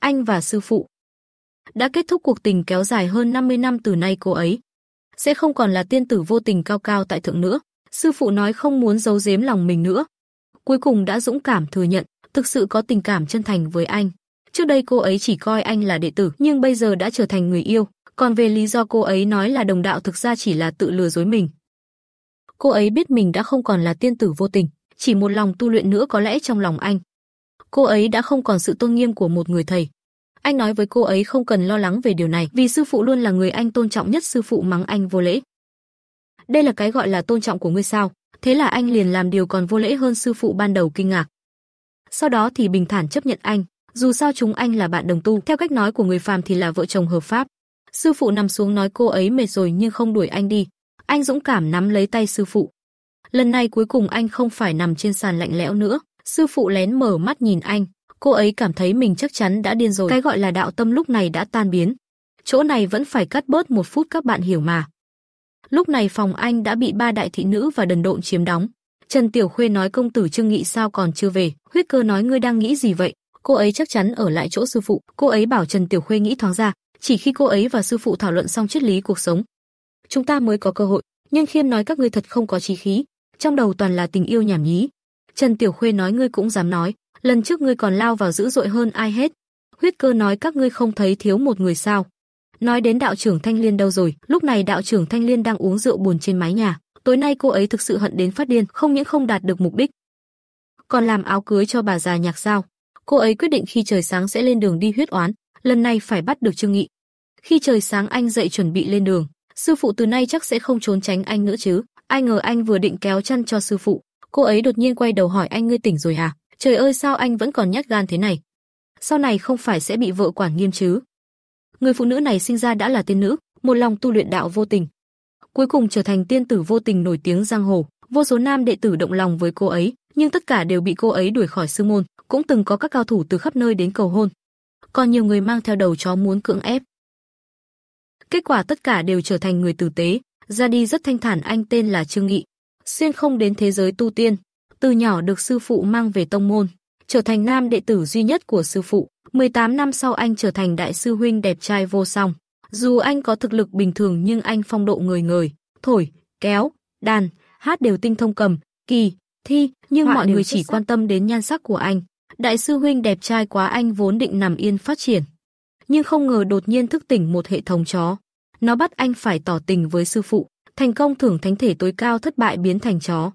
anh và sư phụ. Đã kết thúc cuộc tình kéo dài hơn 50 năm từ nay cô ấy. Sẽ không còn là tiên tử vô tình cao cao tại thượng nữa. Sư phụ nói không muốn giấu giếm lòng mình nữa. Cuối cùng đã dũng cảm thừa nhận, thực sự có tình cảm chân thành với anh. Trước đây cô ấy chỉ coi anh là đệ tử, nhưng bây giờ đã trở thành người yêu. Còn về lý do cô ấy nói là đồng đạo thực ra chỉ là tự lừa dối mình. Cô ấy biết mình đã không còn là tiên tử vô tình, chỉ một lòng tu luyện nữa có lẽ trong lòng anh cô ấy đã không còn sự tôn nghiêm của một người thầy. Anh nói với cô ấy không cần lo lắng về điều này, vì sư phụ luôn là người anh tôn trọng nhất, sư phụ mắng anh vô lễ. Đây là cái gọi là tôn trọng của ngươi sao? Thế là anh liền làm điều còn vô lễ hơn sư phụ ban đầu kinh ngạc. Sau đó thì bình thản chấp nhận anh, dù sao chúng anh là bạn đồng tu, theo cách nói của người phàm thì là vợ chồng hợp pháp. Sư phụ nằm xuống nói cô ấy mệt rồi nhưng không đuổi anh đi. Anh dũng cảm nắm lấy tay sư phụ. Lần này cuối cùng anh không phải nằm trên sàn lạnh lẽo nữa, Sư phụ lén mở mắt nhìn anh, cô ấy cảm thấy mình chắc chắn đã điên rồi. Cái gọi là đạo tâm lúc này đã tan biến. Chỗ này vẫn phải cắt bớt một phút các bạn hiểu mà. Lúc này phòng anh đã bị ba đại thị nữ và đần độn chiếm đóng. Trần Tiểu Khuê nói công tử Trương Nghị sao còn chưa về, huyết cơ nói ngươi đang nghĩ gì vậy, cô ấy chắc chắn ở lại chỗ sư phụ. Cô ấy bảo Trần Tiểu Khuê nghĩ thoáng ra, chỉ khi cô ấy và sư phụ thảo luận xong triết lý cuộc sống, chúng ta mới có cơ hội. Nhưng Khiêm nói các ngươi thật không có trí khí, trong đầu toàn là tình yêu nhảm nhí, Trần Tiểu Khuê nói ngươi cũng dám nói, lần trước ngươi còn lao vào dữ dội hơn ai hết. Huyết cơ nói các ngươi không thấy thiếu một người sao. Nói đến đạo trưởng Thanh Liên đâu rồi, lúc này đạo trưởng Thanh Liên đang uống rượu buồn trên mái nhà. Tối nay cô ấy thực sự hận đến phát điên, không những không đạt được mục đích. Còn làm áo cưới cho bà già nhạc sao. Cô ấy quyết định khi trời sáng sẽ lên đường đi huyết oán, lần này phải bắt được Trương Nghị. Khi trời sáng anh dậy chuẩn bị lên đường, sư phụ từ nay chắc sẽ không trốn tránh anh nữa chứ. Ai ngờ anh vừa định kéo chăn cho sư phụ, Cô ấy đột nhiên quay đầu hỏi anh ngươi tỉnh rồi à? Trời ơi sao anh vẫn còn nhát gan thế này? Sau này không phải sẽ bị vợ quản nghiêm chứ? Người phụ nữ này sinh ra đã là tiên nữ, một lòng tu luyện đạo vô tình. Cuối cùng trở thành tiên tử vô tình nổi tiếng giang hồ, vô số nam đệ tử động lòng với cô ấy, nhưng tất cả đều bị cô ấy đuổi khỏi sư môn, cũng từng có các cao thủ từ khắp nơi đến cầu hôn. Còn nhiều người mang theo đầu chó muốn cưỡng ép. Kết quả tất cả đều trở thành người tử tế, ra đi rất thanh thản anh tên là Trương Nghị, xuyên không đến thế giới tu tiên. Từ nhỏ được sư phụ mang về tông môn, trở thành nam đệ tử duy nhất của sư phụ. 18 năm sau anh trở thành đại sư huynh đẹp trai vô song. Dù anh có thực lực bình thường nhưng anh phong độ người người, thổi, kéo, đàn, hát đều tinh thông cầm, kỳ, thi, nhưng Họa mọi người chỉ quan tâm đến nhan sắc của anh. Đại sư huynh đẹp trai quá anh vốn định nằm yên phát triển. Nhưng không ngờ đột nhiên thức tỉnh một hệ thống chó. Nó bắt anh phải tỏ tình với sư phụ. Thành công thưởng thánh thể tối cao thất bại biến thành chó.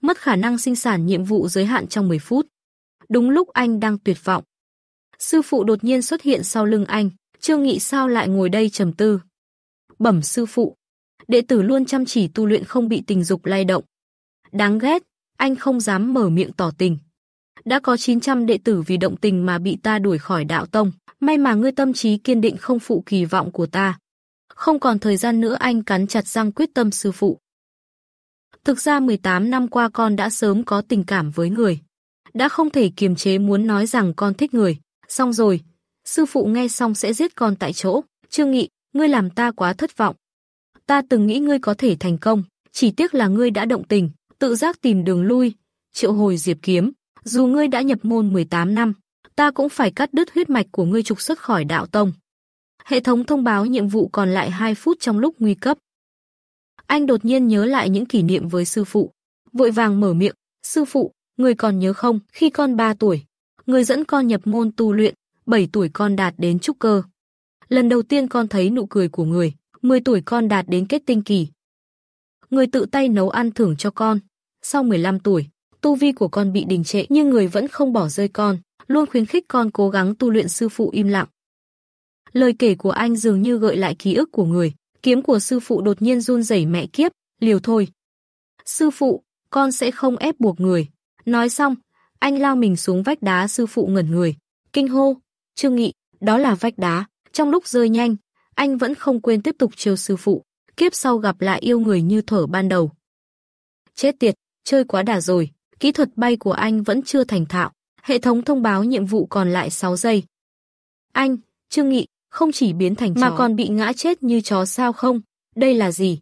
Mất khả năng sinh sản nhiệm vụ giới hạn trong 10 phút. Đúng lúc anh đang tuyệt vọng. Sư phụ đột nhiên xuất hiện sau lưng anh, Trương Nghị sao lại ngồi đây trầm tư. Bẩm sư phụ, đệ tử luôn chăm chỉ tu luyện không bị tình dục lay động. Đáng ghét, anh không dám mở miệng tỏ tình. Đã có 900 đệ tử vì động tình mà bị ta đuổi khỏi đạo tông, may mà ngươi tâm trí kiên định không phụ kỳ vọng của ta. Không còn thời gian nữa anh cắn chặt răng quyết tâm sư phụ. Thực ra 18 năm qua con đã sớm có tình cảm với người. Đã không thể kiềm chế muốn nói rằng con thích người. Xong rồi, sư phụ nghe xong sẽ giết con tại chỗ. chưa nghĩ ngươi làm ta quá thất vọng. Ta từng nghĩ ngươi có thể thành công, chỉ tiếc là ngươi đã động tình, tự giác tìm đường lui, triệu hồi diệp kiếm. Dù ngươi đã nhập môn 18 năm, ta cũng phải cắt đứt huyết mạch của ngươi trục xuất khỏi đạo tông. Hệ thống thông báo nhiệm vụ còn lại 2 phút trong lúc nguy cấp. Anh đột nhiên nhớ lại những kỷ niệm với sư phụ. Vội vàng mở miệng, sư phụ, người còn nhớ không, khi con 3 tuổi, người dẫn con nhập môn tu luyện, 7 tuổi con đạt đến trúc cơ. Lần đầu tiên con thấy nụ cười của người, 10 tuổi con đạt đến kết tinh kỳ. Người tự tay nấu ăn thưởng cho con. Sau 15 tuổi, tu vi của con bị đình trệ nhưng người vẫn không bỏ rơi con, luôn khuyến khích con cố gắng tu luyện sư phụ im lặng, lời kể của anh dường như gợi lại ký ức của người. Kiếm của sư phụ đột nhiên run rẩy mẹ kiếp, liều thôi. Sư phụ, con sẽ không ép buộc người. Nói xong, anh lao mình xuống vách đá sư phụ ngẩn người. Kinh hô, trương nghị, đó là vách đá. Trong lúc rơi nhanh, anh vẫn không quên tiếp tục trêu sư phụ. Kiếp sau gặp lại yêu người như thở ban đầu. Chết tiệt, chơi quá đà rồi. Kỹ thuật bay của anh vẫn chưa thành thạo. Hệ thống thông báo nhiệm vụ còn lại 6 giây. Anh, Trương Nghị, không chỉ biến thành chó. mà còn bị ngã chết như chó sao không? Đây là gì?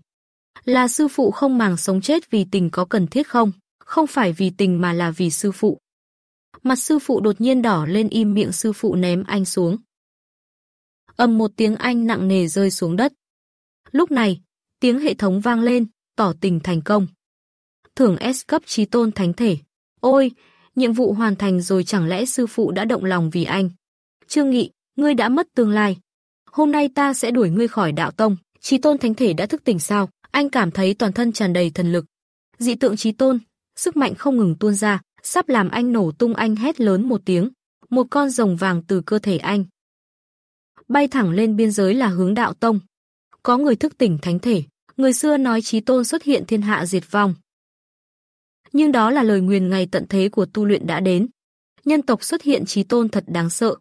Là sư phụ không màng sống chết vì tình có cần thiết không? Không phải vì tình mà là vì sư phụ. Mặt sư phụ đột nhiên đỏ lên im miệng sư phụ ném anh xuống. Âm một tiếng anh nặng nề rơi xuống đất. Lúc này, tiếng hệ thống vang lên, tỏ tình thành công. Thưởng S cấp trí tôn thánh thể. Ôi, nhiệm vụ hoàn thành rồi chẳng lẽ sư phụ đã động lòng vì anh? Trương Nghị, ngươi đã mất tương lai. Hôm nay ta sẽ đuổi ngươi khỏi đạo tông." Chí Tôn Thánh Thể đã thức tỉnh sao? Anh cảm thấy toàn thân tràn đầy thần lực. Dị tượng Chí Tôn, sức mạnh không ngừng tuôn ra, sắp làm anh nổ tung anh hét lớn một tiếng, một con rồng vàng từ cơ thể anh bay thẳng lên biên giới là hướng đạo tông. Có người thức tỉnh thánh thể, người xưa nói chí tôn xuất hiện thiên hạ diệt vong. Nhưng đó là lời nguyền ngày tận thế của tu luyện đã đến. Nhân tộc xuất hiện chí tôn thật đáng sợ,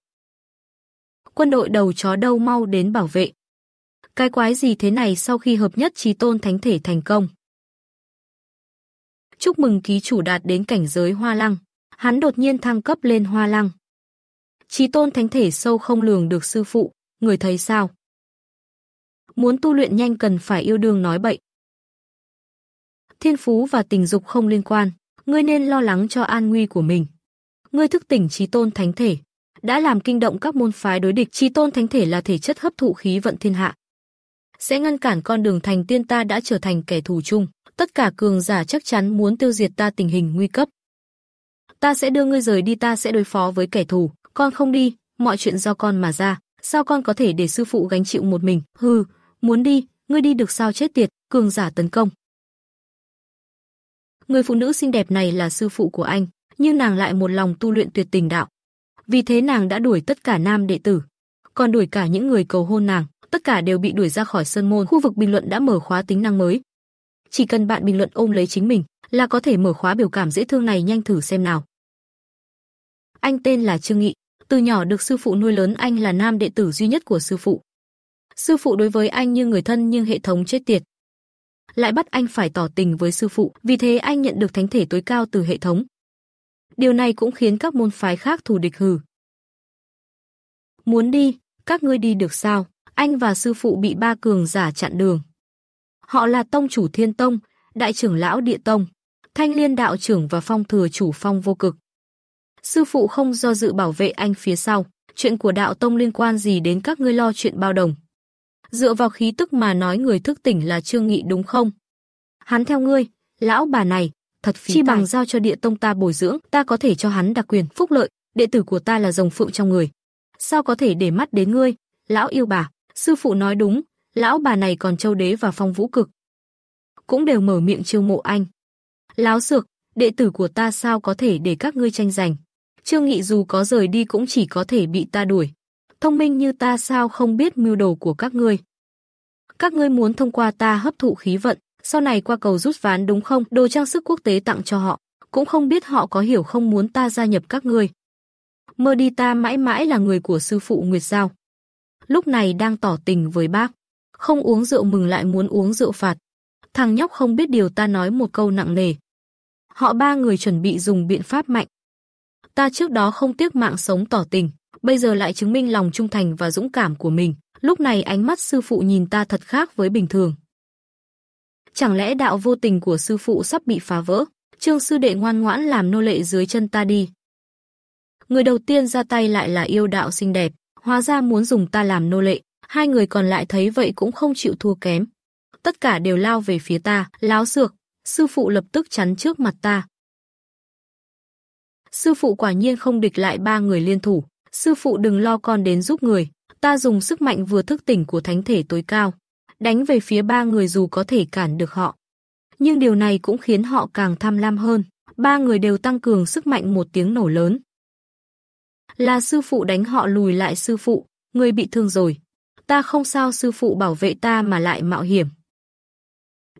quân đội đầu chó đâu mau đến bảo vệ. Cái quái gì thế này sau khi hợp nhất trí tôn thánh thể thành công? Chúc mừng ký chủ đạt đến cảnh giới hoa lăng. Hắn đột nhiên thăng cấp lên hoa lăng. Trí tôn thánh thể sâu không lường được sư phụ, người thấy sao? Muốn tu luyện nhanh cần phải yêu đương nói bậy. Thiên phú và tình dục không liên quan, ngươi nên lo lắng cho an nguy của mình. Ngươi thức tỉnh trí tôn thánh thể, đã làm kinh động các môn phái đối địch. chi tôn thánh thể là thể chất hấp thụ khí vận thiên hạ, sẽ ngăn cản con đường thành tiên ta đã trở thành kẻ thù chung. Tất cả cường giả chắc chắn muốn tiêu diệt ta tình hình nguy cấp. Ta sẽ đưa ngươi rời đi, ta sẽ đối phó với kẻ thù. Con không đi, mọi chuyện do con mà ra. Sao con có thể để sư phụ gánh chịu một mình? Hừ, muốn đi, ngươi đi được sao chết tiệt, cường giả tấn công. Người phụ nữ xinh đẹp này là sư phụ của anh, nhưng nàng lại một lòng tu luyện tuyệt tình đạo, vì thế nàng đã đuổi tất cả nam đệ tử, còn đuổi cả những người cầu hôn nàng, tất cả đều bị đuổi ra khỏi sơn môn. Khu vực bình luận đã mở khóa tính năng mới. Chỉ cần bạn bình luận ôm lấy chính mình là có thể mở khóa biểu cảm dễ thương này nhanh thử xem nào. Anh tên là Trương Nghị, từ nhỏ được sư phụ nuôi lớn anh là nam đệ tử duy nhất của sư phụ. Sư phụ đối với anh như người thân nhưng hệ thống chết tiệt. Lại bắt anh phải tỏ tình với sư phụ, vì thế anh nhận được thánh thể tối cao từ hệ thống, Điều này cũng khiến các môn phái khác thù địch hừ. Muốn đi, các ngươi đi được sao? Anh và sư phụ bị ba cường giả chặn đường. Họ là tông chủ Thiên Tông, đại trưởng lão Địa Tông, Thanh Liên đạo trưởng và phong thừa chủ phong vô cực. Sư phụ không do dự bảo vệ anh phía sau, chuyện của đạo tông liên quan gì đến các ngươi lo chuyện bao đồng. Dựa vào khí tức mà nói người thức tỉnh là Trương Nghị đúng không? Hắn theo ngươi, lão bà này, thật phí Chi bằng giao cho địa tông ta bồi dưỡng, ta có thể cho hắn đặc quyền phúc lợi, đệ tử của ta là rồng phượng trong người. Sao có thể để mắt đến ngươi? Lão yêu bà, sư phụ nói đúng, lão bà này còn châu đế và phong vũ cực. Cũng đều mở miệng chiêu mộ anh. Láo sược, đệ tử của ta sao có thể để các ngươi tranh giành. Trương Nghị dù có rời đi cũng chỉ có thể bị ta đuổi. Thông minh như ta sao không biết mưu đồ của các ngươi. Các ngươi muốn thông qua ta hấp thụ khí vận, sau này qua cầu rút ván đúng không? Đồ trang sức quốc tế tặng cho họ, cũng không biết họ có hiểu không muốn ta gia nhập các ngươi. Mơ đi ta mãi mãi là người của sư phụ Nguyệt Giao. Lúc này đang tỏ tình với bác, không uống rượu mừng lại muốn uống rượu phạt. Thằng nhóc không biết điều ta nói một câu nặng nề. Họ ba người chuẩn bị dùng biện pháp mạnh. Ta trước đó không tiếc mạng sống tỏ tình, bây giờ lại chứng minh lòng trung thành và dũng cảm của mình. Lúc này ánh mắt sư phụ nhìn ta thật khác với bình thường Chẳng lẽ đạo vô tình của sư phụ sắp bị phá vỡ? Trương sư đệ ngoan ngoãn làm nô lệ dưới chân ta đi. Người đầu tiên ra tay lại là yêu đạo xinh đẹp, hóa ra muốn dùng ta làm nô lệ. Hai người còn lại thấy vậy cũng không chịu thua kém. Tất cả đều lao về phía ta, láo xược. Sư phụ lập tức chắn trước mặt ta. Sư phụ quả nhiên không địch lại ba người liên thủ. Sư phụ đừng lo con đến giúp người. Ta dùng sức mạnh vừa thức tỉnh của thánh thể tối cao, đánh về phía ba người dù có thể cản được họ. Nhưng điều này cũng khiến họ càng tham lam hơn. Ba người đều tăng cường sức mạnh một tiếng nổ lớn. Là sư phụ đánh họ lùi lại sư phụ, người bị thương rồi. Ta không sao sư phụ bảo vệ ta mà lại mạo hiểm.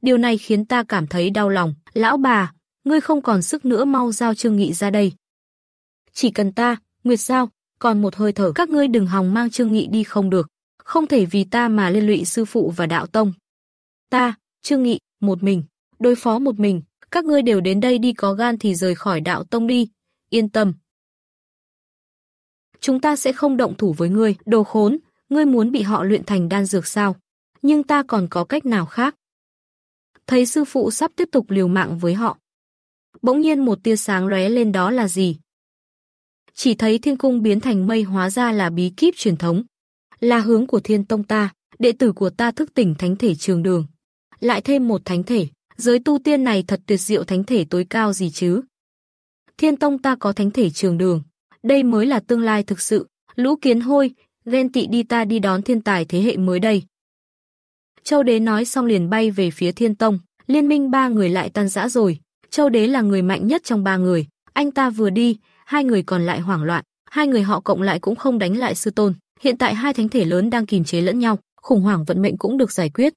Điều này khiến ta cảm thấy đau lòng. Lão bà, ngươi không còn sức nữa mau giao trương nghị ra đây. Chỉ cần ta, Nguyệt Giao, còn một hơi thở các ngươi đừng hòng mang trương nghị đi không được không thể vì ta mà liên lụy sư phụ và đạo tông. Ta, Trương Nghị, một mình, đối phó một mình, các ngươi đều đến đây đi có gan thì rời khỏi đạo tông đi, yên tâm. Chúng ta sẽ không động thủ với ngươi, đồ khốn, ngươi muốn bị họ luyện thành đan dược sao? Nhưng ta còn có cách nào khác? Thấy sư phụ sắp tiếp tục liều mạng với họ. Bỗng nhiên một tia sáng lóe lên đó là gì? Chỉ thấy thiên cung biến thành mây hóa ra là bí kíp truyền thống là hướng của Thiên Tông ta, đệ tử của ta thức tỉnh thánh thể trường đường. Lại thêm một thánh thể, giới tu tiên này thật tuyệt diệu thánh thể tối cao gì chứ. Thiên Tông ta có thánh thể trường đường, đây mới là tương lai thực sự. Lũ kiến hôi, ghen tị đi ta đi đón thiên tài thế hệ mới đây. Châu Đế nói xong liền bay về phía Thiên Tông, liên minh ba người lại tan rã rồi. Châu Đế là người mạnh nhất trong ba người, anh ta vừa đi, hai người còn lại hoảng loạn, hai người họ cộng lại cũng không đánh lại sư tôn. Hiện tại hai thánh thể lớn đang kìm chế lẫn nhau, khủng hoảng vận mệnh cũng được giải quyết.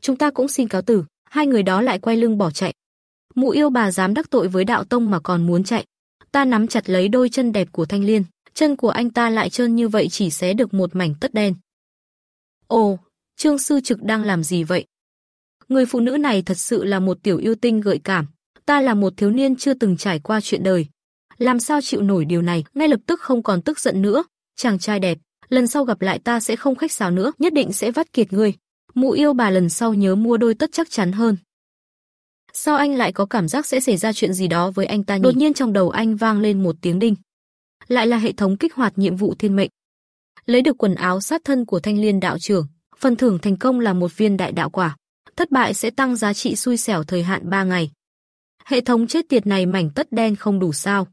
Chúng ta cũng xin cáo tử, hai người đó lại quay lưng bỏ chạy. Mụ yêu bà dám đắc tội với đạo tông mà còn muốn chạy. Ta nắm chặt lấy đôi chân đẹp của Thanh Liên, chân của anh ta lại trơn như vậy chỉ xé được một mảnh tất đen. Ồ, Trương sư trực đang làm gì vậy? Người phụ nữ này thật sự là một tiểu yêu tinh gợi cảm, ta là một thiếu niên chưa từng trải qua chuyện đời, làm sao chịu nổi điều này, ngay lập tức không còn tức giận nữa, chàng trai đẹp, lần sau gặp lại ta sẽ không khách sáo nữa, nhất định sẽ vắt kiệt ngươi. Mụ yêu bà lần sau nhớ mua đôi tất chắc chắn hơn. Sao anh lại có cảm giác sẽ xảy ra chuyện gì đó với anh ta nhỉ? Đột nhiên trong đầu anh vang lên một tiếng đinh. Lại là hệ thống kích hoạt nhiệm vụ thiên mệnh. Lấy được quần áo sát thân của thanh liên đạo trưởng, phần thưởng thành công là một viên đại đạo quả. Thất bại sẽ tăng giá trị xui xẻo thời hạn 3 ngày. Hệ thống chết tiệt này mảnh tất đen không đủ sao.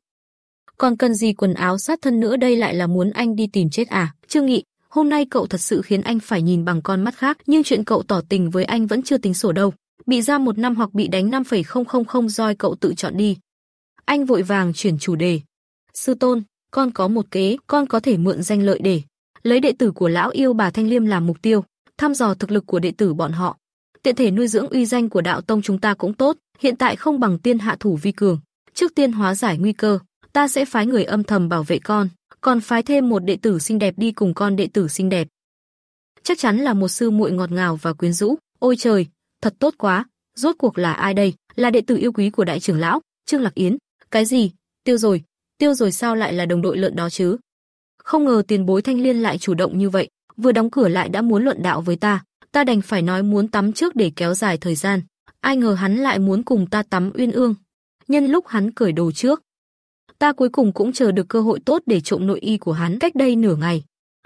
Còn cần gì quần áo sát thân nữa đây lại là muốn anh đi tìm chết à? Trương Nghị, hôm nay cậu thật sự khiến anh phải nhìn bằng con mắt khác, nhưng chuyện cậu tỏ tình với anh vẫn chưa tính sổ đâu. Bị giam một năm hoặc bị đánh 5,000 roi cậu tự chọn đi. Anh vội vàng chuyển chủ đề. Sư tôn, con có một kế, con có thể mượn danh lợi để lấy đệ tử của lão yêu bà Thanh Liêm làm mục tiêu, thăm dò thực lực của đệ tử bọn họ. Tiện thể nuôi dưỡng uy danh của đạo tông chúng ta cũng tốt, hiện tại không bằng tiên hạ thủ vi cường. Trước tiên hóa giải nguy cơ, ta sẽ phái người âm thầm bảo vệ con còn phái thêm một đệ tử xinh đẹp đi cùng con đệ tử xinh đẹp. Chắc chắn là một sư muội ngọt ngào và quyến rũ, ôi trời, thật tốt quá, rốt cuộc là ai đây, là đệ tử yêu quý của đại trưởng lão, Trương Lạc Yến, cái gì, tiêu rồi, tiêu rồi sao lại là đồng đội lợn đó chứ? Không ngờ tiền bối thanh liên lại chủ động như vậy, vừa đóng cửa lại đã muốn luận đạo với ta, ta đành phải nói muốn tắm trước để kéo dài thời gian. Ai ngờ hắn lại muốn cùng ta tắm uyên ương. Nhân lúc hắn cởi đồ trước, ta cuối cùng cũng chờ được cơ hội tốt để trộm nội y của hắn cách đây nửa ngày.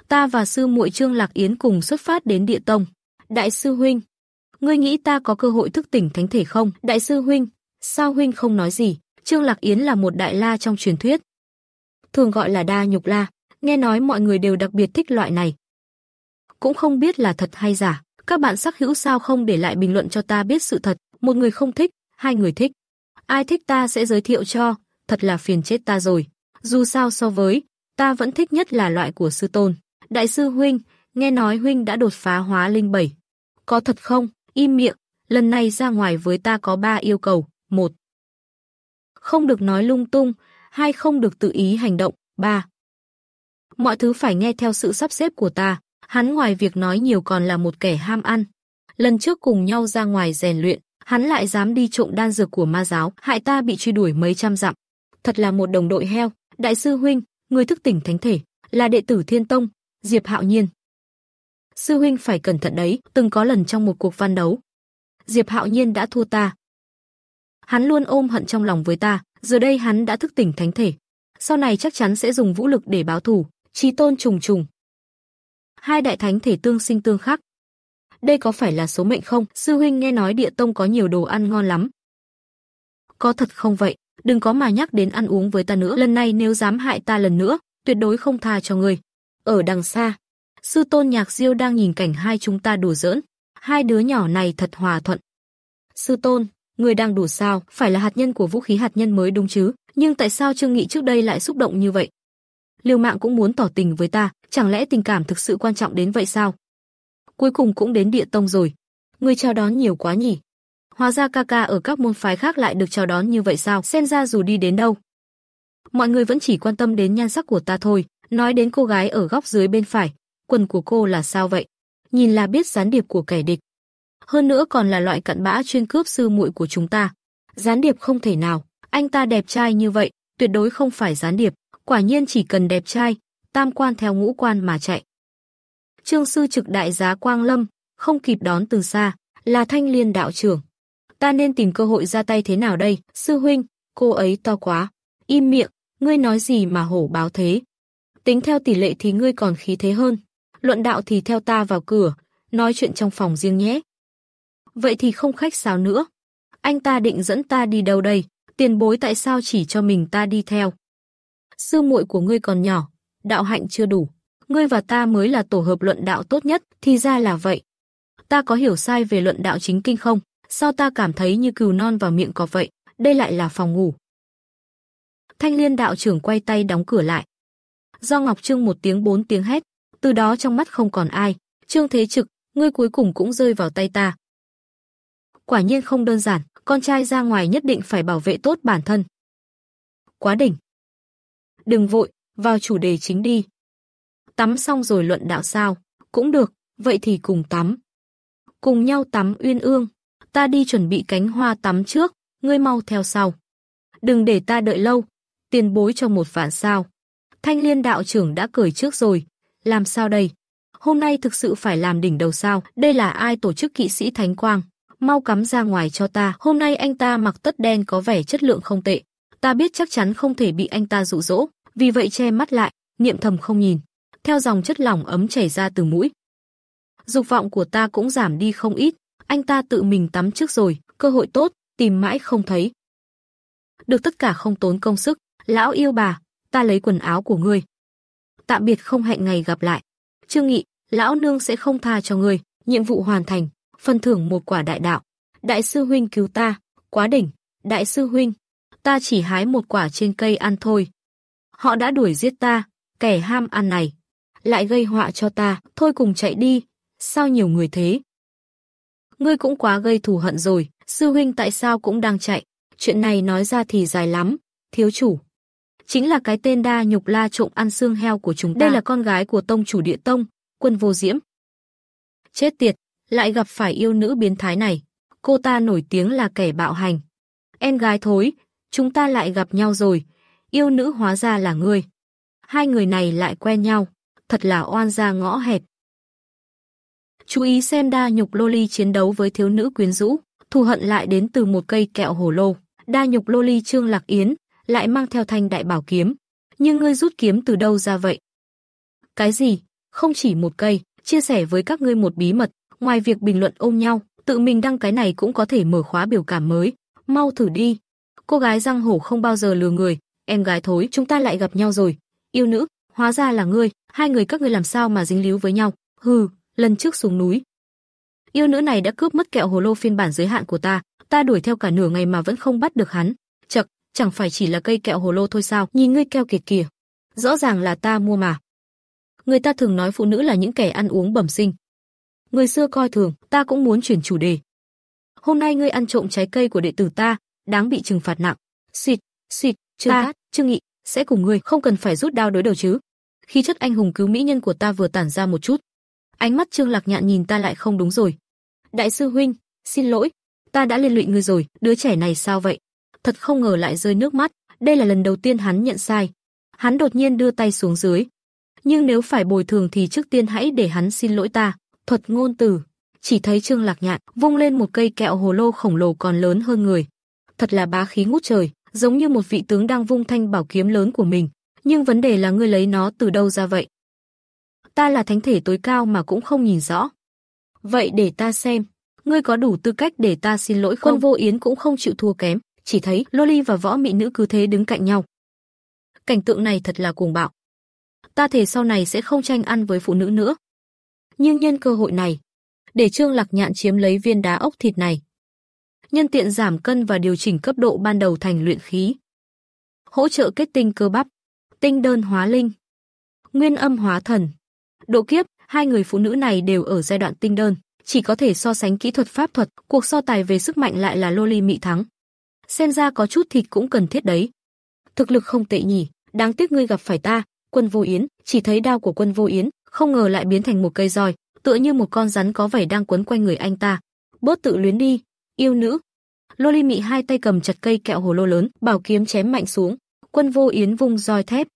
Ta và sư muội Trương Lạc Yến cùng xuất phát đến địa tông. Đại sư huynh, ngươi nghĩ ta có cơ hội thức tỉnh thánh thể không? Đại sư huynh, sao huynh không nói gì? Trương Lạc Yến là một đại la trong truyền thuyết, thường gọi là đa nhục la, nghe nói mọi người đều đặc biệt thích loại này. Cũng không biết là thật hay giả, các bạn sắc hữu sao không để lại bình luận cho ta biết sự thật, một người không thích, hai người thích. Ai thích ta sẽ giới thiệu cho, thật là phiền chết ta rồi. Dù sao so với, ta vẫn thích nhất là loại của sư tôn. Đại sư huynh, nghe nói huynh đã đột phá hóa linh bảy. Có thật không? Im miệng, lần này ra ngoài với ta có ba yêu cầu. một Không được nói lung tung. hai Không được tự ý hành động. ba Mọi thứ phải nghe theo sự sắp xếp của ta. Hắn ngoài việc nói nhiều còn là một kẻ ham ăn. Lần trước cùng nhau ra ngoài rèn luyện, hắn lại dám đi trộm đan dược của ma giáo, hại ta bị truy đuổi mấy trăm dặm thật là một đồng đội heo. Đại sư huynh, người thức tỉnh thánh thể, là đệ tử Thiên Tông, Diệp Hạo Nhiên. Sư huynh phải cẩn thận đấy, từng có lần trong một cuộc văn đấu. Diệp Hạo Nhiên đã thua ta. Hắn luôn ôm hận trong lòng với ta, giờ đây hắn đã thức tỉnh thánh thể. Sau này chắc chắn sẽ dùng vũ lực để báo thù, chí tôn trùng trùng. Hai đại thánh thể tương sinh tương khắc. Đây có phải là số mệnh không? Sư huynh nghe nói địa tông có nhiều đồ ăn ngon lắm. Có thật không vậy? đừng có mà nhắc đến ăn uống với ta nữa, lần này nếu dám hại ta lần nữa, tuyệt đối không tha cho người. Ở đằng xa, sư tôn Nhạc Diêu đang nhìn cảnh hai chúng ta đùa giỡn, hai đứa nhỏ này thật hòa thuận. "Sư tôn, người đang đùa sao? Phải là hạt nhân của vũ khí hạt nhân mới đúng chứ? Nhưng tại sao Trương Nghị trước đây lại xúc động như vậy?" Liều mạng cũng muốn tỏ tình với ta, chẳng lẽ tình cảm thực sự quan trọng đến vậy sao? Cuối cùng cũng đến địa tông rồi, người chào đón nhiều quá nhỉ? Hóa ra ca ca ở các môn phái khác lại được chào đón như vậy sao? Xem ra dù đi đến đâu, mọi người vẫn chỉ quan tâm đến nhan sắc của ta thôi. Nói đến cô gái ở góc dưới bên phải, quần của cô là sao vậy? Nhìn là biết gián điệp của kẻ địch. Hơn nữa còn là loại cặn bã chuyên cướp sư muội của chúng ta. Gián điệp không thể nào, anh ta đẹp trai như vậy, tuyệt đối không phải gián điệp, quả nhiên chỉ cần đẹp trai, tam quan theo ngũ quan mà chạy. Trương sư trực đại giá Quang Lâm, không kịp đón từ xa, là thanh liên đạo trưởng, ta nên tìm cơ hội ra tay thế nào đây? Sư huynh, cô ấy to quá. Im miệng, ngươi nói gì mà hổ báo thế? Tính theo tỷ lệ thì ngươi còn khí thế hơn. Luận đạo thì theo ta vào cửa, nói chuyện trong phòng riêng nhé. Vậy thì không khách sáo nữa. Anh ta định dẫn ta đi đâu đây? Tiền bối tại sao chỉ cho mình ta đi theo? Sư muội của ngươi còn nhỏ, đạo hạnh chưa đủ. Ngươi và ta mới là tổ hợp luận đạo tốt nhất, thì ra là vậy. Ta có hiểu sai về luận đạo chính kinh không? Sao ta cảm thấy như cừu non vào miệng có vậy, đây lại là phòng ngủ. Thanh Liên đạo trưởng quay tay đóng cửa lại. Do Ngọc Trương một tiếng bốn tiếng hét, từ đó trong mắt không còn ai, Trương Thế Trực, ngươi cuối cùng cũng rơi vào tay ta. Quả nhiên không đơn giản, con trai ra ngoài nhất định phải bảo vệ tốt bản thân. Quá đỉnh. Đừng vội, vào chủ đề chính đi. Tắm xong rồi luận đạo sao, cũng được, vậy thì cùng tắm. Cùng nhau tắm uyên ương ta đi chuẩn bị cánh hoa tắm trước, ngươi mau theo sau. Đừng để ta đợi lâu, tiền bối cho một vạn sao. Thanh liên đạo trưởng đã cười trước rồi, làm sao đây? Hôm nay thực sự phải làm đỉnh đầu sao, đây là ai tổ chức kỵ sĩ Thánh Quang? Mau cắm ra ngoài cho ta, hôm nay anh ta mặc tất đen có vẻ chất lượng không tệ. Ta biết chắc chắn không thể bị anh ta dụ dỗ, vì vậy che mắt lại, niệm thầm không nhìn. Theo dòng chất lỏng ấm chảy ra từ mũi. Dục vọng của ta cũng giảm đi không ít, anh ta tự mình tắm trước rồi, cơ hội tốt, tìm mãi không thấy. Được tất cả không tốn công sức, lão yêu bà, ta lấy quần áo của ngươi. Tạm biệt không hẹn ngày gặp lại. Trương Nghị, lão nương sẽ không tha cho ngươi, nhiệm vụ hoàn thành, phần thưởng một quả đại đạo. Đại sư huynh cứu ta, quá đỉnh, đại sư huynh, ta chỉ hái một quả trên cây ăn thôi. Họ đã đuổi giết ta, kẻ ham ăn này, lại gây họa cho ta, thôi cùng chạy đi, sao nhiều người thế? ngươi cũng quá gây thù hận rồi, sư huynh tại sao cũng đang chạy, chuyện này nói ra thì dài lắm, thiếu chủ. Chính là cái tên đa nhục la trộm ăn xương heo của chúng ta. Đây là con gái của tông chủ địa tông, quân vô diễm. Chết tiệt, lại gặp phải yêu nữ biến thái này. Cô ta nổi tiếng là kẻ bạo hành. Em gái thối, chúng ta lại gặp nhau rồi. Yêu nữ hóa ra là ngươi. Hai người này lại quen nhau. Thật là oan ra ngõ hẹp chú ý xem đa nhục loli chiến đấu với thiếu nữ quyến rũ, thù hận lại đến từ một cây kẹo hồ lô. Đa nhục loli Trương Lạc Yến lại mang theo thanh đại bảo kiếm. Nhưng ngươi rút kiếm từ đâu ra vậy? Cái gì? Không chỉ một cây, chia sẻ với các ngươi một bí mật, ngoài việc bình luận ôm nhau, tự mình đăng cái này cũng có thể mở khóa biểu cảm mới. Mau thử đi. Cô gái răng hổ không bao giờ lừa người, em gái thối, chúng ta lại gặp nhau rồi. Yêu nữ, hóa ra là ngươi, hai người các ngươi làm sao mà dính líu với nhau? Hừ, lần trước xuống núi. Yêu nữ này đã cướp mất kẹo hồ lô phiên bản giới hạn của ta, ta đuổi theo cả nửa ngày mà vẫn không bắt được hắn. Chậc, chẳng phải chỉ là cây kẹo hồ lô thôi sao, nhìn ngươi keo kiệt kìa. Rõ ràng là ta mua mà. Người ta thường nói phụ nữ là những kẻ ăn uống bẩm sinh. Người xưa coi thường, ta cũng muốn chuyển chủ đề. Hôm nay ngươi ăn trộm trái cây của đệ tử ta, đáng bị trừng phạt nặng. Xịt, xịt, Trương ta, chưa Trương Nghị sẽ cùng ngươi không cần phải rút đao đối đầu chứ. khi chất anh hùng cứu mỹ nhân của ta vừa tản ra một chút, Ánh mắt Trương Lạc Nhạn nhìn ta lại không đúng rồi. Đại sư huynh, xin lỗi, ta đã liên lụy ngươi rồi, đứa trẻ này sao vậy? Thật không ngờ lại rơi nước mắt, đây là lần đầu tiên hắn nhận sai. Hắn đột nhiên đưa tay xuống dưới. Nhưng nếu phải bồi thường thì trước tiên hãy để hắn xin lỗi ta. Thuật ngôn từ, chỉ thấy Trương Lạc Nhạn vung lên một cây kẹo hồ lô khổng lồ còn lớn hơn người. Thật là bá khí ngút trời, giống như một vị tướng đang vung thanh bảo kiếm lớn của mình. Nhưng vấn đề là ngươi lấy nó từ đâu ra vậy? ta là thánh thể tối cao mà cũng không nhìn rõ. Vậy để ta xem, ngươi có đủ tư cách để ta xin lỗi không? Quân Vô Yến cũng không chịu thua kém, chỉ thấy Loli và võ mỹ nữ cứ thế đứng cạnh nhau. Cảnh tượng này thật là cuồng bạo. Ta thề sau này sẽ không tranh ăn với phụ nữ nữa. Nhưng nhân cơ hội này, để Trương Lạc Nhạn chiếm lấy viên đá ốc thịt này. Nhân tiện giảm cân và điều chỉnh cấp độ ban đầu thành luyện khí. Hỗ trợ kết tinh cơ bắp, tinh đơn hóa linh, nguyên âm hóa thần, Độ kiếp, hai người phụ nữ này đều ở giai đoạn tinh đơn, chỉ có thể so sánh kỹ thuật pháp thuật, cuộc so tài về sức mạnh lại là Loli Mị thắng. Xem ra có chút thịt cũng cần thiết đấy. Thực lực không tệ nhỉ, đáng tiếc ngươi gặp phải ta, Quân Vô Yến, chỉ thấy đao của Quân Vô Yến, không ngờ lại biến thành một cây roi, tựa như một con rắn có vảy đang quấn quanh người anh ta. Bớt tự luyến đi, yêu nữ. Loli Mị hai tay cầm chặt cây kẹo hồ lô lớn, bảo kiếm chém mạnh xuống. Quân Vô Yến vung roi thép,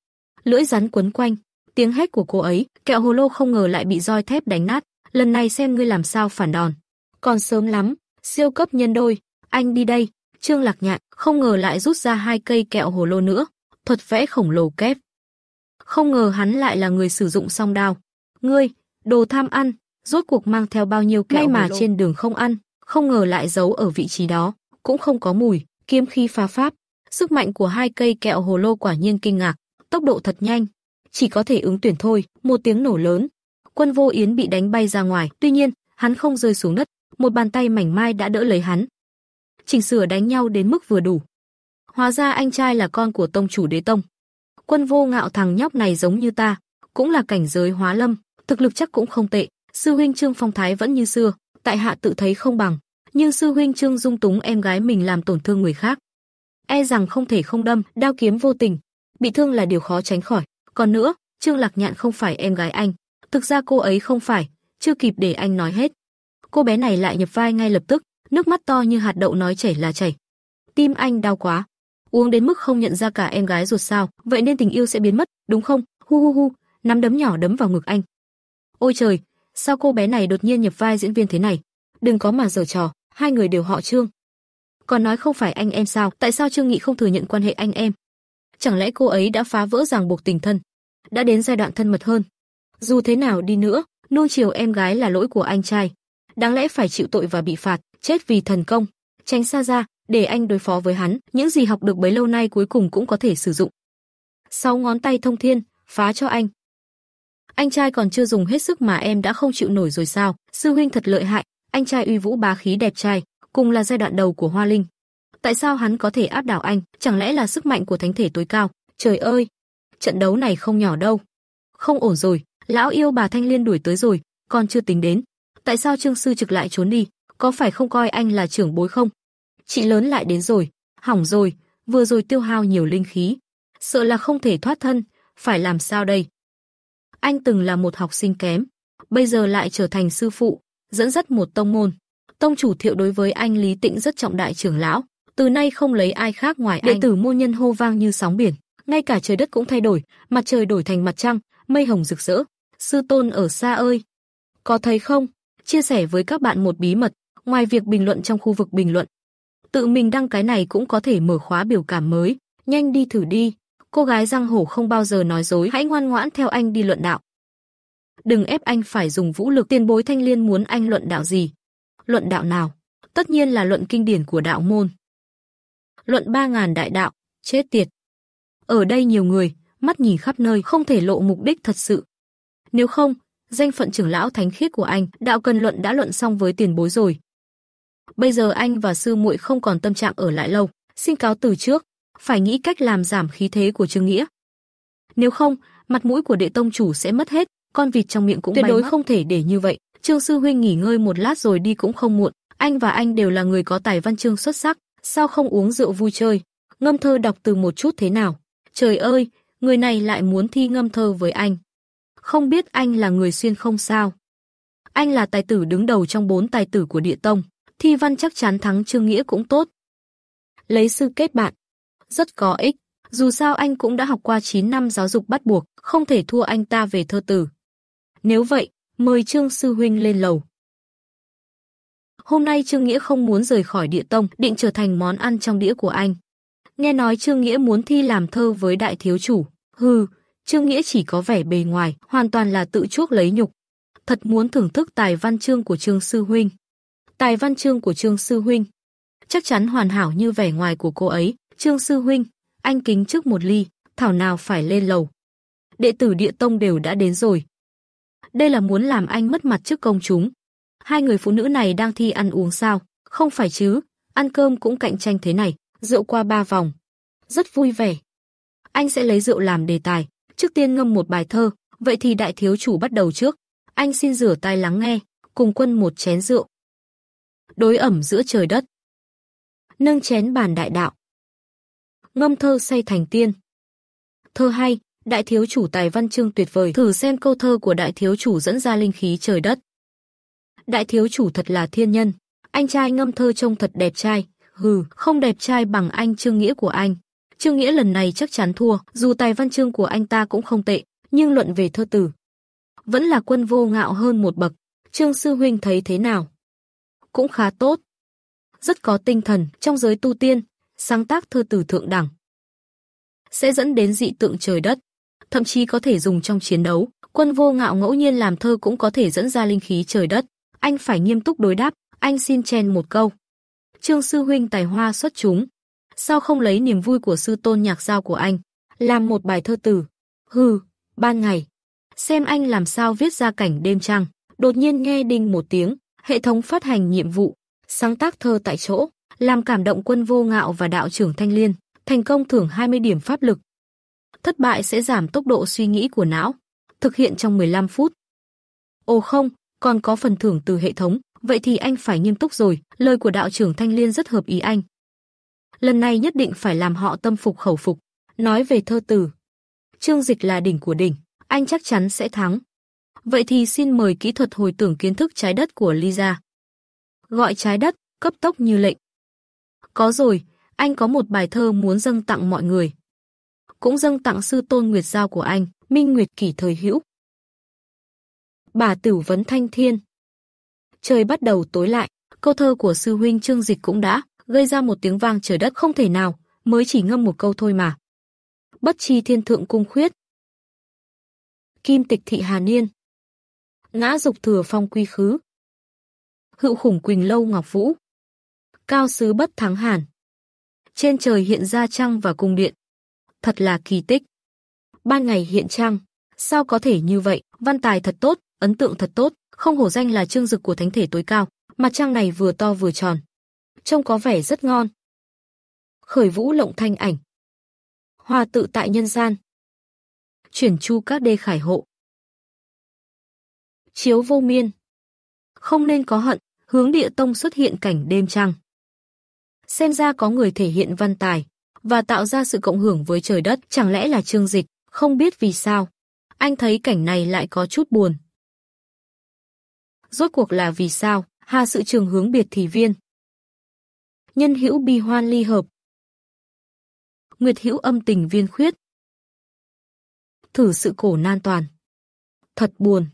lưỡi rắn quấn quanh, Tiếng hét của cô ấy, kẹo hồ lô không ngờ lại bị roi thép đánh nát, lần này xem ngươi làm sao phản đòn. Còn sớm lắm, siêu cấp nhân đôi, anh đi đây. Trương Lạc Nhạn không ngờ lại rút ra hai cây kẹo hồ lô nữa, thuật vẽ khổng lồ kép. Không ngờ hắn lại là người sử dụng song đao. Ngươi, đồ tham ăn, rốt cuộc mang theo bao nhiêu kẹo May mà lô. trên đường không ăn, không ngờ lại giấu ở vị trí đó, cũng không có mùi, kiếm khí phá pháp. Sức mạnh của hai cây kẹo hồ lô quả nhiên kinh ngạc, tốc độ thật nhanh, chỉ có thể ứng tuyển thôi. Một tiếng nổ lớn, Quân Vô Yến bị đánh bay ra ngoài, tuy nhiên, hắn không rơi xuống đất, một bàn tay mảnh mai đã đỡ lấy hắn. chỉnh sửa đánh nhau đến mức vừa đủ. Hóa ra anh trai là con của tông chủ Đế tông. Quân Vô Ngạo thằng nhóc này giống như ta, cũng là cảnh giới hóa lâm, thực lực chắc cũng không tệ, sư huynh Trương Phong Thái vẫn như xưa, tại hạ tự thấy không bằng, nhưng sư huynh Trương dung túng em gái mình làm tổn thương người khác, e rằng không thể không đâm, đao kiếm vô tình, bị thương là điều khó tránh khỏi. Còn nữa, Trương Lạc Nhạn không phải em gái anh. Thực ra cô ấy không phải, chưa kịp để anh nói hết. Cô bé này lại nhập vai ngay lập tức, nước mắt to như hạt đậu nói chảy là chảy. Tim anh đau quá. Uống đến mức không nhận ra cả em gái ruột sao, vậy nên tình yêu sẽ biến mất, đúng không? Hu hu hu, nắm đấm nhỏ đấm vào ngực anh. Ôi trời, sao cô bé này đột nhiên nhập vai diễn viên thế này? Đừng có mà giở trò, hai người đều họ Trương. Còn nói không phải anh em sao, tại sao Trương Nghị không thừa nhận quan hệ anh em? chẳng lẽ cô ấy đã phá vỡ ràng buộc tình thân, đã đến giai đoạn thân mật hơn. Dù thế nào đi nữa, nuông chiều em gái là lỗi của anh trai, đáng lẽ phải chịu tội và bị phạt, chết vì thần công. Tránh xa ra, để anh đối phó với hắn, những gì học được bấy lâu nay cuối cùng cũng có thể sử dụng. Sáu ngón tay thông thiên, phá cho anh. Anh trai còn chưa dùng hết sức mà em đã không chịu nổi rồi sao? Sư huynh thật lợi hại, anh trai uy vũ bá khí đẹp trai, cùng là giai đoạn đầu của Hoa Linh, Tại sao hắn có thể áp đảo anh? Chẳng lẽ là sức mạnh của thánh thể tối cao? Trời ơi, trận đấu này không nhỏ đâu. Không ổn rồi, lão yêu bà Thanh Liên đuổi tới rồi, còn chưa tính đến. Tại sao Trương sư trực lại trốn đi? Có phải không coi anh là trưởng bối không? Chị lớn lại đến rồi, hỏng rồi, vừa rồi tiêu hao nhiều linh khí, sợ là không thể thoát thân, phải làm sao đây? Anh từng là một học sinh kém, bây giờ lại trở thành sư phụ, dẫn dắt một tông môn. Tông chủ Thiệu đối với anh Lý Tịnh rất trọng đại trưởng lão, từ nay không lấy ai khác ngoài đệ anh. tử môn nhân hô vang như sóng biển, ngay cả trời đất cũng thay đổi, mặt trời đổi thành mặt trăng, mây hồng rực rỡ. Sư tôn ở xa ơi, có thấy không? Chia sẻ với các bạn một bí mật, ngoài việc bình luận trong khu vực bình luận, tự mình đăng cái này cũng có thể mở khóa biểu cảm mới, nhanh đi thử đi. Cô gái răng hổ không bao giờ nói dối, hãy ngoan ngoãn theo anh đi luận đạo. Đừng ép anh phải dùng vũ lực, tiền bối thanh liên muốn anh luận đạo gì? Luận đạo nào? Tất nhiên là luận kinh điển của đạo môn luận ba ngàn đại đạo, chết tiệt. Ở đây nhiều người, mắt nhìn khắp nơi không thể lộ mục đích thật sự. Nếu không, danh phận trưởng lão thánh khiết của anh, đạo cần luận đã luận xong với tiền bối rồi. Bây giờ anh và sư muội không còn tâm trạng ở lại lâu, xin cáo từ trước, phải nghĩ cách làm giảm khí thế của Trương Nghĩa. Nếu không, mặt mũi của đệ tông chủ sẽ mất hết, con vịt trong miệng cũng tuyệt đối mất. không thể để như vậy. Trương sư huynh nghỉ ngơi một lát rồi đi cũng không muộn, anh và anh đều là người có tài văn chương xuất sắc, sao không uống rượu vui chơi, ngâm thơ đọc từ một chút thế nào? Trời ơi, người này lại muốn thi ngâm thơ với anh. Không biết anh là người xuyên không sao? Anh là tài tử đứng đầu trong bốn tài tử của địa tông, thi văn chắc chắn thắng Trương Nghĩa cũng tốt. Lấy sư kết bạn, rất có ích, dù sao anh cũng đã học qua 9 năm giáo dục bắt buộc, không thể thua anh ta về thơ tử. Nếu vậy, mời Trương Sư Huynh lên lầu. Hôm nay Trương Nghĩa không muốn rời khỏi địa tông, định trở thành món ăn trong đĩa của anh. Nghe nói Trương Nghĩa muốn thi làm thơ với đại thiếu chủ. Hừ, Trương Nghĩa chỉ có vẻ bề ngoài, hoàn toàn là tự chuốc lấy nhục. Thật muốn thưởng thức tài văn chương của Trương Sư Huynh. Tài văn chương của Trương Sư Huynh. Chắc chắn hoàn hảo như vẻ ngoài của cô ấy. Trương Sư Huynh, anh kính trước một ly, thảo nào phải lên lầu. Đệ tử địa tông đều đã đến rồi. Đây là muốn làm anh mất mặt trước công chúng. Hai người phụ nữ này đang thi ăn uống sao? Không phải chứ, ăn cơm cũng cạnh tranh thế này, rượu qua ba vòng. Rất vui vẻ. Anh sẽ lấy rượu làm đề tài, trước tiên ngâm một bài thơ, vậy thì đại thiếu chủ bắt đầu trước. Anh xin rửa tay lắng nghe, cùng quân một chén rượu. Đối ẩm giữa trời đất. Nâng chén bàn đại đạo. Ngâm thơ say thành tiên. Thơ hay, đại thiếu chủ tài văn chương tuyệt vời. Thử xem câu thơ của đại thiếu chủ dẫn ra linh khí trời đất đại thiếu chủ thật là thiên nhân. Anh trai ngâm thơ trông thật đẹp trai, hừ, không đẹp trai bằng anh Trương Nghĩa của anh. Trương Nghĩa lần này chắc chắn thua, dù tài văn chương của anh ta cũng không tệ, nhưng luận về thơ tử. Vẫn là quân vô ngạo hơn một bậc. Trương Sư Huynh thấy thế nào? Cũng khá tốt. Rất có tinh thần trong giới tu tiên, sáng tác thơ tử thượng đẳng. Sẽ dẫn đến dị tượng trời đất, thậm chí có thể dùng trong chiến đấu. Quân vô ngạo ngẫu nhiên làm thơ cũng có thể dẫn ra linh khí trời đất anh phải nghiêm túc đối đáp, anh xin chen một câu. Trương sư huynh tài hoa xuất chúng, sao không lấy niềm vui của sư tôn nhạc giao của anh, làm một bài thơ tử. Hừ, ban ngày, xem anh làm sao viết ra cảnh đêm trăng. Đột nhiên nghe đinh một tiếng, hệ thống phát hành nhiệm vụ, sáng tác thơ tại chỗ, làm cảm động quân vô ngạo và đạo trưởng Thanh Liên, thành công thưởng 20 điểm pháp lực. Thất bại sẽ giảm tốc độ suy nghĩ của não, thực hiện trong 15 phút. Ồ không, còn có phần thưởng từ hệ thống, vậy thì anh phải nghiêm túc rồi, lời của đạo trưởng Thanh Liên rất hợp ý anh. Lần này nhất định phải làm họ tâm phục khẩu phục. Nói về thơ từ Trương Dịch là đỉnh của đỉnh, anh chắc chắn sẽ thắng. Vậy thì xin mời kỹ thuật hồi tưởng kiến thức trái đất của Lisa. Gọi trái đất, cấp tốc như lệnh. Có rồi, anh có một bài thơ muốn dâng tặng mọi người. Cũng dâng tặng sư tôn Nguyệt Giao của anh, Minh Nguyệt Kỷ thời hữu. Bà tử vấn thanh thiên. Trời bắt đầu tối lại, câu thơ của sư huynh Trương Dịch cũng đã gây ra một tiếng vang trời đất không thể nào, mới chỉ ngâm một câu thôi mà. Bất chi thiên thượng cung khuyết. Kim tịch thị Hà Niên. Ngã dục thừa phong quy khứ. Hữu khủng quỳnh lâu ngọc vũ. Cao sứ bất thắng hàn. Trên trời hiện ra trăng và cung điện. Thật là kỳ tích. Ban ngày hiện trăng, sao có thể như vậy, văn tài thật tốt, ấn tượng thật tốt, không hổ danh là trương dực của thánh thể tối cao, mặt trăng này vừa to vừa tròn, trông có vẻ rất ngon. Khởi vũ lộng thanh ảnh. hòa tự tại nhân gian. Chuyển chu các đê khải hộ. Chiếu vô miên. Không nên có hận, hướng địa tông xuất hiện cảnh đêm trăng. Xem ra có người thể hiện văn tài và tạo ra sự cộng hưởng với trời đất, chẳng lẽ là Trương Dịch, không biết vì sao. Anh thấy cảnh này lại có chút buồn rốt cuộc là vì sao? Hà sự trường hướng biệt thì viên. Nhân hữu bi hoan ly hợp. Nguyệt hữu âm tình viên khuyết. Thử sự cổ nan toàn. Thật buồn.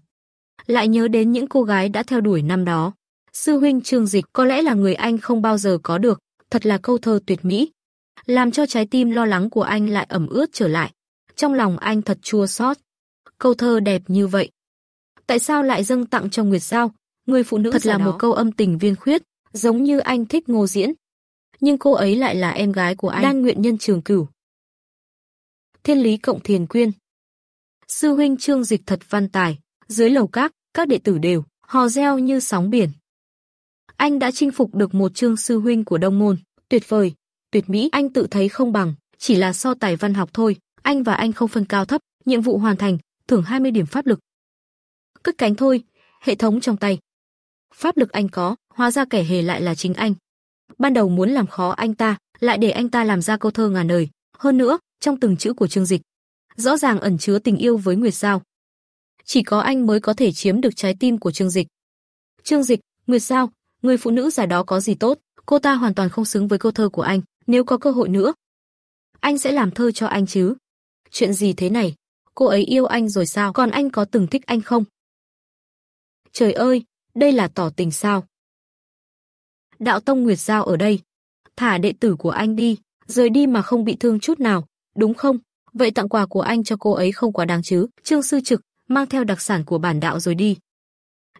Lại nhớ đến những cô gái đã theo đuổi năm đó. Sư huynh Trương Dịch có lẽ là người anh không bao giờ có được, thật là câu thơ tuyệt mỹ. Làm cho trái tim lo lắng của anh lại ẩm ướt trở lại. Trong lòng anh thật chua xót. Câu thơ đẹp như vậy, tại sao lại dâng tặng cho Nguyệt Giao, người phụ nữ thật là đó. một câu âm tình viên khuyết, giống như anh thích Ngô Diễn. Nhưng cô ấy lại là em gái của anh, đang nguyện nhân trường cửu. Thiên lý cộng thiền quyên. Sư huynh Trương Dịch thật văn tài, dưới lầu các, các đệ tử đều hò reo như sóng biển. Anh đã chinh phục được một Trương sư huynh của Đông môn, tuyệt vời, tuyệt mỹ, anh tự thấy không bằng, chỉ là so tài văn học thôi, anh và anh không phân cao thấp, nhiệm vụ hoàn thành, thưởng 20 điểm pháp lực, cất cánh thôi, hệ thống trong tay. Pháp lực anh có, hóa ra kẻ hề lại là chính anh. Ban đầu muốn làm khó anh ta, lại để anh ta làm ra câu thơ ngàn đời, hơn nữa, trong từng chữ của Trương Dịch, rõ ràng ẩn chứa tình yêu với Nguyệt sao Chỉ có anh mới có thể chiếm được trái tim của Trương Dịch. Trương Dịch, Nguyệt sao người phụ nữ già đó có gì tốt, cô ta hoàn toàn không xứng với câu thơ của anh, nếu có cơ hội nữa, anh sẽ làm thơ cho anh chứ. Chuyện gì thế này? Cô ấy yêu anh rồi sao? Còn anh có từng thích anh không? Trời ơi, đây là tỏ tình sao? Đạo Tông Nguyệt Giao ở đây. Thả đệ tử của anh đi, rời đi mà không bị thương chút nào, đúng không? Vậy tặng quà của anh cho cô ấy không quá đáng chứ? Trương Sư Trực, mang theo đặc sản của bản đạo rồi đi.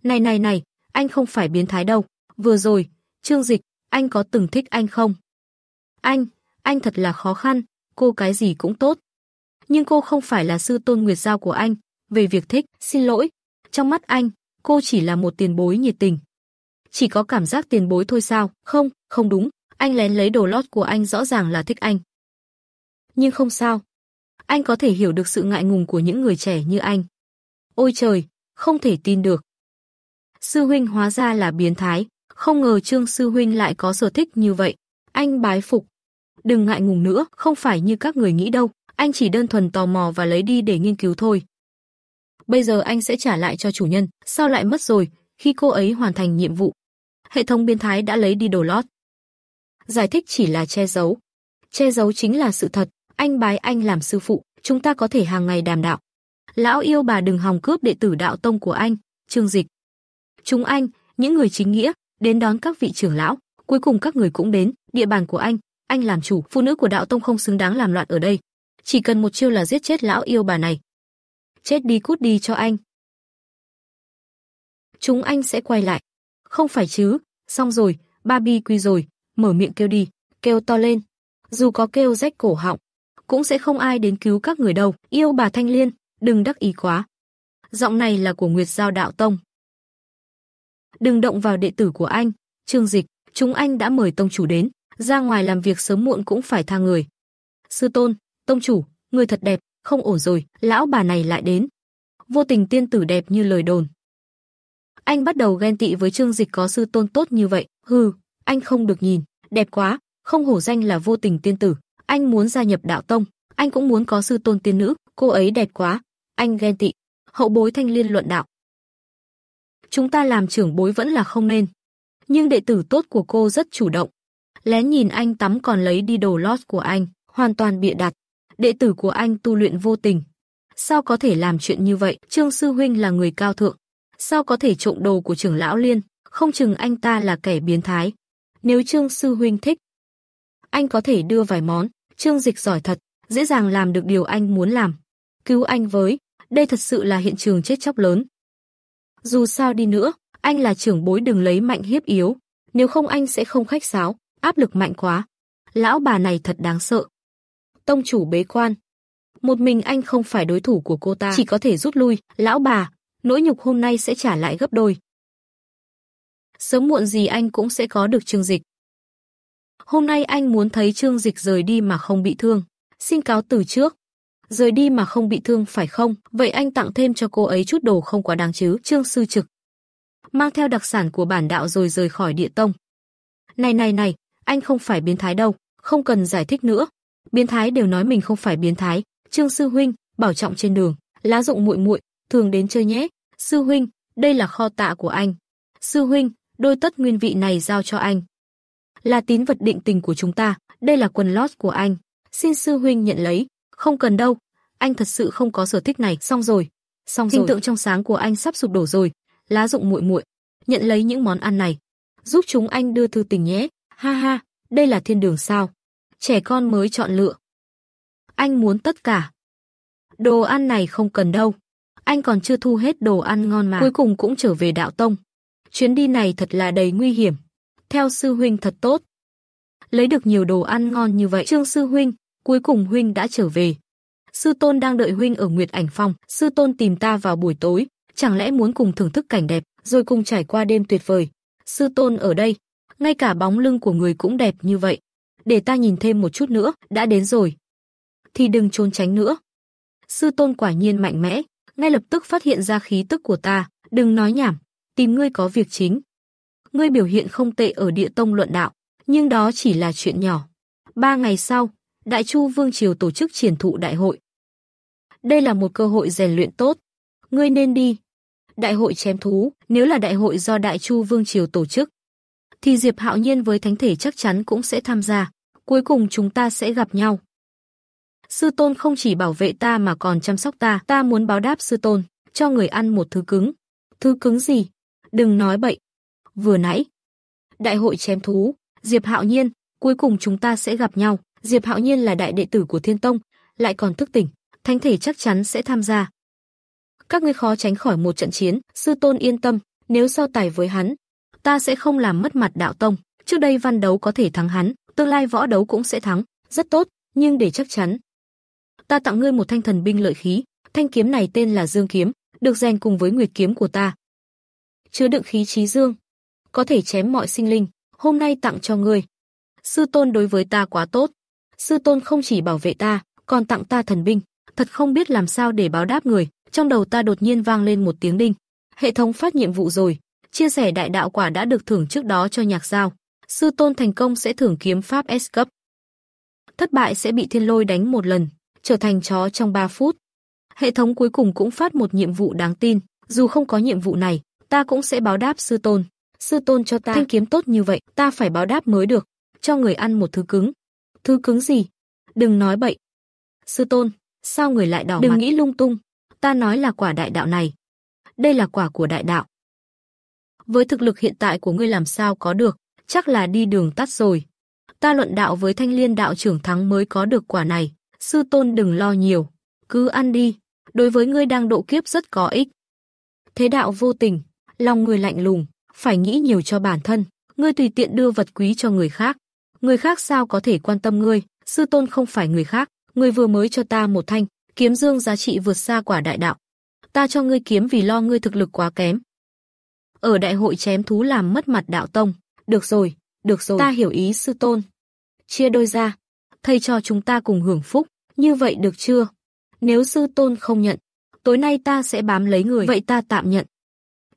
Này này này, anh không phải biến thái đâu. Vừa rồi, Trương Dịch, anh có từng thích anh không? Anh, anh thật là khó khăn, cô cái gì cũng tốt. Nhưng cô không phải là sư tôn Nguyệt Giao của anh. Về việc thích, xin lỗi. Trong mắt anh, cô chỉ là một tiền bối nhiệt tình. Chỉ có cảm giác tiền bối thôi sao? Không, không đúng, anh lén lấy đồ lót của anh rõ ràng là thích anh. Nhưng không sao. Anh có thể hiểu được sự ngại ngùng của những người trẻ như anh. Ôi trời, không thể tin được. Sư huynh hóa ra là biến thái, không ngờ Trương sư huynh lại có sở thích như vậy. Anh bái phục. Đừng ngại ngùng nữa, không phải như các người nghĩ đâu, anh chỉ đơn thuần tò mò và lấy đi để nghiên cứu thôi bây giờ anh sẽ trả lại cho chủ nhân, sao lại mất rồi, khi cô ấy hoàn thành nhiệm vụ. Hệ thống biến thái đã lấy đi đồ lót. Giải thích chỉ là che giấu. Che giấu chính là sự thật, anh bái anh làm sư phụ, chúng ta có thể hàng ngày đàm đạo. Lão yêu bà đừng hòng cướp đệ tử đạo tông của anh, Trương Dịch. Chúng anh, những người chính nghĩa, đến đón các vị trưởng lão, cuối cùng các người cũng đến, địa bàn của anh, anh làm chủ, phụ nữ của đạo tông không xứng đáng làm loạn ở đây. Chỉ cần một chiêu là giết chết lão yêu bà này, chết đi cút đi cho anh. Chúng anh sẽ quay lại. Không phải chứ, xong rồi, Barbie quy rồi, mở miệng kêu đi, kêu to lên. Dù có kêu rách cổ họng, cũng sẽ không ai đến cứu các người đâu, yêu bà Thanh Liên, đừng đắc ý quá. Giọng này là của Nguyệt Giao Đạo Tông. Đừng động vào đệ tử của anh, Trương Dịch, chúng anh đã mời tông chủ đến, ra ngoài làm việc sớm muộn cũng phải tha người. Sư tôn, tông chủ, người thật đẹp, không ổn rồi, lão bà này lại đến. Vô tình tiên tử đẹp như lời đồn. Anh bắt đầu ghen tị với Trương Dịch có sư tôn tốt như vậy, hừ, anh không được nhìn, đẹp quá, không hổ danh là vô tình tiên tử, anh muốn gia nhập đạo tông, anh cũng muốn có sư tôn tiên nữ, cô ấy đẹp quá, anh ghen tị. Hậu bối thanh liên luận đạo. Chúng ta làm trưởng bối vẫn là không nên, nhưng đệ tử tốt của cô rất chủ động. Lén nhìn anh tắm còn lấy đi đồ lót của anh, hoàn toàn bịa đặt đệ tử của anh tu luyện vô tình. Sao có thể làm chuyện như vậy? Trương Sư Huynh là người cao thượng. Sao có thể trộm đồ của trưởng lão liên? Không chừng anh ta là kẻ biến thái. Nếu Trương Sư Huynh thích, anh có thể đưa vài món. Trương Dịch giỏi thật, dễ dàng làm được điều anh muốn làm. Cứu anh với, đây thật sự là hiện trường chết chóc lớn. Dù sao đi nữa, anh là trưởng bối đừng lấy mạnh hiếp yếu. Nếu không anh sẽ không khách sáo, áp lực mạnh quá. Lão bà này thật đáng sợ tông chủ bế quan. Một mình anh không phải đối thủ của cô ta, chỉ có thể rút lui, lão bà, nỗi nhục hôm nay sẽ trả lại gấp đôi. Sớm muộn gì anh cũng sẽ có được Trương Dịch. Hôm nay anh muốn thấy Trương Dịch rời đi mà không bị thương, xin cáo từ trước. Rời đi mà không bị thương phải không? Vậy anh tặng thêm cho cô ấy chút đồ không quá đáng chứ? Trương Sư Trực mang theo đặc sản của bản đạo rồi rời khỏi địa tông. Này này này, anh không phải biến thái đâu, không cần giải thích nữa biến thái đều nói mình không phải biến thái, Trương sư huynh, bảo trọng trên đường, lá dụng muội muội, thường đến chơi nhé. Sư huynh, đây là kho tạ của anh. Sư huynh, đôi tất nguyên vị này giao cho anh. Là tín vật định tình của chúng ta, đây là quần lót của anh. Xin sư huynh nhận lấy, không cần đâu, anh thật sự không có sở thích này, xong rồi. Xong Hình rồi. tượng trong sáng của anh sắp sụp đổ rồi. Lá dụng muội muội, nhận lấy những món ăn này, giúp chúng anh đưa thư tình nhé. Ha ha, đây là thiên đường sao? trẻ con mới chọn lựa. Anh muốn tất cả. Đồ ăn này không cần đâu. Anh còn chưa thu hết đồ ăn ngon mà. Cuối cùng cũng trở về đạo tông. Chuyến đi này thật là đầy nguy hiểm. Theo sư huynh thật tốt. Lấy được nhiều đồ ăn ngon như vậy. Trương sư huynh, cuối cùng huynh đã trở về. Sư tôn đang đợi huynh ở Nguyệt Ảnh Phong. Sư tôn tìm ta vào buổi tối. Chẳng lẽ muốn cùng thưởng thức cảnh đẹp, rồi cùng trải qua đêm tuyệt vời. Sư tôn ở đây. Ngay cả bóng lưng của người cũng đẹp như vậy để ta nhìn thêm một chút nữa, đã đến rồi. Thì đừng trốn tránh nữa. Sư tôn quả nhiên mạnh mẽ, ngay lập tức phát hiện ra khí tức của ta, đừng nói nhảm, tìm ngươi có việc chính. Ngươi biểu hiện không tệ ở địa tông luận đạo, nhưng đó chỉ là chuyện nhỏ. Ba ngày sau, Đại Chu Vương Triều tổ chức triển thụ đại hội. Đây là một cơ hội rèn luyện tốt. Ngươi nên đi. Đại hội chém thú, nếu là đại hội do Đại Chu Vương Triều tổ chức, thì Diệp Hạo Nhiên với thánh thể chắc chắn cũng sẽ tham gia cuối cùng chúng ta sẽ gặp nhau. Sư tôn không chỉ bảo vệ ta mà còn chăm sóc ta, ta muốn báo đáp sư tôn, cho người ăn một thứ cứng. Thứ cứng gì? Đừng nói bậy. Vừa nãy, đại hội chém thú, Diệp Hạo Nhiên, cuối cùng chúng ta sẽ gặp nhau. Diệp Hạo Nhiên là đại đệ tử của Thiên Tông, lại còn thức tỉnh, thánh thể chắc chắn sẽ tham gia. Các ngươi khó tránh khỏi một trận chiến, sư tôn yên tâm, nếu so tài với hắn, ta sẽ không làm mất mặt đạo tông. Trước đây văn đấu có thể thắng hắn, tương lai võ đấu cũng sẽ thắng, rất tốt, nhưng để chắc chắn, ta tặng ngươi một thanh thần binh lợi khí, thanh kiếm này tên là Dương kiếm, được rèn cùng với Nguyệt kiếm của ta. Chứa đựng khí chí dương, có thể chém mọi sinh linh, hôm nay tặng cho ngươi. Sư tôn đối với ta quá tốt, sư tôn không chỉ bảo vệ ta, còn tặng ta thần binh, thật không biết làm sao để báo đáp người. Trong đầu ta đột nhiên vang lên một tiếng đinh. Hệ thống phát nhiệm vụ rồi, chia sẻ đại đạo quả đã được thưởng trước đó cho Nhạc Giao sư tôn thành công sẽ thưởng kiếm pháp S cấp. Thất bại sẽ bị thiên lôi đánh một lần, trở thành chó trong 3 phút. Hệ thống cuối cùng cũng phát một nhiệm vụ đáng tin, dù không có nhiệm vụ này, ta cũng sẽ báo đáp sư tôn. Sư tôn cho ta thanh kiếm tốt như vậy, ta phải báo đáp mới được, cho người ăn một thứ cứng. Thứ cứng gì? Đừng nói bậy. Sư tôn, sao người lại đỏ Đừng mặt? nghĩ lung tung, ta nói là quả đại đạo này. Đây là quả của đại đạo. Với thực lực hiện tại của ngươi làm sao có được? chắc là đi đường tắt rồi. Ta luận đạo với thanh liên đạo trưởng thắng mới có được quả này, sư tôn đừng lo nhiều, cứ ăn đi, đối với ngươi đang độ kiếp rất có ích. Thế đạo vô tình, lòng người lạnh lùng, phải nghĩ nhiều cho bản thân, ngươi tùy tiện đưa vật quý cho người khác. Người khác sao có thể quan tâm ngươi, sư tôn không phải người khác, ngươi vừa mới cho ta một thanh, kiếm dương giá trị vượt xa quả đại đạo. Ta cho ngươi kiếm vì lo ngươi thực lực quá kém. Ở đại hội chém thú làm mất mặt đạo tông, được rồi, được rồi, ta hiểu ý sư tôn. Chia đôi ra, thầy cho chúng ta cùng hưởng phúc, như vậy được chưa? Nếu sư tôn không nhận, tối nay ta sẽ bám lấy người, vậy ta tạm nhận.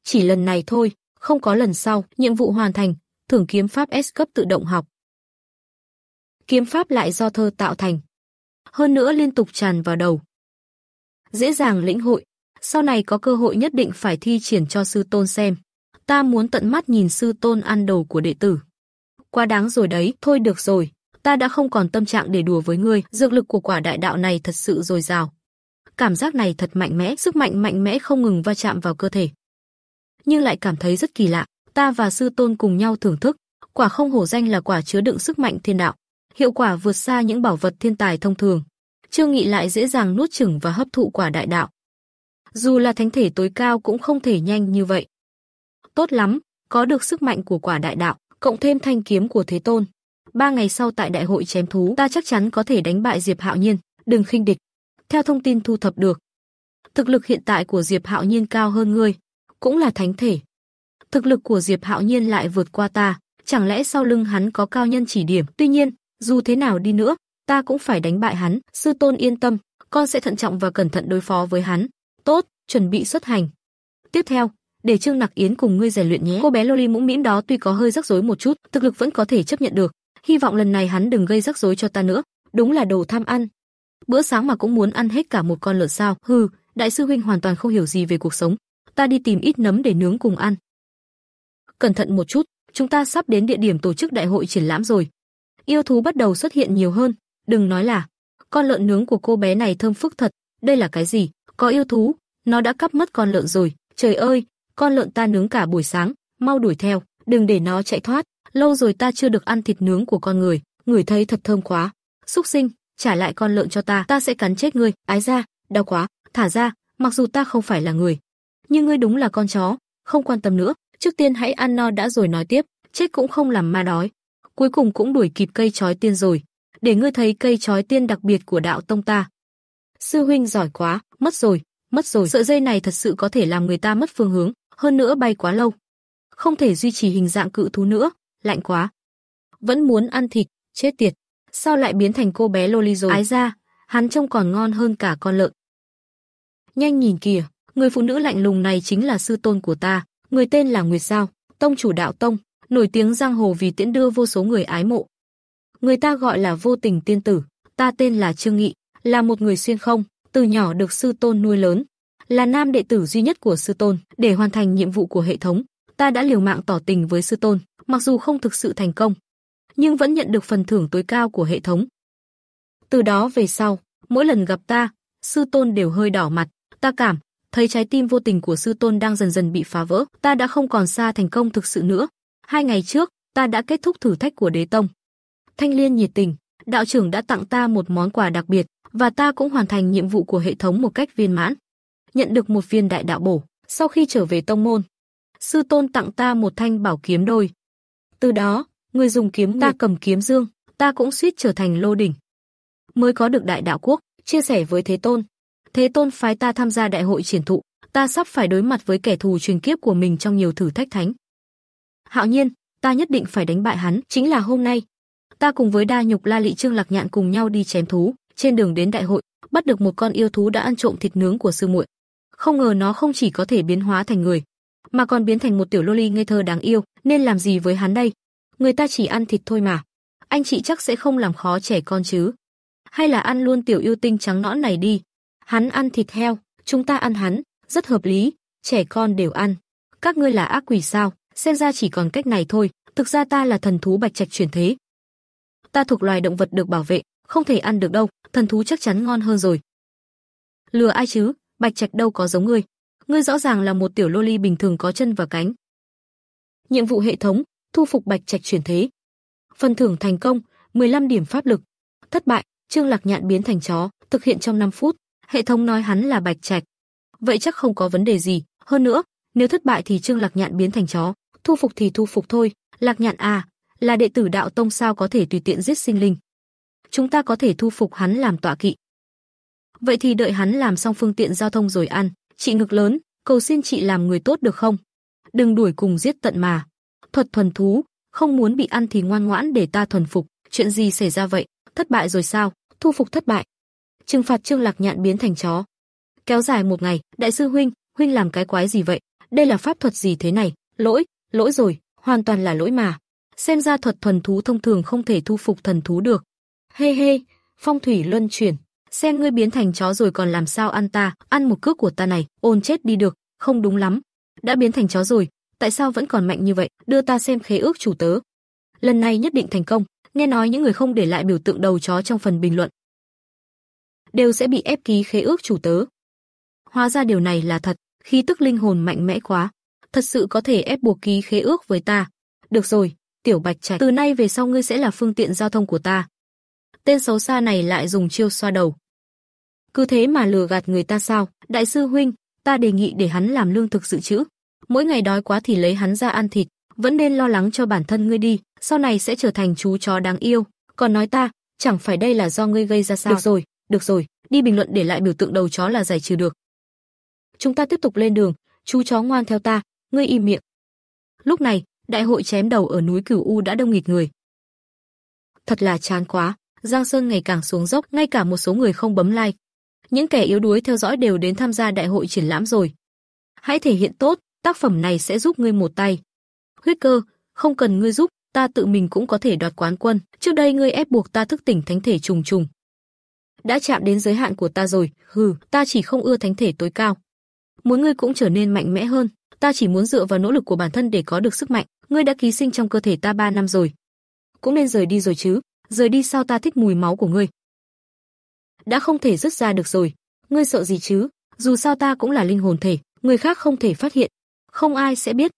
Chỉ lần này thôi, không có lần sau, nhiệm vụ hoàn thành, thưởng kiếm pháp S cấp tự động học. Kiếm pháp lại do thơ tạo thành. Hơn nữa liên tục tràn vào đầu. Dễ dàng lĩnh hội, sau này có cơ hội nhất định phải thi triển cho sư tôn xem ta muốn tận mắt nhìn sư tôn ăn đồ của đệ tử. Quá đáng rồi đấy, thôi được rồi, ta đã không còn tâm trạng để đùa với ngươi, dược lực của quả đại đạo này thật sự dồi dào. Cảm giác này thật mạnh mẽ, sức mạnh mạnh mẽ không ngừng va chạm vào cơ thể. Nhưng lại cảm thấy rất kỳ lạ, ta và sư tôn cùng nhau thưởng thức, quả không hổ danh là quả chứa đựng sức mạnh thiên đạo, hiệu quả vượt xa những bảo vật thiên tài thông thường. Trương Nghị lại dễ dàng nuốt chửng và hấp thụ quả đại đạo. Dù là thánh thể tối cao cũng không thể nhanh như vậy, tốt lắm, có được sức mạnh của quả đại đạo, cộng thêm thanh kiếm của Thế Tôn. Ba ngày sau tại đại hội chém thú, ta chắc chắn có thể đánh bại Diệp Hạo Nhiên, đừng khinh địch. Theo thông tin thu thập được, thực lực hiện tại của Diệp Hạo Nhiên cao hơn ngươi, cũng là thánh thể. Thực lực của Diệp Hạo Nhiên lại vượt qua ta, chẳng lẽ sau lưng hắn có cao nhân chỉ điểm? Tuy nhiên, dù thế nào đi nữa, ta cũng phải đánh bại hắn, sư tôn yên tâm, con sẽ thận trọng và cẩn thận đối phó với hắn. Tốt, chuẩn bị xuất hành. Tiếp theo, để Trương Nặc Yến cùng ngươi rèn luyện nhé. Cô bé Loli mũm mĩm đó tuy có hơi rắc rối một chút, thực lực vẫn có thể chấp nhận được, hy vọng lần này hắn đừng gây rắc rối cho ta nữa, đúng là đồ tham ăn. Bữa sáng mà cũng muốn ăn hết cả một con lợn sao? Hừ, đại sư huynh hoàn toàn không hiểu gì về cuộc sống, ta đi tìm ít nấm để nướng cùng ăn. Cẩn thận một chút, chúng ta sắp đến địa điểm tổ chức đại hội triển lãm rồi. Yêu thú bắt đầu xuất hiện nhiều hơn, đừng nói là con lợn nướng của cô bé này thơm phức thật, đây là cái gì? Có yêu thú, nó đã cắp mất con lợn rồi. Trời ơi, con lợn ta nướng cả buổi sáng, mau đuổi theo, đừng để nó chạy thoát, lâu rồi ta chưa được ăn thịt nướng của con người, người thấy thật thơm quá. Súc sinh, trả lại con lợn cho ta, ta sẽ cắn chết ngươi, ái ra, đau quá, thả ra, mặc dù ta không phải là người, nhưng ngươi đúng là con chó, không quan tâm nữa, trước tiên hãy ăn no đã rồi nói tiếp, chết cũng không làm ma đói. Cuối cùng cũng đuổi kịp cây chói tiên rồi, để ngươi thấy cây chói tiên đặc biệt của đạo tông ta. Sư huynh giỏi quá, mất rồi, mất rồi, sợi dây này thật sự có thể làm người ta mất phương hướng, hơn nữa bay quá lâu. Không thể duy trì hình dạng cự thú nữa, lạnh quá. Vẫn muốn ăn thịt, chết tiệt. Sao lại biến thành cô bé Loli rồi? Ái ra, hắn trông còn ngon hơn cả con lợn. Nhanh nhìn kìa, người phụ nữ lạnh lùng này chính là sư tôn của ta, người tên là Nguyệt Giao, tông chủ đạo tông, nổi tiếng giang hồ vì tiễn đưa vô số người ái mộ. Người ta gọi là vô tình tiên tử, ta tên là Trương Nghị, là một người xuyên không, từ nhỏ được sư tôn nuôi lớn, là nam đệ tử duy nhất của sư tôn, để hoàn thành nhiệm vụ của hệ thống, ta đã liều mạng tỏ tình với sư tôn, mặc dù không thực sự thành công, nhưng vẫn nhận được phần thưởng tối cao của hệ thống. Từ đó về sau, mỗi lần gặp ta, sư tôn đều hơi đỏ mặt, ta cảm thấy trái tim vô tình của sư tôn đang dần dần bị phá vỡ, ta đã không còn xa thành công thực sự nữa. Hai ngày trước, ta đã kết thúc thử thách của đế tông. Thanh Liên nhiệt tình, đạo trưởng đã tặng ta một món quà đặc biệt và ta cũng hoàn thành nhiệm vụ của hệ thống một cách viên mãn nhận được một viên đại đạo bổ, sau khi trở về tông môn, sư tôn tặng ta một thanh bảo kiếm đôi. Từ đó, người dùng kiếm ta cầm kiếm dương, ta cũng suýt trở thành lô đỉnh. Mới có được đại đạo quốc, chia sẻ với Thế Tôn. Thế Tôn phái ta tham gia đại hội triển thụ, ta sắp phải đối mặt với kẻ thù truyền kiếp của mình trong nhiều thử thách thánh. Hạo nhiên, ta nhất định phải đánh bại hắn, chính là hôm nay. Ta cùng với đa nhục la lị trương lạc nhạn cùng nhau đi chém thú, trên đường đến đại hội, bắt được một con yêu thú đã ăn trộm thịt nướng của sư muội không ngờ nó không chỉ có thể biến hóa thành người, mà còn biến thành một tiểu loli ngây thơ đáng yêu, nên làm gì với hắn đây? Người ta chỉ ăn thịt thôi mà. Anh chị chắc sẽ không làm khó trẻ con chứ? Hay là ăn luôn tiểu yêu tinh trắng nõn này đi. Hắn ăn thịt heo, chúng ta ăn hắn, rất hợp lý, trẻ con đều ăn. Các ngươi là ác quỷ sao? Xem ra chỉ còn cách này thôi, thực ra ta là thần thú bạch trạch chuyển thế. Ta thuộc loài động vật được bảo vệ, không thể ăn được đâu, thần thú chắc chắn ngon hơn rồi. Lừa ai chứ, Bạch Trạch đâu có giống ngươi. Ngươi rõ ràng là một tiểu loli bình thường có chân và cánh. Nhiệm vụ hệ thống: Thu phục Bạch Trạch chuyển thế. Phần thưởng thành công: 15 điểm pháp lực. Thất bại: Trương Lạc Nhạn biến thành chó, thực hiện trong 5 phút. Hệ thống nói hắn là Bạch Trạch. Vậy chắc không có vấn đề gì, hơn nữa, nếu thất bại thì Trương Lạc Nhạn biến thành chó, thu phục thì thu phục thôi, Lạc Nhạn à, là đệ tử đạo tông sao có thể tùy tiện giết sinh linh. Chúng ta có thể thu phục hắn làm tọa kỵ, Vậy thì đợi hắn làm xong phương tiện giao thông rồi ăn. Chị ngực lớn, cầu xin chị làm người tốt được không? Đừng đuổi cùng giết tận mà. Thuật thuần thú, không muốn bị ăn thì ngoan ngoãn để ta thuần phục. Chuyện gì xảy ra vậy? Thất bại rồi sao? Thu phục thất bại. Trừng phạt Trương Lạc Nhạn biến thành chó. Kéo dài một ngày, đại sư huynh, huynh làm cái quái gì vậy? Đây là pháp thuật gì thế này? Lỗi, lỗi rồi, hoàn toàn là lỗi mà. Xem ra thuật thuần thú thông thường không thể thu phục thần thú được. Hê hey hê, hey, phong thủy luân chuyển xem ngươi biến thành chó rồi còn làm sao ăn ta, ăn một cước của ta này, ôn chết đi được, không đúng lắm. Đã biến thành chó rồi, tại sao vẫn còn mạnh như vậy, đưa ta xem khế ước chủ tớ. Lần này nhất định thành công, nghe nói những người không để lại biểu tượng đầu chó trong phần bình luận đều sẽ bị ép ký khế ước chủ tớ. Hóa ra điều này là thật, khí tức linh hồn mạnh mẽ quá, thật sự có thể ép buộc ký khế ước với ta. Được rồi, Tiểu Bạch Trạch, từ nay về sau ngươi sẽ là phương tiện giao thông của ta tên xấu xa này lại dùng chiêu xoa đầu. Cứ thế mà lừa gạt người ta sao? Đại sư huynh, ta đề nghị để hắn làm lương thực dự trữ. Mỗi ngày đói quá thì lấy hắn ra ăn thịt, vẫn nên lo lắng cho bản thân ngươi đi, sau này sẽ trở thành chú chó đáng yêu. Còn nói ta, chẳng phải đây là do ngươi gây ra sao? Được rồi, được rồi, đi bình luận để lại biểu tượng đầu chó là giải trừ được. Chúng ta tiếp tục lên đường, chú chó ngoan theo ta, ngươi im miệng. Lúc này, đại hội chém đầu ở núi Cửu U đã đông nghịt người. Thật là chán quá, Giang Sơn ngày càng xuống dốc, ngay cả một số người không bấm like. Những kẻ yếu đuối theo dõi đều đến tham gia đại hội triển lãm rồi. Hãy thể hiện tốt, tác phẩm này sẽ giúp ngươi một tay. Huyết cơ, không cần ngươi giúp, ta tự mình cũng có thể đoạt quán quân. Trước đây ngươi ép buộc ta thức tỉnh thánh thể trùng trùng. Đã chạm đến giới hạn của ta rồi, hừ, ta chỉ không ưa thánh thể tối cao. Muốn ngươi cũng trở nên mạnh mẽ hơn, ta chỉ muốn dựa vào nỗ lực của bản thân để có được sức mạnh. Ngươi đã ký sinh trong cơ thể ta 3 năm rồi. Cũng nên rời đi rồi chứ rời đi sao ta thích mùi máu của ngươi. Đã không thể rứt ra được rồi, ngươi sợ gì chứ, dù sao ta cũng là linh hồn thể, người khác không thể phát hiện, không ai sẽ biết.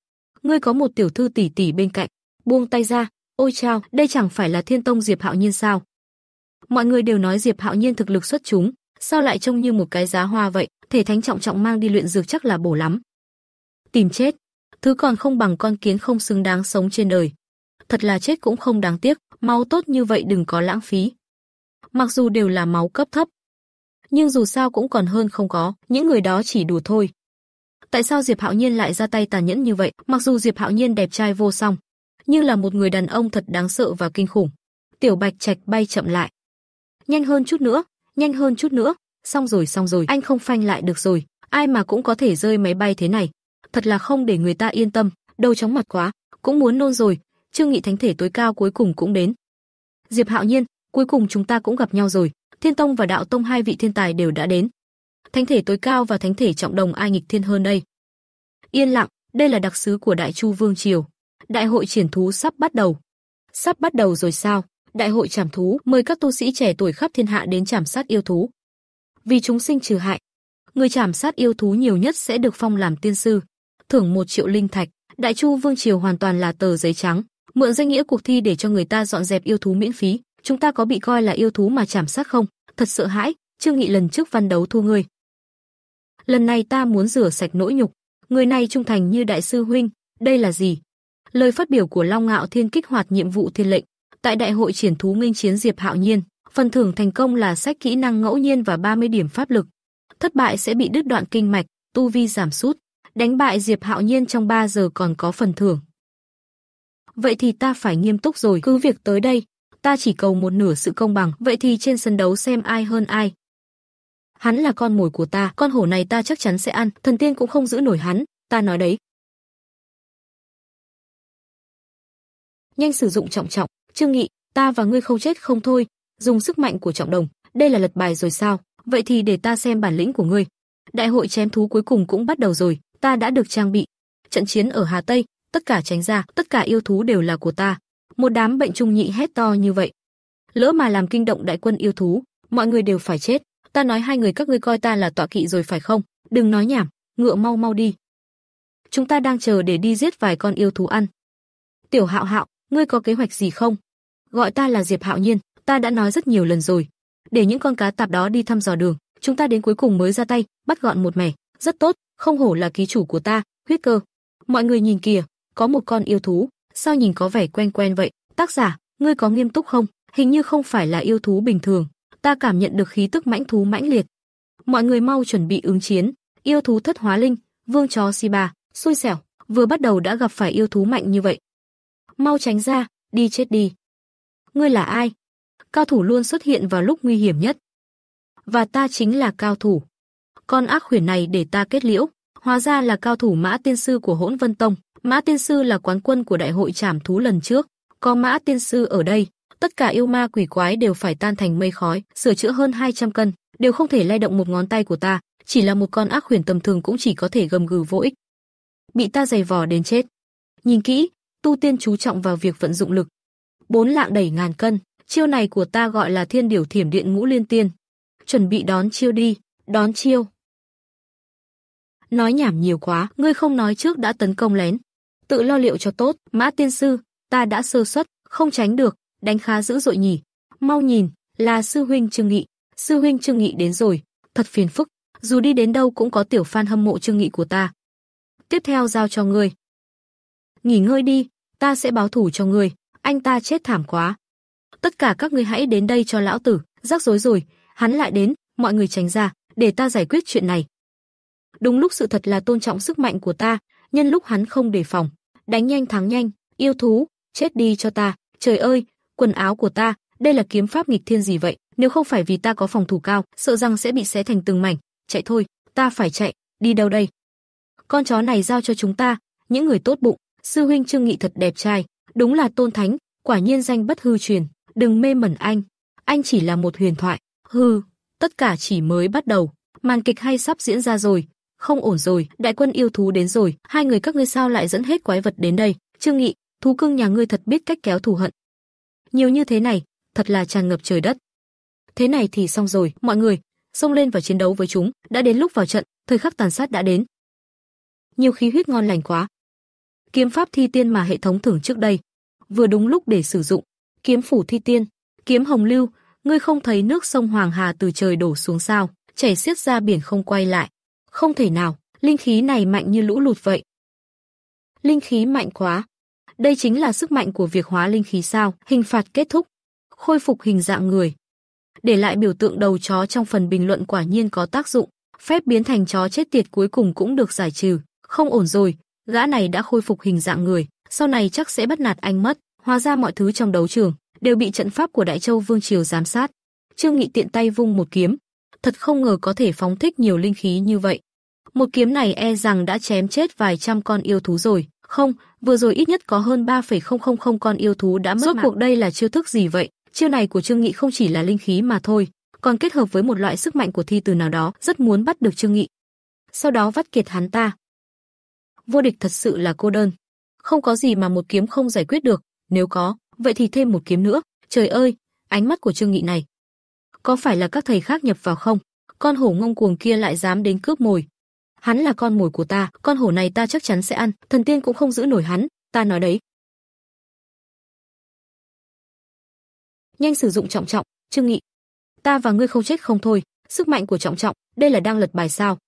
Ngươi có một tiểu thư tỷ tỷ bên cạnh, buông tay ra, ôi chao, đây chẳng phải là Thiên Tông Diệp Hạo Nhiên sao? Mọi người đều nói Diệp Hạo Nhiên thực lực xuất chúng, sao lại trông như một cái giá hoa vậy, thể thánh trọng trọng mang đi luyện dược chắc là bổ lắm. Tìm chết, thứ còn không bằng con kiến không xứng đáng sống trên đời. Thật là chết cũng không đáng tiếc, máu tốt như vậy đừng có lãng phí. Mặc dù đều là máu cấp thấp, nhưng dù sao cũng còn hơn không có, những người đó chỉ đủ thôi. Tại sao Diệp Hạo Nhiên lại ra tay tàn nhẫn như vậy, mặc dù Diệp Hạo Nhiên đẹp trai vô song, nhưng là một người đàn ông thật đáng sợ và kinh khủng. Tiểu Bạch Trạch bay chậm lại. Nhanh hơn chút nữa, nhanh hơn chút nữa, xong rồi xong rồi, anh không phanh lại được rồi, ai mà cũng có thể rơi máy bay thế này, thật là không để người ta yên tâm, đầu chóng mặt quá, cũng muốn nôn rồi, Trương Nghị Thánh thể tối cao cuối cùng cũng đến. Diệp Hạo Nhiên, cuối cùng chúng ta cũng gặp nhau rồi, Thiên Tông và Đạo Tông hai vị thiên tài đều đã đến. Thánh thể tối cao và thánh thể trọng đồng ai nghịch thiên hơn đây? Yên lặng, đây là đặc sứ của Đại Chu Vương triều. Đại hội triển thú sắp bắt đầu. Sắp bắt đầu rồi sao? Đại hội trảm thú mời các tu sĩ trẻ tuổi khắp thiên hạ đến trảm sát yêu thú. Vì chúng sinh trừ hại, người trảm sát yêu thú nhiều nhất sẽ được phong làm tiên sư, thưởng một triệu linh thạch. Đại Chu Vương triều hoàn toàn là tờ giấy trắng mượn danh nghĩa cuộc thi để cho người ta dọn dẹp yêu thú miễn phí, chúng ta có bị coi là yêu thú mà chảm sát không? Thật sợ hãi, Trương Nghị lần trước văn đấu thua ngươi. Lần này ta muốn rửa sạch nỗi nhục, người này trung thành như đại sư huynh, đây là gì? Lời phát biểu của Long Ngạo Thiên kích hoạt nhiệm vụ thiên lệnh, tại đại hội triển thú minh chiến Diệp Hạo Nhiên, phần thưởng thành công là sách kỹ năng ngẫu nhiên và 30 điểm pháp lực. Thất bại sẽ bị đứt đoạn kinh mạch, tu vi giảm sút. Đánh bại Diệp Hạo Nhiên trong 3 giờ còn có phần thưởng. Vậy thì ta phải nghiêm túc rồi, cứ việc tới đây, ta chỉ cầu một nửa sự công bằng, vậy thì trên sân đấu xem ai hơn ai. Hắn là con mồi của ta, con hổ này ta chắc chắn sẽ ăn, thần tiên cũng không giữ nổi hắn, ta nói đấy. Nhanh sử dụng trọng trọng, Trương Nghị, ta và ngươi không chết không thôi, dùng sức mạnh của trọng đồng, đây là lật bài rồi sao? Vậy thì để ta xem bản lĩnh của ngươi. Đại hội chém thú cuối cùng cũng bắt đầu rồi, ta đã được trang bị. Trận chiến ở Hà Tây, tất cả tránh ra, tất cả yêu thú đều là của ta. Một đám bệnh trung nhị hét to như vậy. Lỡ mà làm kinh động đại quân yêu thú, mọi người đều phải chết. Ta nói hai người các ngươi coi ta là tọa kỵ rồi phải không? Đừng nói nhảm, ngựa mau mau đi. Chúng ta đang chờ để đi giết vài con yêu thú ăn. Tiểu Hạo Hạo, ngươi có kế hoạch gì không? Gọi ta là Diệp Hạo Nhiên, ta đã nói rất nhiều lần rồi. Để những con cá tạp đó đi thăm dò đường, chúng ta đến cuối cùng mới ra tay, bắt gọn một mẻ. Rất tốt, không hổ là ký chủ của ta, huyết cơ. Mọi người nhìn kìa, có một con yêu thú, sao nhìn có vẻ quen quen vậy? Tác giả, ngươi có nghiêm túc không? Hình như không phải là yêu thú bình thường, ta cảm nhận được khí tức mãnh thú mãnh liệt. Mọi người mau chuẩn bị ứng chiến, yêu thú thất hóa linh, vương chó Siba, xui xẻo, vừa bắt đầu đã gặp phải yêu thú mạnh như vậy. Mau tránh ra, đi chết đi. Ngươi là ai? Cao thủ luôn xuất hiện vào lúc nguy hiểm nhất. Và ta chính là cao thủ. Con ác khuyển này để ta kết liễu, hóa ra là cao thủ mã tiên sư của hỗn vân tông, Mã Tiên Sư là quán quân của đại hội trảm thú lần trước, có Mã Tiên Sư ở đây, tất cả yêu ma quỷ quái đều phải tan thành mây khói, sửa chữa hơn 200 cân, đều không thể lay động một ngón tay của ta, chỉ là một con ác huyền tầm thường cũng chỉ có thể gầm gừ vô ích. Bị ta giày vò đến chết. Nhìn kỹ, tu tiên chú trọng vào việc vận dụng lực. Bốn lạng đẩy ngàn cân, chiêu này của ta gọi là Thiên Điểu Thiểm Điện Ngũ Liên Tiên. Chuẩn bị đón chiêu đi, đón chiêu. Nói nhảm nhiều quá, ngươi không nói trước đã tấn công lén, tự lo liệu cho tốt. Mã tiên sư, ta đã sơ suất, không tránh được, đánh khá dữ dội nhỉ. Mau nhìn, là sư huynh Trương Nghị. Sư huynh Trương Nghị đến rồi, thật phiền phức. Dù đi đến đâu cũng có tiểu fan hâm mộ Trương Nghị của ta. Tiếp theo giao cho ngươi. Nghỉ ngơi đi, ta sẽ báo thủ cho ngươi. Anh ta chết thảm quá. Tất cả các ngươi hãy đến đây cho lão tử, rắc rối rồi, hắn lại đến, mọi người tránh ra, để ta giải quyết chuyện này. Đúng lúc sự thật là tôn trọng sức mạnh của ta, nhân lúc hắn không đề phòng, đánh nhanh thắng nhanh, yêu thú, chết đi cho ta, trời ơi, quần áo của ta, đây là kiếm pháp nghịch thiên gì vậy, nếu không phải vì ta có phòng thủ cao, sợ rằng sẽ bị xé thành từng mảnh, chạy thôi, ta phải chạy, đi đâu đây? Con chó này giao cho chúng ta, những người tốt bụng, sư huynh Trương Nghị thật đẹp trai, đúng là tôn thánh, quả nhiên danh bất hư truyền, đừng mê mẩn anh, anh chỉ là một huyền thoại. hư tất cả chỉ mới bắt đầu, màn kịch hay sắp diễn ra rồi, không ổn rồi, đại quân yêu thú đến rồi, hai người các ngươi sao lại dẫn hết quái vật đến đây? Trương Nghị, thú cưng nhà ngươi thật biết cách kéo thù hận. Nhiều như thế này, thật là tràn ngập trời đất. Thế này thì xong rồi, mọi người, xông lên và chiến đấu với chúng, đã đến lúc vào trận, thời khắc tàn sát đã đến. Nhiều khí huyết ngon lành quá. Kiếm pháp thi tiên mà hệ thống thưởng trước đây, vừa đúng lúc để sử dụng, kiếm phủ thi tiên, kiếm hồng lưu, ngươi không thấy nước sông Hoàng Hà từ trời đổ xuống sao, chảy xiết ra biển không quay lại. Không thể nào, linh khí này mạnh như lũ lụt vậy. Linh khí mạnh quá. Đây chính là sức mạnh của việc hóa linh khí sao? Hình phạt kết thúc. Khôi phục hình dạng người. Để lại biểu tượng đầu chó trong phần bình luận quả nhiên có tác dụng, phép biến thành chó chết tiệt cuối cùng cũng được giải trừ. Không ổn rồi, gã này đã khôi phục hình dạng người, sau này chắc sẽ bắt nạt anh mất. Hóa ra mọi thứ trong đấu trường đều bị trận pháp của Đại Châu Vương triều giám sát. Trương Nghị tiện tay vung một kiếm, thật không ngờ có thể phóng thích nhiều linh khí như vậy. Một kiếm này e rằng đã chém chết vài trăm con yêu thú rồi. Không, vừa rồi ít nhất có hơn 3,000 con yêu thú đã mất Rốt mạng. cuộc đây là chiêu thức gì vậy? Chiêu này của Trương Nghị không chỉ là linh khí mà thôi, còn kết hợp với một loại sức mạnh của thi từ nào đó, rất muốn bắt được Trương Nghị. Sau đó vắt kiệt hắn ta. Vô địch thật sự là cô đơn. Không có gì mà một kiếm không giải quyết được, nếu có, vậy thì thêm một kiếm nữa. Trời ơi, ánh mắt của Trương Nghị này, có phải là các thầy khác nhập vào không? Con hổ ngông cuồng kia lại dám đến cướp mồi. Hắn là con mồi của ta, con hổ này ta chắc chắn sẽ ăn, thần tiên cũng không giữ nổi hắn, ta nói đấy. Nhanh sử dụng trọng trọng, Trương Nghị. Ta và ngươi không chết không thôi, sức mạnh của trọng trọng, đây là đang lật bài sao?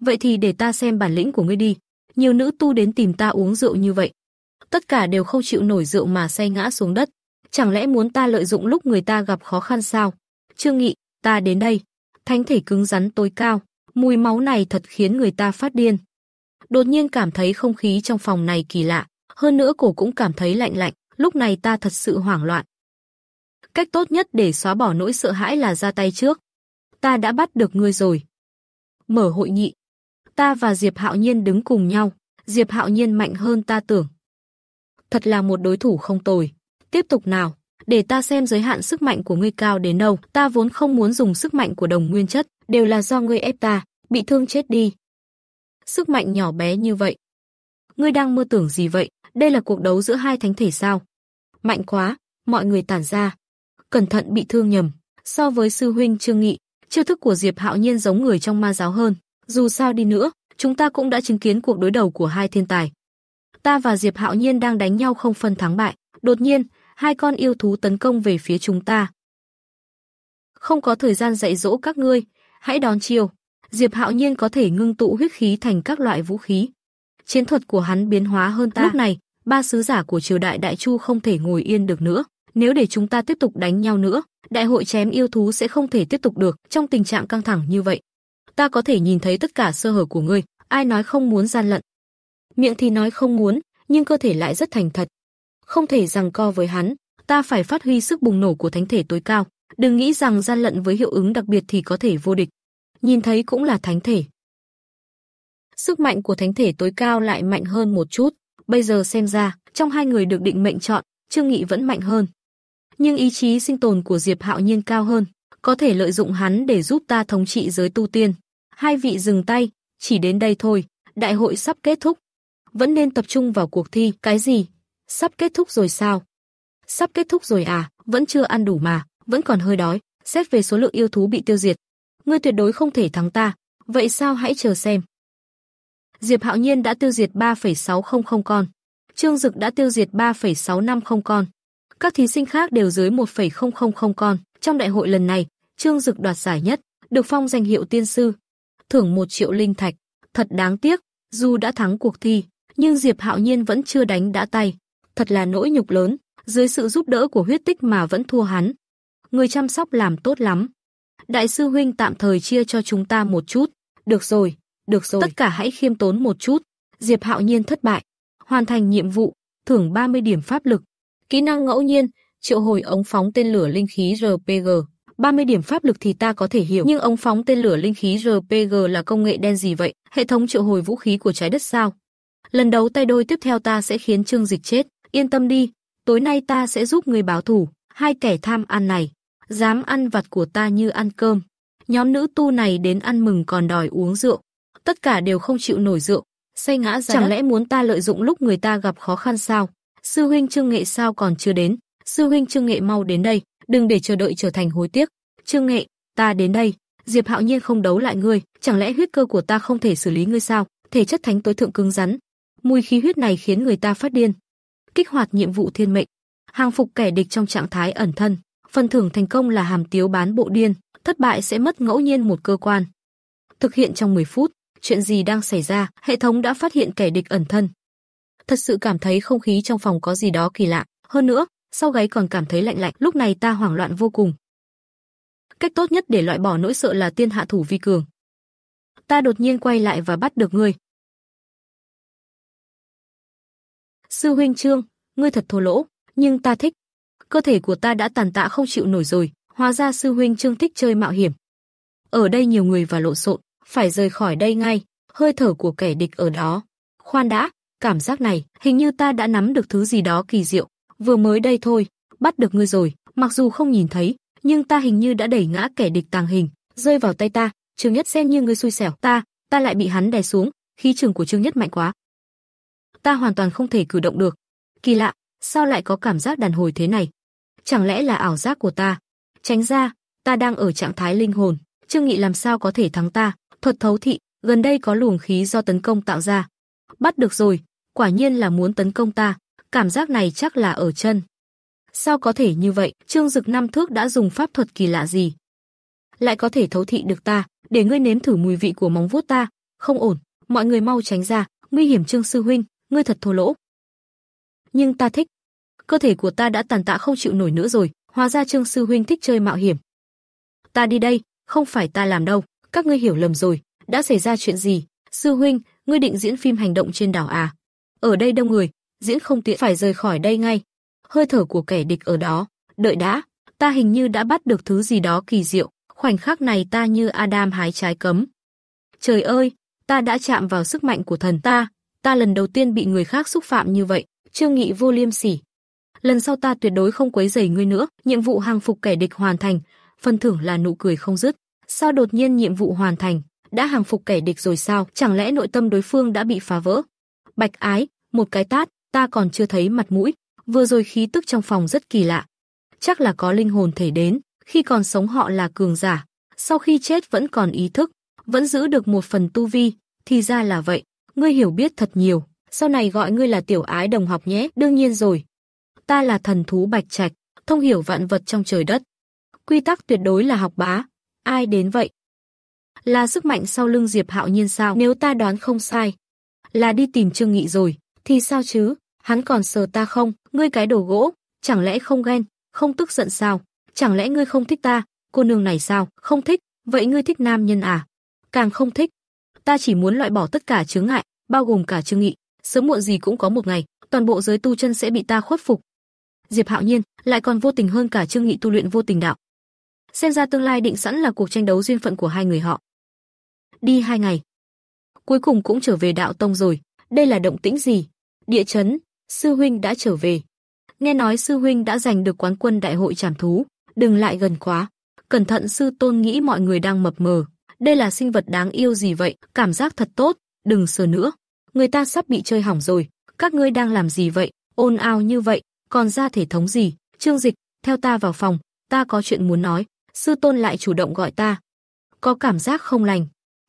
Vậy thì để ta xem bản lĩnh của ngươi đi. Nhiều nữ tu đến tìm ta uống rượu như vậy, tất cả đều không chịu nổi rượu mà say ngã xuống đất. Chẳng lẽ muốn ta lợi dụng lúc người ta gặp khó khăn sao? Trương Nghị, ta đến đây. Thánh thể cứng rắn tối cao, mùi máu này thật khiến người ta phát điên. Đột nhiên cảm thấy không khí trong phòng này kỳ lạ, hơn nữa cổ cũng cảm thấy lạnh lạnh, lúc này ta thật sự hoảng loạn. Cách tốt nhất để xóa bỏ nỗi sợ hãi là ra tay trước. Ta đã bắt được ngươi rồi. Mở hội nghị. Ta và Diệp Hạo Nhiên đứng cùng nhau, Diệp Hạo Nhiên mạnh hơn ta tưởng. Thật là một đối thủ không tồi. Tiếp tục nào để ta xem giới hạn sức mạnh của ngươi cao đến đâu. Ta vốn không muốn dùng sức mạnh của đồng nguyên chất, đều là do ngươi ép ta, bị thương chết đi. Sức mạnh nhỏ bé như vậy. Ngươi đang mơ tưởng gì vậy? Đây là cuộc đấu giữa hai thánh thể sao? Mạnh quá, mọi người tản ra. Cẩn thận bị thương nhầm. So với sư huynh Trương Nghị, chiêu thức của Diệp Hạo Nhiên giống người trong ma giáo hơn. Dù sao đi nữa, chúng ta cũng đã chứng kiến cuộc đối đầu của hai thiên tài. Ta và Diệp Hạo Nhiên đang đánh nhau không phân thắng bại. Đột nhiên, hai con yêu thú tấn công về phía chúng ta. Không có thời gian dạy dỗ các ngươi, hãy đón chiều. Diệp Hạo Nhiên có thể ngưng tụ huyết khí thành các loại vũ khí. Chiến thuật của hắn biến hóa hơn ta. Lúc này, ba sứ giả của triều đại Đại Chu không thể ngồi yên được nữa. Nếu để chúng ta tiếp tục đánh nhau nữa, đại hội chém yêu thú sẽ không thể tiếp tục được trong tình trạng căng thẳng như vậy. Ta có thể nhìn thấy tất cả sơ hở của ngươi, ai nói không muốn gian lận. Miệng thì nói không muốn, nhưng cơ thể lại rất thành thật, không thể rằng co với hắn, ta phải phát huy sức bùng nổ của thánh thể tối cao, đừng nghĩ rằng gian lận với hiệu ứng đặc biệt thì có thể vô địch. Nhìn thấy cũng là thánh thể. Sức mạnh của thánh thể tối cao lại mạnh hơn một chút, bây giờ xem ra, trong hai người được định mệnh chọn, Trương Nghị vẫn mạnh hơn. Nhưng ý chí sinh tồn của Diệp Hạo Nhiên cao hơn, có thể lợi dụng hắn để giúp ta thống trị giới tu tiên. Hai vị dừng tay, chỉ đến đây thôi, đại hội sắp kết thúc. Vẫn nên tập trung vào cuộc thi, cái gì, Sắp kết thúc rồi sao? Sắp kết thúc rồi à, vẫn chưa ăn đủ mà, vẫn còn hơi đói, xét về số lượng yêu thú bị tiêu diệt, ngươi tuyệt đối không thể thắng ta, vậy sao hãy chờ xem. Diệp Hạo Nhiên đã tiêu diệt 3,600 con, Trương Dực đã tiêu diệt 3,650 con. Các thí sinh khác đều dưới 1,000 con. Trong đại hội lần này, Trương Dực đoạt giải nhất, được phong danh hiệu tiên sư, thưởng 1 triệu linh thạch. Thật đáng tiếc, dù đã thắng cuộc thi, nhưng Diệp Hạo Nhiên vẫn chưa đánh đã tay thật là nỗi nhục lớn, dưới sự giúp đỡ của huyết tích mà vẫn thua hắn. Người chăm sóc làm tốt lắm. Đại sư huynh tạm thời chia cho chúng ta một chút. Được rồi, được rồi. Tất cả hãy khiêm tốn một chút. Diệp Hạo Nhiên thất bại, hoàn thành nhiệm vụ, thưởng 30 điểm pháp lực. Kỹ năng ngẫu nhiên, triệu hồi ống phóng tên lửa linh khí RPG. 30 điểm pháp lực thì ta có thể hiểu, nhưng ống phóng tên lửa linh khí RPG là công nghệ đen gì vậy? Hệ thống triệu hồi vũ khí của trái đất sao? Lần đấu tay đôi tiếp theo ta sẽ khiến Trương Dịch chết. Yên tâm đi, tối nay ta sẽ giúp người báo thủ, hai kẻ tham ăn này, dám ăn vặt của ta như ăn cơm. Nhóm nữ tu này đến ăn mừng còn đòi uống rượu, tất cả đều không chịu nổi rượu, say ngã ra Chẳng đất. lẽ muốn ta lợi dụng lúc người ta gặp khó khăn sao? Sư huynh Trương Nghệ sao còn chưa đến? Sư huynh Trương Nghệ mau đến đây, đừng để chờ đợi trở thành hối tiếc. Trương Nghệ, ta đến đây. Diệp Hạo Nhiên không đấu lại ngươi, chẳng lẽ huyết cơ của ta không thể xử lý ngươi sao? Thể chất thánh tối thượng cứng rắn, mùi khí huyết này khiến người ta phát điên, kích hoạt nhiệm vụ thiên mệnh, hàng phục kẻ địch trong trạng thái ẩn thân. Phần thưởng thành công là hàm tiếu bán bộ điên, thất bại sẽ mất ngẫu nhiên một cơ quan. Thực hiện trong 10 phút, chuyện gì đang xảy ra, hệ thống đã phát hiện kẻ địch ẩn thân. Thật sự cảm thấy không khí trong phòng có gì đó kỳ lạ, hơn nữa, sau gáy còn cảm thấy lạnh lạnh, lúc này ta hoảng loạn vô cùng. Cách tốt nhất để loại bỏ nỗi sợ là tiên hạ thủ vi cường. Ta đột nhiên quay lại và bắt được ngươi, Sư huynh Trương, ngươi thật thô lỗ, nhưng ta thích. Cơ thể của ta đã tàn tạ không chịu nổi rồi, hóa ra sư huynh Trương thích chơi mạo hiểm. Ở đây nhiều người và lộn xộn, phải rời khỏi đây ngay, hơi thở của kẻ địch ở đó. Khoan đã, cảm giác này, hình như ta đã nắm được thứ gì đó kỳ diệu, vừa mới đây thôi, bắt được ngươi rồi, mặc dù không nhìn thấy, nhưng ta hình như đã đẩy ngã kẻ địch tàng hình, rơi vào tay ta, Trương Nhất xem như ngươi xui xẻo ta, ta lại bị hắn đè xuống, khí trường của Trương Nhất mạnh quá, ta hoàn toàn không thể cử động được. Kỳ lạ, sao lại có cảm giác đàn hồi thế này? Chẳng lẽ là ảo giác của ta? Tránh ra, ta đang ở trạng thái linh hồn, Trương Nghị làm sao có thể thắng ta? Thuật thấu thị, gần đây có luồng khí do tấn công tạo ra. Bắt được rồi, quả nhiên là muốn tấn công ta, cảm giác này chắc là ở chân. Sao có thể như vậy? Trương Dực năm thước đã dùng pháp thuật kỳ lạ gì? Lại có thể thấu thị được ta, để ngươi nếm thử mùi vị của móng vuốt ta, không ổn, mọi người mau tránh ra, nguy hiểm Trương sư huynh, ngươi thật thô lỗ. Nhưng ta thích. Cơ thể của ta đã tàn tạ không chịu nổi nữa rồi, hóa ra Trương sư huynh thích chơi mạo hiểm. Ta đi đây, không phải ta làm đâu, các ngươi hiểu lầm rồi, đã xảy ra chuyện gì? Sư huynh, ngươi định diễn phim hành động trên đảo à? Ở đây đông người, diễn không tiện phải rời khỏi đây ngay. Hơi thở của kẻ địch ở đó, đợi đã, ta hình như đã bắt được thứ gì đó kỳ diệu, khoảnh khắc này ta như Adam hái trái cấm. Trời ơi, ta đã chạm vào sức mạnh của thần ta, ta lần đầu tiên bị người khác xúc phạm như vậy, Trương Nghị vô liêm sỉ. Lần sau ta tuyệt đối không quấy rầy ngươi nữa, nhiệm vụ hàng phục kẻ địch hoàn thành, phần thưởng là nụ cười không dứt. Sao đột nhiên nhiệm vụ hoàn thành, đã hàng phục kẻ địch rồi sao? Chẳng lẽ nội tâm đối phương đã bị phá vỡ? Bạch Ái, một cái tát, ta còn chưa thấy mặt mũi, vừa rồi khí tức trong phòng rất kỳ lạ. Chắc là có linh hồn thể đến, khi còn sống họ là cường giả, sau khi chết vẫn còn ý thức, vẫn giữ được một phần tu vi, thì ra là vậy ngươi hiểu biết thật nhiều, sau này gọi ngươi là tiểu ái đồng học nhé, đương nhiên rồi. Ta là thần thú Bạch Trạch, thông hiểu vạn vật trong trời đất. Quy tắc tuyệt đối là học bá, ai đến vậy? Là sức mạnh sau lưng Diệp Hạo Nhiên sao? Nếu ta đoán không sai, là đi tìm Trương Nghị rồi, thì sao chứ? Hắn còn sờ ta không? Ngươi cái đồ gỗ, chẳng lẽ không ghen, không tức giận sao? Chẳng lẽ ngươi không thích ta, cô nương này sao? Không thích, vậy ngươi thích nam nhân à? Càng không thích. Ta chỉ muốn loại bỏ tất cả chướng ngại, bao gồm cả Trương Nghị, sớm muộn gì cũng có một ngày, toàn bộ giới tu chân sẽ bị ta khuất phục. Diệp Hạo Nhiên lại còn vô tình hơn cả Trương Nghị tu luyện vô tình đạo. Xem ra tương lai định sẵn là cuộc tranh đấu duyên phận của hai người họ. Đi hai ngày, cuối cùng cũng trở về đạo tông rồi, đây là động tĩnh gì? Địa chấn, sư huynh đã trở về. Nghe nói sư huynh đã giành được quán quân đại hội trảm thú, đừng lại gần quá. Cẩn thận sư tôn nghĩ mọi người đang mập mờ, đây là sinh vật đáng yêu gì vậy, cảm giác thật tốt, đừng sờ nữa, người ta sắp bị chơi hỏng rồi, các ngươi đang làm gì vậy, ôn ao như vậy, còn ra thể thống gì, Trương Dịch, theo ta vào phòng, ta có chuyện muốn nói, sư tôn lại chủ động gọi ta. Có cảm giác không lành,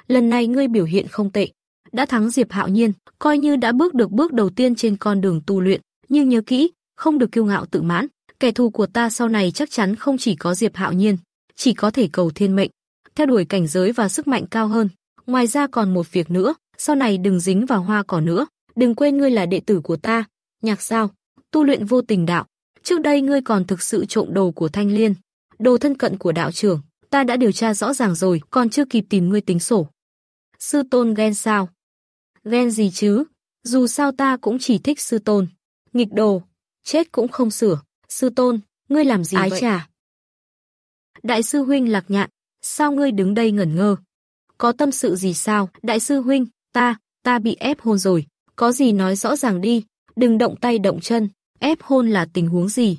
lần này ngươi biểu hiện không tệ, đã thắng Diệp Hạo Nhiên, coi như đã bước được bước đầu tiên trên con đường tu luyện, nhưng nhớ kỹ, không được kiêu ngạo tự mãn, kẻ thù của ta sau này chắc chắn không chỉ có Diệp Hạo Nhiên, chỉ có thể cầu thiên mệnh, theo đuổi cảnh giới và sức mạnh cao hơn. Ngoài ra còn một việc nữa, sau này đừng dính vào hoa cỏ nữa, đừng quên ngươi là đệ tử của ta. Nhạc sao? Tu luyện vô tình đạo. Trước đây ngươi còn thực sự trộm đồ của Thanh Liên, đồ thân cận của đạo trưởng, ta đã điều tra rõ ràng rồi, còn chưa kịp tìm ngươi tính sổ. Sư tôn ghen sao? Ghen gì chứ? Dù sao ta cũng chỉ thích sư tôn. Nghịch đồ, chết cũng không sửa. Sư tôn, ngươi làm gì Ái vậy? Trà. Đại sư huynh lạc nhạn, sao ngươi đứng đây ngẩn ngơ? Có tâm sự gì sao? Đại sư huynh, Ta, ta bị ép hôn rồi, có gì nói rõ ràng đi, đừng động tay động chân, ép hôn là tình huống gì?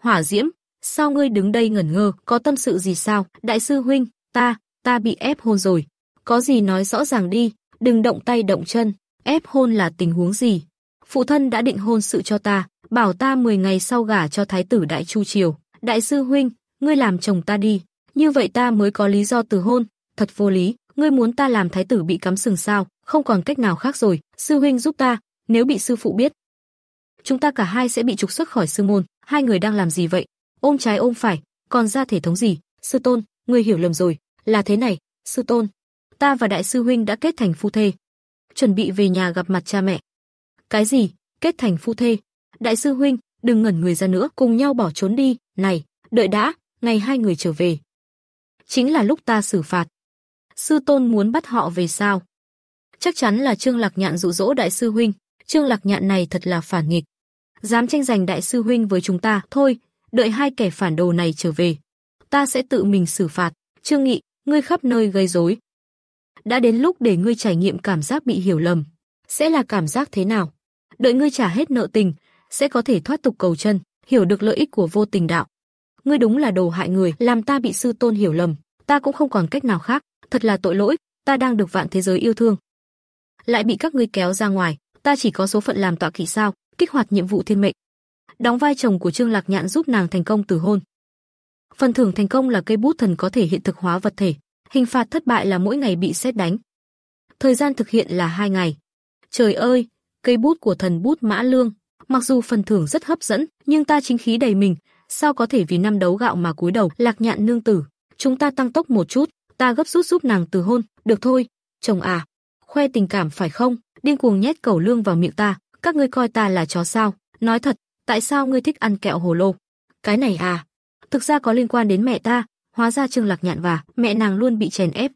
Hỏa Diễm, sao ngươi đứng đây ngẩn ngơ, có tâm sự gì sao? Đại sư huynh, ta, ta bị ép hôn rồi, có gì nói rõ ràng đi, đừng động tay động chân, ép hôn là tình huống gì? Phụ thân đã định hôn sự cho ta, bảo ta 10 ngày sau gả cho thái tử Đại Chu Triều. Đại sư huynh, ngươi làm chồng ta đi, như vậy ta mới có lý do từ hôn, thật vô lý ngươi muốn ta làm thái tử bị cắm sừng sao, không còn cách nào khác rồi, sư huynh giúp ta, nếu bị sư phụ biết, chúng ta cả hai sẽ bị trục xuất khỏi sư môn, hai người đang làm gì vậy? Ôm trái ôm phải, còn ra thể thống gì? Sư tôn, ngươi hiểu lầm rồi, là thế này, sư tôn, ta và đại sư huynh đã kết thành phu thê, chuẩn bị về nhà gặp mặt cha mẹ. Cái gì? Kết thành phu thê? Đại sư huynh, đừng ngẩn người ra nữa, cùng nhau bỏ trốn đi, này, đợi đã, ngày hai người trở về. Chính là lúc ta xử phạt, sư tôn muốn bắt họ về sao? Chắc chắn là Trương Lạc Nhạn dụ dỗ đại sư huynh, Trương Lạc Nhạn này thật là phản nghịch. Dám tranh giành đại sư huynh với chúng ta, thôi, đợi hai kẻ phản đồ này trở về, ta sẽ tự mình xử phạt. Trương Nghị, ngươi khắp nơi gây rối. Đã đến lúc để ngươi trải nghiệm cảm giác bị hiểu lầm, sẽ là cảm giác thế nào? Đợi ngươi trả hết nợ tình, sẽ có thể thoát tục cầu chân, hiểu được lợi ích của vô tình đạo. Ngươi đúng là đồ hại người, làm ta bị sư tôn hiểu lầm, ta cũng không còn cách nào khác thật là tội lỗi, ta đang được vạn thế giới yêu thương, lại bị các ngươi kéo ra ngoài, ta chỉ có số phận làm tọa kỵ sao? Kích hoạt nhiệm vụ thiên mệnh. Đóng vai chồng của Trương Lạc Nhạn giúp nàng thành công từ hôn. Phần thưởng thành công là cây bút thần có thể hiện thực hóa vật thể, hình phạt thất bại là mỗi ngày bị sét đánh. Thời gian thực hiện là hai ngày. Trời ơi, cây bút của thần bút Mã Lương, mặc dù phần thưởng rất hấp dẫn, nhưng ta chính khí đầy mình, sao có thể vì năm đấu gạo mà cúi đầu? Lạc Nhạn nương tử, chúng ta tăng tốc một chút ta gấp rút giúp nàng từ hôn, được thôi, chồng à, khoe tình cảm phải không? Điên cuồng nhét cầu lương vào miệng ta, các ngươi coi ta là chó sao? Nói thật, tại sao ngươi thích ăn kẹo hồ lô? Cái này à, thực ra có liên quan đến mẹ ta, hóa ra Trương Lạc Nhạn và mẹ nàng luôn bị chèn ép,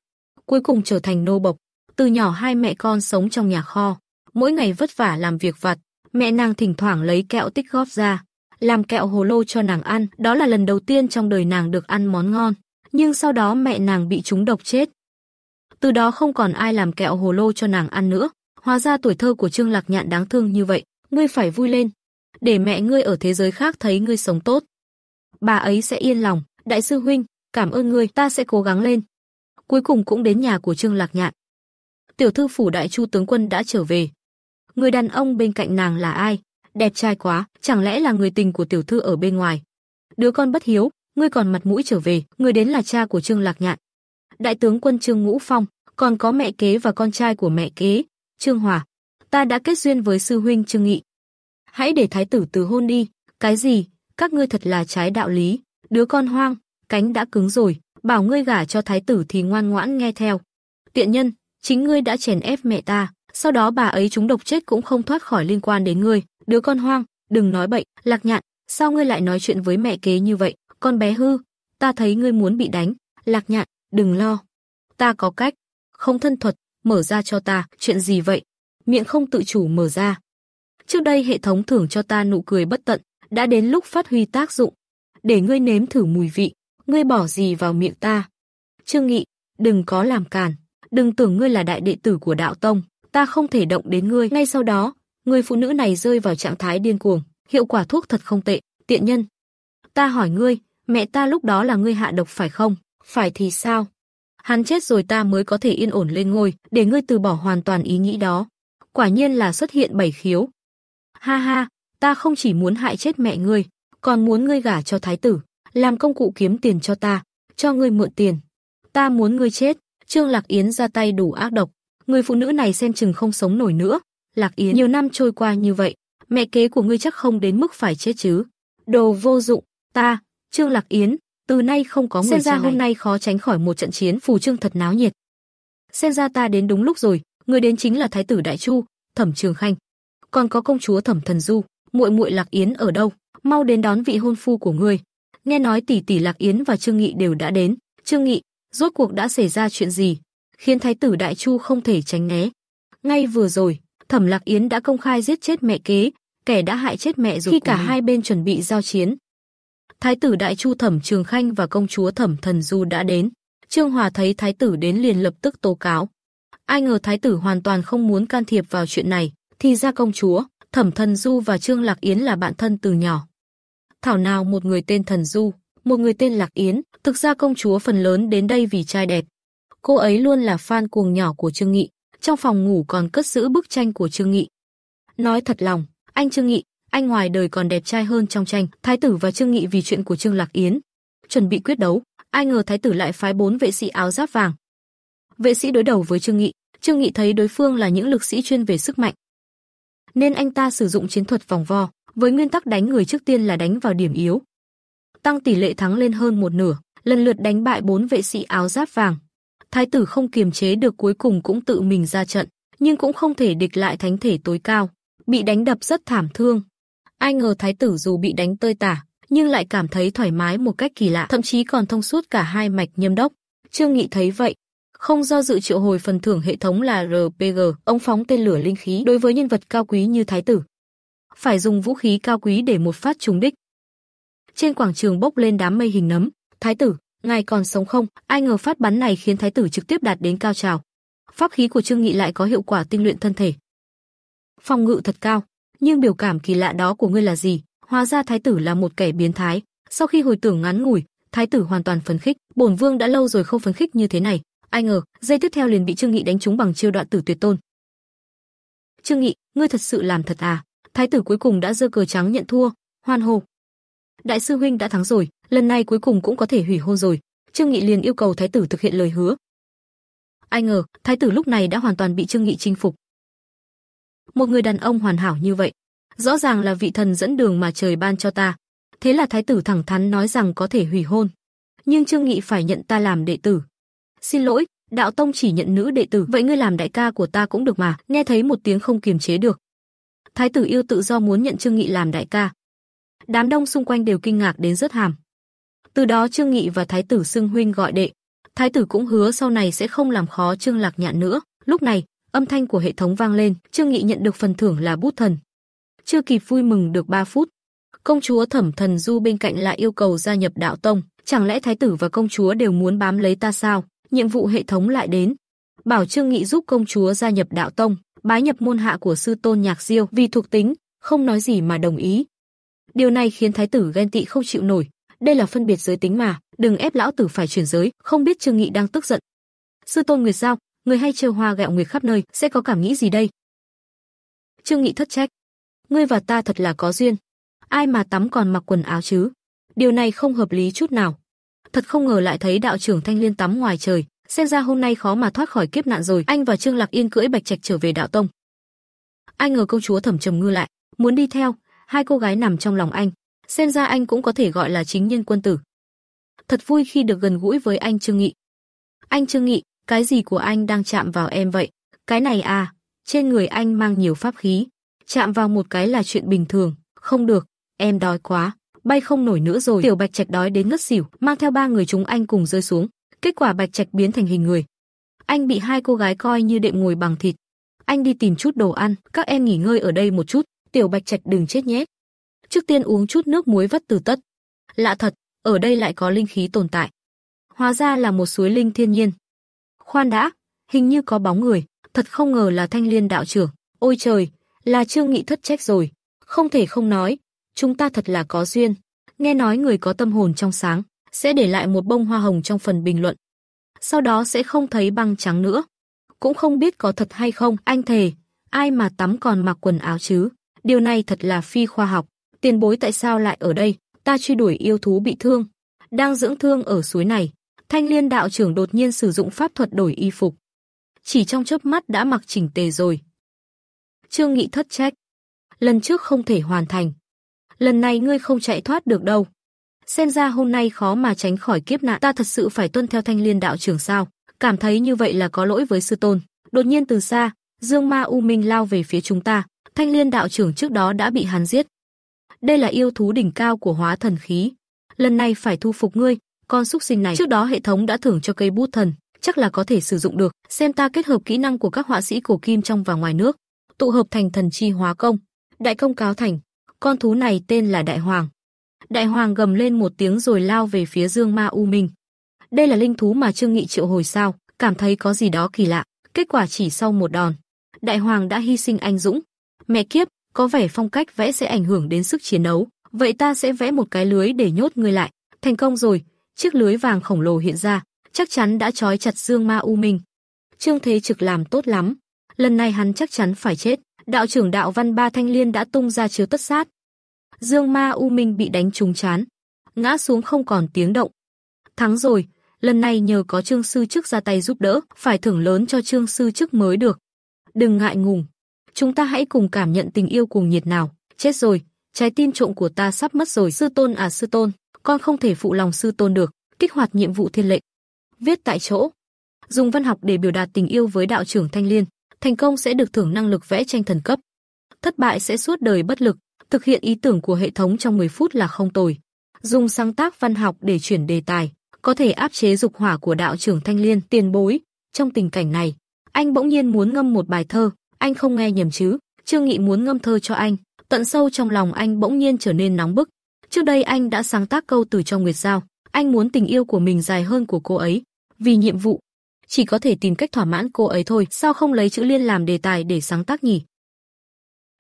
cuối cùng trở thành nô bộc. Từ nhỏ hai mẹ con sống trong nhà kho, mỗi ngày vất vả làm việc vặt, mẹ nàng thỉnh thoảng lấy kẹo tích góp ra, làm kẹo hồ lô cho nàng ăn, đó là lần đầu tiên trong đời nàng được ăn món ngon nhưng sau đó mẹ nàng bị chúng độc chết. Từ đó không còn ai làm kẹo hồ lô cho nàng ăn nữa, hóa ra tuổi thơ của Trương Lạc Nhạn đáng thương như vậy, ngươi phải vui lên, để mẹ ngươi ở thế giới khác thấy ngươi sống tốt. Bà ấy sẽ yên lòng, đại sư huynh, cảm ơn ngươi, ta sẽ cố gắng lên. Cuối cùng cũng đến nhà của Trương Lạc Nhạn. Tiểu thư phủ đại chu tướng quân đã trở về. Người đàn ông bên cạnh nàng là ai? Đẹp trai quá, chẳng lẽ là người tình của tiểu thư ở bên ngoài? Đứa con bất hiếu, ngươi còn mặt mũi trở về, ngươi đến là cha của Trương Lạc Nhạn. Đại tướng quân Trương Ngũ Phong, còn có mẹ kế và con trai của mẹ kế, Trương Hòa, ta đã kết duyên với sư huynh Trương Nghị. Hãy để thái tử từ hôn đi, cái gì, các ngươi thật là trái đạo lý, đứa con hoang, cánh đã cứng rồi, bảo ngươi gả cho thái tử thì ngoan ngoãn nghe theo. Tiện nhân, chính ngươi đã chèn ép mẹ ta, sau đó bà ấy chúng độc chết cũng không thoát khỏi liên quan đến ngươi, đứa con hoang, đừng nói bậy, lạc nhạn, sao ngươi lại nói chuyện với mẹ kế như vậy? Con bé hư, ta thấy ngươi muốn bị đánh, Lạc Nhạn, đừng lo. Ta có cách, không thân thuật, mở ra cho ta, chuyện gì vậy? Miệng không tự chủ mở ra. Trước đây hệ thống thưởng cho ta nụ cười bất tận, đã đến lúc phát huy tác dụng. Để ngươi nếm thử mùi vị, ngươi bỏ gì vào miệng ta? Trương Nghị, đừng có làm càn, đừng tưởng ngươi là đại đệ tử của đạo tông, ta không thể động đến ngươi. Ngay sau đó, người phụ nữ này rơi vào trạng thái điên cuồng, hiệu quả thuốc thật không tệ, tiện nhân. Ta hỏi ngươi, Mẹ ta lúc đó là ngươi hạ độc phải không? Phải thì sao? Hắn chết rồi ta mới có thể yên ổn lên ngôi, để ngươi từ bỏ hoàn toàn ý nghĩ đó. Quả nhiên là xuất hiện bảy khiếu. Ha ha, ta không chỉ muốn hại chết mẹ ngươi, còn muốn ngươi gả cho thái tử, làm công cụ kiếm tiền cho ta, cho ngươi mượn tiền. Ta muốn ngươi chết. Trương Lạc Yến ra tay đủ ác độc, người phụ nữ này xem chừng không sống nổi nữa. Lạc Yến, nhiều năm trôi qua như vậy, mẹ kế của ngươi chắc không đến mức phải chết chứ. Đồ vô dụng, ta, Trương Lạc Yến, từ nay không có người Xem ra hôm nay khó tránh khỏi một trận chiến phù trương thật náo nhiệt. Xem ra ta đến đúng lúc rồi, người đến chính là thái tử Đại Chu, Thẩm Trường Khanh, còn có công chúa Thẩm Thần Du, muội muội Lạc Yến ở đâu, mau đến đón vị hôn phu của người. Nghe nói tỷ tỷ Lạc Yến và Trương Nghị đều đã đến, Trương Nghị, rốt cuộc đã xảy ra chuyện gì, khiến thái tử Đại Chu không thể tránh né. Ngay vừa rồi, Thẩm Lạc Yến đã công khai giết chết mẹ kế, kẻ đã hại chết mẹ rồi. Khi cả mình. hai bên chuẩn bị giao chiến, Thái tử Đại Chu Thẩm Trường Khanh và công chúa Thẩm Thần Du đã đến. Trương Hòa thấy thái tử đến liền lập tức tố cáo. Ai ngờ thái tử hoàn toàn không muốn can thiệp vào chuyện này, thì ra công chúa, Thẩm Thần Du và Trương Lạc Yến là bạn thân từ nhỏ. Thảo nào một người tên Thần Du, một người tên Lạc Yến, thực ra công chúa phần lớn đến đây vì trai đẹp. Cô ấy luôn là fan cuồng nhỏ của Trương Nghị, trong phòng ngủ còn cất giữ bức tranh của Trương Nghị. Nói thật lòng, anh Trương Nghị, anh ngoài đời còn đẹp trai hơn trong tranh. Thái tử và Trương Nghị vì chuyện của Trương Lạc Yến chuẩn bị quyết đấu, ai ngờ thái tử lại phái bốn vệ sĩ áo giáp vàng. Vệ sĩ đối đầu với Trương Nghị, Trương Nghị thấy đối phương là những lực sĩ chuyên về sức mạnh, nên anh ta sử dụng chiến thuật vòng vo, với nguyên tắc đánh người trước tiên là đánh vào điểm yếu, tăng tỷ lệ thắng lên hơn một nửa, lần lượt đánh bại bốn vệ sĩ áo giáp vàng. Thái tử không kiềm chế được cuối cùng cũng tự mình ra trận, nhưng cũng không thể địch lại thánh thể tối cao, bị đánh đập rất thảm thương ai ngờ thái tử dù bị đánh tơi tả, nhưng lại cảm thấy thoải mái một cách kỳ lạ, thậm chí còn thông suốt cả hai mạch nhâm đốc. Trương Nghị thấy vậy, không do dự triệu hồi phần thưởng hệ thống là RPG, ông phóng tên lửa linh khí đối với nhân vật cao quý như thái tử. Phải dùng vũ khí cao quý để một phát trúng đích. Trên quảng trường bốc lên đám mây hình nấm, "Thái tử, ngài còn sống không?" Ai ngờ phát bắn này khiến thái tử trực tiếp đạt đến cao trào. Pháp khí của Trương Nghị lại có hiệu quả tinh luyện thân thể. Phòng ngự thật cao, nhưng biểu cảm kỳ lạ đó của ngươi là gì? Hóa ra thái tử là một kẻ biến thái. Sau khi hồi tưởng ngắn ngủi, thái tử hoàn toàn phấn khích, bổn vương đã lâu rồi không phấn khích như thế này. Ai ngờ, giây tiếp theo liền bị Trương Nghị đánh trúng bằng chiêu đoạn tử tuyệt tôn. Trương Nghị, ngươi thật sự làm thật à? Thái tử cuối cùng đã giơ cờ trắng nhận thua, hoan hô. Đại sư huynh đã thắng rồi, lần này cuối cùng cũng có thể hủy hôn rồi. Trương Nghị liền yêu cầu thái tử thực hiện lời hứa. Ai ngờ, thái tử lúc này đã hoàn toàn bị Trương Nghị chinh phục, một người đàn ông hoàn hảo như vậy, rõ ràng là vị thần dẫn đường mà trời ban cho ta. Thế là thái tử thẳng thắn nói rằng có thể hủy hôn, nhưng Trương Nghị phải nhận ta làm đệ tử. Xin lỗi, đạo tông chỉ nhận nữ đệ tử, vậy ngươi làm đại ca của ta cũng được mà, nghe thấy một tiếng không kiềm chế được. Thái tử yêu tự do muốn nhận Trương Nghị làm đại ca. Đám đông xung quanh đều kinh ngạc đến rớt hàm. Từ đó Trương Nghị và thái tử xưng huynh gọi đệ, thái tử cũng hứa sau này sẽ không làm khó Trương Lạc Nhạn nữa. Lúc này, âm thanh của hệ thống vang lên, Trương Nghị nhận được phần thưởng là bút thần. Chưa kịp vui mừng được 3 phút, công chúa Thẩm Thần Du bên cạnh lại yêu cầu gia nhập đạo tông, chẳng lẽ thái tử và công chúa đều muốn bám lấy ta sao? Nhiệm vụ hệ thống lại đến, bảo Trương Nghị giúp công chúa gia nhập đạo tông, bái nhập môn hạ của sư tôn Nhạc Diêu, vì thuộc tính, không nói gì mà đồng ý. Điều này khiến thái tử ghen tị không chịu nổi, đây là phân biệt giới tính mà, đừng ép lão tử phải chuyển giới, không biết Trương Nghị đang tức giận. Sư tôn Nguyệt Giao, người hay chơi hoa gẹo người khắp nơi sẽ có cảm nghĩ gì đây? Trương Nghị thất trách. Ngươi và ta thật là có duyên. Ai mà tắm còn mặc quần áo chứ? Điều này không hợp lý chút nào. Thật không ngờ lại thấy đạo trưởng Thanh Liên tắm ngoài trời, xem ra hôm nay khó mà thoát khỏi kiếp nạn rồi. Anh và Trương Lạc Yên cưỡi bạch trạch trở về đạo tông. Anh ngờ công chúa Thẩm Trầm ngư lại, muốn đi theo, hai cô gái nằm trong lòng anh, xem ra anh cũng có thể gọi là chính nhân quân tử. Thật vui khi được gần gũi với anh Trương Nghị. Anh Trương Nghị, cái gì của anh đang chạm vào em vậy? Cái này à, trên người anh mang nhiều pháp khí. Chạm vào một cái là chuyện bình thường, không được, em đói quá, bay không nổi nữa rồi. Tiểu Bạch Trạch đói đến ngất xỉu, mang theo ba người chúng anh cùng rơi xuống. Kết quả Bạch Trạch biến thành hình người. Anh bị hai cô gái coi như đệm ngồi bằng thịt. Anh đi tìm chút đồ ăn, các em nghỉ ngơi ở đây một chút, Tiểu Bạch Trạch đừng chết nhé. Trước tiên uống chút nước muối vắt từ tất. Lạ thật, ở đây lại có linh khí tồn tại. Hóa ra là một suối linh thiên nhiên, Khoan đã, hình như có bóng người, thật không ngờ là Thanh Liên đạo trưởng. Ôi trời, là Trương Nghị thất trách rồi, không thể không nói, chúng ta thật là có duyên. Nghe nói người có tâm hồn trong sáng sẽ để lại một bông hoa hồng trong phần bình luận. Sau đó sẽ không thấy băng trắng nữa. Cũng không biết có thật hay không, anh thề, ai mà tắm còn mặc quần áo chứ? Điều này thật là phi khoa học. Tiền bối tại sao lại ở đây? Ta truy đuổi yêu thú bị thương, đang dưỡng thương ở suối này, Thanh Liên đạo trưởng đột nhiên sử dụng pháp thuật đổi y phục. Chỉ trong chớp mắt đã mặc chỉnh tề rồi. Trương Nghị thất trách. Lần trước không thể hoàn thành. Lần này ngươi không chạy thoát được đâu. Xem ra hôm nay khó mà tránh khỏi kiếp nạn ta thật sự phải tuân theo thanh liên đạo trưởng sao. Cảm thấy như vậy là có lỗi với sư tôn. Đột nhiên từ xa, Dương Ma U Minh lao về phía chúng ta. Thanh liên đạo trưởng trước đó đã bị hắn giết. Đây là yêu thú đỉnh cao của hóa thần khí. Lần này phải thu phục ngươi, con xúc sinh này trước đó hệ thống đã thưởng cho cây bút thần, chắc là có thể sử dụng được, xem ta kết hợp kỹ năng của các họa sĩ cổ kim trong và ngoài nước, tụ hợp thành thần chi hóa công. Đại công cáo thành, con thú này tên là Đại Hoàng. Đại Hoàng gầm lên một tiếng rồi lao về phía Dương Ma U Minh. Đây là linh thú mà Trương Nghị triệu hồi sao? Cảm thấy có gì đó kỳ lạ, kết quả chỉ sau một đòn, Đại Hoàng đã hy sinh anh dũng. Mẹ kiếp, có vẻ phong cách vẽ sẽ ảnh hưởng đến sức chiến đấu, vậy ta sẽ vẽ một cái lưới để nhốt ngươi lại. Thành công rồi, chiếc lưới vàng khổng lồ hiện ra, chắc chắn đã trói chặt Dương Ma U Minh. Trương Thế Trực làm tốt lắm, lần này hắn chắc chắn phải chết. Đạo trưởng Đạo Văn Ba Thanh Liên đã tung ra chiếu tất sát. Dương Ma U Minh bị đánh trúng chán, ngã xuống không còn tiếng động. Thắng rồi, lần này nhờ có Trương sư chức ra tay giúp đỡ, phải thưởng lớn cho Trương sư chức mới được. Đừng ngại ngùng, chúng ta hãy cùng cảm nhận tình yêu cuồng nhiệt nào. Chết rồi, trái tim trộm của ta sắp mất rồi, sư tôn à sư tôn con không thể phụ lòng sư tôn được, kích hoạt nhiệm vụ thiên lệnh. Viết tại chỗ. Dùng văn học để biểu đạt tình yêu với đạo trưởng Thanh Liên, thành công sẽ được thưởng năng lực vẽ tranh thần cấp. Thất bại sẽ suốt đời bất lực, thực hiện ý tưởng của hệ thống trong 10 phút là không tồi. Dùng sáng tác văn học để chuyển đề tài, có thể áp chế dục hỏa của đạo trưởng Thanh Liên tiền bối. Trong tình cảnh này, anh bỗng nhiên muốn ngâm một bài thơ, anh không nghe nhầm chứ? Trương Nghị muốn ngâm thơ cho anh, tận sâu trong lòng anh bỗng nhiên trở nên nóng bức, Trước đây anh đã sáng tác câu từ cho Nguyệt Giao, anh muốn tình yêu của mình dài hơn của cô ấy, vì nhiệm vụ chỉ có thể tìm cách thỏa mãn cô ấy thôi, sao không lấy chữ liên làm đề tài để sáng tác nhỉ?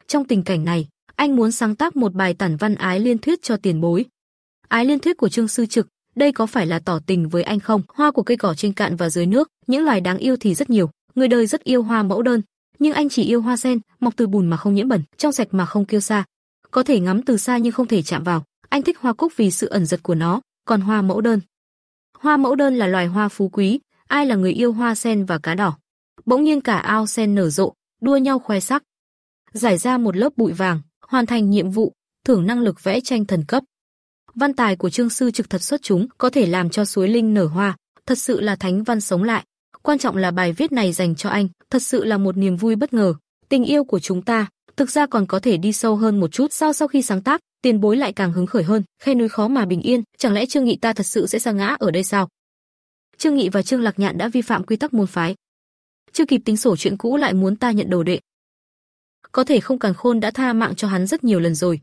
Trong tình cảnh này, anh muốn sáng tác một bài tản văn ái liên thuyết cho tiền bối. Ái liên thuyết của Trương Sư Trực, đây có phải là tỏ tình với anh không? Hoa của cây cỏ trên cạn và dưới nước, những loài đáng yêu thì rất nhiều, người đời rất yêu hoa mẫu đơn, nhưng anh chỉ yêu hoa sen, mọc từ bùn mà không nhiễm bẩn, trong sạch mà không kêu xa. Có thể ngắm từ xa nhưng không thể chạm vào, anh thích hoa cúc vì sự ẩn giật của nó, còn hoa mẫu đơn. Hoa mẫu đơn là loài hoa phú quý, ai là người yêu hoa sen và cá đỏ. Bỗng nhiên cả ao sen nở rộ, đua nhau khoe sắc. Giải ra một lớp bụi vàng, hoàn thành nhiệm vụ, thưởng năng lực vẽ tranh thần cấp. Văn tài của Trương sư trực thật xuất chúng, có thể làm cho suối linh nở hoa, thật sự là thánh văn sống lại. Quan trọng là bài viết này dành cho anh, thật sự là một niềm vui bất ngờ. Tình yêu của chúng ta thực ra còn có thể đi sâu hơn một chút sau sau khi sáng tác, tiền bối lại càng hứng khởi hơn, khe núi khó mà bình yên, chẳng lẽ Trương Nghị ta thật sự sẽ sa ngã ở đây sao? Trương Nghị và Trương Lạc Nhạn đã vi phạm quy tắc môn phái. Chưa kịp tính sổ chuyện cũ lại muốn ta nhận đồ đệ. Có thể không càng khôn đã tha mạng cho hắn rất nhiều lần rồi.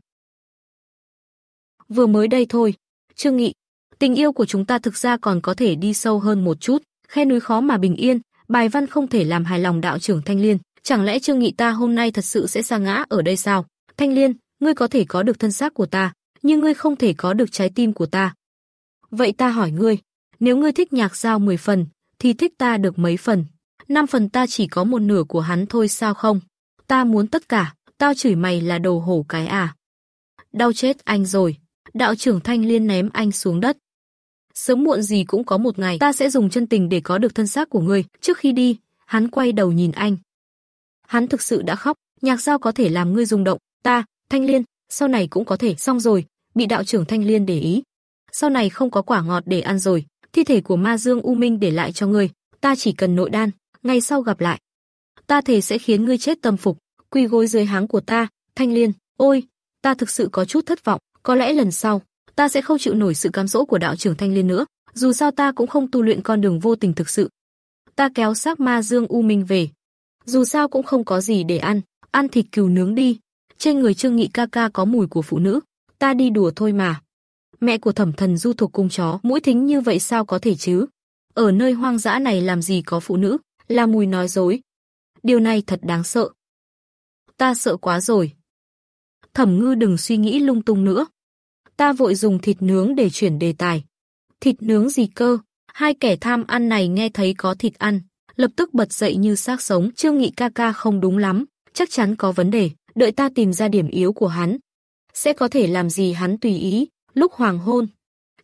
Vừa mới đây thôi, Trương Nghị, tình yêu của chúng ta thực ra còn có thể đi sâu hơn một chút, khe núi khó mà bình yên, bài văn không thể làm hài lòng đạo trưởng Thanh Liên, chẳng lẽ Trương Nghị ta hôm nay thật sự sẽ sa ngã ở đây sao? Thanh Liên, ngươi có thể có được thân xác của ta, nhưng ngươi không thể có được trái tim của ta. Vậy ta hỏi ngươi, nếu ngươi thích nhạc giao 10 phần, thì thích ta được mấy phần? Năm phần ta chỉ có một nửa của hắn thôi sao không? Ta muốn tất cả, tao chửi mày là đồ hổ cái à? Đau chết anh rồi. Đạo trưởng Thanh Liên ném anh xuống đất. Sớm muộn gì cũng có một ngày ta sẽ dùng chân tình để có được thân xác của ngươi. Trước khi đi, hắn quay đầu nhìn anh. Hắn thực sự đã khóc, nhạc giao có thể làm ngươi rung động, ta, Thanh Liên, sau này cũng có thể xong rồi, bị đạo trưởng Thanh Liên để ý. Sau này không có quả ngọt để ăn rồi, thi thể của Ma Dương U Minh để lại cho ngươi, ta chỉ cần nội đan, ngày sau gặp lại. Ta thề sẽ khiến ngươi chết tâm phục, quy gối dưới háng của ta, Thanh Liên, ôi, ta thực sự có chút thất vọng, có lẽ lần sau, ta sẽ không chịu nổi sự cám dỗ của đạo trưởng Thanh Liên nữa, dù sao ta cũng không tu luyện con đường vô tình thực sự. Ta kéo xác Ma Dương U Minh về, dù sao cũng không có gì để ăn, ăn thịt cừu nướng đi, trên người Trương Nghị ca ca có mùi của phụ nữ, ta đi đùa thôi mà. Mẹ của Thẩm Thần Du thuộc cung chó, mũi thính như vậy sao có thể chứ? Ở nơi hoang dã này làm gì có phụ nữ, là mùi nói dối. Điều này thật đáng sợ. Ta sợ quá rồi. Thẩm Ngư đừng suy nghĩ lung tung nữa. Ta vội dùng thịt nướng để chuyển đề tài. Thịt nướng gì cơ? Hai kẻ tham ăn này nghe thấy có thịt ăn, lập tức bật dậy như xác sống. Trương Nghị ca ca không đúng lắm, chắc chắn có vấn đề đợi ta tìm ra điểm yếu của hắn. Sẽ có thể làm gì hắn tùy ý, lúc hoàng hôn.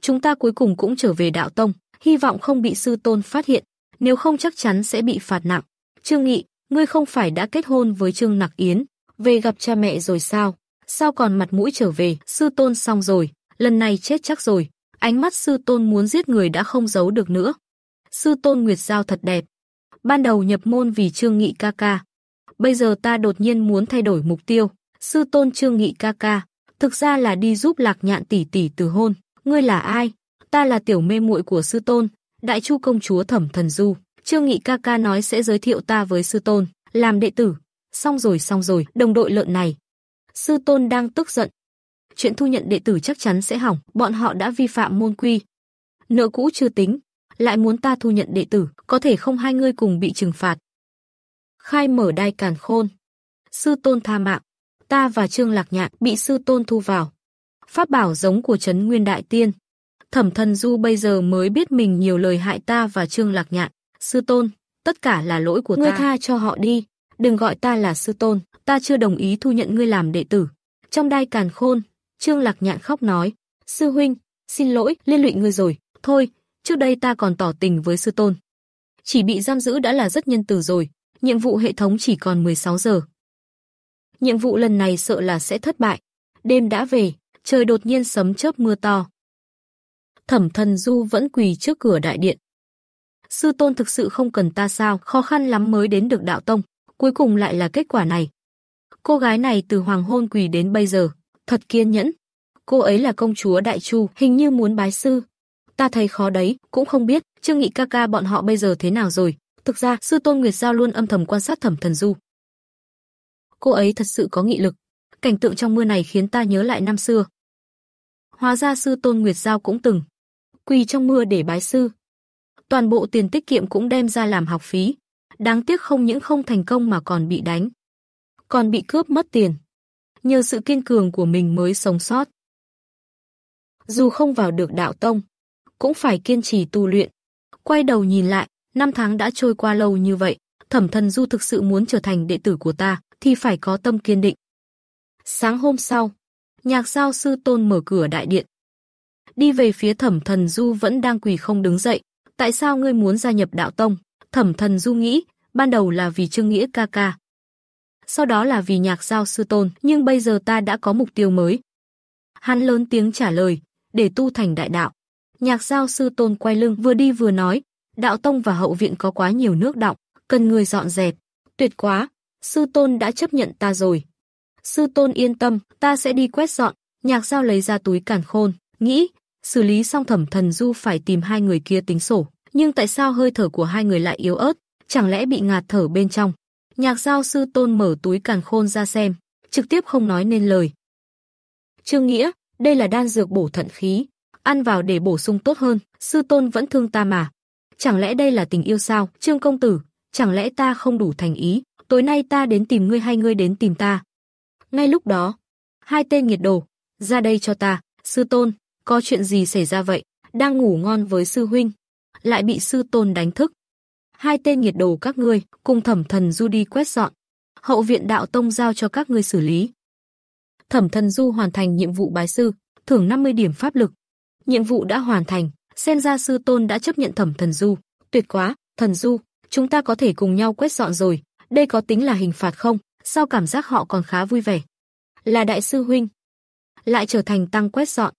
Chúng ta cuối cùng cũng trở về đạo tông, hy vọng không bị sư tôn phát hiện, nếu không chắc chắn sẽ bị phạt nặng. Trương Nghị, ngươi không phải đã kết hôn với Trương Nặc Yến, về gặp cha mẹ rồi sao? Sao còn mặt mũi trở về, sư tôn xong rồi, lần này chết chắc rồi. Ánh mắt sư tôn muốn giết người đã không giấu được nữa. Sư tôn Nguyệt Giao thật đẹp. Ban đầu nhập môn vì Trương Nghị ca ca, bây giờ ta đột nhiên muốn thay đổi mục tiêu. Sư tôn Trương Nghị ca ca, thực ra là đi giúp Lạc Nhạn tỷ tỷ từ hôn. Ngươi là ai? Ta là tiểu mê muội của sư tôn, Đại Chu công chúa Thẩm Thần Du. Trương Nghị ca ca nói sẽ giới thiệu ta với sư tôn, làm đệ tử. Xong rồi xong rồi, đồng đội lợn này. Sư tôn đang tức giận. Chuyện thu nhận đệ tử chắc chắn sẽ hỏng, bọn họ đã vi phạm môn quy. Nợ cũ chưa tính, lại muốn ta thu nhận đệ tử, có thể không hai ngươi cùng bị trừng phạt khai mở đai càn khôn. Sư tôn tha mạng, ta và Trương Lạc Nhạn bị sư tôn thu vào. Pháp bảo giống của Trấn Nguyên Đại Tiên. Thẩm Thần Du bây giờ mới biết mình nhiều lời hại ta và Trương Lạc Nhạn. Sư tôn, tất cả là lỗi của ngươi ta. Ngươi tha cho họ đi, đừng gọi ta là sư tôn, ta chưa đồng ý thu nhận ngươi làm đệ tử. Trong đai càn khôn, Trương Lạc Nhạn khóc nói, sư huynh, xin lỗi, liên lụy ngươi rồi, thôi, trước đây ta còn tỏ tình với sư tôn. Chỉ bị giam giữ đã là rất nhân từ rồi, nhiệm vụ hệ thống chỉ còn 16 giờ. Nhiệm vụ lần này sợ là sẽ thất bại. Đêm đã về, trời đột nhiên sấm chớp mưa to. Thẩm Thần Du vẫn quỳ trước cửa đại điện. Sư tôn thực sự không cần ta sao, khó khăn lắm mới đến được đạo tông, cuối cùng lại là kết quả này. Cô gái này từ hoàng hôn quỳ đến bây giờ, thật kiên nhẫn. Cô ấy là công chúa Đại Chu, hình như muốn bái sư. Ta thấy khó đấy, cũng không biết, chưa nghĩ ca ca bọn họ bây giờ thế nào rồi, Thực ra, sư tôn Nguyệt Giao luôn âm thầm quan sát Thẩm Thần Du. Cô ấy thật sự có nghị lực. Cảnh tượng trong mưa này khiến ta nhớ lại năm xưa. Hóa ra sư tôn Nguyệt Giao cũng từng quỳ trong mưa để bái sư. Toàn bộ tiền tiết kiệm cũng đem ra làm học phí. Đáng tiếc không những không thành công mà còn bị đánh. Còn bị cướp mất tiền. Nhờ sự kiên cường của mình mới sống sót. Dù không vào được đạo tông, cũng phải kiên trì tu luyện. Quay đầu nhìn lại, Năm tháng đã trôi qua lâu như vậy, Thẩm Thần Du thực sự muốn trở thành đệ tử của ta, thì phải có tâm kiên định. Sáng hôm sau, nhạc giao sư tôn mở cửa đại điện. Đi về phía Thẩm Thần Du vẫn đang quỳ không đứng dậy. Tại sao ngươi muốn gia nhập đạo tông? Thẩm Thần Du nghĩ, ban đầu là vì Trương Nghĩa ca ca. Sau đó là vì nhạc giao sư tôn, nhưng bây giờ ta đã có mục tiêu mới. Hắn lớn tiếng trả lời, để tu thành đại đạo. Nhạc giao sư tôn quay lưng vừa đi vừa nói, đạo tông và hậu viện có quá nhiều nước đọng, cần người dọn dẹp. Tuyệt quá, sư tôn đã chấp nhận ta rồi. Sư tôn yên tâm, ta sẽ đi quét dọn, nhạc giao lấy ra túi càn khôn, nghĩ, xử lý xong thẩm thần du phải tìm hai người kia tính sổ. Nhưng tại sao hơi thở của hai người lại yếu ớt, chẳng lẽ bị ngạt thở bên trong? Nhạc giao sư tôn mở túi càn khôn ra xem, trực tiếp không nói nên lời. Trương Nghĩa, đây là đan dược bổ thận khí, ăn vào để bổ sung tốt hơn, sư tôn vẫn thương ta mà chẳng lẽ đây là tình yêu sao? Trương công tử, chẳng lẽ ta không đủ thành ý? Tối nay ta đến tìm ngươi hay ngươi đến tìm ta? Ngay lúc đó, hai tên nghiệt đồ, ra đây cho ta, sư tôn, có chuyện gì xảy ra vậy? Đang ngủ ngon với sư huynh, lại bị sư tôn đánh thức. Hai tên nghiệt đồ các ngươi, cùng thẩm thần du đi quét dọn. Hậu viện đạo tông giao cho các ngươi xử lý. Thẩm thần du hoàn thành nhiệm vụ bái sư, thưởng 50 điểm pháp lực. Nhiệm vụ đã hoàn thành xem ra sư tôn đã chấp nhận Thẩm Thần Du. Tuyệt quá, Thần Du, chúng ta có thể cùng nhau quét dọn rồi, đây có tính là hình phạt không? Sao cảm giác họ còn khá vui vẻ? Là đại sư huynh, lại trở thành tăng quét dọn.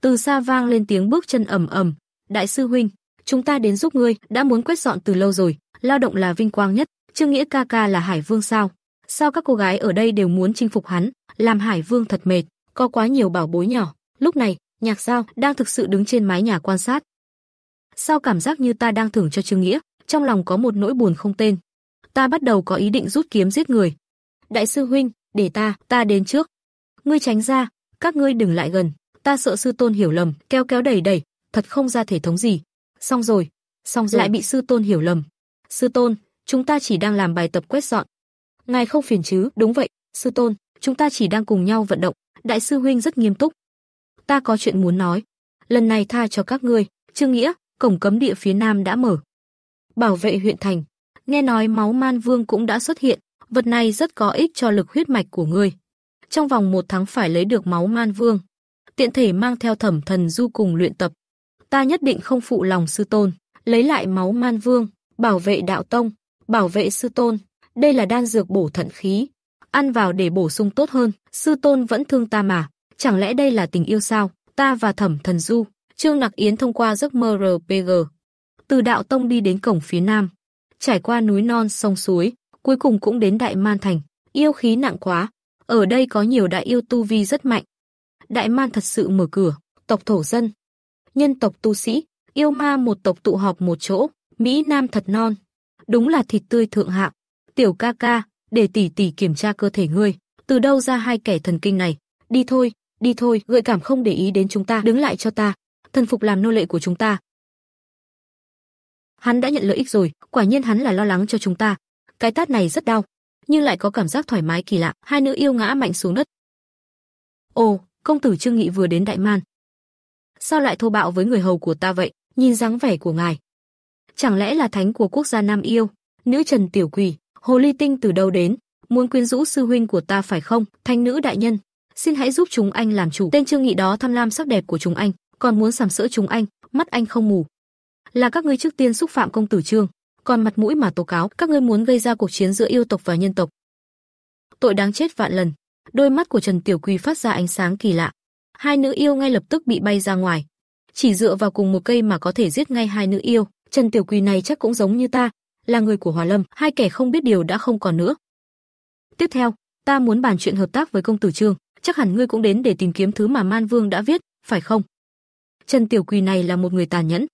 Từ xa vang lên tiếng bước chân ầm ầm, "Đại sư huynh, chúng ta đến giúp ngươi, đã muốn quét dọn từ lâu rồi, lao động là vinh quang nhất, chưa Nghĩa ca ca là Hải Vương sao? Sao các cô gái ở đây đều muốn chinh phục hắn, làm Hải Vương thật mệt, có quá nhiều bảo bối nhỏ." Lúc này, Nhạc Giao đang thực sự đứng trên mái nhà quan sát. Sao cảm giác như ta đang thưởng cho Trương Nghĩa, trong lòng có một nỗi buồn không tên. Ta bắt đầu có ý định rút kiếm giết người. Đại sư huynh, để ta, ta đến trước. Ngươi tránh ra, các ngươi đừng lại gần, ta sợ sư tôn hiểu lầm, kéo kéo đẩy đẩy, thật không ra thể thống gì. Xong rồi, xong rồi lại bị sư tôn hiểu lầm. Sư tôn, chúng ta chỉ đang làm bài tập quét dọn. Ngài không phiền chứ? Đúng vậy, sư tôn, chúng ta chỉ đang cùng nhau vận động. Đại sư huynh rất nghiêm túc, ta có chuyện muốn nói. Lần này tha cho các ngươi, Trương Nghĩa, cổng cấm địa phía nam đã mở. Bảo vệ huyện thành, nghe nói máu man vương cũng đã xuất hiện, vật này rất có ích cho lực huyết mạch của ngươi. Trong vòng một tháng phải lấy được máu man vương, tiện thể mang theo thẩm thần du cùng luyện tập. Ta nhất định không phụ lòng sư tôn, lấy lại máu man vương, bảo vệ đạo tông, bảo vệ sư tôn. Đây là đan dược bổ thận khí, ăn vào để bổ sung tốt hơn, sư tôn vẫn thương ta mà chẳng lẽ đây là tình yêu sao? Ta và Thẩm Thần Du, Trương Nặc Yến thông qua giấc mơ RPG, từ đạo tông đi đến cổng phía nam, trải qua núi non sông suối, cuối cùng cũng đến Đại Man thành, yêu khí nặng quá, ở đây có nhiều đại yêu tu vi rất mạnh. Đại Man thật sự mở cửa, tộc thổ dân, nhân tộc tu sĩ, yêu ma một tộc tụ họp một chỗ, Mỹ Nam thật non, đúng là thịt tươi thượng hạng. Tiểu ca ca, để tỷ tỷ kiểm tra cơ thể ngươi, từ đâu ra hai kẻ thần kinh này, đi thôi. Đi thôi, gợi cảm không để ý đến chúng ta, đứng lại cho ta, thần phục làm nô lệ của chúng ta. Hắn đã nhận lợi ích rồi, quả nhiên hắn là lo lắng cho chúng ta. Cái tát này rất đau, nhưng lại có cảm giác thoải mái kỳ lạ, hai nữ yêu ngã mạnh xuống đất. Ồ, công tử Trương Nghị vừa đến Đại Man. Sao lại thô bạo với người hầu của ta vậy, nhìn dáng vẻ của ngài. Chẳng lẽ là thánh của quốc gia Nam Yêu, nữ Trần Tiểu Quỳ, hồ ly tinh từ đâu đến, muốn quyến rũ sư huynh của ta phải không, thanh nữ đại nhân, xin hãy giúp chúng anh làm chủ. Tên Trương Nghị đó tham lam sắc đẹp của chúng anh, còn muốn sàm sỡ chúng anh, mắt anh không mù. Là các ngươi trước tiên xúc phạm công tử Trương, còn mặt mũi mà tố cáo, các ngươi muốn gây ra cuộc chiến giữa yêu tộc và nhân tộc. Tội đáng chết vạn lần. Đôi mắt của Trần Tiểu Quỳ phát ra ánh sáng kỳ lạ. Hai nữ yêu ngay lập tức bị bay ra ngoài. Chỉ dựa vào cùng một cây mà có thể giết ngay hai nữ yêu, Trần Tiểu Quỳ này chắc cũng giống như ta, là người của Hòa Lâm, hai kẻ không biết điều đã không còn nữa. Tiếp theo, ta muốn bàn chuyện hợp tác với công tử Trương chắc hẳn ngươi cũng đến để tìm kiếm thứ mà Man Vương đã viết, phải không? Trần Tiểu Quỳ này là một người tàn nhẫn,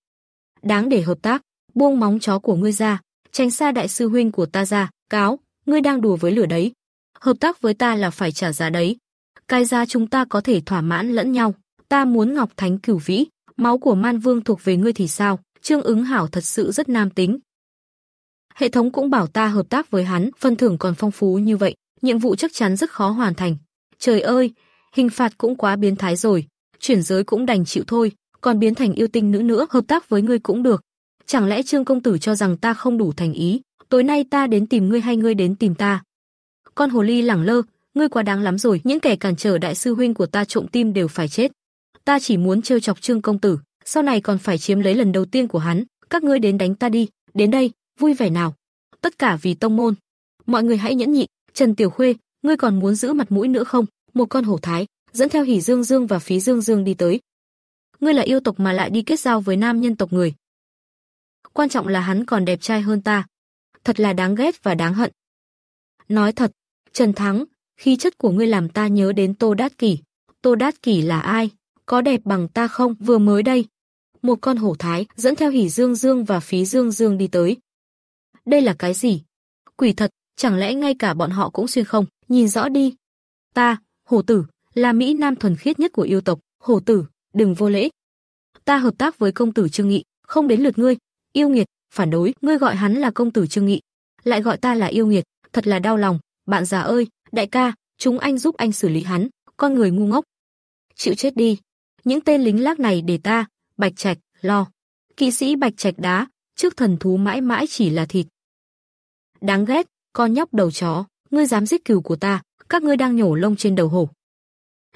đáng để hợp tác, buông móng chó của ngươi ra, tránh xa đại sư huynh của ta ra, cáo, ngươi đang đùa với lửa đấy. Hợp tác với ta là phải trả giá đấy. Cái giá chúng ta có thể thỏa mãn lẫn nhau, ta muốn Ngọc Thánh Cửu Vĩ, máu của Man Vương thuộc về ngươi thì sao? Trương Ứng Hảo thật sự rất nam tính. Hệ thống cũng bảo ta hợp tác với hắn, phần thưởng còn phong phú như vậy, nhiệm vụ chắc chắn rất khó hoàn thành, Trời ơi, hình phạt cũng quá biến thái rồi, chuyển giới cũng đành chịu thôi, còn biến thành yêu tinh nữ nữa hợp tác với ngươi cũng được. Chẳng lẽ Trương công tử cho rằng ta không đủ thành ý, tối nay ta đến tìm ngươi hay ngươi đến tìm ta? Con hồ ly lẳng lơ, ngươi quá đáng lắm rồi, những kẻ cản trở đại sư huynh của ta trộm tim đều phải chết. Ta chỉ muốn trêu chọc Trương công tử, sau này còn phải chiếm lấy lần đầu tiên của hắn, các ngươi đến đánh ta đi, đến đây, vui vẻ nào. Tất cả vì tông môn. Mọi người hãy nhẫn nhịn, Trần Tiểu Khuê, ngươi còn muốn giữ mặt mũi nữa không? Một con hổ thái, dẫn theo Hỉ Dương Dương và Phí Dương Dương đi tới. Ngươi là yêu tộc mà lại đi kết giao với nam nhân tộc người. Quan trọng là hắn còn đẹp trai hơn ta. Thật là đáng ghét và đáng hận. Nói thật, Trần Thắng, khi chất của ngươi làm ta nhớ đến Tô Đát Kỷ. Tô Đát Kỷ là ai? Có đẹp bằng ta không? Vừa mới đây, một con hổ thái dẫn theo Hỉ Dương Dương và Phí Dương Dương đi tới. Đây là cái gì? Quỷ thật, chẳng lẽ ngay cả bọn họ cũng xuyên không? nhìn rõ đi. Ta, hổ tử, là Mỹ Nam thuần khiết nhất của yêu tộc, hổ tử, đừng vô lễ. Ta hợp tác với công tử Trương Nghị, không đến lượt ngươi, yêu nghiệt, phản đối, ngươi gọi hắn là công tử Trương Nghị, lại gọi ta là yêu nghiệt, thật là đau lòng, bạn già ơi, đại ca, chúng anh giúp anh xử lý hắn, con người ngu ngốc. Chịu chết đi, những tên lính lác này để ta, Bạch Trạch, lo. Kỵ sĩ Bạch Trạch đá, trước thần thú mãi mãi chỉ là thịt. Đáng ghét, con nhóc đầu chó ngươi dám giết cừu của ta, các ngươi đang nhổ lông trên đầu hổ.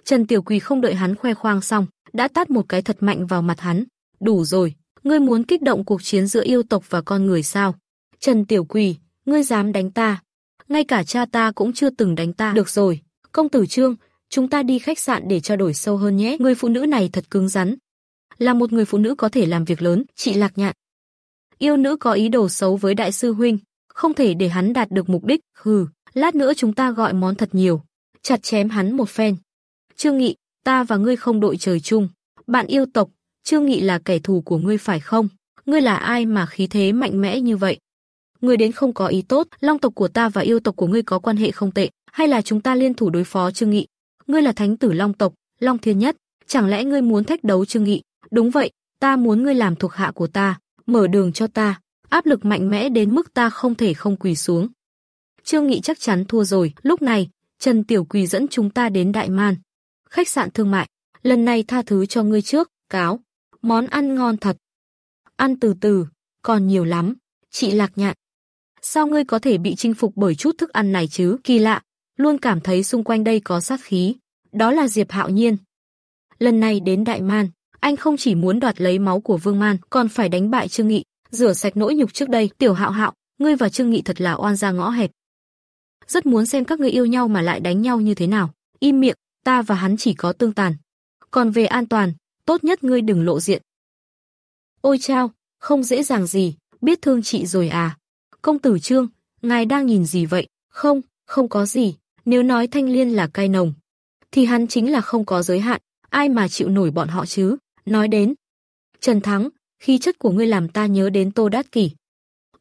Trần Tiểu Quỳ không đợi hắn khoe khoang xong, đã tát một cái thật mạnh vào mặt hắn. Đủ rồi, ngươi muốn kích động cuộc chiến giữa yêu tộc và con người sao? Trần Tiểu Quỳ, ngươi dám đánh ta? Ngay cả cha ta cũng chưa từng đánh ta. Được rồi, công tử Trương, chúng ta đi khách sạn để trao đổi sâu hơn nhé. Người phụ nữ này thật cứng rắn. Là một người phụ nữ có thể làm việc lớn, chị Lạc Nhạn. Yêu nữ có ý đồ xấu với đại sư huynh, không thể để hắn đạt được mục đích, hừ lát nữa chúng ta gọi món thật nhiều, chặt chém hắn một phen. Trương Nghị, ta và ngươi không đội trời chung, bạn yêu tộc, Trương Nghị là kẻ thù của ngươi phải không? Ngươi là ai mà khí thế mạnh mẽ như vậy? Ngươi đến không có ý tốt, long tộc của ta và yêu tộc của ngươi có quan hệ không tệ, hay là chúng ta liên thủ đối phó Trương Nghị? Ngươi là thánh tử long tộc, long thiên nhất, chẳng lẽ ngươi muốn thách đấu Trương Nghị? Đúng vậy, ta muốn ngươi làm thuộc hạ của ta, mở đường cho ta. Áp lực mạnh mẽ đến mức ta không thể không quỳ xuống. Trương Nghị chắc chắn thua rồi. Lúc này, Trần Tiểu Quỳ dẫn chúng ta đến Đại Man, khách sạn thương mại. Lần này tha thứ cho ngươi trước, cáo. Món ăn ngon thật. Ăn từ từ, còn nhiều lắm. Chị lạc nhạn. Sao ngươi có thể bị chinh phục bởi chút thức ăn này chứ? Kỳ lạ, luôn cảm thấy xung quanh đây có sát khí. Đó là Diệp Hạo Nhiên. Lần này đến Đại Man, anh không chỉ muốn đoạt lấy máu của Vương Man, còn phải đánh bại Trương Nghị, rửa sạch nỗi nhục trước đây. Tiểu Hạo Hạo, ngươi và Trương Nghị thật là oan gia ngõ hẹp rất muốn xem các ngươi yêu nhau mà lại đánh nhau như thế nào. Im miệng, ta và hắn chỉ có tương tàn. Còn về an toàn, tốt nhất ngươi đừng lộ diện. Ôi chao, không dễ dàng gì, biết thương chị rồi à. Công tử Trương, ngài đang nhìn gì vậy? Không, không có gì. Nếu nói thanh liên là cay nồng, thì hắn chính là không có giới hạn, ai mà chịu nổi bọn họ chứ. Nói đến, Trần Thắng, khí chất của ngươi làm ta nhớ đến Tô Đát Kỷ.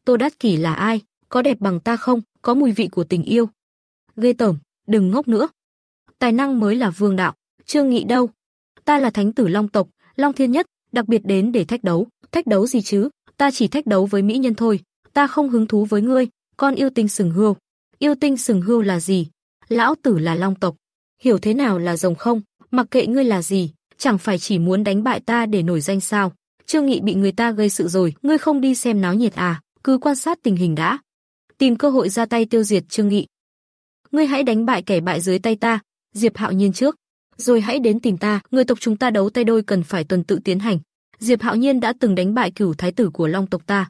Tô Đát Kỷ là ai? Có đẹp bằng ta không? có mùi vị của tình yêu. Ghê tởm, đừng ngốc nữa. Tài năng mới là vương đạo, Trương Nghị đâu? Ta là thánh tử Long tộc, Long Thiên Nhất, đặc biệt đến để thách đấu, thách đấu gì chứ? Ta chỉ thách đấu với mỹ nhân thôi, ta không hứng thú với ngươi, con yêu tinh sừng hươu. Yêu tinh sừng hươu là gì? Lão tử là Long tộc, hiểu thế nào là rồng không? Mặc kệ ngươi là gì, chẳng phải chỉ muốn đánh bại ta để nổi danh sao? Trương Nghị bị người ta gây sự rồi, ngươi không đi xem náo nhiệt à? Cứ quan sát tình hình đã tìm cơ hội ra tay tiêu diệt Trương Nghị. Ngươi hãy đánh bại kẻ bại dưới tay ta, Diệp Hạo Nhiên trước, rồi hãy đến tìm ta, người tộc chúng ta đấu tay đôi cần phải tuần tự tiến hành. Diệp Hạo Nhiên đã từng đánh bại cửu thái tử của Long tộc ta,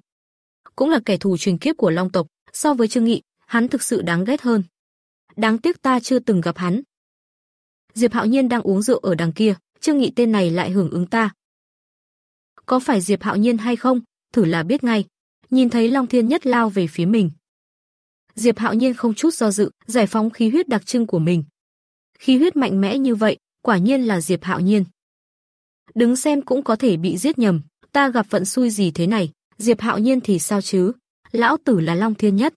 cũng là kẻ thù truyền kiếp của Long tộc, so với Trương Nghị, hắn thực sự đáng ghét hơn. Đáng tiếc ta chưa từng gặp hắn. Diệp Hạo Nhiên đang uống rượu ở đằng kia, Trương Nghị tên này lại hưởng ứng ta. Có phải Diệp Hạo Nhiên hay không, thử là biết ngay. Nhìn thấy Long Thiên Nhất lao về phía mình, Diệp Hạo Nhiên không chút do dự, giải phóng khí huyết đặc trưng của mình. Khí huyết mạnh mẽ như vậy, quả nhiên là Diệp Hạo Nhiên. Đứng xem cũng có thể bị giết nhầm, ta gặp vận xui gì thế này, Diệp Hạo Nhiên thì sao chứ? Lão tử là Long Thiên nhất.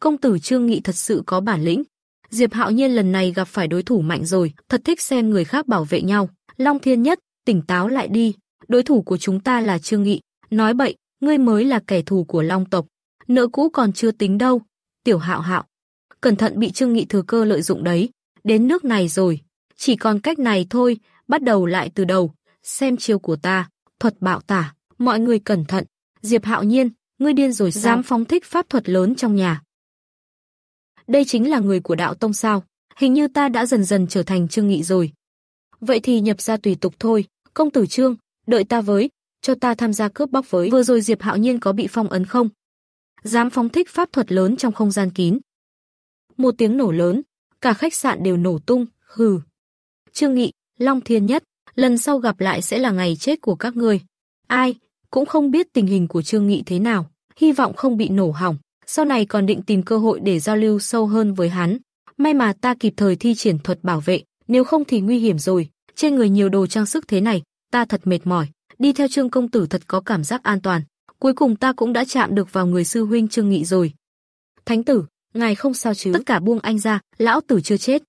Công tử Trương Nghị thật sự có bản lĩnh. Diệp Hạo Nhiên lần này gặp phải đối thủ mạnh rồi, thật thích xem người khác bảo vệ nhau. Long Thiên nhất, tỉnh táo lại đi, đối thủ của chúng ta là Trương Nghị, nói bậy, ngươi mới là kẻ thù của Long tộc. Nợ cũ còn chưa tính đâu, Tiểu Hạo Hạo, cẩn thận bị Trương Nghị thừa cơ lợi dụng đấy, đến nước này rồi, chỉ còn cách này thôi, bắt đầu lại từ đầu, xem chiêu của ta, thuật bạo tả, mọi người cẩn thận. Diệp Hạo Nhiên, ngươi điên rồi sao? Dám phóng thích pháp thuật lớn trong nhà. Đây chính là người của đạo tông sao? Hình như ta đã dần dần trở thành Trương Nghị rồi. Vậy thì nhập ra tùy tục thôi, công tử Trương, đợi ta với, cho ta tham gia cướp bóc với. Vừa rồi Diệp Hạo Nhiên có bị phong ấn không? dám phóng thích pháp thuật lớn trong không gian kín. Một tiếng nổ lớn, cả khách sạn đều nổ tung, hừ. Trương Nghị, Long Thiên Nhất, lần sau gặp lại sẽ là ngày chết của các ngươi. Ai, cũng không biết tình hình của Trương Nghị thế nào, hy vọng không bị nổ hỏng. Sau này còn định tìm cơ hội để giao lưu sâu hơn với hắn. May mà ta kịp thời thi triển thuật bảo vệ, nếu không thì nguy hiểm rồi. Trên người nhiều đồ trang sức thế này, ta thật mệt mỏi. Đi theo Trương Công Tử thật có cảm giác an toàn. Cuối cùng ta cũng đã chạm được vào người sư huynh Trương Nghị rồi. Thánh tử, ngài không sao chứ? Tất cả buông anh ra, lão tử chưa chết.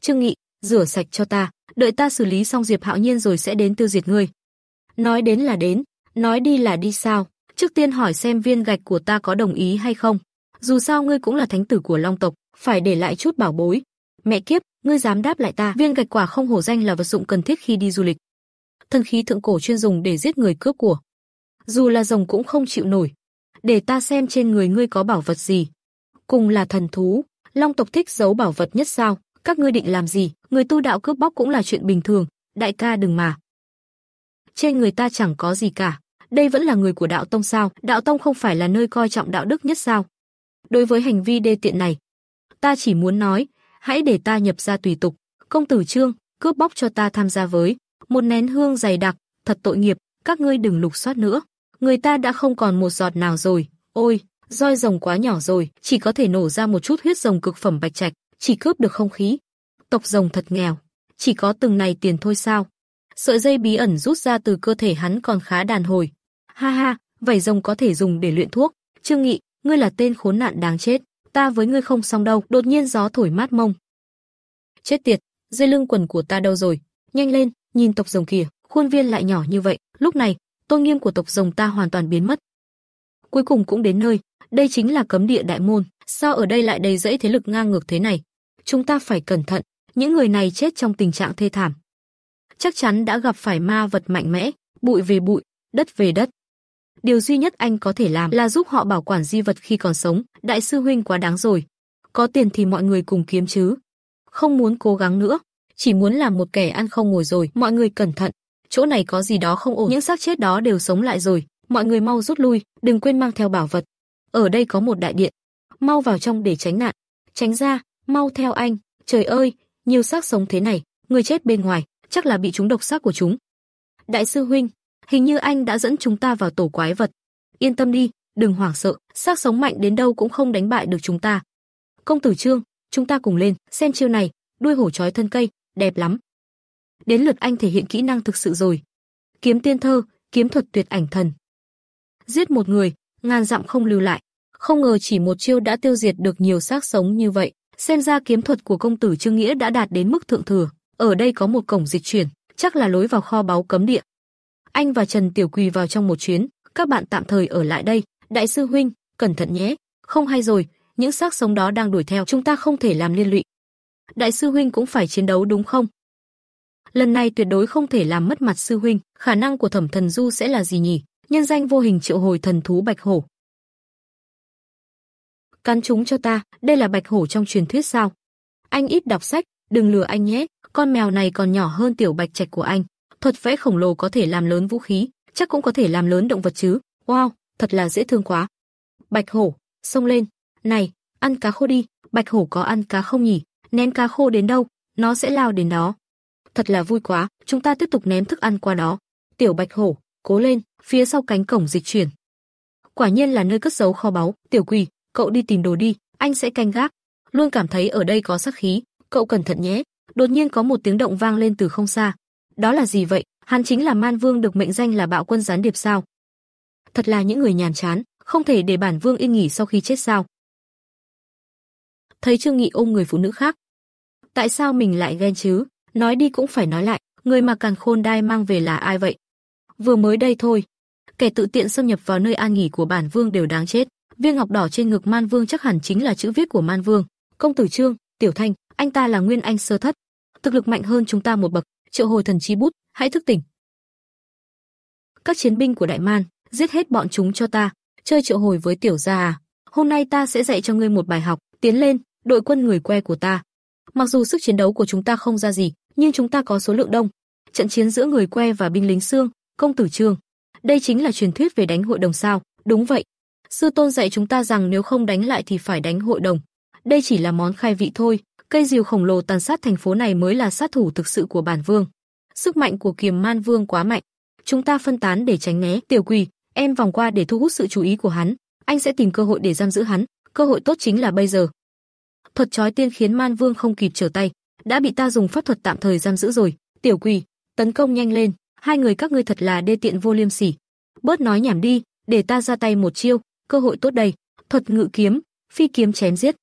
Trương Nghị, rửa sạch cho ta, đợi ta xử lý xong Diệp Hạo Nhiên rồi sẽ đến tiêu diệt ngươi. Nói đến là đến, nói đi là đi sao? Trước tiên hỏi xem viên gạch của ta có đồng ý hay không. Dù sao ngươi cũng là thánh tử của Long tộc, phải để lại chút bảo bối. Mẹ kiếp, ngươi dám đáp lại ta? Viên gạch quả không hổ danh là vật dụng cần thiết khi đi du lịch. Thần khí thượng cổ chuyên dùng để giết người cướp của dù là rồng cũng không chịu nổi. Để ta xem trên người ngươi có bảo vật gì. Cùng là thần thú, long tộc thích giấu bảo vật nhất sao? Các ngươi định làm gì? Người tu đạo cướp bóc cũng là chuyện bình thường, đại ca đừng mà. Trên người ta chẳng có gì cả, đây vẫn là người của đạo tông sao? Đạo tông không phải là nơi coi trọng đạo đức nhất sao? Đối với hành vi đê tiện này, ta chỉ muốn nói, hãy để ta nhập ra tùy tục. Công tử Trương, cướp bóc cho ta tham gia với. Một nén hương dày đặc, thật tội nghiệp, các ngươi đừng lục soát nữa người ta đã không còn một giọt nào rồi. Ôi, roi rồng quá nhỏ rồi, chỉ có thể nổ ra một chút huyết rồng cực phẩm bạch trạch, chỉ cướp được không khí. Tộc rồng thật nghèo, chỉ có từng này tiền thôi sao? Sợi dây bí ẩn rút ra từ cơ thể hắn còn khá đàn hồi. Ha ha, vảy rồng có thể dùng để luyện thuốc. Trương Nghị, ngươi là tên khốn nạn đáng chết, ta với ngươi không xong đâu. Đột nhiên gió thổi mát mông. Chết tiệt, dây lưng quần của ta đâu rồi? Nhanh lên, nhìn tộc rồng kìa, khuôn viên lại nhỏ như vậy. Lúc này, tôn nghiêm của tộc rồng ta hoàn toàn biến mất. Cuối cùng cũng đến nơi, đây chính là cấm địa đại môn, sao ở đây lại đầy dẫy thế lực ngang ngược thế này? Chúng ta phải cẩn thận, những người này chết trong tình trạng thê thảm. Chắc chắn đã gặp phải ma vật mạnh mẽ, bụi về bụi, đất về đất. Điều duy nhất anh có thể làm là giúp họ bảo quản di vật khi còn sống, đại sư huynh quá đáng rồi. Có tiền thì mọi người cùng kiếm chứ. Không muốn cố gắng nữa, chỉ muốn làm một kẻ ăn không ngồi rồi, mọi người cẩn thận, chỗ này có gì đó không ổn, những xác chết đó đều sống lại rồi, mọi người mau rút lui, đừng quên mang theo bảo vật. Ở đây có một đại điện, mau vào trong để tránh nạn. Tránh ra, mau theo anh, trời ơi, nhiều xác sống thế này, người chết bên ngoài, chắc là bị chúng độc xác của chúng. Đại sư huynh, hình như anh đã dẫn chúng ta vào tổ quái vật. Yên tâm đi, đừng hoảng sợ, xác sống mạnh đến đâu cũng không đánh bại được chúng ta. Công tử Trương, chúng ta cùng lên, xem chiêu này, đuôi hổ trói thân cây, đẹp lắm đến lượt anh thể hiện kỹ năng thực sự rồi. Kiếm tiên thơ, kiếm thuật tuyệt ảnh thần. Giết một người, ngàn dặm không lưu lại. Không ngờ chỉ một chiêu đã tiêu diệt được nhiều xác sống như vậy, xem ra kiếm thuật của công tử Trương Nghĩa đã đạt đến mức thượng thừa. Ở đây có một cổng dịch chuyển, chắc là lối vào kho báu cấm địa. Anh và Trần Tiểu Quỳ vào trong một chuyến, các bạn tạm thời ở lại đây, đại sư huynh, cẩn thận nhé, không hay rồi, những xác sống đó đang đuổi theo, chúng ta không thể làm liên lụy. Đại sư huynh cũng phải chiến đấu đúng không? lần này tuyệt đối không thể làm mất mặt sư huynh, khả năng của Thẩm Thần Du sẽ là gì nhỉ? Nhân danh vô hình triệu hồi thần thú Bạch Hổ. Cắn chúng cho ta, đây là Bạch Hổ trong truyền thuyết sao? Anh ít đọc sách, đừng lừa anh nhé, con mèo này còn nhỏ hơn tiểu bạch trạch của anh. Thuật vẽ khổng lồ có thể làm lớn vũ khí, chắc cũng có thể làm lớn động vật chứ. Wow, thật là dễ thương quá. Bạch Hổ, xông lên. Này, ăn cá khô đi, Bạch Hổ có ăn cá không nhỉ? Ném cá khô đến đâu, nó sẽ lao đến đó thật là vui quá, chúng ta tiếp tục ném thức ăn qua đó. Tiểu Bạch Hổ, cố lên, phía sau cánh cổng dịch chuyển. Quả nhiên là nơi cất giấu kho báu, tiểu quỷ, cậu đi tìm đồ đi, anh sẽ canh gác. Luôn cảm thấy ở đây có sát khí, cậu cẩn thận nhé. Đột nhiên có một tiếng động vang lên từ không xa. Đó là gì vậy? Hắn chính là Man Vương được mệnh danh là Bạo Quân gián điệp sao? Thật là những người nhàn chán, không thể để bản vương yên nghỉ sau khi chết sao? Thấy Trương Nghị ôm người phụ nữ khác, tại sao mình lại ghen chứ? Nói đi cũng phải nói lại, người mà càn khôn đai mang về là ai vậy? Vừa mới đây thôi, kẻ tự tiện xâm nhập vào nơi an nghỉ của bản vương đều đáng chết. Viên ngọc đỏ trên ngực Man Vương chắc hẳn chính là chữ viết của Man Vương. Công tử Trương, Tiểu Thanh, anh ta là Nguyên Anh sơ thất, thực lực mạnh hơn chúng ta một bậc, triệu hồi thần chi bút, hãy thức tỉnh. Các chiến binh của Đại Man, giết hết bọn chúng cho ta, chơi triệu hồi với tiểu gia à? Hôm nay ta sẽ dạy cho ngươi một bài học, tiến lên, đội quân người que của ta. Mặc dù sức chiến đấu của chúng ta không ra gì, nhưng chúng ta có số lượng đông. Trận chiến giữa người que và binh lính xương, công tử Trương. Đây chính là truyền thuyết về đánh hội đồng sao? Đúng vậy. Sư tôn dạy chúng ta rằng nếu không đánh lại thì phải đánh hội đồng. Đây chỉ là món khai vị thôi, cây diều khổng lồ tàn sát thành phố này mới là sát thủ thực sự của bản vương. Sức mạnh của Kiềm Man Vương quá mạnh. Chúng ta phân tán để tránh né Tiểu Quỳ, em vòng qua để thu hút sự chú ý của hắn, anh sẽ tìm cơ hội để giam giữ hắn, cơ hội tốt chính là bây giờ. Thuật chói tiên khiến Man Vương không kịp trở tay, đã bị ta dùng pháp thuật tạm thời giam giữ rồi. Tiểu quỷ, tấn công nhanh lên, hai người các ngươi thật là đê tiện vô liêm sỉ. Bớt nói nhảm đi, để ta ra tay một chiêu, cơ hội tốt đây. Thuật ngự kiếm, phi kiếm chém giết.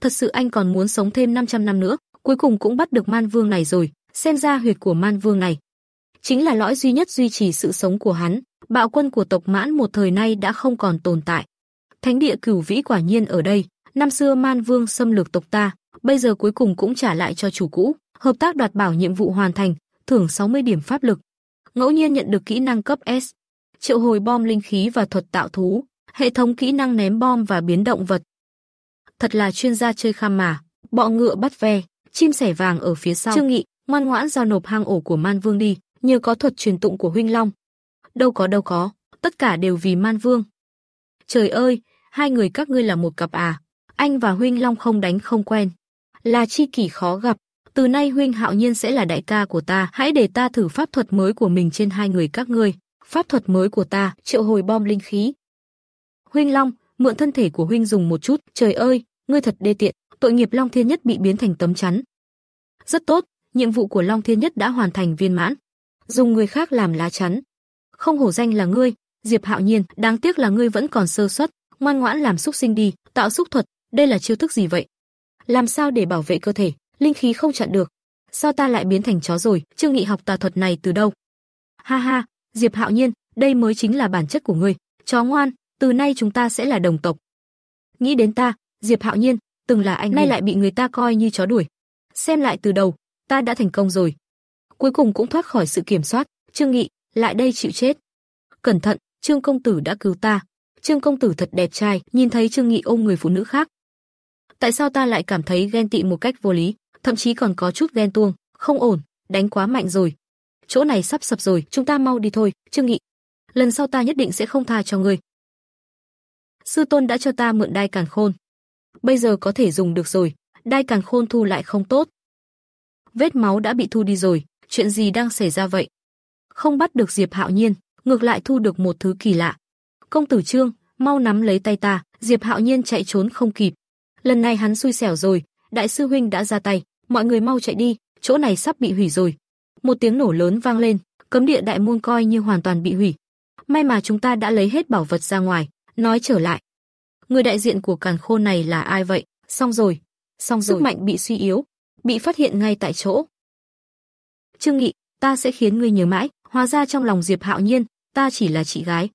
Thật sự anh còn muốn sống thêm 500 năm nữa, cuối cùng cũng bắt được man vương này rồi, xem ra huyệt của man vương này chính là lõi duy nhất duy trì sự sống của hắn, bạo quân của tộc Mãn một thời nay đã không còn tồn tại. Thánh địa cửu vĩ quả nhiên ở đây, năm xưa Man Vương xâm lược tộc ta, bây giờ cuối cùng cũng trả lại cho chủ cũ, hợp tác đoạt bảo nhiệm vụ hoàn thành, thưởng 60 điểm pháp lực. Ngẫu nhiên nhận được kỹ năng cấp S, triệu hồi bom linh khí và thuật tạo thú, hệ thống kỹ năng ném bom và biến động vật. Thật là chuyên gia chơi kham mà, bọ ngựa bắt ve, chim sẻ vàng ở phía sau. Trương Nghị, ngoan ngoãn giao nộp hang ổ của Man Vương đi, nhờ có thuật truyền tụng của huynh long. Đâu có đâu có, tất cả đều vì Man Vương. Trời ơi, hai người các ngươi là một cặp à? anh và Huynh Long không đánh không quen. Là chi kỷ khó gặp, từ nay Huynh Hạo Nhiên sẽ là đại ca của ta, hãy để ta thử pháp thuật mới của mình trên hai người các ngươi. Pháp thuật mới của ta, triệu hồi bom linh khí. Huynh Long, mượn thân thể của Huynh dùng một chút, trời ơi, ngươi thật đê tiện, tội nghiệp Long Thiên Nhất bị biến thành tấm chắn. Rất tốt, nhiệm vụ của Long Thiên Nhất đã hoàn thành viên mãn. Dùng người khác làm lá chắn. Không hổ danh là ngươi, Diệp Hạo Nhiên, đáng tiếc là ngươi vẫn còn sơ suất, ngoan ngoãn làm xúc sinh đi, tạo xúc thuật, đây là chiêu thức gì vậy? Làm sao để bảo vệ cơ thể, linh khí không chặn được? Sao ta lại biến thành chó rồi? Trương Nghị học tà thuật này từ đâu? Ha ha, Diệp Hạo Nhiên, đây mới chính là bản chất của ngươi, chó ngoan, từ nay chúng ta sẽ là đồng tộc. Nghĩ đến ta, Diệp Hạo Nhiên, từng là anh nay lại bị người ta coi như chó đuổi. Xem lại từ đầu, ta đã thành công rồi. Cuối cùng cũng thoát khỏi sự kiểm soát, Trương Nghị, lại đây chịu chết. Cẩn thận, Trương công tử đã cứu ta. Trương công tử thật đẹp trai, nhìn thấy Trương Nghị ôm người phụ nữ khác, tại sao ta lại cảm thấy ghen tị một cách vô lý, thậm chí còn có chút ghen tuông, không ổn, đánh quá mạnh rồi. Chỗ này sắp sập rồi, chúng ta mau đi thôi, Trương Nghị. Lần sau ta nhất định sẽ không tha cho ngươi. Sư tôn đã cho ta mượn đai càn khôn. Bây giờ có thể dùng được rồi, đai càn khôn thu lại không tốt. Vết máu đã bị thu đi rồi, chuyện gì đang xảy ra vậy? Không bắt được Diệp Hạo Nhiên, ngược lại thu được một thứ kỳ lạ. Công tử Trương, mau nắm lấy tay ta, Diệp Hạo Nhiên chạy trốn không kịp, Lần này hắn xui xẻo rồi, đại sư huynh đã ra tay, mọi người mau chạy đi, chỗ này sắp bị hủy rồi. Một tiếng nổ lớn vang lên, cấm địa đại môn coi như hoàn toàn bị hủy. May mà chúng ta đã lấy hết bảo vật ra ngoài, nói trở lại. Người đại diện của càn khôn này là ai vậy? Xong rồi, xong rồi. Sức mạnh bị suy yếu, bị phát hiện ngay tại chỗ. Trương Nghị, ta sẽ khiến ngươi nhớ mãi, hóa ra trong lòng Diệp Hạo Nhiên, ta chỉ là chị gái.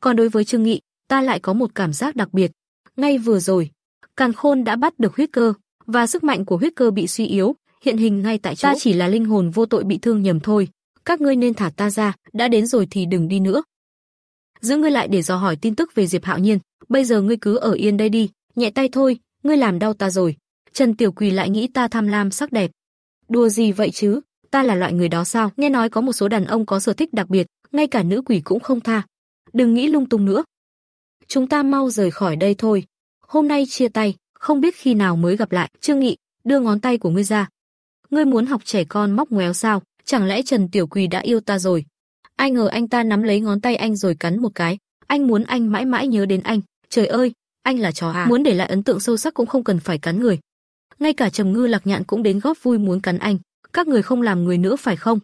Còn đối với Trương Nghị, ta lại có một cảm giác đặc biệt. Ngay vừa rồi, Càn Khôn đã bắt được huyết cơ, và sức mạnh của huyết cơ bị suy yếu, hiện hình ngay tại chỗ. Ta chỉ là linh hồn vô tội bị thương nhầm thôi, các ngươi nên thả ta ra, đã đến rồi thì đừng đi nữa. Giữ ngươi lại để dò hỏi tin tức về Diệp Hạo Nhiên, bây giờ ngươi cứ ở yên đây đi, nhẹ tay thôi, ngươi làm đau ta rồi. Trần Tiểu Quỳ lại nghĩ ta tham lam sắc đẹp. Đùa gì vậy chứ, ta là loại người đó sao? Nghe nói có một số đàn ông có sở thích đặc biệt, ngay cả nữ quỷ cũng không tha. Đừng nghĩ lung tung nữa. Chúng ta mau rời khỏi đây thôi, hôm nay chia tay, không biết khi nào mới gặp lại. Trương Nghị, đưa ngón tay của ngươi ra. Ngươi muốn học trẻ con móc ngoéo sao? Chẳng lẽ Trần Tiểu Quỳ đã yêu ta rồi? Ai ngờ anh ta nắm lấy ngón tay anh rồi cắn một cái. Anh muốn anh mãi mãi nhớ đến anh. Trời ơi, anh là chó à? Muốn để lại ấn tượng sâu sắc cũng không cần phải cắn người. Ngay cả Trầm Ngư Lạc Nhạn cũng đến góp vui muốn cắn anh. Các người không làm người nữa phải không?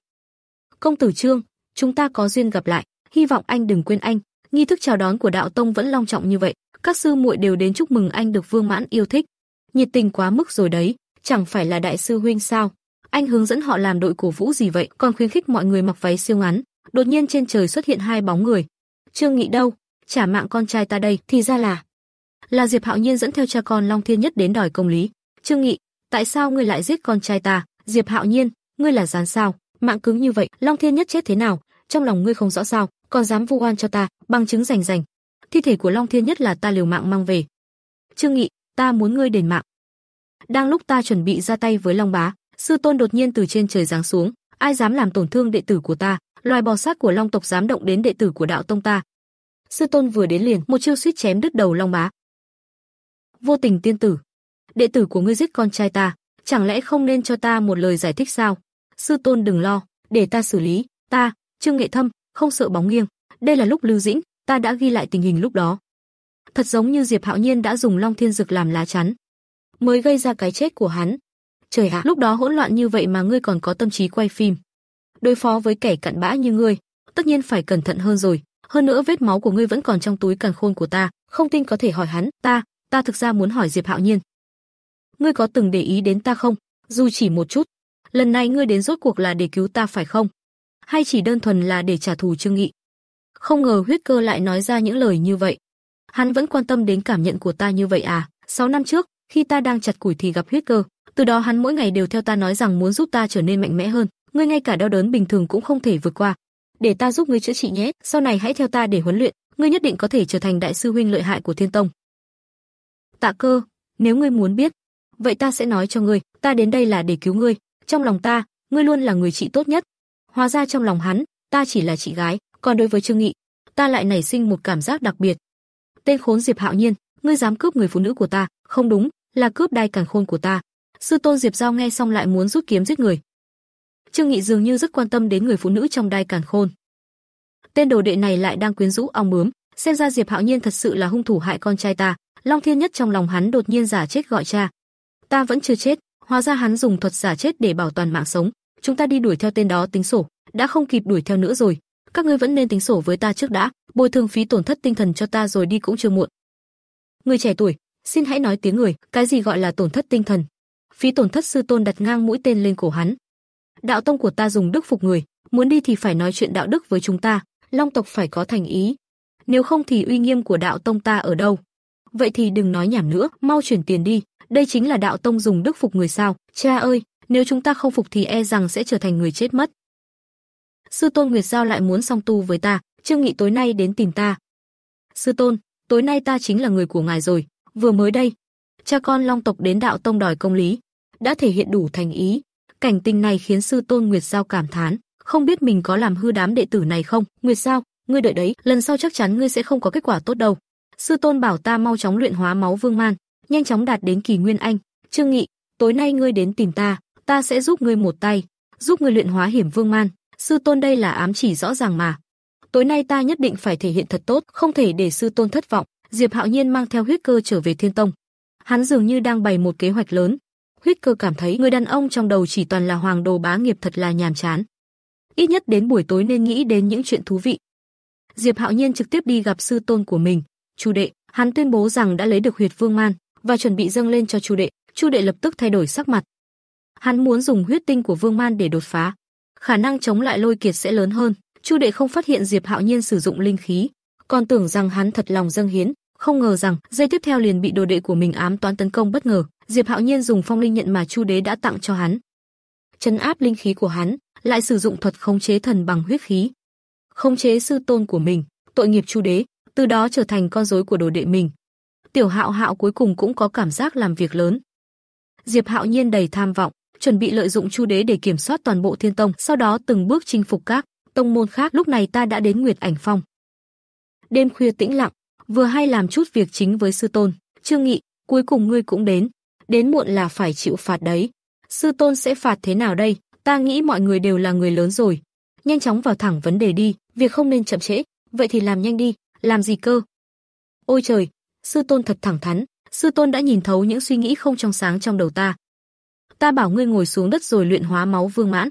Công tử Trương, chúng ta có duyên gặp lại. Hy vọng anh đừng quên anh. Nghi thức chào đón của đạo tông vẫn long trọng như vậy các sư muội đều đến chúc mừng anh được Vương Mãn yêu thích. Nhiệt tình quá mức rồi đấy, chẳng phải là đại sư huynh sao? Anh hướng dẫn họ làm đội cổ vũ gì vậy, còn khuyến khích mọi người mặc váy siêu ngắn. Đột nhiên trên trời xuất hiện hai bóng người. Trương Nghị đâu? Trả mạng con trai ta đây, thì ra là là Diệp Hạo Nhiên dẫn theo cha con Long Thiên Nhất đến đòi công lý. Trương Nghị, tại sao ngươi lại giết con trai ta? Diệp Hạo Nhiên, ngươi là gián sao? Mạng cứng như vậy, Long Thiên Nhất chết thế nào? Trong lòng ngươi không rõ sao? Còn dám vu oan cho ta, bằng chứng rành rành thi thể của Long Thiên nhất là ta liều mạng mang về. Trương Nghị, ta muốn ngươi đền mạng. Đang lúc ta chuẩn bị ra tay với Long Bá, sư tôn đột nhiên từ trên trời giáng xuống, ai dám làm tổn thương đệ tử của ta, loài bò sát của Long tộc dám động đến đệ tử của đạo tông ta. Sư tôn vừa đến liền, một chiêu suýt chém đứt đầu Long Bá. Vô tình tiên tử, đệ tử của ngươi giết con trai ta, chẳng lẽ không nên cho ta một lời giải thích sao? Sư tôn đừng lo, để ta xử lý, ta, Trương Nghệ Thâm, không sợ bóng nghiêng. Đây là lúc Lưu Dĩnh, ta đã ghi lại tình hình lúc đó. Thật giống như Diệp Hạo Nhiên đã dùng Long Thiên Dực làm lá chắn, mới gây ra cái chết của hắn. Trời ạ, lúc đó hỗn loạn như vậy mà ngươi còn có tâm trí quay phim. Đối phó với kẻ cặn bã như ngươi, tất nhiên phải cẩn thận hơn rồi, hơn nữa vết máu của ngươi vẫn còn trong túi càn khôn của ta, không tin có thể hỏi hắn, ta, ta thực ra muốn hỏi Diệp Hạo Nhiên. Ngươi có từng để ý đến ta không? Dù chỉ một chút. Lần này ngươi đến rốt cuộc là để cứu ta phải không? Hay chỉ đơn thuần là để trả thù Trương Nghị? Không ngờ huyết cơ lại nói ra những lời như vậy. Hắn vẫn quan tâm đến cảm nhận của ta như vậy à? Sáu năm trước, khi ta đang chặt củi thì gặp huyết cơ, từ đó hắn mỗi ngày đều theo ta nói rằng muốn giúp ta trở nên mạnh mẽ hơn, ngươi ngay cả đau đớn bình thường cũng không thể vượt qua. Để ta giúp ngươi chữa trị nhé, sau này hãy theo ta để huấn luyện, ngươi nhất định có thể trở thành đại sư huynh lợi hại của Thiên Tông. Tạ Cơ, nếu ngươi muốn biết, vậy ta sẽ nói cho ngươi, ta đến đây là để cứu ngươi, trong lòng ta, ngươi luôn là người chị tốt nhất. Hóa ra trong lòng hắn, ta chỉ là chị gái. Còn đối với Trương Nghị, ta lại nảy sinh một cảm giác đặc biệt. Tên khốn Diệp Hạo Nhiên, ngươi dám cướp người phụ nữ của ta, không đúng, là cướp đai càn khôn của ta. Sư tôn Diệp Giao nghe xong lại muốn rút kiếm giết người. Trương Nghị dường như rất quan tâm đến người phụ nữ trong đai càn khôn. Tên đồ đệ này lại đang quyến rũ ong bướm, xem ra Diệp Hạo Nhiên thật sự là hung thủ hại con trai ta. Long Thiên Nhất trong lòng hắn đột nhiên giả chết gọi cha. Ta vẫn chưa chết, hóa ra hắn dùng thuật giả chết để bảo toàn mạng sống. Chúng ta đi đuổi theo tên đó tính sổ, đã không kịp đuổi theo nữa rồi các ngươi vẫn nên tính sổ với ta trước đã, bồi thường phí tổn thất tinh thần cho ta rồi đi cũng chưa muộn. Người trẻ tuổi, xin hãy nói tiếng người, cái gì gọi là tổn thất tinh thần? Phí tổn thất sư tôn đặt ngang mũi tên lên cổ hắn. Đạo tông của ta dùng đức phục người, muốn đi thì phải nói chuyện đạo đức với chúng ta, Long tộc phải có thành ý. Nếu không thì uy nghiêm của đạo tông ta ở đâu? Vậy thì đừng nói nhảm nữa, mau chuyển tiền đi, đây chính là đạo tông dùng đức phục người sao? Cha ơi, nếu chúng ta không phục thì e rằng sẽ trở thành người chết mất sư tôn Nguyệt Giao lại muốn song tu với ta, Trương Nghị tối nay đến tìm ta. Sư tôn, tối nay ta chính là người của ngài rồi, vừa mới đây, cha con Long tộc đến đạo tông đòi công lý, đã thể hiện đủ thành ý. Cảnh tình này khiến sư tôn Nguyệt Giao cảm thán, không biết mình có làm hư đám đệ tử này không. Nguyệt Giao, ngươi đợi đấy, lần sau chắc chắn ngươi sẽ không có kết quả tốt đâu. Sư tôn bảo ta mau chóng luyện hóa máu vương man, nhanh chóng đạt đến kỳ nguyên anh. Trương Nghị, tối nay ngươi đến tìm ta, ta sẽ giúp ngươi một tay, giúp ngươi luyện hóa hiểm vương man. Sư tôn đây là ám chỉ rõ ràng mà. Tối nay ta nhất định phải thể hiện thật tốt, không thể để sư tôn thất vọng. Diệp Hạo Nhiên mang theo huyết cơ trở về Thiên Tông. Hắn dường như đang bày một kế hoạch lớn. Huyết cơ cảm thấy người đàn ông trong đầu chỉ toàn là hoàng đồ bá nghiệp thật là nhàm chán. Ít nhất đến buổi tối nên nghĩ đến những chuyện thú vị. Diệp Hạo Nhiên trực tiếp đi gặp sư tôn của mình, Chu đệ, hắn tuyên bố rằng đã lấy được Huyệt Vương Man và chuẩn bị dâng lên cho Chu đệ. Chu đệ lập tức thay đổi sắc mặt. Hắn muốn dùng huyết tinh của Vương Man để đột phá, khả năng chống lại lôi kiệt sẽ lớn hơn. Chu Đệ không phát hiện Diệp Hạo Nhiên sử dụng linh khí, còn tưởng rằng hắn thật lòng dâng hiến, không ngờ rằng giây tiếp theo liền bị đồ đệ của mình ám toán tấn công bất ngờ. Diệp Hạo Nhiên dùng phong linh nhận mà Chu Đế đã tặng cho hắn, chấn áp linh khí của hắn, lại sử dụng thuật khống chế thần bằng huyết khí, khống chế sư tôn của mình, tội nghiệp Chu Đế, từ đó trở thành con rối của đồ đệ mình. Tiểu Hạo Hạo cuối cùng cũng có cảm giác làm việc lớn. Diệp Hạo Nhiên đầy tham vọng, chuẩn bị lợi dụng Chu Đế để kiểm soát toàn bộ Thiên Tông, sau đó từng bước chinh phục các tông môn khác. Lúc này ta đã đến Nguyệt Ảnh Phong. Đêm khuya tĩnh lặng, vừa hay làm chút việc chính với sư tôn, Trương Nghị, cuối cùng ngươi cũng đến, đến muộn là phải chịu phạt đấy. Sư tôn sẽ phạt thế nào đây? Ta nghĩ mọi người đều là người lớn rồi. Nhanh chóng vào thẳng vấn đề đi, việc không nên chậm trễ, vậy thì làm nhanh đi, làm gì cơ? Ôi trời, sư tôn thật thẳng thắn, sư tôn đã nhìn thấu những suy nghĩ không trong sáng trong đầu ta, ta bảo ngươi ngồi xuống đất rồi luyện hóa máu vương mãn.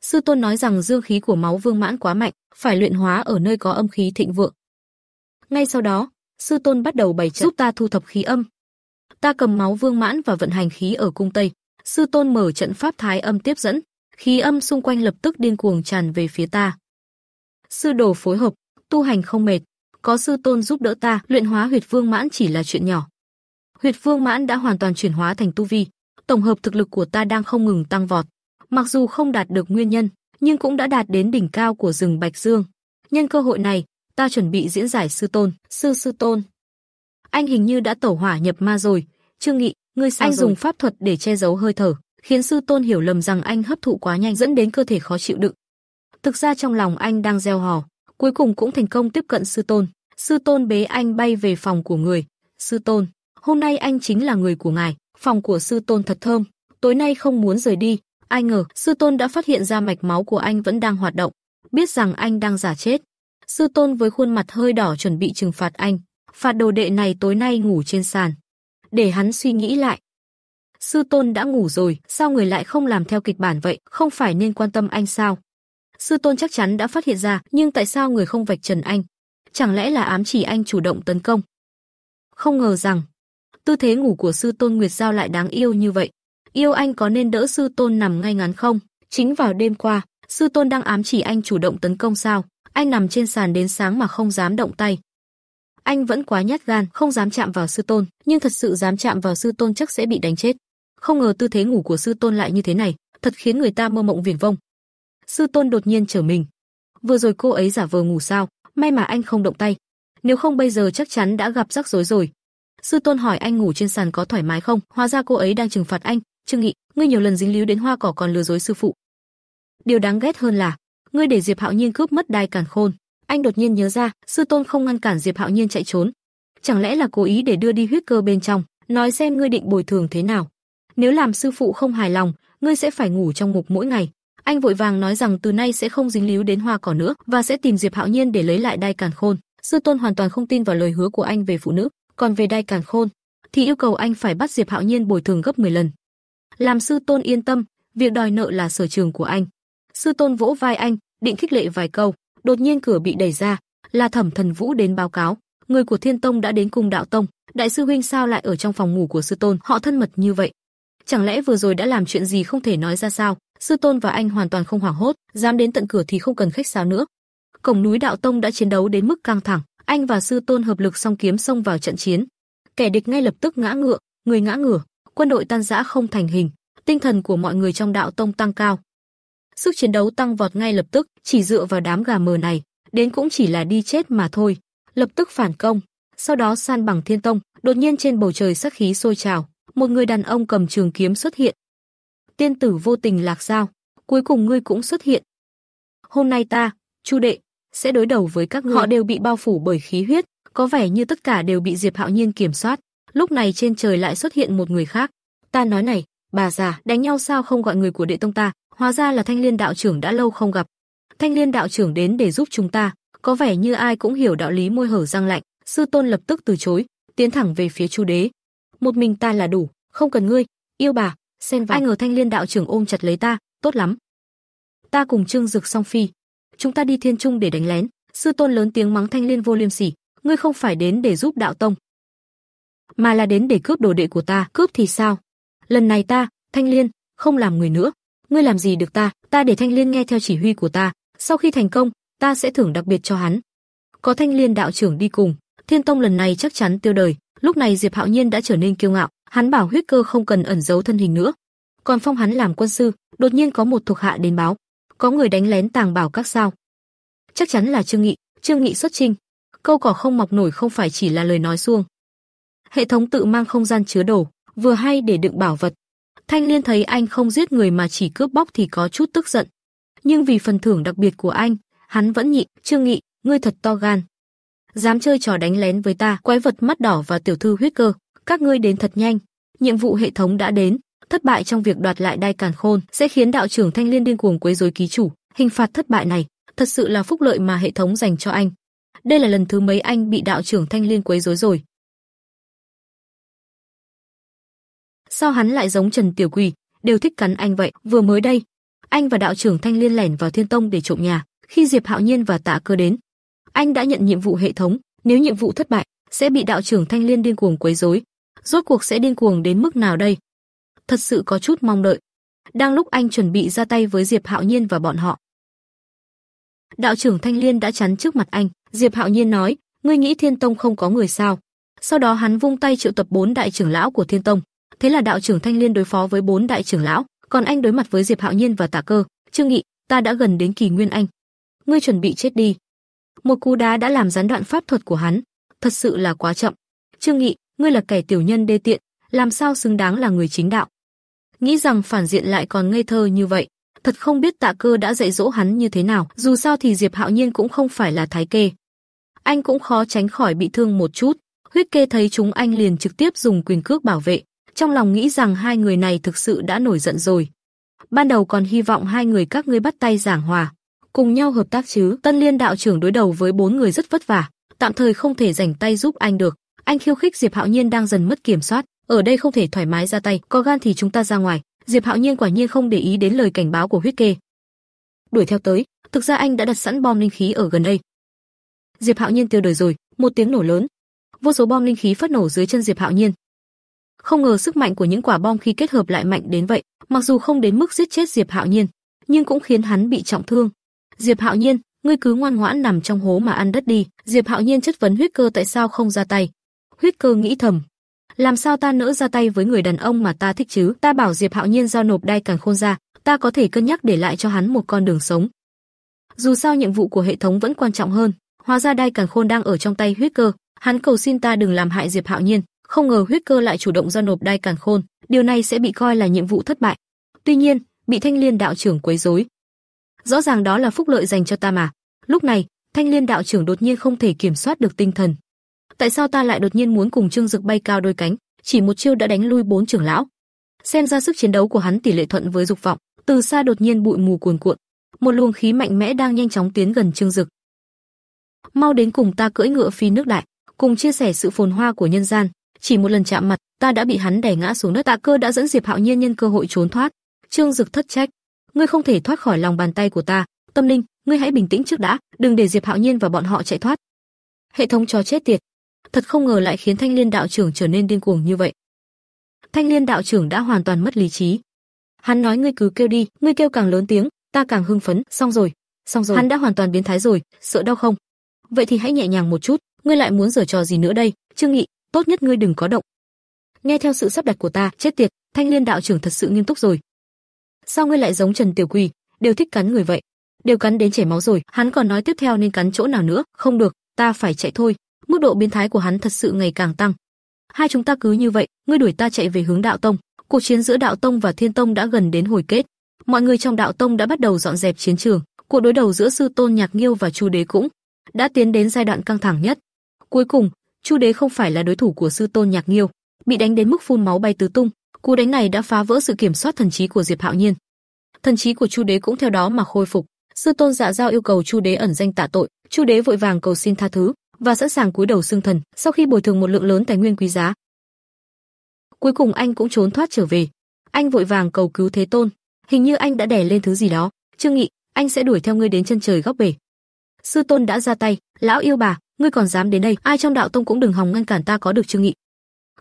Sư tôn nói rằng dương khí của máu vương mãn quá mạnh, phải luyện hóa ở nơi có âm khí thịnh vượng. Ngay sau đó, sư tôn bắt đầu bày trận giúp ta thu thập khí âm. Ta cầm máu vương mãn và vận hành khí ở cung tây, sư tôn mở trận pháp thái âm tiếp dẫn, khí âm xung quanh lập tức điên cuồng tràn về phía ta. Sư đồ phối hợp, tu hành không mệt, có sư tôn giúp đỡ ta, luyện hóa huyệt vương mãn chỉ là chuyện nhỏ. Huyệt vương mãn đã hoàn toàn chuyển hóa thành tu vi, tổng hợp thực lực của ta đang không ngừng tăng vọt. Mặc dù không đạt được nguyên nhân, nhưng cũng đã đạt đến đỉnh cao của rừng Bạch Dương. Nhân cơ hội này, ta chuẩn bị diễn giải sư tôn, sư sư tôn. Anh hình như đã tẩu hỏa nhập ma rồi, Trương Nghị, ngươi sao Anh rồi? dùng pháp thuật để che giấu hơi thở, khiến sư tôn hiểu lầm rằng anh hấp thụ quá nhanh dẫn đến cơ thể khó chịu đựng. Thực ra trong lòng anh đang gieo hò, cuối cùng cũng thành công tiếp cận sư tôn. Sư tôn bế anh bay về phòng của người. Sư tôn, hôm nay anh chính là người của ngài phòng của sư tôn thật thơm, tối nay không muốn rời đi, ai ngờ sư tôn đã phát hiện ra mạch máu của anh vẫn đang hoạt động, biết rằng anh đang giả chết. Sư tôn với khuôn mặt hơi đỏ chuẩn bị trừng phạt anh, phạt đồ đệ này tối nay ngủ trên sàn. Để hắn suy nghĩ lại. Sư tôn đã ngủ rồi, sao người lại không làm theo kịch bản vậy, không phải nên quan tâm anh sao? Sư tôn chắc chắn đã phát hiện ra, nhưng tại sao người không vạch trần anh? Chẳng lẽ là ám chỉ anh chủ động tấn công? Không ngờ rằng, tư thế ngủ của sư tôn Nguyệt Giao lại đáng yêu như vậy. Yêu anh có nên đỡ sư tôn nằm ngay ngắn không? Chính vào đêm qua, sư tôn đang ám chỉ anh chủ động tấn công sao? Anh nằm trên sàn đến sáng mà không dám động tay. Anh vẫn quá nhát gan, không dám chạm vào sư tôn, nhưng thật sự dám chạm vào sư tôn chắc sẽ bị đánh chết. Không ngờ tư thế ngủ của sư tôn lại như thế này, thật khiến người ta mơ mộng viển vông. Sư tôn đột nhiên trở mình. Vừa rồi cô ấy giả vờ ngủ sao, may mà anh không động tay. Nếu không bây giờ chắc chắn đã gặp rắc rối rồi, Sư tôn hỏi anh ngủ trên sàn có thoải mái không, hóa ra cô ấy đang trừng phạt anh, Trương Nghị, ngươi nhiều lần dính líu đến hoa cỏ còn lừa dối sư phụ. Điều đáng ghét hơn là, ngươi để Diệp Hạo Nhiên cướp mất đai càn khôn. Anh đột nhiên nhớ ra, sư tôn không ngăn cản Diệp Hạo Nhiên chạy trốn, chẳng lẽ là cố ý để đưa đi huyết cơ bên trong, nói xem ngươi định bồi thường thế nào. Nếu làm sư phụ không hài lòng, ngươi sẽ phải ngủ trong ngục mỗi ngày. Anh vội vàng nói rằng từ nay sẽ không dính líu đến hoa cỏ nữa và sẽ tìm Diệp Hạo Nhiên để lấy lại đai càn khôn. Sư tôn hoàn toàn không tin vào lời hứa của anh về phụ nữ. Còn về đai càn khôn, thì yêu cầu anh phải bắt Diệp Hạo Nhiên bồi thường gấp 10 lần. Làm sư tôn yên tâm, việc đòi nợ là sở trường của anh. Sư tôn vỗ vai anh, định khích lệ vài câu, đột nhiên cửa bị đẩy ra, là Thẩm Thần Vũ đến báo cáo, người của Thiên Tông đã đến cùng Đạo Tông, đại sư huynh sao lại ở trong phòng ngủ của sư tôn, họ thân mật như vậy? Chẳng lẽ vừa rồi đã làm chuyện gì không thể nói ra sao? Sư tôn và anh hoàn toàn không hoảng hốt, dám đến tận cửa thì không cần khách sáo nữa. Cổng núi Đạo Tông đã chiến đấu đến mức căng thẳng, anh và sư tôn hợp lực song kiếm xông vào trận chiến. Kẻ địch ngay lập tức ngã ngựa, người ngã ngửa, quân đội tan rã không thành hình, tinh thần của mọi người trong đạo tông tăng cao. Sức chiến đấu tăng vọt ngay lập tức, chỉ dựa vào đám gà mờ này, đến cũng chỉ là đi chết mà thôi. Lập tức phản công, sau đó san bằng thiên tông, đột nhiên trên bầu trời sắc khí sôi trào, một người đàn ông cầm trường kiếm xuất hiện. Tiên tử vô tình lạc giao, cuối cùng ngươi cũng xuất hiện. Hôm nay ta, Chu đệ, sẽ đối đầu với các ngươi. Họ đều bị bao phủ bởi khí huyết, có vẻ như tất cả đều bị Diệp Hạo Nhiên kiểm soát. Lúc này trên trời lại xuất hiện một người khác. Ta nói này, bà già, đánh nhau sao không gọi người của đệ tông ta? Hóa ra là Thanh Liên đạo trưởng đã lâu không gặp. Thanh Liên đạo trưởng đến để giúp chúng ta, có vẻ như ai cũng hiểu đạo lý môi hở răng lạnh, sư tôn lập tức từ chối, tiến thẳng về phía Chu đế. Một mình ta là đủ, không cần ngươi, yêu bà, xen vào. Ai ngờ Thanh Liên đạo trưởng ôm chặt lấy ta, tốt lắm. Ta cùng Trương Dực song phi, chúng ta đi thiên trung để đánh lén." Sư tôn lớn tiếng mắng Thanh Liên vô liêm sỉ, "Ngươi không phải đến để giúp đạo tông, mà là đến để cướp đồ đệ của ta, cướp thì sao? Lần này ta, Thanh Liên, không làm người nữa, ngươi làm gì được ta, ta để Thanh Liên nghe theo chỉ huy của ta, sau khi thành công, ta sẽ thưởng đặc biệt cho hắn." Có Thanh Liên đạo trưởng đi cùng, Thiên Tông lần này chắc chắn tiêu đời. Lúc này Diệp Hạo Nhiên đã trở nên kiêu ngạo, hắn bảo huyết cơ không cần ẩn giấu thân hình nữa. Còn phong hắn làm quân sư, đột nhiên có một thuộc hạ đến báo, có người đánh lén tàng bảo các sao? Chắc chắn là Trương Nghị, Trương Nghị xuất trình. Câu cỏ không mọc nổi không phải chỉ là lời nói suông. Hệ thống tự mang không gian chứa đồ, vừa hay để đựng bảo vật. Thanh Liên thấy anh không giết người mà chỉ cướp bóc thì có chút tức giận. Nhưng vì phần thưởng đặc biệt của anh, hắn vẫn nhịn, Trương Nghị, ngươi thật to gan. Dám chơi trò đánh lén với ta, quái vật mắt đỏ và tiểu thư huyết cơ, các ngươi đến thật nhanh. Nhiệm vụ hệ thống đã đến, thất bại trong việc đoạt lại đai càn khôn sẽ khiến đạo trưởng Thanh Liên điên cuồng quấy rối ký chủ, hình phạt thất bại này thật sự là phúc lợi mà hệ thống dành cho anh. Đây là lần thứ mấy anh bị đạo trưởng Thanh Liên quấy rối rồi. Sao hắn lại giống Trần Tiểu Quỷ, đều thích cắn anh vậy? Vừa mới đây, anh và đạo trưởng Thanh Liên lẻn vào Thiên Tông để trộm nhà, khi Diệp Hạo Nhiên và Tạ Cơ đến, anh đã nhận nhiệm vụ hệ thống, nếu nhiệm vụ thất bại sẽ bị đạo trưởng Thanh Liên điên cuồng quấy rối. Rốt cuộc sẽ điên cuồng đến mức nào đây? thật sự có chút mong đợi. Đang lúc anh chuẩn bị ra tay với Diệp Hạo Nhiên và bọn họ. Đạo trưởng Thanh Liên đã chắn trước mặt anh, Diệp Hạo Nhiên nói, ngươi nghĩ Thiên Tông không có người sao? Sau đó hắn vung tay triệu tập bốn đại trưởng lão của Thiên Tông, thế là đạo trưởng Thanh Liên đối phó với bốn đại trưởng lão, còn anh đối mặt với Diệp Hạo Nhiên và Tạ Cơ, Trương Nghị, ta đã gần đến kỳ nguyên anh. Ngươi chuẩn bị chết đi. Một cú đá đã làm gián đoạn pháp thuật của hắn, thật sự là quá chậm. Trương Nghị, ngươi là kẻ tiểu nhân đê tiện, làm sao xứng đáng là người chính đạo? nghĩ rằng phản diện lại còn ngây thơ như vậy. Thật không biết tạ cơ đã dạy dỗ hắn như thế nào, dù sao thì Diệp Hạo Nhiên cũng không phải là thái kê. Anh cũng khó tránh khỏi bị thương một chút, huyết kê thấy chúng anh liền trực tiếp dùng quyền cước bảo vệ, trong lòng nghĩ rằng hai người này thực sự đã nổi giận rồi. Ban đầu còn hy vọng hai người các ngươi bắt tay giảng hòa, cùng nhau hợp tác chứ. Tân Liên đạo trưởng đối đầu với bốn người rất vất vả, tạm thời không thể rảnh tay giúp anh được. Anh khiêu khích Diệp Hạo Nhiên đang dần mất kiểm soát, ở đây không thể thoải mái ra tay, có gan thì chúng ta ra ngoài. Diệp Hạo Nhiên quả nhiên không để ý đến lời cảnh báo của huyết kê. Đuổi theo tới, thực ra anh đã đặt sẵn bom linh khí ở gần đây. Diệp Hạo Nhiên tiêu đời rồi, một tiếng nổ lớn. Vô số bom linh khí phát nổ dưới chân Diệp Hạo Nhiên. Không ngờ sức mạnh của những quả bom khi kết hợp lại mạnh đến vậy, mặc dù không đến mức giết chết Diệp Hạo Nhiên, nhưng cũng khiến hắn bị trọng thương. Diệp Hạo Nhiên, ngươi cứ ngoan ngoãn nằm trong hố mà ăn đất đi. Diệp Hạo Nhiên chất vấn huyết cơ tại sao không ra tay. Huyết cơ nghĩ thầm, làm sao ta nỡ ra tay với người đàn ông mà ta thích chứ? Ta bảo Diệp Hạo Nhiên giao nộp đai càng khôn ra, ta có thể cân nhắc để lại cho hắn một con đường sống. Dù sao nhiệm vụ của hệ thống vẫn quan trọng hơn, hóa ra đai càng khôn đang ở trong tay huyết cơ, hắn cầu xin ta đừng làm hại Diệp Hạo Nhiên, không ngờ huyết cơ lại chủ động giao nộp đai càng khôn, điều này sẽ bị coi là nhiệm vụ thất bại. Tuy nhiên, bị Thanh Liên đạo trưởng quấy rối. Rõ ràng đó là phúc lợi dành cho ta mà. Lúc này, Thanh Liên đạo trưởng đột nhiên không thể kiểm soát được tinh thần, tại sao ta lại đột nhiên muốn cùng Trương Dực bay cao đôi cánh, chỉ một chiêu đã đánh lui bốn trưởng lão. Xem ra sức chiến đấu của hắn tỷ lệ thuận với dục vọng, từ xa đột nhiên bụi mù cuồn cuộn, một luồng khí mạnh mẽ đang nhanh chóng tiến gần Trương Dực. Mau đến cùng ta cưỡi ngựa phi nước đại, cùng chia sẻ sự phồn hoa của nhân gian, chỉ một lần chạm mặt, ta đã bị hắn đè ngã xuống đất. Tạ Cơ đã dẫn Diệp Hạo Nhiên nhân cơ hội trốn thoát. Trương Dực thất trách, ngươi không thể thoát khỏi lòng bàn tay của ta, Tâm Linh, ngươi hãy bình tĩnh trước đã, đừng để Diệp Hạo Nhiên và bọn họ chạy thoát. Hệ thống chó chết tiệt, Thật không ngờ lại khiến Thanh Liên đạo trưởng trở nên điên cuồng như vậy. Thanh Liên đạo trưởng đã hoàn toàn mất lý trí. Hắn nói ngươi cứ kêu đi, ngươi kêu càng lớn tiếng, ta càng hưng phấn, xong rồi, xong rồi. Hắn đã hoàn toàn biến thái rồi, sợ đau không? Vậy thì hãy nhẹ nhàng một chút, ngươi lại muốn giở trò gì nữa đây? Trương Nghị, tốt nhất ngươi đừng có động. Nghe theo sự sắp đặt của ta, chết tiệt, Thanh Liên đạo trưởng thật sự nghiêm túc rồi. Sao ngươi lại giống Trần Tiểu Quỳ, đều thích cắn người vậy? Đều cắn đến chảy máu rồi, hắn còn nói tiếp theo nên cắn chỗ nào nữa, không được, ta phải chạy thôi mức độ biến thái của hắn thật sự ngày càng tăng. Hai chúng ta cứ như vậy, ngươi đuổi ta chạy về hướng đạo tông. Cuộc chiến giữa đạo tông và thiên tông đã gần đến hồi kết. Mọi người trong đạo tông đã bắt đầu dọn dẹp chiến trường. Cuộc đối đầu giữa sư tôn nhạc nghiêu và chu đế cũng đã tiến đến giai đoạn căng thẳng nhất. Cuối cùng, chu đế không phải là đối thủ của sư tôn nhạc nghiêu, bị đánh đến mức phun máu bay tứ tung. Cú đánh này đã phá vỡ sự kiểm soát thần trí của Diệp Hạo Nhiên. Thần trí của chu đế cũng theo đó mà khôi phục. Sư tôn dạ giao yêu cầu chu đế ẩn danh tạ tội, chu đế vội vàng cầu xin tha thứ, và sẵn sàng cúi đầu xương thần sau khi bồi thường một lượng lớn tài nguyên quý giá. Cuối cùng anh cũng trốn thoát trở về. Anh vội vàng cầu cứu Thế Tôn, hình như anh đã đè lên thứ gì đó. Trương Nghị, anh sẽ đuổi theo ngươi đến chân trời góc bể. Sư Tôn đã ra tay, lão yêu bà, ngươi còn dám đến đây, ai trong đạo tông cũng đừng hòng ngăn cản ta có được Trương Nghị.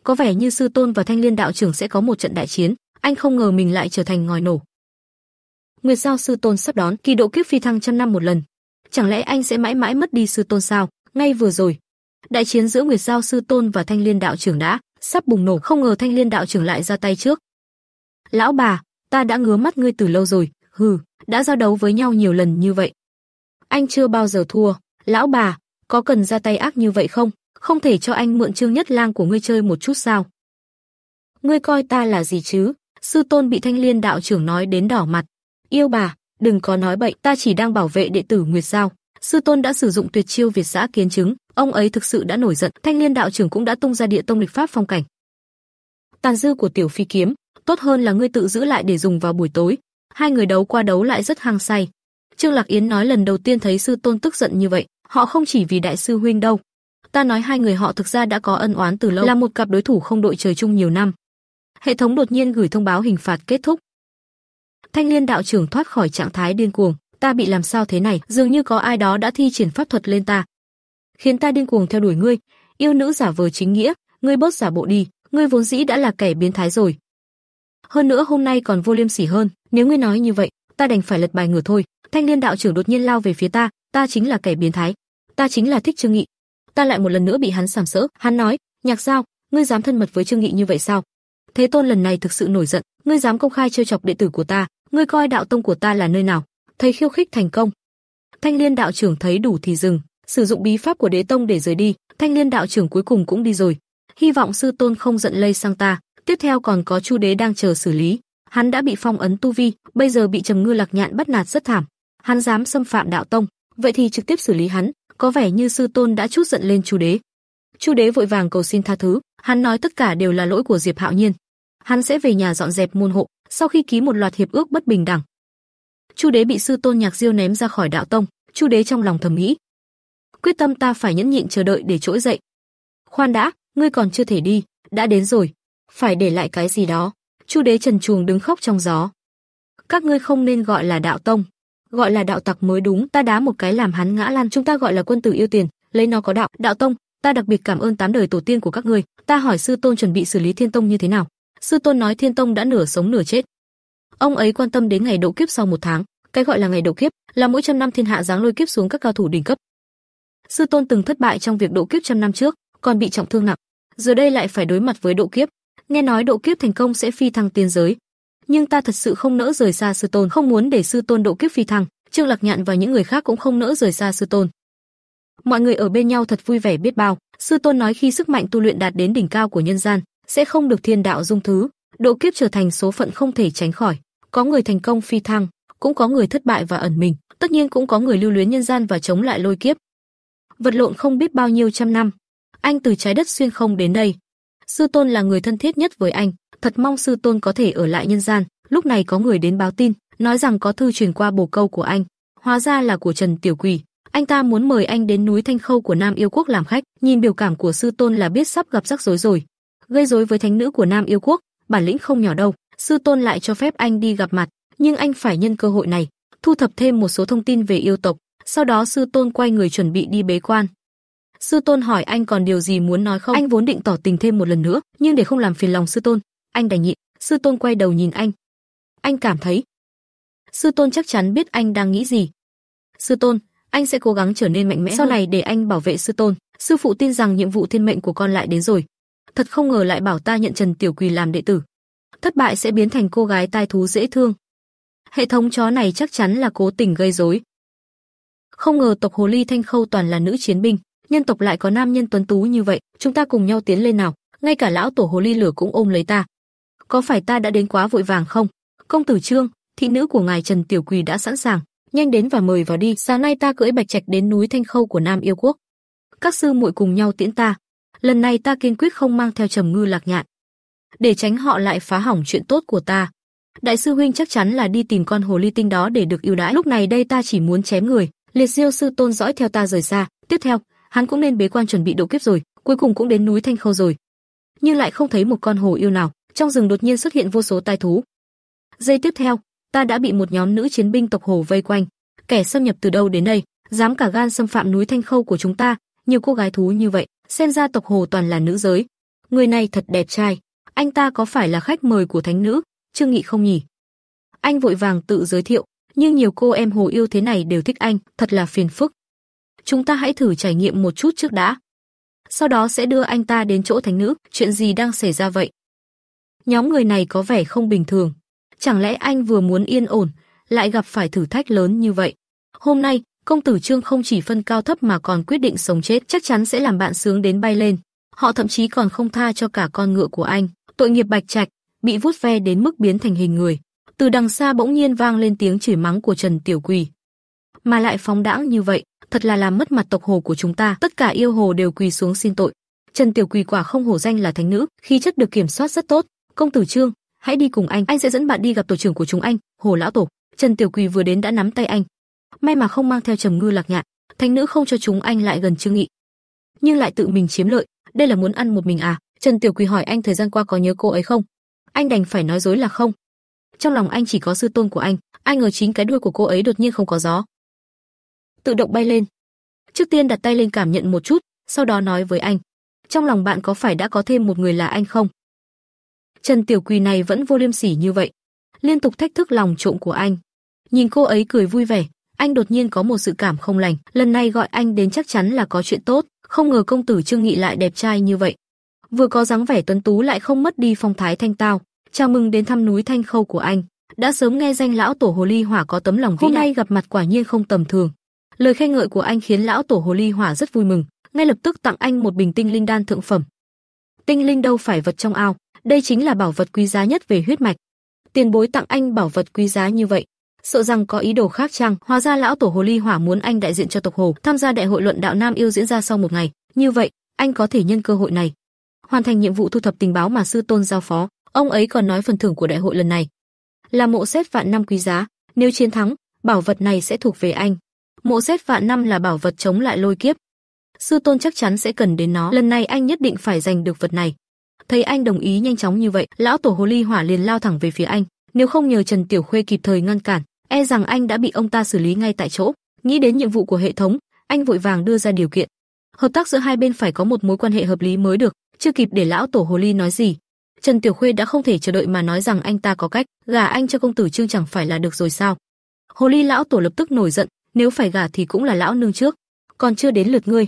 Có vẻ như Sư Tôn và Thanh Liên đạo trưởng sẽ có một trận đại chiến, anh không ngờ mình lại trở thành ngòi nổ. Nguyệt Giao Sư Tôn sắp đón kỳ độ kiếp phi thăng trăm năm một lần. Chẳng lẽ anh sẽ mãi mãi mất đi Sư Tôn sao? ngay vừa rồi, đại chiến giữa Nguyệt Giao sư tôn và Thanh Liên đạo trưởng đã sắp bùng nổ, không ngờ Thanh Liên đạo trưởng lại ra tay trước. "Lão bà, ta đã ngứa mắt ngươi từ lâu rồi, hừ, đã giao đấu với nhau nhiều lần như vậy. Anh chưa bao giờ thua, lão bà, có cần ra tay ác như vậy không? Không thể cho anh mượn Trương Nhất Lang của ngươi chơi một chút sao?" "Ngươi coi ta là gì chứ?" Sư tôn bị Thanh Liên đạo trưởng nói đến đỏ mặt. "Yêu bà, đừng có nói bậy, ta chỉ đang bảo vệ đệ tử Nguyệt Giao." Sư tôn đã sử dụng tuyệt chiêu Việt Giã kiến chứng, ông ấy thực sự đã nổi giận, Thanh Liên đạo trưởng cũng đã tung ra địa tông lịch pháp phong cảnh. Tàn dư của tiểu phi kiếm, tốt hơn là ngươi tự giữ lại để dùng vào buổi tối. Hai người đấu qua đấu lại rất hăng say. Trương Lạc Yến nói lần đầu tiên thấy sư tôn tức giận như vậy, họ không chỉ vì đại sư huynh đâu. Ta nói hai người họ thực ra đã có ân oán từ lâu, là một cặp đối thủ không đội trời chung nhiều năm. Hệ thống đột nhiên gửi thông báo hình phạt kết thúc. Thanh Liên đạo trưởng thoát khỏi trạng thái điên cuồng, ta bị làm sao thế này, dường như có ai đó đã thi triển pháp thuật lên ta, khiến ta điên cuồng theo đuổi ngươi. Yêu nữ giả vờ chính nghĩa, ngươi bớt giả bộ đi, ngươi vốn dĩ đã là kẻ biến thái rồi. Hơn nữa hôm nay còn vô liêm sỉ hơn, nếu ngươi nói như vậy, ta đành phải lật bài ngửa thôi. Thanh Liên đạo trưởng đột nhiên lao về phía ta, ta chính là kẻ biến thái, ta chính là thích Trương Nghị. Ta lại một lần nữa bị hắn sàm sỡ, hắn nói, "Nhạc Giao, ngươi dám thân mật với Trương Nghị như vậy sao?" Thế Tôn lần này thực sự nổi giận, ngươi dám công khai trêu chọc đệ tử của ta, ngươi coi đạo tông của ta là nơi nào? thấy khiêu khích thành công. Thanh Liên đạo trưởng thấy đủ thì dừng, sử dụng bí pháp của Đế tông để rời đi, Thanh Liên đạo trưởng cuối cùng cũng đi rồi. Hy vọng sư tôn không giận lây sang ta, tiếp theo còn có Chu Đế đang chờ xử lý. Hắn đã bị phong ấn tu vi, bây giờ bị Trầm Ngư Lạc Nhạn bắt nạt rất thảm. Hắn dám xâm phạm đạo tông, vậy thì trực tiếp xử lý hắn, có vẻ như sư tôn đã chút giận lên Chu Đế. Chu Đế vội vàng cầu xin tha thứ, hắn nói tất cả đều là lỗi của Diệp Hạo Nhiên. Hắn sẽ về nhà dọn dẹp môn hộ, sau khi ký một loạt hiệp ước bất bình đẳng, Chu đế bị sư tôn Nhạc Diêu ném ra khỏi đạo tông, Chu đế trong lòng thầm nghĩ, quyết tâm ta phải nhẫn nhịn chờ đợi để trỗi dậy. Khoan đã, ngươi còn chưa thể đi, đã đến rồi, phải để lại cái gì đó. Chu đế trần chuồng đứng khóc trong gió. Các ngươi không nên gọi là đạo tông, gọi là đạo tặc mới đúng, ta đá một cái làm hắn ngã lăn, chúng ta gọi là quân tử yêu tiền, lấy nó có đạo, đạo tông, ta đặc biệt cảm ơn tám đời tổ tiên của các ngươi, ta hỏi sư tôn chuẩn bị xử lý Thiên tông như thế nào. Sư tôn nói Thiên tông đã nửa sống nửa chết, Ông ấy quan tâm đến ngày độ kiếp sau một tháng, cái gọi là ngày độ kiếp là mỗi trăm năm thiên hạ giáng lôi kiếp xuống các cao thủ đỉnh cấp. Sư tôn từng thất bại trong việc độ kiếp trăm năm trước, còn bị trọng thương nặng, giờ đây lại phải đối mặt với độ kiếp. Nghe nói độ kiếp thành công sẽ phi thăng tiên giới, nhưng ta thật sự không nỡ rời xa sư tôn, không muốn để sư tôn độ kiếp phi thăng. Trương Lạc Nhạn và những người khác cũng không nỡ rời xa sư tôn. Mọi người ở bên nhau thật vui vẻ biết bao. Sư tôn nói khi sức mạnh tu luyện đạt đến đỉnh cao của nhân gian, sẽ không được thiên đạo dung thứ, độ kiếp trở thành số phận không thể tránh khỏi có người thành công phi thăng, cũng có người thất bại và ẩn mình, tất nhiên cũng có người lưu luyến nhân gian và chống lại lôi kiếp. Vật lộn không biết bao nhiêu trăm năm, anh từ trái đất xuyên không đến đây. Sư tôn là người thân thiết nhất với anh, thật mong sư tôn có thể ở lại nhân gian. Lúc này có người đến báo tin, nói rằng có thư truyền qua bổ câu của anh, hóa ra là của Trần Tiểu Quỷ. Anh ta muốn mời anh đến núi Thanh Khâu của Nam Yêu Quốc làm khách, nhìn biểu cảm của sư tôn là biết sắp gặp rắc rối rồi. Gây rối với thánh nữ của Nam Yêu Quốc, bản lĩnh không nhỏ đâu sư tôn lại cho phép anh đi gặp mặt, nhưng anh phải nhân cơ hội này, thu thập thêm một số thông tin về yêu tộc, sau đó sư tôn quay người chuẩn bị đi bế quan. Sư tôn hỏi anh còn điều gì muốn nói không? Anh vốn định tỏ tình thêm một lần nữa, nhưng để không làm phiền lòng sư tôn, anh đành nhịn. Sư tôn quay đầu nhìn anh. Anh cảm thấy. Sư tôn chắc chắn biết anh đang nghĩ gì. Sư tôn, anh sẽ cố gắng trở nên mạnh mẽ sau này để anh bảo vệ sư tôn. Sư phụ tin rằng nhiệm vụ thiên mệnh của con lại đến rồi. Thật không ngờ lại bảo ta nhận Trần Tiểu Quỳ làm đệ tử thất bại sẽ biến thành cô gái tai thú dễ thương. Hệ thống chó này chắc chắn là cố tình gây rối. Không ngờ tộc hồ ly Thanh Khâu toàn là nữ chiến binh, nhân tộc lại có nam nhân tuấn tú như vậy, chúng ta cùng nhau tiến lên nào, ngay cả lão tổ hồ ly lửa cũng ôm lấy ta. Có phải ta đã đến quá vội vàng không? Công tử Trương, thị nữ của ngài Trần Tiểu Quỳ đã sẵn sàng, nhanh đến và mời vào đi, sáng nay ta cưỡi bạch trạch đến núi Thanh Khâu của Nam Yêu quốc. Các sư muội cùng nhau tiễn ta. Lần này ta kiên quyết không mang theo Trầm Ngư Lạc Nhạn để tránh họ lại phá hỏng chuyện tốt của ta. Đại sư huynh chắc chắn là đi tìm con hồ ly tinh đó để được ưu đãi. Lúc này đây ta chỉ muốn chém người, liệt diêu sư tôn dõi theo ta rời xa. Tiếp theo, hắn cũng nên bế quan chuẩn bị độ kiếp rồi, cuối cùng cũng đến núi Thanh Khâu rồi. Nhưng lại không thấy một con hồ yêu nào, trong rừng đột nhiên xuất hiện vô số tai thú. Giây tiếp theo, ta đã bị một nhóm nữ chiến binh tộc hồ vây quanh. Kẻ xâm nhập từ đâu đến đây, dám cả gan xâm phạm núi Thanh Khâu của chúng ta, nhiều cô gái thú như vậy, xem ra tộc hồ toàn là nữ giới. Người này thật đẹp trai, anh ta có phải là khách mời của thánh nữ, Trương Nghị không nhỉ? Anh vội vàng tự giới thiệu, nhưng nhiều cô em hồ yêu thế này đều thích anh, thật là phiền phức. Chúng ta hãy thử trải nghiệm một chút trước đã. Sau đó sẽ đưa anh ta đến chỗ thánh nữ, chuyện gì đang xảy ra vậy? Nhóm người này có vẻ không bình thường. Chẳng lẽ anh vừa muốn yên ổn, lại gặp phải thử thách lớn như vậy? Hôm nay, công tử Trương không chỉ phân cao thấp mà còn quyết định sống chết, chắc chắn sẽ làm bạn sướng đến bay lên. Họ thậm chí còn không tha cho cả con ngựa của anh. Tội nghiệp Bạch Trạch, bị vút ve đến mức biến thành hình người. Từ đằng xa bỗng nhiên vang lên tiếng chửi mắng của Trần Tiểu Quỳ. Mà lại phóng đãng như vậy, thật là làm mất mặt tộc hồ của chúng ta, tất cả yêu hồ đều quỳ xuống xin tội. Trần Tiểu Quỳ quả không hổ danh là thánh nữ, khi chất được kiểm soát rất tốt. Công tử Trương, hãy đi cùng anh, anh sẽ dẫn bạn đi gặp tổ trưởng của chúng anh, Hồ lão tổ. Trần Tiểu Quỳ vừa đến đã nắm tay anh. May mà không mang theo Trầm Ngư Lạc Nhạn, thánh nữ không cho chúng anh lại gần Trương Nghị, nhưng lại tự mình chiếm lợi, đây là muốn ăn một mình à? Trần Tiểu Quỳ hỏi anh thời gian qua có nhớ cô ấy không? Anh đành phải nói dối là không. Trong lòng anh chỉ có sư tôn của anh, ai ngờ chính cái đuôi của cô ấy đột nhiên không có gió. Tự động bay lên. Trước tiên đặt tay lên cảm nhận một chút, sau đó nói với anh. Trong lòng bạn có phải đã có thêm một người là anh không? Trần Tiểu Quỳ này vẫn vô liêm sỉ như vậy, liên tục thách thức lòng trộm của anh. Nhìn cô ấy cười vui vẻ, anh đột nhiên có một sự cảm không lành, lần này gọi anh đến chắc chắn là có chuyện tốt, không ngờ công tử Trương Nghị lại đẹp trai như vậy vừa có dáng vẻ tuấn tú lại không mất đi phong thái thanh tao. Chào mừng đến thăm núi Thanh Khâu của anh. Đã sớm nghe danh lão tổ hồ ly hỏa có tấm lòng vĩ đại Hôm nay gặp mặt quả nhiên không tầm thường. Lời khen ngợi của anh khiến lão tổ hồ ly hỏa rất vui mừng, ngay lập tức tặng anh một bình tinh linh đan thượng phẩm. Tinh linh đâu phải vật trong ao, đây chính là bảo vật quý giá nhất về huyết mạch. Tiền bối tặng anh bảo vật quý giá như vậy, sợ rằng có ý đồ khác chăng? Hóa ra lão tổ hồ ly hỏa muốn anh đại diện cho tộc hồ tham gia đại hội luận đạo nam yêu diễn ra sau một ngày, như vậy anh có thể nhân cơ hội này hoàn thành nhiệm vụ thu thập tình báo mà sư tôn giao phó, ông ấy còn nói phần thưởng của đại hội lần này là mộ xét vạn năm quý giá, nếu chiến thắng, bảo vật này sẽ thuộc về anh. Mộ xét vạn năm là bảo vật chống lại lôi kiếp. Sư tôn chắc chắn sẽ cần đến nó, lần này anh nhất định phải giành được vật này. Thấy anh đồng ý nhanh chóng như vậy, lão tổ hồ ly hỏa liền lao thẳng về phía anh, nếu không nhờ Trần Tiểu Khuê kịp thời ngăn cản, e rằng anh đã bị ông ta xử lý ngay tại chỗ. Nghĩ đến nhiệm vụ của hệ thống, anh vội vàng đưa ra điều kiện. Hợp tác giữa hai bên phải có một mối quan hệ hợp lý mới được, chưa kịp để lão tổ hồ ly nói gì, Trần Tiểu Khuê đã không thể chờ đợi mà nói rằng anh ta có cách, gả anh cho công tử Trương chẳng phải là được rồi sao? Hồ ly lão tổ lập tức nổi giận, nếu phải gả thì cũng là lão nương trước, còn chưa đến lượt ngươi.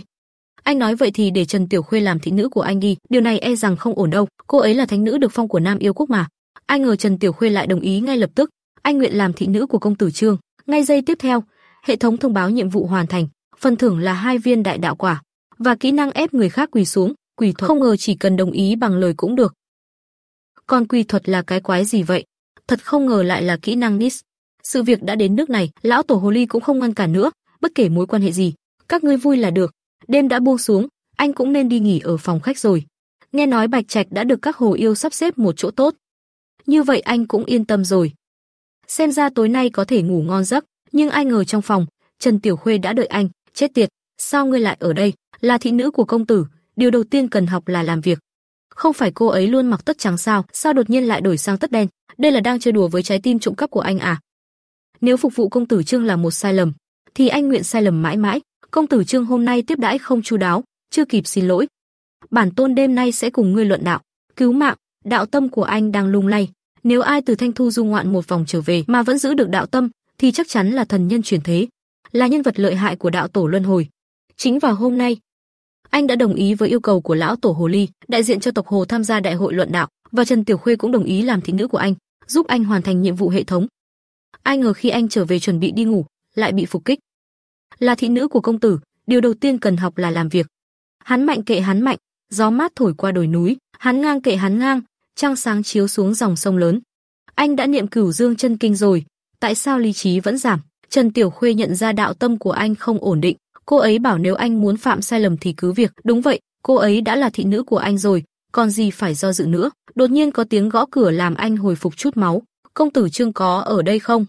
Anh nói vậy thì để Trần Tiểu Khuê làm thị nữ của anh đi, điều này e rằng không ổn đâu, cô ấy là thánh nữ được phong của Nam Yêu Quốc mà. Ai ngờ Trần Tiểu Khuê lại đồng ý ngay lập tức, anh nguyện làm thị nữ của công tử Trương. Ngay giây tiếp theo, hệ thống thông báo nhiệm vụ hoàn thành, phần thưởng là hai viên đại đạo quả và kỹ năng ép người khác quỳ xuống, quỷ thuật không ngờ chỉ cần đồng ý bằng lời cũng được. Còn quỷ thuật là cái quái gì vậy? Thật không ngờ lại là kỹ năng Nis. Sự việc đã đến nước này, lão tổ hồ ly cũng không ngăn cản nữa, bất kể mối quan hệ gì, các ngươi vui là được. Đêm đã buông xuống, anh cũng nên đi nghỉ ở phòng khách rồi. Nghe nói Bạch Trạch đã được các hồ yêu sắp xếp một chỗ tốt. Như vậy anh cũng yên tâm rồi. Xem ra tối nay có thể ngủ ngon giấc, nhưng ai ngờ trong phòng, Trần Tiểu Khuê đã đợi anh, chết tiệt, sao ngươi lại ở đây? Là thị nữ của công tử, điều đầu tiên cần học là làm việc. Không phải cô ấy luôn mặc tất trắng sao, sao đột nhiên lại đổi sang tất đen? Đây là đang chơi đùa với trái tim trộm cắp của anh à? Nếu phục vụ công tử Trương là một sai lầm, thì anh nguyện sai lầm mãi mãi. Công tử Trương hôm nay tiếp đãi không chu đáo, chưa kịp xin lỗi. Bản tôn đêm nay sẽ cùng ngươi luận đạo, cứu mạng, đạo tâm của anh đang lung lay. Nếu ai từ Thanh Thu du ngoạn một vòng trở về mà vẫn giữ được đạo tâm, thì chắc chắn là thần nhân chuyển thế, là nhân vật lợi hại của đạo tổ luân hồi. Chính vào hôm nay, anh đã đồng ý với yêu cầu của lão tổ hồ ly, đại diện cho tộc Hồ tham gia đại hội luận đạo, và Trần Tiểu Khuê cũng đồng ý làm thị nữ của anh, giúp anh hoàn thành nhiệm vụ hệ thống. Ai ngờ khi anh trở về chuẩn bị đi ngủ, lại bị phục kích. Là thị nữ của công tử, điều đầu tiên cần học là làm việc. Hắn mạnh kệ hắn mạnh, gió mát thổi qua đồi núi, hắn ngang kệ hắn ngang, trăng sáng chiếu xuống dòng sông lớn. Anh đã niệm cửu dương chân kinh rồi, tại sao lý trí vẫn giảm? Trần Tiểu Khuê nhận ra đạo tâm của anh không ổn định, Cô ấy bảo nếu anh muốn phạm sai lầm thì cứ việc. Đúng vậy, cô ấy đã là thị nữ của anh rồi, còn gì phải do dự nữa. Đột nhiên có tiếng gõ cửa làm anh hồi phục chút máu. Công tử Trương có ở đây không?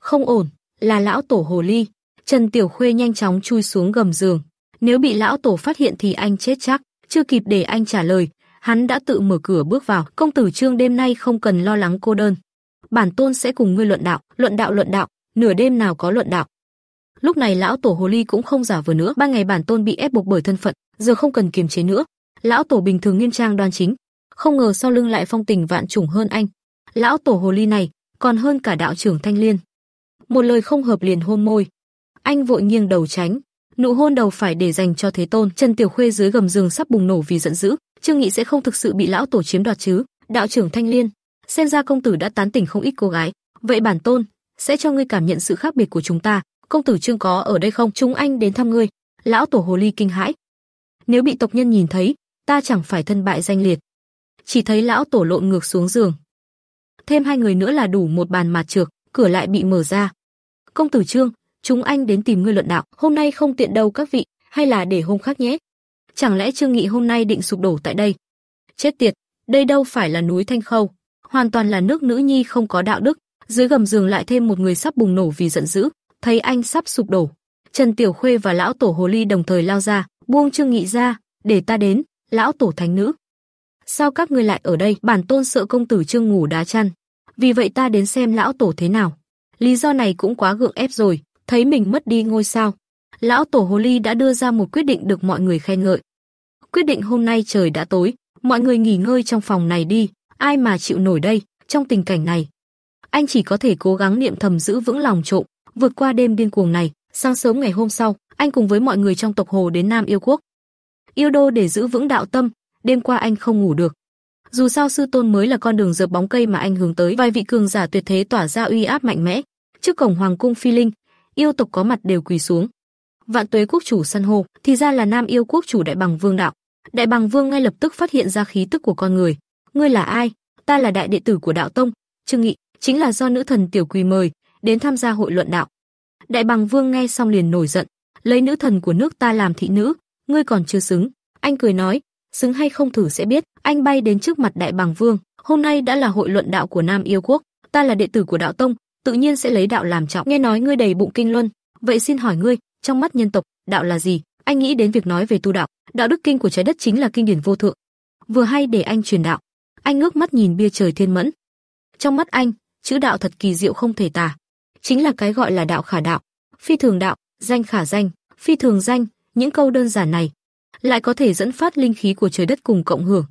Không ổn, là lão tổ hồ ly. Trần Tiểu Khuê nhanh chóng chui xuống gầm giường. Nếu bị lão tổ phát hiện thì anh chết chắc. Chưa kịp để anh trả lời, hắn đã tự mở cửa bước vào. Công tử Trương đêm nay không cần lo lắng cô đơn. Bản tôn sẽ cùng ngươi luận đạo, luận đạo luận đạo, nửa đêm nào có luận đạo lúc này lão tổ hồ ly cũng không giả vờ nữa ba ngày bản tôn bị ép buộc bởi thân phận giờ không cần kiềm chế nữa lão tổ bình thường nghiêm trang đoan chính không ngờ sau lưng lại phong tình vạn trùng hơn anh lão tổ hồ ly này còn hơn cả đạo trưởng thanh liên một lời không hợp liền hôn môi anh vội nghiêng đầu tránh nụ hôn đầu phải để dành cho thế tôn trần tiểu khuê dưới gầm giường sắp bùng nổ vì giận dữ trương nghị sẽ không thực sự bị lão tổ chiếm đoạt chứ đạo trưởng thanh liên xem ra công tử đã tán tỉnh không ít cô gái vậy bản tôn sẽ cho ngươi cảm nhận sự khác biệt của chúng ta công tử Trương có ở đây không? Chúng anh đến thăm ngươi." Lão tổ hồ ly kinh hãi. Nếu bị tộc nhân nhìn thấy, ta chẳng phải thân bại danh liệt. Chỉ thấy lão tổ lộn ngược xuống giường. Thêm hai người nữa là đủ một bàn mặt trược, cửa lại bị mở ra. "Công tử Trương, chúng anh đến tìm ngươi luận đạo, hôm nay không tiện đâu các vị, hay là để hôm khác nhé." Chẳng lẽ Trương Nghị hôm nay định sụp đổ tại đây? Chết tiệt, đây đâu phải là núi Thanh Khâu, hoàn toàn là nước nữ nhi không có đạo đức, dưới gầm giường lại thêm một người sắp bùng nổ vì giận dữ, thấy anh sắp sụp đổ. Trần Tiểu Khuê và lão tổ hồ ly đồng thời lao ra, buông Trương Nghị ra, "Để ta đến, lão tổ thánh nữ." "Sao các ngươi lại ở đây?" Bản tôn sợ công tử Trương ngủ đá chăn, "Vì vậy ta đến xem lão tổ thế nào." Lý do này cũng quá gượng ép rồi, thấy mình mất đi ngôi sao. Lão tổ hồ ly đã đưa ra một quyết định được mọi người khen ngợi. Quyết định hôm nay trời đã tối, mọi người nghỉ ngơi trong phòng này đi, ai mà chịu nổi đây, trong tình cảnh này. Anh chỉ có thể cố gắng niệm thầm giữ vững lòng trộm, Vượt qua đêm điên cuồng này, sáng sớm ngày hôm sau, anh cùng với mọi người trong tộc Hồ đến Nam Yêu Quốc. Yêu đô để giữ vững đạo tâm, đêm qua anh không ngủ được. Dù sao sư tôn mới là con đường dập bóng cây mà anh hướng tới, vài vị cường giả tuyệt thế tỏa ra uy áp mạnh mẽ. Trước cổng hoàng cung Phi Linh, yêu tộc có mặt đều quỳ xuống. Vạn Tuế quốc chủ săn hô, thì ra là Nam Yêu quốc chủ Đại Bằng Vương đạo. Đại Bằng Vương ngay lập tức phát hiện ra khí tức của con người. Ngươi là ai? Ta là đại đệ tử của đạo tông, Trương Nghị, chính là do nữ thần tiểu quỳ mời, đến tham gia hội luận đạo. Đại Bằng Vương nghe xong liền nổi giận, lấy nữ thần của nước ta làm thị nữ, ngươi còn chưa xứng. Anh cười nói, xứng hay không thử sẽ biết. Anh bay đến trước mặt Đại Bằng Vương, hôm nay đã là hội luận đạo của Nam Yêu Quốc, ta là đệ tử của đạo tông, tự nhiên sẽ lấy đạo làm trọng. Nghe nói ngươi đầy bụng kinh luân, vậy xin hỏi ngươi, trong mắt nhân tộc, đạo là gì? Anh nghĩ đến việc nói về tu đạo, đạo đức kinh của trái đất chính là kinh điển vô thượng. Vừa hay để anh truyền đạo. Anh ngước mắt nhìn bia trời thiên mẫn. Trong mắt anh, chữ đạo thật kỳ diệu không thể tả chính là cái gọi là đạo khả đạo, phi thường đạo, danh khả danh, phi thường danh, những câu đơn giản này lại có thể dẫn phát linh khí của trời đất cùng cộng hưởng.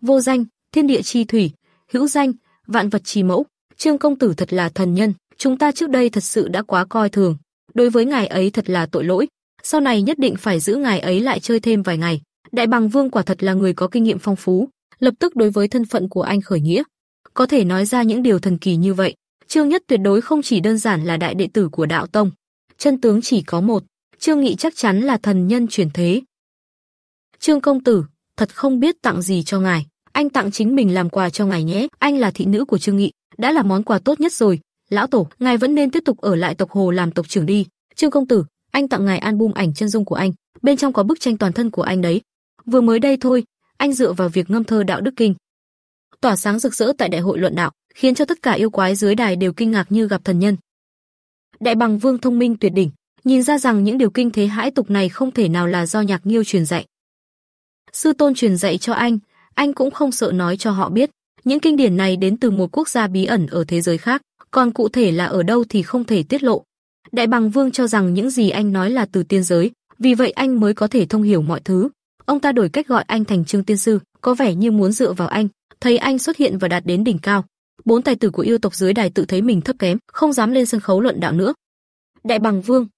Vô danh, thiên địa chi thủy, hữu danh, vạn vật chi mẫu, Trương công tử thật là thần nhân, chúng ta trước đây thật sự đã quá coi thường, đối với ngài ấy thật là tội lỗi, sau này nhất định phải giữ ngài ấy lại chơi thêm vài ngày. Đại Bằng Vương quả thật là người có kinh nghiệm phong phú, lập tức đối với thân phận của anh khởi nghĩa, có thể nói ra những điều thần kỳ như vậy. Trương Nhất tuyệt đối không chỉ đơn giản là đại đệ tử của đạo tông, chân tướng chỉ có một, Trương Nghị chắc chắn là thần nhân chuyển thế. Trương công tử, thật không biết tặng gì cho ngài, anh tặng chính mình làm quà cho ngài nhé, anh là thị nữ của Trương Nghị, đã là món quà tốt nhất rồi, lão tổ, ngài vẫn nên tiếp tục ở lại tộc Hồ làm tộc trưởng đi. Trương công tử, anh tặng ngài album ảnh chân dung của anh, bên trong có bức tranh toàn thân của anh đấy. Vừa mới đây thôi, anh dựa vào việc ngâm thơ đạo đức kinh, tỏa sáng rực rỡ tại đại hội luận đạo, khiến cho tất cả yêu quái dưới đài đều kinh ngạc như gặp thần nhân. Đại Bằng Vương thông minh tuyệt đỉnh, nhìn ra rằng những điều kinh thế hãi tục này không thể nào là do Nhạc Nghiêu truyền dạy. Sư tôn truyền dạy cho anh, anh cũng không sợ nói cho họ biết, những kinh điển này đến từ một quốc gia bí ẩn ở thế giới khác, còn cụ thể là ở đâu thì không thể tiết lộ. Đại Bằng Vương cho rằng những gì anh nói là từ tiên giới, vì vậy anh mới có thể thông hiểu mọi thứ. Ông ta đổi cách gọi anh thành Trương Tiên Sư, có vẻ như muốn dựa vào anh, thấy anh xuất hiện và đạt đến đỉnh cao bốn tài tử của yêu tộc dưới đài tự thấy mình thấp kém, không dám lên sân khấu luận đạo nữa. Đại Bằng Vương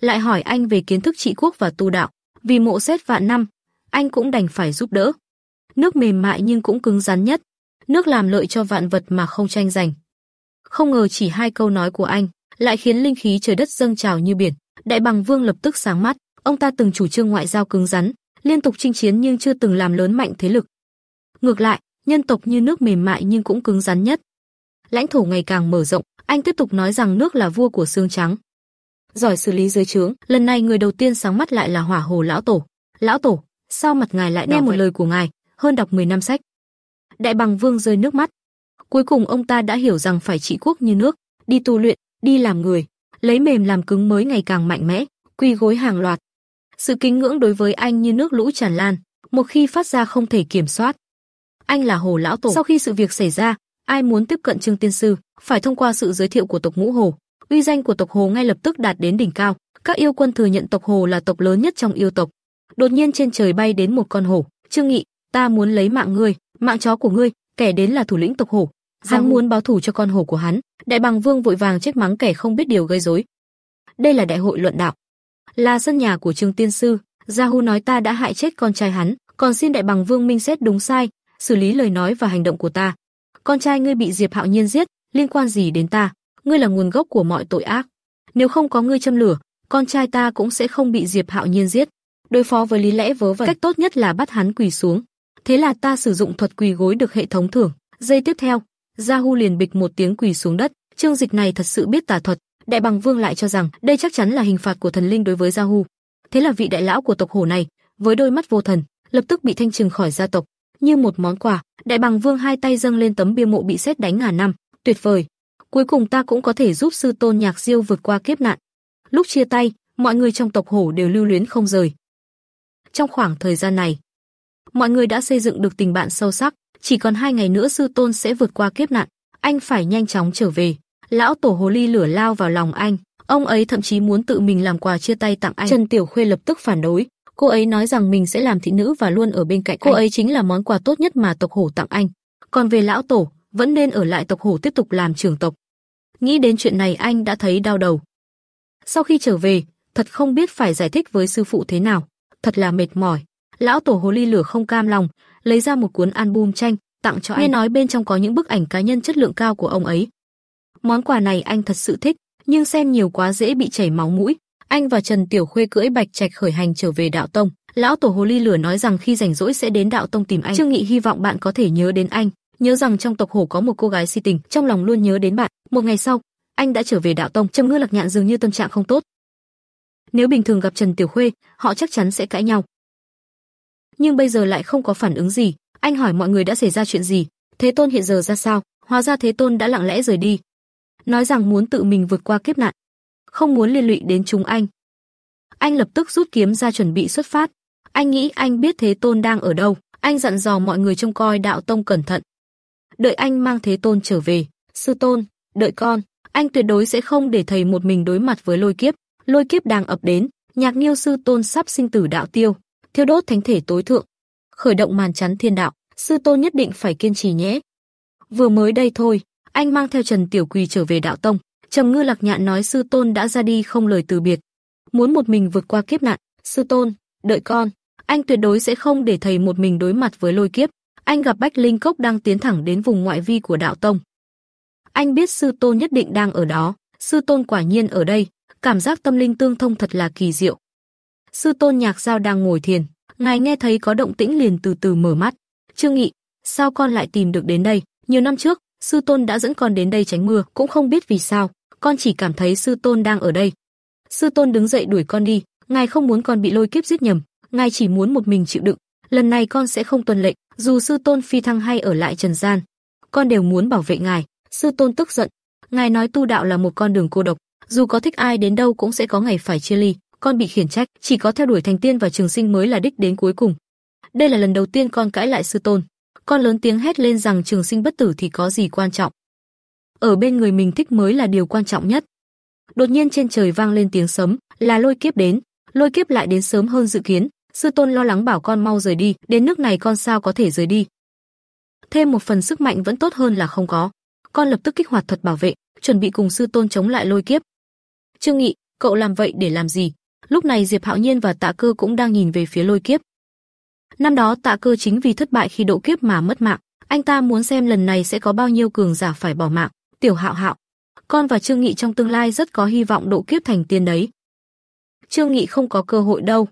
lại hỏi anh về kiến thức trị quốc và tu đạo, vì mộ xét vạn năm, anh cũng đành phải giúp đỡ. Nước mềm mại nhưng cũng cứng rắn nhất, nước làm lợi cho vạn vật mà không tranh giành. Không ngờ chỉ hai câu nói của anh lại khiến linh khí trời đất dâng trào như biển, Đại Bằng Vương lập tức sáng mắt, ông ta từng chủ trương ngoại giao cứng rắn, liên tục chinh chiến nhưng chưa từng làm lớn mạnh thế lực. Ngược lại, nhân tộc như nước mềm mại nhưng cũng cứng rắn nhất. Lãnh thổ ngày càng mở rộng, anh tiếp tục nói rằng nước là vua của xương trắng. Giỏi xử lý dưới trướng, lần này người đầu tiên sáng mắt lại là Hỏa Hồ lão tổ. Lão tổ, sao mặt ngài lại nghe một lời của ngài, hơn đọc 10 năm sách. Đại Bằng Vương rơi nước mắt. Cuối cùng ông ta đã hiểu rằng phải trị quốc như nước, đi tu luyện, đi làm người, lấy mềm làm cứng mới ngày càng mạnh mẽ, quy gối hàng loạt. Sự kính ngưỡng đối với anh như nước lũ tràn lan, một khi phát ra không thể kiểm soát, anh là Hồ lão tổ. Sau khi sự việc xảy ra, ai muốn tiếp cận Trương tiên sư, phải thông qua sự giới thiệu của tộc Ngũ Hồ. Uy danh của tộc Hồ ngay lập tức đạt đến đỉnh cao, các yêu quân thừa nhận tộc Hồ là tộc lớn nhất trong yêu tộc. Đột nhiên trên trời bay đến một con hổ, "Trương Nghị, ta muốn lấy mạng ngươi, mạng chó của ngươi, kẻ đến là thủ lĩnh tộc hổ, hắn muốn báo thù cho con hổ của hắn." Đại Bằng Vương vội vàng trách mắng kẻ không biết điều gây rối. Đây là đại hội luận đạo, là sân nhà của Trương tiên sư, Gia Hu nói ta đã hại chết con trai hắn, còn xin đại bằng vương minh xét đúng sai, xử lý lời nói và hành động của ta. Con trai ngươi bị Diệp Hạo Nhiên giết, liên quan gì đến ta? Ngươi là nguồn gốc của mọi tội ác. Nếu không có ngươi châm lửa, con trai ta cũng sẽ không bị Diệp Hạo Nhiên giết. Đối phó với lý lẽ vớ vẩn, cách tốt nhất là bắt hắn quỳ xuống. Thế là ta sử dụng thuật quỳ gối được hệ thống thưởng. Giây tiếp theo, Gia Hu liền bịch một tiếng quỳ xuống đất. Trương Dịch này thật sự biết tà thuật. Đại Bằng Vương lại cho rằng đây chắc chắn là hình phạt của thần linh đối với Gia Hu. Thế là vị đại lão của tộc hổ này, với đôi mắt vô thần, lập tức bị thanh trừng khỏi gia tộc như một món quà, Đại Bằng Vương hai tay dâng lên tấm bia mộ bị sét đánh ngàn năm, tuyệt vời. Cuối cùng ta cũng có thể giúp sư tôn Nhạc Diêu vượt qua kiếp nạn. Lúc chia tay, mọi người trong tộc hổ đều lưu luyến không rời. Trong khoảng thời gian này, mọi người đã xây dựng được tình bạn sâu sắc, chỉ còn hai ngày nữa sư tôn sẽ vượt qua kiếp nạn, anh phải nhanh chóng trở về. Lão tổ hồ ly lửa lao vào lòng anh, ông ấy thậm chí muốn tự mình làm quà chia tay tặng anh. Trần Tiểu Khuê lập tức phản đối, Cô ấy nói rằng mình sẽ làm thị nữ và luôn ở bên cạnh cô anh. ấy chính là món quà tốt nhất mà tộc hổ tặng anh. Còn về lão tổ, vẫn nên ở lại tộc hổ tiếp tục làm trưởng tộc. Nghĩ đến chuyện này anh đã thấy đau đầu. Sau khi trở về, thật không biết phải giải thích với sư phụ thế nào, thật là mệt mỏi. Lão tổ hồ ly lửa không cam lòng, lấy ra một cuốn album tranh tặng cho anh. Nghe nói bên trong có những bức ảnh cá nhân chất lượng cao của ông ấy. Món quà này anh thật sự thích, nhưng xem nhiều quá dễ bị chảy máu mũi, anh và Trần Tiểu Khuê cưỡi bạch trạch khởi hành trở về đạo tông. Lão tổ hồ ly lửa nói rằng khi rảnh rỗi sẽ đến đạo tông tìm anh. Trương Nghị hy vọng bạn có thể nhớ đến anh, nhớ rằng trong tộc hồ có một cô gái si tình, trong lòng luôn nhớ đến bạn. Một ngày sau, anh đã trở về đạo tông. Trầm Ngư Lạc Nhạn dường như tâm trạng không tốt. Nếu bình thường gặp Trần Tiểu Khuê, họ chắc chắn sẽ cãi nhau. Nhưng bây giờ lại không có phản ứng gì, anh hỏi mọi người đã xảy ra chuyện gì, Thế Tôn hiện giờ ra sao? Hóa ra Thế Tôn đã lặng lẽ rời đi, nói rằng muốn tự mình vượt qua kiếp nạn, không muốn liên lụy đến chúng anh. Anh lập tức rút kiếm ra chuẩn bị xuất phát. Anh nghĩ anh biết Thế Tôn đang ở đâu, anh dặn dò mọi người trông coi đạo tông cẩn thận. Đợi anh mang Thế Tôn trở về, sư tôn, đợi con, anh tuyệt đối sẽ không để thầy một mình đối mặt với lôi kiếp, lôi kiếp đang ập đến, nhạc nghiêu sư tôn sắp sinh tử đạo tiêu, thiêu đốt thánh thể tối thượng, khởi động màn chắn thiên đạo, sư tôn nhất định phải kiên trì nhé. Vừa mới đây thôi, anh mang theo Trần Tiểu Quỳ trở về đạo tông, Trầm ngư lạc nhạn nói sư tôn đã ra đi không lời từ biệt. Muốn một mình vượt qua kiếp nạn, sư tôn, đợi con. Anh tuyệt đối sẽ không để thầy một mình đối mặt với lôi kiếp. Anh gặp Bách Linh Cốc đang tiến thẳng đến vùng ngoại vi của đạo tông. Anh biết sư tôn nhất định đang ở đó, sư tôn quả nhiên ở đây, cảm giác tâm linh tương thông thật là kỳ diệu. Sư tôn nhạc giao đang ngồi thiền, ngài nghe thấy có động tĩnh liền từ từ mở mắt. Trương Nghị, sao con lại tìm được đến đây? Nhiều năm trước, sư tôn đã dẫn con đến đây tránh mưa, cũng không biết vì sao, con chỉ cảm thấy sư tôn đang ở đây. Sư tôn đứng dậy đuổi con đi, ngài không muốn con bị lôi kiếp giết nhầm, ngài chỉ muốn một mình chịu đựng, lần này con sẽ không tuân lệnh, dù sư tôn phi thăng hay ở lại trần gian, con đều muốn bảo vệ ngài. Sư tôn tức giận, ngài nói tu đạo là một con đường cô độc, dù có thích ai đến đâu cũng sẽ có ngày phải chia ly, con bị khiển trách, chỉ có theo đuổi thành tiên và trường sinh mới là đích đến cuối cùng. Đây là lần đầu tiên con cãi lại sư tôn. Con lớn tiếng hét lên rằng trường sinh bất tử thì có gì quan trọng ở bên người mình thích mới là điều quan trọng nhất. Đột nhiên trên trời vang lên tiếng sấm, là lôi kiếp đến, lôi kiếp lại đến sớm hơn dự kiến, sư tôn lo lắng bảo con mau rời đi, đến nước này con sao có thể rời đi. Thêm một phần sức mạnh vẫn tốt hơn là không có. Con lập tức kích hoạt thuật bảo vệ, chuẩn bị cùng sư tôn chống lại lôi kiếp. Trương Nghị, cậu làm vậy để làm gì? Lúc này Diệp Hạo Nhiên và Tạ Cơ cũng đang nhìn về phía lôi kiếp. Năm đó Tạ Cơ chính vì thất bại khi độ kiếp mà mất mạng, anh ta muốn xem lần này sẽ có bao nhiêu cường giả phải bỏ mạng. Tiểu Hạo Hạo, con và Trương Nghị trong tương lai rất có hy vọng độ kiếp thành tiên đấy. Trương Nghị không có cơ hội đâu.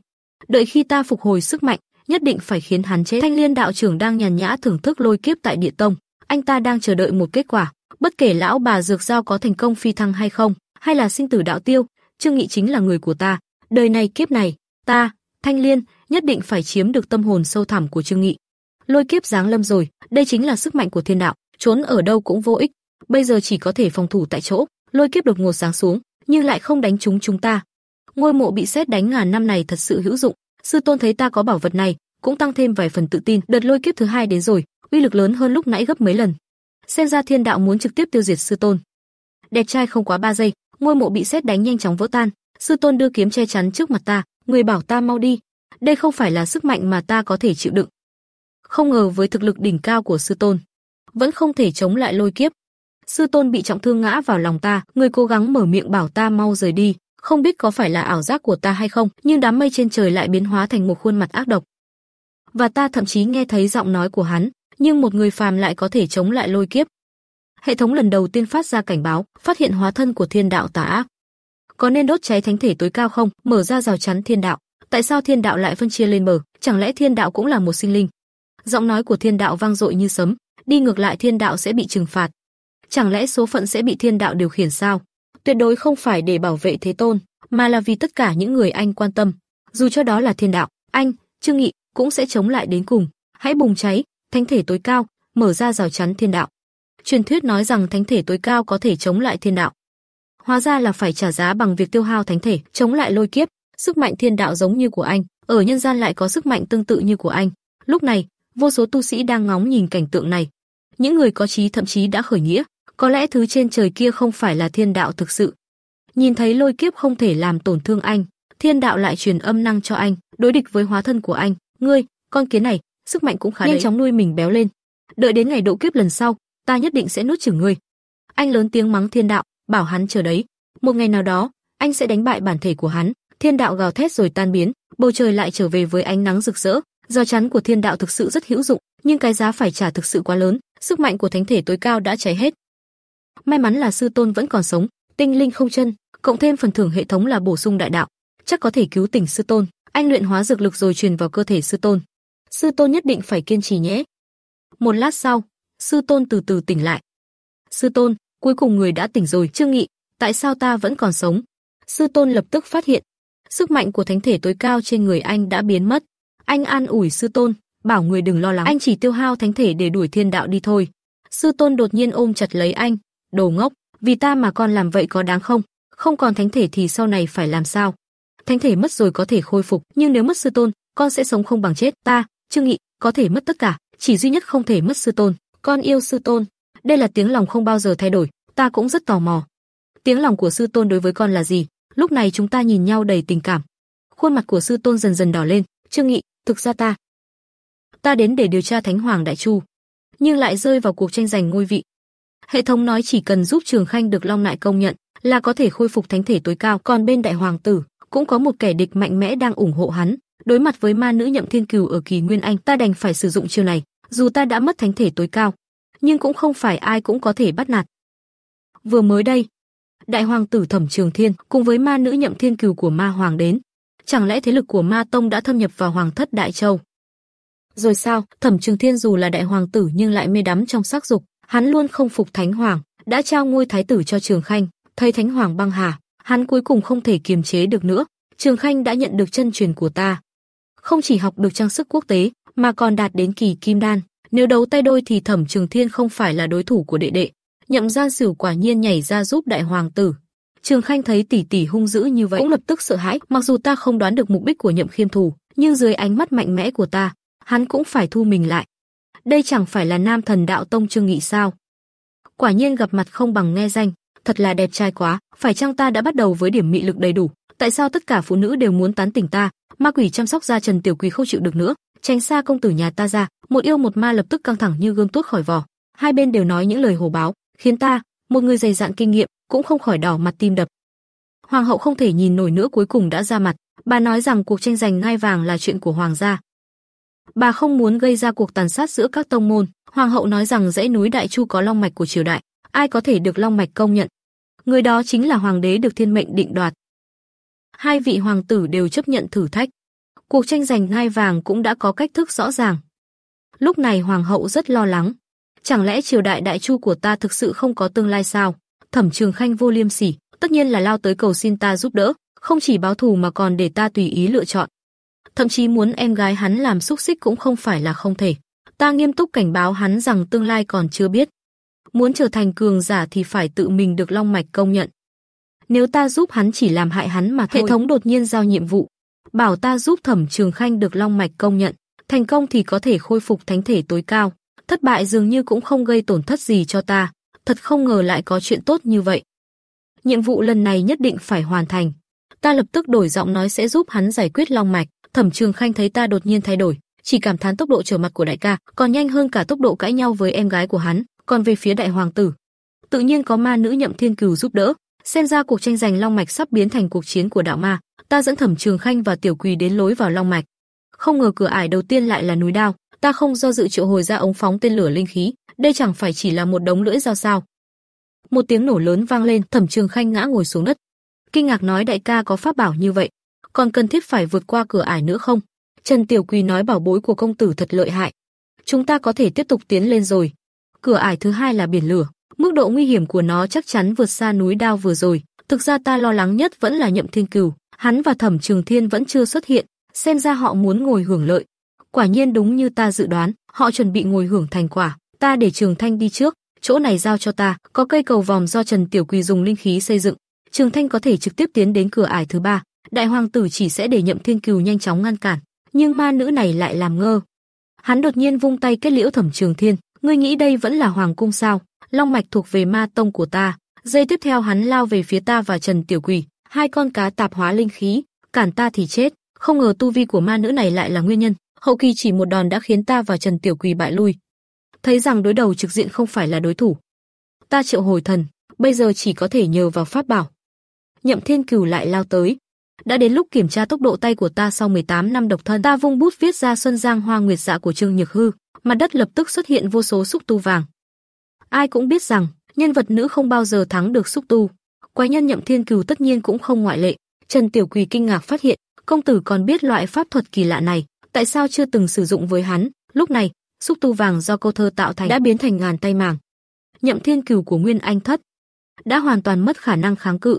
Đợi khi ta phục hồi sức mạnh, nhất định phải khiến hắn chết. Thanh Liên đạo trưởng đang nhàn nhã thưởng thức lôi kiếp tại địa tông, anh ta đang chờ đợi một kết quả, bất kể lão bà dược giao có thành công phi thăng hay không, hay là sinh tử đạo tiêu, Trương Nghị chính là người của ta, đời này kiếp này, ta, Thanh Liên, nhất định phải chiếm được tâm hồn sâu thẳm của Trương Nghị. Lôi kiếp giáng lâm rồi, đây chính là sức mạnh của thiên đạo, trốn ở đâu cũng vô ích, bây giờ chỉ có thể phòng thủ tại chỗ, lôi kiếp đột ngột giáng xuống, nhưng lại không đánh chúng chúng ta. Ngôi mộ bị sét đánh ngàn năm này thật sự hữu dụng, sư tôn thấy ta có bảo vật này, cũng tăng thêm vài phần tự tin, đợt lôi kiếp thứ hai đến rồi, uy lực lớn hơn lúc nãy gấp mấy lần. Xem ra thiên đạo muốn trực tiếp tiêu diệt sư tôn. Đẹp trai không quá ba giây, ngôi mộ bị sét đánh nhanh chóng vỡ tan, sư tôn đưa kiếm che chắn trước mặt ta, người bảo ta mau đi, đây không phải là sức mạnh mà ta có thể chịu đựng. Không ngờ với thực lực đỉnh cao của sư tôn, vẫn không thể chống lại lôi kiếp, sư tôn bị trọng thương ngã vào lòng ta, người cố gắng mở miệng bảo ta mau rời đi, không biết có phải là ảo giác của ta hay không, nhưng đám mây trên trời lại biến hóa thành một khuôn mặt ác độc. Và ta thậm chí nghe thấy giọng nói của hắn, nhưng một người phàm lại có thể chống lại lôi kiếp. Hệ thống lần đầu tiên phát ra cảnh báo, phát hiện hóa thân của thiên đạo tà ác. Có nên đốt cháy thánh thể tối cao không, mở ra rào chắn thiên đạo? Tại sao thiên đạo lại phân chia lên bờ, chẳng lẽ thiên đạo cũng là một sinh linh? Giọng nói của thiên đạo vang dội như sấm, đi ngược lại thiên đạo sẽ bị trừng phạt, Chẳng lẽ số phận sẽ bị thiên đạo điều khiển sao? Tuyệt đối không phải để bảo vệ Thế Tôn, mà là vì tất cả những người anh quan tâm. Dù cho đó là thiên đạo, anh, Trương Nghị cũng sẽ chống lại đến cùng. Hãy bùng cháy, thánh thể tối cao, mở ra rào chắn thiên đạo. Truyền thuyết nói rằng thánh thể tối cao có thể chống lại thiên đạo. Hóa ra là phải trả giá bằng việc tiêu hao thánh thể, chống lại lôi kiếp, sức mạnh thiên đạo giống như của anh, ở nhân gian lại có sức mạnh tương tự như của anh. Lúc này, vô số tu sĩ đang ngóng nhìn cảnh tượng này. Những người có trí thậm chí đã khởi nghĩa, có lẽ thứ trên trời kia không phải là thiên đạo thực sự. Nhìn thấy lôi kiếp không thể làm tổn thương anh, thiên đạo lại truyền âm năng cho anh, đối địch với hóa thân của anh, ngươi, con kiến này, sức mạnh cũng khá Nhanh đấy. chóng nuôi mình béo lên. Đợi đến ngày độ kiếp lần sau, ta nhất định sẽ nuốt chửng ngươi. Anh lớn tiếng mắng thiên đạo, bảo hắn chờ đấy, một ngày nào đó, anh sẽ đánh bại bản thể của hắn. Thiên đạo gào thét rồi tan biến, bầu trời lại trở về với ánh nắng rực rỡ. Do chắn của thiên đạo thực sự rất hữu dụng, nhưng cái giá phải trả thực sự quá lớn, sức mạnh của thánh thể tối cao đã cháy hết, May mắn là sư tôn vẫn còn sống, tinh linh không chân, cộng thêm phần thưởng hệ thống là bổ sung đại đạo, chắc có thể cứu tỉnh sư tôn. Anh luyện hóa dược lực rồi truyền vào cơ thể sư tôn. Sư tôn nhất định phải kiên trì nhé. Một lát sau, sư tôn từ từ tỉnh lại. Sư tôn, cuối cùng người đã tỉnh rồi, Trương Nghị, tại sao ta vẫn còn sống? Sư tôn lập tức phát hiện, sức mạnh của thánh thể tối cao trên người anh đã biến mất. Anh an ủi sư tôn, bảo người đừng lo lắng, anh chỉ tiêu hao thánh thể để đuổi thiên đạo đi thôi. Sư tôn đột nhiên ôm chặt lấy anh, Đồ ngốc, vì ta mà con làm vậy có đáng không? Không còn thánh thể thì sau này phải làm sao? Thánh thể mất rồi có thể khôi phục, nhưng nếu mất sư tôn, con sẽ sống không bằng chết. Ta, Trương Nghị, có thể mất tất cả, chỉ duy nhất không thể mất sư tôn. Con yêu sư tôn. Đây là tiếng lòng không bao giờ thay đổi, ta cũng rất tò mò. Tiếng lòng của sư tôn đối với con là gì? Lúc này chúng ta nhìn nhau đầy tình cảm. Khuôn mặt của sư tôn dần dần đỏ lên, Trương Nghị, thực ra ta, ta đến để điều tra Thánh Hoàng Đại Chu, nhưng lại rơi vào cuộc tranh giành ngôi vị, Hệ thống nói chỉ cần giúp Trường Khanh được Long Nại công nhận là có thể khôi phục thánh thể tối cao, còn bên đại hoàng tử cũng có một kẻ địch mạnh mẽ đang ủng hộ hắn. Đối mặt với ma nữ Nhậm Thiên Cừu ở Kỳ Nguyên Anh, ta đành phải sử dụng chiêu này, dù ta đã mất thánh thể tối cao, nhưng cũng không phải ai cũng có thể bắt nạt. Vừa mới đây, đại hoàng tử Thẩm Trường Thiên cùng với ma nữ Nhậm Thiên Cừu của Ma Hoàng đến, chẳng lẽ thế lực của Ma tông đã thâm nhập vào Hoàng thất Đại Châu? Rồi sao? Thẩm Trường Thiên dù là đại hoàng tử nhưng lại mê đắm trong sắc dục, hắn luôn không phục Thánh Hoàng, đã trao ngôi thái tử cho Trường Khanh, thấy Thánh Hoàng băng hà, hắn cuối cùng không thể kiềm chế được nữa, Trường Khanh đã nhận được chân truyền của ta. Không chỉ học được trang sức quốc tế, mà còn đạt đến kỳ kim đan, nếu đấu tay đôi thì Thẩm Trường Thiên không phải là đối thủ của đệ đệ. Nhậm Gian Sửu quả nhiên nhảy ra giúp đại hoàng tử. Trường Khanh thấy tỷ tỷ hung dữ như vậy cũng lập tức sợ hãi, mặc dù ta không đoán được mục đích của Nhậm Khiêm Thù, nhưng dưới ánh mắt mạnh mẽ của ta, hắn cũng phải thu mình lại đây chẳng phải là nam thần đạo tông Trương Nghị sao? Quả nhiên gặp mặt không bằng nghe danh, thật là đẹp trai quá, phải chăng ta đã bắt đầu với điểm mị lực đầy đủ, tại sao tất cả phụ nữ đều muốn tán tỉnh ta? Ma quỷ chăm sóc gia Trần Tiểu Quỳ không chịu được nữa, tránh xa công tử nhà ta ra, một yêu một ma lập tức căng thẳng như gươm tuốt khỏi vỏ, hai bên đều nói những lời hồ báo, khiến ta, một người dày dạn kinh nghiệm, cũng không khỏi đỏ mặt tim đập. Hoàng hậu không thể nhìn nổi nữa cuối cùng đã ra mặt, bà nói rằng cuộc tranh giành ngai vàng là chuyện của hoàng gia, Bà không muốn gây ra cuộc tàn sát giữa các tông môn, hoàng hậu nói rằng dãy núi Đại Chu có long mạch của triều đại, ai có thể được long mạch công nhận, người đó chính là hoàng đế được thiên mệnh định đoạt. Hai vị hoàng tử đều chấp nhận thử thách. Cuộc tranh giành ngai vàng cũng đã có cách thức rõ ràng. Lúc này hoàng hậu rất lo lắng, chẳng lẽ triều đại Đại Chu của ta thực sự không có tương lai sao? Thẩm Trường Khanh vô liêm sỉ, tất nhiên là lao tới cầu xin ta giúp đỡ, không chỉ báo thù mà còn để ta tùy ý lựa chọn thậm chí muốn em gái hắn làm xúc xích cũng không phải là không thể. Ta nghiêm túc cảnh báo hắn rằng tương lai còn chưa biết. Muốn trở thành cường giả thì phải tự mình được Long Mạch công nhận. Nếu ta giúp hắn chỉ làm hại hắn mà thôi. Hệ thống đột nhiên giao nhiệm vụ. Bảo ta giúp Thẩm Trường Khanh được Long Mạch công nhận. Thành công thì có thể khôi phục thánh thể tối cao. Thất bại dường như cũng không gây tổn thất gì cho ta. Thật không ngờ lại có chuyện tốt như vậy. Nhiệm vụ lần này nhất định phải hoàn thành. Ta lập tức đổi giọng nói sẽ giúp hắn giải quyết Long Mạch. Thẩm Trường Khanh thấy ta đột nhiên thay đổi, chỉ cảm thán tốc độ trở mặt của đại ca, còn nhanh hơn cả tốc độ cãi nhau với em gái của hắn, còn về phía đại hoàng tử, tự nhiên có ma nữ Nhậm Thiên Cửu giúp đỡ, xem ra cuộc tranh giành long mạch sắp biến thành cuộc chiến của đạo ma, ta dẫn Thẩm Trường Khanh và Tiểu Quỳ đến lối vào long mạch. Không ngờ cửa ải đầu tiên lại là núi đao, ta không do dự triệu hồi ra ống phóng tên lửa linh khí, đây chẳng phải chỉ là một đống lưỡi dao sao? Một tiếng nổ lớn vang lên, Thẩm Trường Khanh ngã ngồi xuống đất. Kinh ngạc nói đại ca có pháp bảo như vậy, còn cần thiết phải vượt qua cửa ải nữa không? Trần Tiểu Quỳ nói bảo bối của công tử thật lợi hại. Chúng ta có thể tiếp tục tiến lên rồi. Cửa ải thứ hai là biển lửa, mức độ nguy hiểm của nó chắc chắn vượt xa núi đao vừa rồi. Thực ra ta lo lắng nhất vẫn là Nhậm Thiên Cửu, hắn và Thẩm Trường Thiên vẫn chưa xuất hiện, xem ra họ muốn ngồi hưởng lợi. Quả nhiên đúng như ta dự đoán, họ chuẩn bị ngồi hưởng thành quả. Ta để Trường Thanh đi trước, chỗ này giao cho ta, có cây cầu vòm do Trần Tiểu Quỳ dùng linh khí xây dựng. Trường Thanh có thể trực tiếp tiến đến cửa ải thứ ba đại hoàng tử chỉ sẽ để Nhậm Thiên Cừu nhanh chóng ngăn cản, nhưng ma nữ này lại làm ngơ. Hắn đột nhiên vung tay kết liễu Thẩm Trường Thiên, ngươi nghĩ đây vẫn là hoàng cung sao? Long mạch thuộc về ma tông của ta. Giây tiếp theo hắn lao về phía ta và Trần Tiểu Quỷ, hai con cá tạp hóa linh khí, cản ta thì chết, không ngờ tu vi của ma nữ này lại là nguyên nhân, hậu kỳ chỉ một đòn đã khiến ta và Trần Tiểu Quỳ bại lui. Thấy rằng đối đầu trực diện không phải là đối thủ, ta triệu hồi thần, bây giờ chỉ có thể nhờ vào pháp bảo. Nhậm Thiên Cửu lại lao tới, đã đến lúc kiểm tra tốc độ tay của ta sau 18 năm độc thân, ta vung bút viết ra Xuân Giang Hoa Nguyệt Dạ của Trương Nhược Hư, mặt đất lập tức xuất hiện vô số xúc tu vàng. Ai cũng biết rằng, nhân vật nữ không bao giờ thắng được xúc tu. Quái nhân Nhậm Thiên Cừu tất nhiên cũng không ngoại lệ. Trần Tiểu Quỳ kinh ngạc phát hiện, công tử còn biết loại pháp thuật kỳ lạ này, tại sao chưa từng sử dụng với hắn? Lúc này, xúc tu vàng do câu thơ tạo thành đã biến thành ngàn tay màng. Nhậm Thiên Cừu của Nguyên Anh thất đã hoàn toàn mất khả năng kháng cự.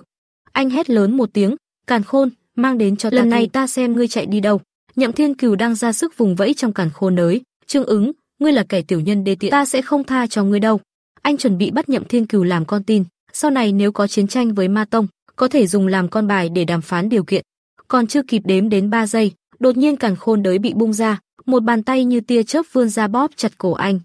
Anh hét lớn một tiếng, Càn khôn, mang đến cho ta Lần này ta xem ngươi chạy đi đâu. Nhậm Thiên Cửu đang ra sức vùng vẫy trong càn khôn nới, Trương ứng, ngươi là kẻ tiểu nhân đê tiện, ta sẽ không tha cho ngươi đâu. Anh chuẩn bị bắt Nhậm Thiên Cửu làm con tin, sau này nếu có chiến tranh với Ma tông, có thể dùng làm con bài để đàm phán điều kiện. Còn chưa kịp đếm đến 3 giây, đột nhiên càn khôn đới bị bung ra, một bàn tay như tia chớp vươn ra bóp chặt cổ anh.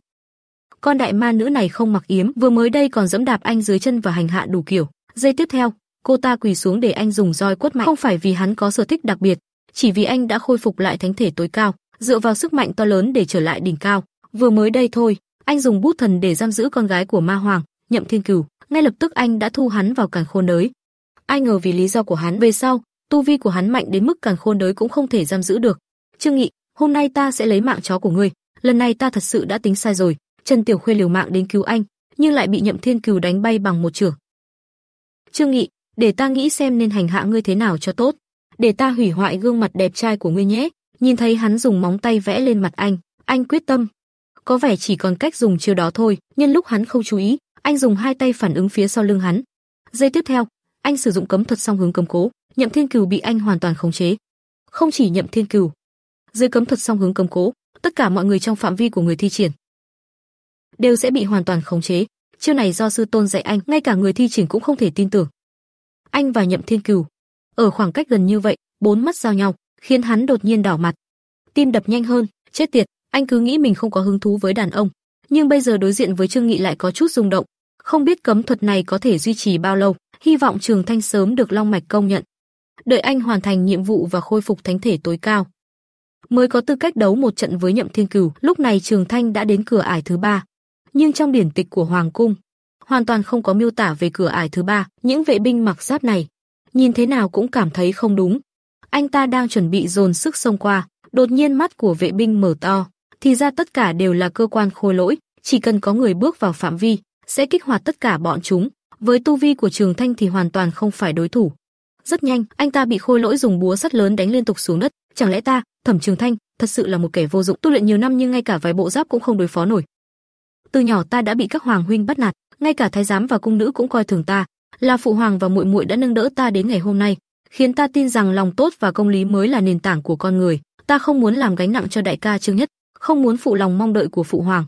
Con đại ma nữ này không mặc yếm, vừa mới đây còn dẫm đạp anh dưới chân và hành hạ đủ kiểu. Giây tiếp theo, cô ta quỳ xuống để anh dùng roi quất mạnh, không phải vì hắn có sở thích đặc biệt, chỉ vì anh đã khôi phục lại thánh thể tối cao, dựa vào sức mạnh to lớn để trở lại đỉnh cao. Vừa mới đây thôi, anh dùng bút thần để giam giữ con gái của Ma Hoàng, Nhậm Thiên Cửu, ngay lập tức anh đã thu hắn vào càn khôn đới. Ai ngờ vì lý do của hắn về sau, tu vi của hắn mạnh đến mức càn khôn đới cũng không thể giam giữ được. Trương Nghị, hôm nay ta sẽ lấy mạng chó của ngươi, lần này ta thật sự đã tính sai rồi. Trần Tiểu Khuê liều mạng đến cứu anh, nhưng lại bị Nhậm Thiên Cửu đánh bay bằng một chưởng. Trương Nghị, để ta nghĩ xem nên hành hạ ngươi thế nào cho tốt, để ta hủy hoại gương mặt đẹp trai của ngươi nhé." Nhìn thấy hắn dùng móng tay vẽ lên mặt anh, anh quyết tâm. Có vẻ chỉ còn cách dùng chiêu đó thôi, nhân lúc hắn không chú ý, anh dùng hai tay phản ứng phía sau lưng hắn. Giây tiếp theo, anh sử dụng cấm thuật song hướng cấm cố, Nhậm Thiên Cửu bị anh hoàn toàn khống chế. Không chỉ Nhậm Thiên Cửu, dưới cấm thuật song hướng cấm cố, tất cả mọi người trong phạm vi của người thi triển đều sẽ bị hoàn toàn khống chế. Chiêu này do sư tôn dạy anh, ngay cả người thi triển cũng không thể tin tưởng anh và Nhậm Thiên Cửu. Ở khoảng cách gần như vậy, bốn mắt giao nhau, khiến hắn đột nhiên đỏ mặt. Tim đập nhanh hơn, chết tiệt, anh cứ nghĩ mình không có hứng thú với đàn ông, nhưng bây giờ đối diện với Trương Nghị lại có chút rung động, không biết cấm thuật này có thể duy trì bao lâu, hy vọng Trường Thanh sớm được Long mạch công nhận. Đợi anh hoàn thành nhiệm vụ và khôi phục thánh thể tối cao, mới có tư cách đấu một trận với Nhậm Thiên Cửu. Lúc này Trường Thanh đã đến cửa ải thứ ba, nhưng trong điển tịch của hoàng cung, hoàn toàn không có miêu tả về cửa ải thứ ba, những vệ binh mặc giáp này. Nhìn thế nào cũng cảm thấy không đúng. Anh ta đang chuẩn bị dồn sức xông qua, đột nhiên mắt của vệ binh mở to, thì ra tất cả đều là cơ quan khôi lỗi, chỉ cần có người bước vào phạm vi, sẽ kích hoạt tất cả bọn chúng. Với tu vi của Trường Thanh thì hoàn toàn không phải đối thủ. Rất nhanh, anh ta bị khôi lỗi dùng búa sắt lớn đánh liên tục xuống đất, chẳng lẽ ta, Thẩm Trường Thanh, thật sự là một kẻ vô dụng, tu luyện nhiều năm nhưng ngay cả vài bộ giáp cũng không đối phó nổi. Từ nhỏ ta đã bị các hoàng huynh bắt nạt, ngay cả thái giám và cung nữ cũng coi thường ta, là phụ hoàng và muội muội đã nâng đỡ ta đến ngày hôm nay, khiến ta tin rằng lòng tốt và công lý mới là nền tảng của con người, ta không muốn làm gánh nặng cho đại ca Trương Nhất, không muốn phụ lòng mong đợi của phụ hoàng.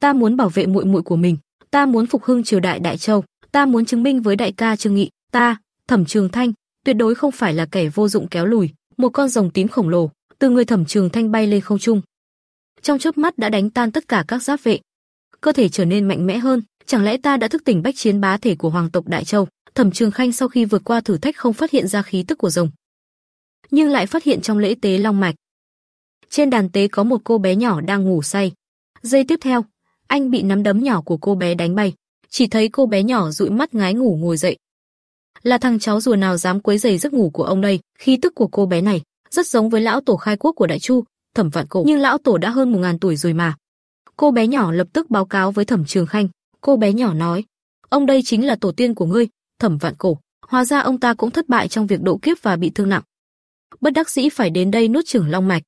Ta muốn bảo vệ muội muội của mình, ta muốn phục hưng triều đại Đại Châu, ta muốn chứng minh với đại ca Trương Nghị, ta, Thẩm Trường Thanh, tuyệt đối không phải là kẻ vô dụng kéo lùi, một con rồng tím khổng lồ từ người Thẩm Trường Thanh bay lên không trung. Trong chớp mắt đã đánh tan tất cả các giáp vệ, cơ thể trở nên mạnh mẽ hơn, Chẳng lẽ ta đã thức tỉnh bách chiến bá thể của hoàng tộc Đại Châu? Thẩm Trường Khanh sau khi vượt qua thử thách không phát hiện ra khí tức của rồng, nhưng lại phát hiện trong lễ tế long mạch. Trên đàn tế có một cô bé nhỏ đang ngủ say. Giây tiếp theo, anh bị nắm đấm nhỏ của cô bé đánh bay, chỉ thấy cô bé nhỏ dụi mắt ngái ngủ ngồi dậy. Là thằng cháu rùa nào dám quấy rầy giấc ngủ của ông đây, khí tức của cô bé này rất giống với lão tổ khai quốc của Đại Chu, Thẩm Vạn Cổ, nhưng lão tổ đã hơn một ngàn tuổi rồi mà. Cô bé nhỏ lập tức báo cáo với Thẩm Trường Khanh, cô bé nhỏ nói. Ông đây chính là tổ tiên của ngươi, Thẩm Vạn Cổ. Hóa ra ông ta cũng thất bại trong việc độ kiếp và bị thương nặng. Bất đắc dĩ phải đến đây nuốt trưởng long mạch.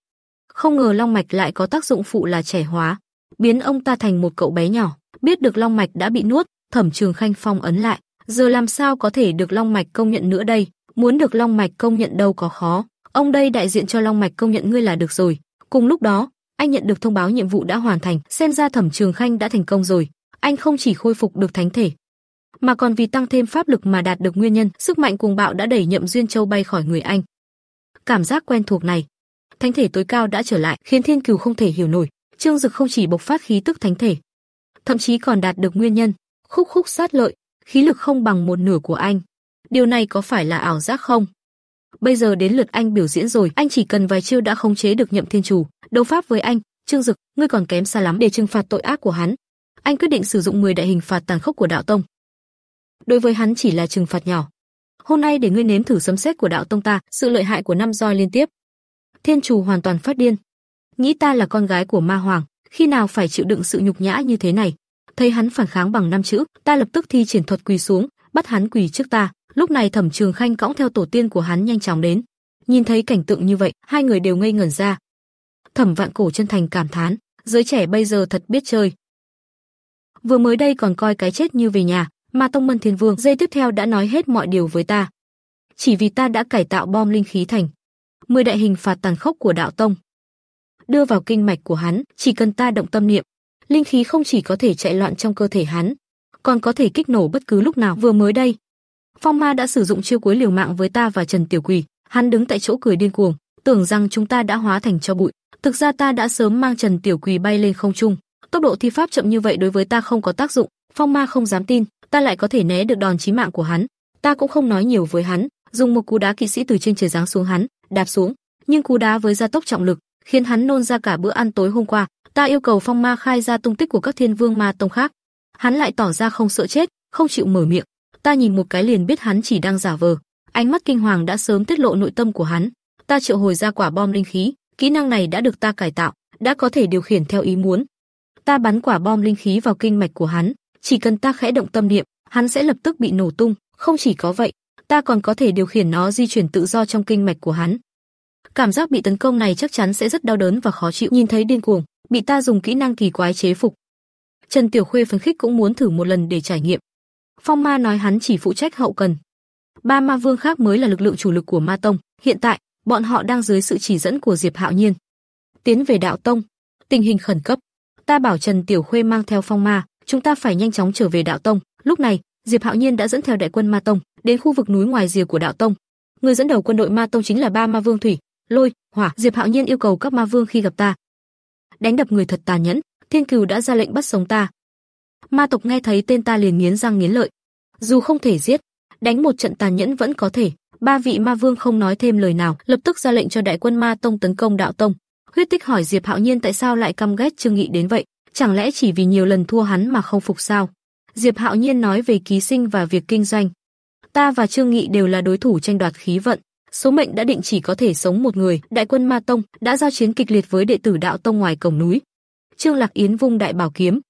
Không ngờ long mạch lại có tác dụng phụ là trẻ hóa, biến ông ta thành một cậu bé nhỏ. Biết được long mạch đã bị nuốt, Thẩm Trường Khanh phong ấn lại, giờ làm sao có thể được long mạch công nhận nữa đây? Muốn được long mạch công nhận đâu có khó, ông đây đại diện cho long mạch công nhận ngươi là được rồi. Cùng lúc đó, anh nhận được thông báo nhiệm vụ đã hoàn thành, xem ra Thẩm Trường Khanh đã thành công rồi anh không chỉ khôi phục được thánh thể, mà còn vì tăng thêm pháp lực mà đạt được nguyên nhân, sức mạnh cuồng bạo đã đẩy Nhậm Duyên Châu bay khỏi người anh. Cảm giác quen thuộc này, thánh thể tối cao đã trở lại, khiến Thiên Cửu không thể hiểu nổi, Trương Dực không chỉ bộc phát khí tức thánh thể, thậm chí còn đạt được nguyên nhân, khúc khúc sát lợi, khí lực không bằng một nửa của anh. Điều này có phải là ảo giác không? Bây giờ đến lượt anh biểu diễn rồi, anh chỉ cần vài chiêu đã khống chế được Nhậm Thiên Chủ, đấu pháp với anh, Trương Dực, ngươi còn kém xa lắm để trừng phạt tội ác của hắn, anh quyết định sử dụng 10 đại hình phạt tàn khốc của đạo tông. Đối với hắn chỉ là trừng phạt nhỏ. Hôm nay để ngươi nếm thử sấm sét của đạo tông ta, sự lợi hại của năm roi liên tiếp. Thiên chủ hoàn toàn phát điên. Nghĩ ta là con gái của ma hoàng, khi nào phải chịu đựng sự nhục nhã như thế này. Thấy hắn phản kháng bằng năm chữ, ta lập tức thi triển thuật quỳ xuống, bắt hắn quỳ trước ta. Lúc này Thẩm Trường Khanh cõng theo tổ tiên của hắn nhanh chóng đến. Nhìn thấy cảnh tượng như vậy, hai người đều ngây ngẩn ra. Thẩm Vạn Cổ chân thành cảm thán, giới trẻ bây giờ thật biết chơi, vừa mới đây còn coi cái chết như về nhà, mà Tông Mân Thiên Vương dây tiếp theo đã nói hết mọi điều với ta. Chỉ vì ta đã cải tạo bom linh khí thành. Mười đại hình phạt tàn khốc của đạo tông. Đưa vào kinh mạch của hắn, chỉ cần ta động tâm niệm, linh khí không chỉ có thể chạy loạn trong cơ thể hắn, còn có thể kích nổ bất cứ lúc nào. Vừa mới đây, Phong Ma đã sử dụng chiêu cuối liều mạng với ta và Trần Tiểu Quỷ, hắn đứng tại chỗ cười điên cuồng, tưởng rằng chúng ta đã hóa thành cho bụi, thực ra ta đã sớm mang Trần Tiểu Quỳ bay lên không trung, tốc độ thi pháp chậm như vậy đối với ta không có tác dụng, Phong Ma không dám tin, ta lại có thể né được đòn chí mạng của hắn, ta cũng không nói nhiều với hắn, dùng một cú đá kỵ sĩ từ trên trời giáng xuống hắn, đạp xuống, nhưng cú đá với gia tốc trọng lực, khiến hắn nôn ra cả bữa ăn tối hôm qua, ta yêu cầu Phong Ma khai ra tung tích của các thiên vương ma tông khác. Hắn lại tỏ ra không sợ chết, không chịu mở miệng. Ta nhìn một cái liền biết hắn chỉ đang giả vờ. Ánh mắt kinh hoàng đã sớm tiết lộ nội tâm của hắn. Ta triệu hồi ra quả bom linh khí, kỹ năng này đã được ta cải tạo, đã có thể điều khiển theo ý muốn, ta bắn quả bom linh khí vào kinh mạch của hắn, chỉ cần ta khẽ động tâm niệm, hắn sẽ lập tức bị nổ tung, không chỉ có vậy, ta còn có thể điều khiển nó di chuyển tự do trong kinh mạch của hắn. Cảm giác bị tấn công này chắc chắn sẽ rất đau đớn và khó chịu. Nhìn thấy điên cuồng, bị ta dùng kỹ năng kỳ quái chế phục. Trần Tiểu Khuê phấn khích cũng muốn thử một lần để trải nghiệm. Phong Ma nói hắn chỉ phụ trách hậu cần. Ba ma vương khác mới là lực lượng chủ lực của Ma tông, hiện tại bọn họ đang dưới sự chỉ dẫn của Diệp Hạo Nhiên. Tiến về đạo tông, tình hình khẩn cấp. Ta bảo Trần Tiểu Khuê mang theo Phong Ma, chúng ta phải nhanh chóng trở về đạo tông." Lúc này, Diệp Hạo Nhiên đã dẫn theo đại quân Ma tông đến khu vực núi ngoài rìa của đạo tông. Người dẫn đầu quân đội Ma tông chính là ba Ma Vương Thủy, Lôi, Hỏa. Diệp Hạo Nhiên yêu cầu các Ma Vương khi gặp ta, đánh đập người thật tàn nhẫn, Thiên Cừu đã ra lệnh bắt sống ta. Ma tộc nghe thấy tên ta liền nghiến răng nghiến lợi. Dù không thể giết, đánh một trận tàn nhẫn vẫn có thể. Ba vị Ma Vương không nói thêm lời nào, lập tức ra lệnh cho đại quân Ma tông tấn công đạo tông. Huyết Tích hỏi Diệp Hạo Nhiên tại sao lại căm ghét Trương Nghị đến vậy, chẳng lẽ chỉ vì nhiều lần thua hắn mà không phục sao? Diệp Hạo Nhiên nói về ký sinh và việc kinh doanh. Ta và Trương Nghị đều là đối thủ tranh đoạt khí vận, số mệnh đã định chỉ có thể sống một người. Đại quân Ma Tông đã giao chiến kịch liệt với đệ tử đạo tông ngoài cổng núi. Trương Lạc Yến vung đại bảo kiếm.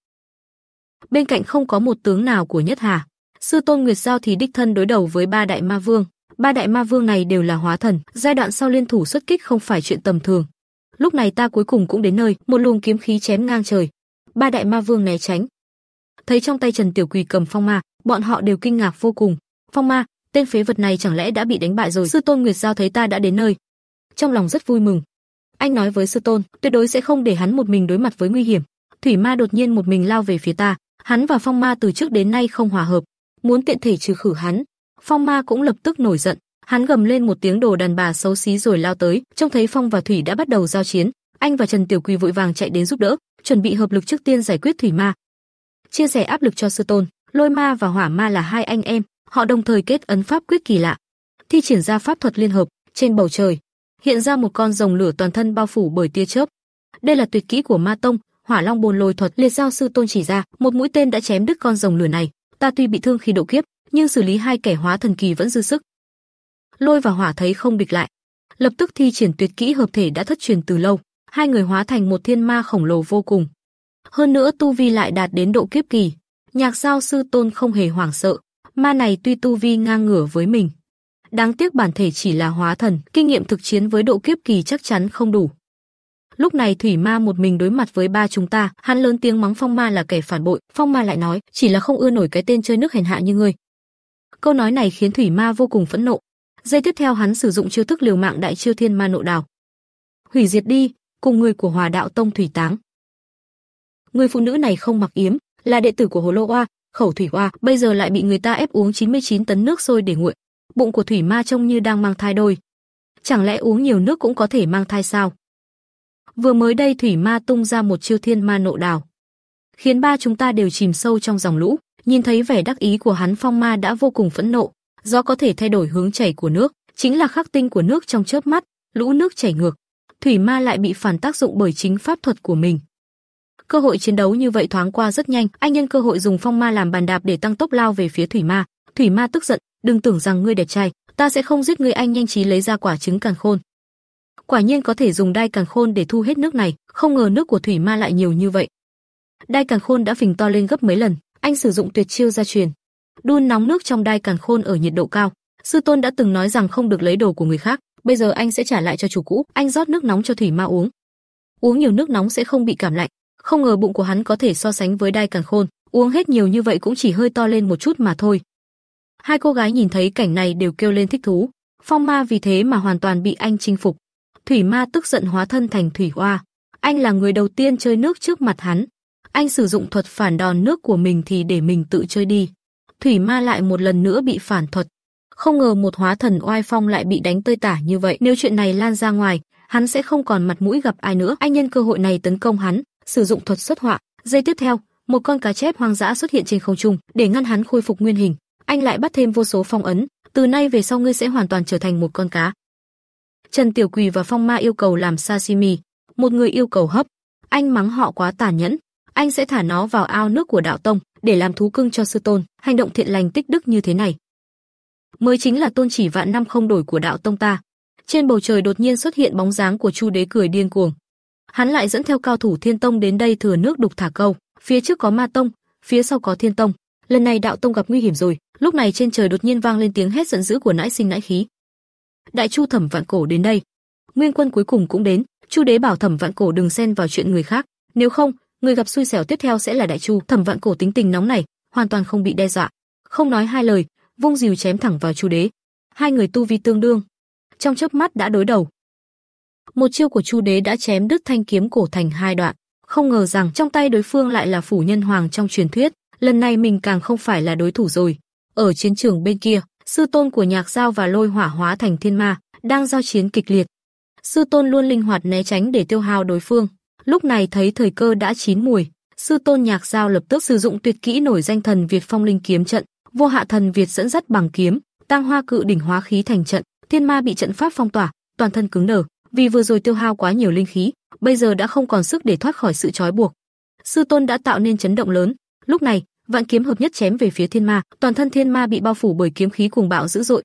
Bên cạnh không có một tướng nào của Nhất Hà. Sư Tôn Nguyệt Giao thì đích thân đối đầu với ba đại ma vương. Ba đại ma vương này đều là hóa thần, giai đoạn sau liên thủ xuất kích không phải chuyện tầm thường lúc này ta cuối cùng cũng đến nơi, một luồng kiếm khí chém ngang trời. Ba đại ma vương né tránh. Thấy trong tay Trần Tiểu Quỳ cầm phong ma, bọn họ đều kinh ngạc vô cùng. Phong ma, tên phế vật này chẳng lẽ đã bị đánh bại rồi? Sư Tôn Nguyệt Giao thấy ta đã đến nơi, trong lòng rất vui mừng. Anh nói với Sư Tôn, tuyệt đối sẽ không để hắn một mình đối mặt với nguy hiểm. Thủy Ma đột nhiên một mình lao về phía ta, hắn và Phong Ma từ trước đến nay không hòa hợp, muốn tiện thể trừ khử hắn. Phong Ma cũng lập tức nổi giận, Hắn gầm lên một tiếng đồ đàn bà xấu xí rồi lao tới, trông thấy Phong và Thủy đã bắt đầu giao chiến, anh và Trần Tiểu Quỳ vội vàng chạy đến giúp đỡ, chuẩn bị hợp lực trước tiên giải quyết Thủy Ma. Chia sẻ áp lực cho sư tôn, Lôi Ma và Hỏa Ma là hai anh em, họ đồng thời kết ấn pháp quyết kỳ lạ, thi triển ra pháp thuật liên hợp, trên bầu trời hiện ra một con rồng lửa toàn thân bao phủ bởi tia chớp. Đây là tuyệt kỹ của Ma tông, Hỏa Long Bồn Lôi thuật, liệt giao sư tôn chỉ ra, một mũi tên đã chém đứt con rồng lửa này. Ta tuy bị thương khi độ kiếp, nhưng xử lý hai kẻ hóa thần kỳ vẫn dư sức. Lôi và hỏa thấy không địch lại, lập tức thi triển tuyệt kỹ hợp thể đã thất truyền từ lâu, hai người hóa thành một thiên ma khổng lồ vô cùng. Hơn nữa tu vi lại đạt đến độ kiếp kỳ, nhạc giao sư tôn không hề hoảng sợ, ma này tuy tu vi ngang ngửa với mình. Đáng tiếc bản thể chỉ là hóa thần, kinh nghiệm thực chiến với độ kiếp kỳ chắc chắn không đủ. Lúc này thủy ma một mình đối mặt với ba chúng ta, hắn lớn tiếng mắng phong ma là kẻ phản bội, phong ma lại nói, chỉ là không ưa nổi cái tên chơi nước hèn hạ như ngươi. Câu nói này khiến thủy ma vô cùng phẫn nộ, Giây tiếp theo hắn sử dụng chiêu thức liều mạng đại chiêu thiên ma nộ đào. Hủy diệt đi, cùng người của Hòa đạo tông thủy táng. Người phụ nữ này không mặc yếm, là đệ tử của Hồ Lô hoa khẩu thủy hoa bây giờ lại bị người ta ép uống 99 tấn nước sôi để nguội. Bụng của thủy ma trông như đang mang thai đôi. Chẳng lẽ uống nhiều nước cũng có thể mang thai sao? Vừa mới đây thủy ma tung ra một chiêu thiên ma nộ đào, khiến ba chúng ta đều chìm sâu trong dòng lũ. Nhìn thấy vẻ đắc ý của hắn Phong Ma đã vô cùng phẫn nộ, do có thể thay đổi hướng chảy của nước, chính là khắc tinh của nước trong chớp mắt, lũ nước chảy ngược. Thủy ma lại bị phản tác dụng bởi chính pháp thuật của mình. Cơ hội chiến đấu như vậy thoáng qua rất nhanh, anh nhân cơ hội dùng phong ma làm bàn đạp để tăng tốc lao về phía thủy ma. Thủy ma tức giận, đừng tưởng rằng ngươi đẹp trai, ta sẽ không giết ngươi anh nhanh trí lấy ra quả trứng càn khôn. Quả nhiên có thể dùng đai càn khôn để thu hết nước này, không ngờ nước của thủy ma lại nhiều như vậy. Đai càn khôn đã phình to lên gấp mấy lần, anh sử dụng tuyệt chiêu gia truyền, Đun nóng nước trong đai càn khôn ở nhiệt độ cao. Sư tôn đã từng nói rằng không được lấy đồ của người khác, bây giờ anh sẽ trả lại cho chủ cũ, anh rót nước nóng cho Thủy Ma uống. Uống nhiều nước nóng sẽ không bị cảm lạnh, không ngờ bụng của hắn có thể so sánh với đai càn khôn, uống hết nhiều như vậy cũng chỉ hơi to lên một chút mà thôi. Hai cô gái nhìn thấy cảnh này đều kêu lên thích thú, Phong Ma vì thế mà hoàn toàn bị anh chinh phục. Thủy Ma tức giận hóa thân thành thủy hoa. anh là người đầu tiên chơi nước trước mặt hắn. Anh sử dụng thuật phản đòn nước của mình thì để mình tự chơi đi. Thủy Ma lại một lần nữa bị phản thuật. Không ngờ một hóa thần oai phong lại bị đánh tơi tả như vậy. Nếu chuyện này lan ra ngoài, hắn sẽ không còn mặt mũi gặp ai nữa. Anh nhân cơ hội này tấn công hắn, sử dụng thuật xuất họa. Giây tiếp theo, một con cá chép hoang dã xuất hiện trên không trung để ngăn hắn khôi phục nguyên hình. Anh lại bắt thêm vô số phong ấn. Từ nay về sau ngươi sẽ hoàn toàn trở thành một con cá. Trần Tiểu Quỳ và Phong Ma yêu cầu làm sashimi, một người yêu cầu hấp. Anh mắng họ quá tàn nhẫn, anh sẽ thả nó vào ao nước của đạo tông để làm thú cưng cho sư tôn, hành động thiện lành tích đức như thế này mới chính là tôn chỉ vạn năm không đổi của đạo tông ta. Trên bầu trời đột nhiên xuất hiện bóng dáng của Chu Đế cười điên cuồng. Hắn lại dẫn theo cao thủ Thiên Tông đến đây thừa nước đục thả câu, phía trước có Ma Tông, phía sau có Thiên Tông. Lần này đạo tông gặp nguy hiểm rồi, lúc này trên trời đột nhiên vang lên tiếng hét giận dữ của nãi sinh nãi khí. Đại Chu Thẩm Vạn Cổ đến đây. Nguyên Quân cuối cùng cũng đến, Chu Đế bảo Thẩm Vạn Cổ đừng xen vào chuyện người khác, nếu không, người gặp xui xẻo tiếp theo sẽ là Đại Chu. Thẩm Vạn Cổ tính tình nóng này, hoàn toàn không bị đe dọa, không nói hai lời, vung dìu chém thẳng vào Chu Đế. Hai người tu vi tương đương, trong chớp mắt đã đối đầu. Một chiêu của Chu Đế đã chém đứt thanh kiếm cổ thành hai đoạn, không ngờ rằng trong tay đối phương lại là phủ nhân hoàng trong truyền thuyết, lần này mình càng không phải là đối thủ rồi. Ở chiến trường bên kia, sư tôn của Nhạc Giao và Lôi Hỏa hóa thành thiên ma, đang giao chiến kịch liệt. Sư tôn luôn linh hoạt né tránh để tiêu hao đối phương, Lúc này thấy thời cơ đã chín mùi, sư tôn nhạc giao lập tức sử dụng tuyệt kỹ nổi danh thần Việt phong linh kiếm trận, vô hạ thần Việt dẫn dắt bằng kiếm, tăng hoa cự đỉnh hóa khí thành trận, thiên ma bị trận pháp phong tỏa, toàn thân cứng đờ, vì vừa rồi tiêu hao quá nhiều linh khí, bây giờ đã không còn sức để thoát khỏi sự trói buộc. Sư tôn đã tạo nên chấn động lớn, lúc này, vạn kiếm hợp nhất chém về phía thiên ma, toàn thân thiên ma bị bao phủ bởi kiếm khí cuồng bạo dữ dội.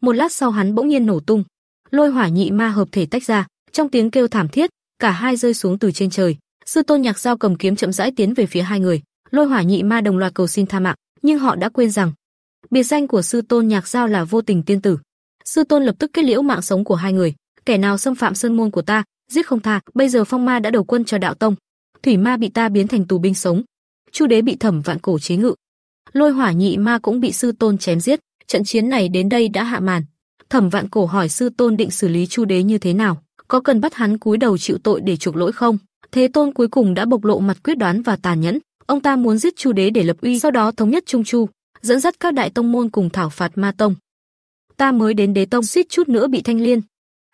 Một lát sau hắn bỗng nhiên nổ tung, lôi hỏa nhị ma hợp thể tách ra, trong tiếng kêu thảm thiết, cả hai rơi xuống từ trên trời. Sư tôn nhạc giao cầm kiếm chậm rãi tiến về phía hai người, lôi hỏa nhị ma đồng loạt cầu xin tha mạng, nhưng họ đã quên rằng biệt danh của sư tôn nhạc giao là vô tình tiên tử. Sư tôn lập tức kết liễu mạng sống của hai người, kẻ nào xâm phạm sơn môn của ta, giết không tha. Bây giờ phong ma đã đầu quân cho đạo tông, thủy ma bị ta biến thành tù binh sống, chu đế bị thẩm vạn cổ chế ngự, lôi hỏa nhị ma cũng bị sư tôn chém giết. Trận chiến này đến đây đã hạ màn. Thẩm vạn cổ hỏi sư tôn định xử lý chu đế như thế nào có cần bắt hắn cúi đầu chịu tội để chuộc lỗi không? Thế Tôn cuối cùng đã bộc lộ mặt quyết đoán và tàn nhẫn, ông ta muốn giết Chu đế để lập uy, sau đó thống nhất Trung Chu, dẫn dắt các đại tông môn cùng thảo phạt Ma tông. Ta mới đến Đế tông suýt chút nữa bị Thanh Liên.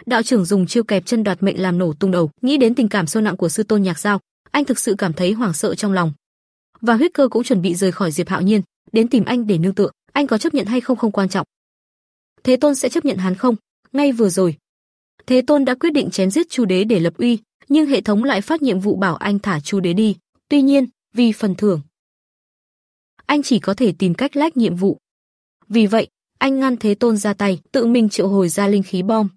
Đạo trưởng dùng chiêu kẹp chân đoạt mệnh làm nổ tung đầu, nghĩ đến tình cảm sâu nặng của sư tôn Nhạc dao, anh thực sự cảm thấy hoảng sợ trong lòng. Và huyết cơ cũng chuẩn bị rời khỏi Diệp Hạo Nhiên, đến tìm anh để nương tựa, anh có chấp nhận hay không không quan trọng. Thế Tôn sẽ chấp nhận hắn không? Ngay vừa rồi, Thế Tôn đã quyết định chém giết Chu Đế để lập uy, nhưng hệ thống lại phát nhiệm vụ bảo anh thả Chu Đế đi. Tuy nhiên, vì phần thưởng, anh chỉ có thể tìm cách lách nhiệm vụ. Vì vậy, anh ngăn Thế Tôn ra tay, tự mình triệu hồi ra linh khí bom.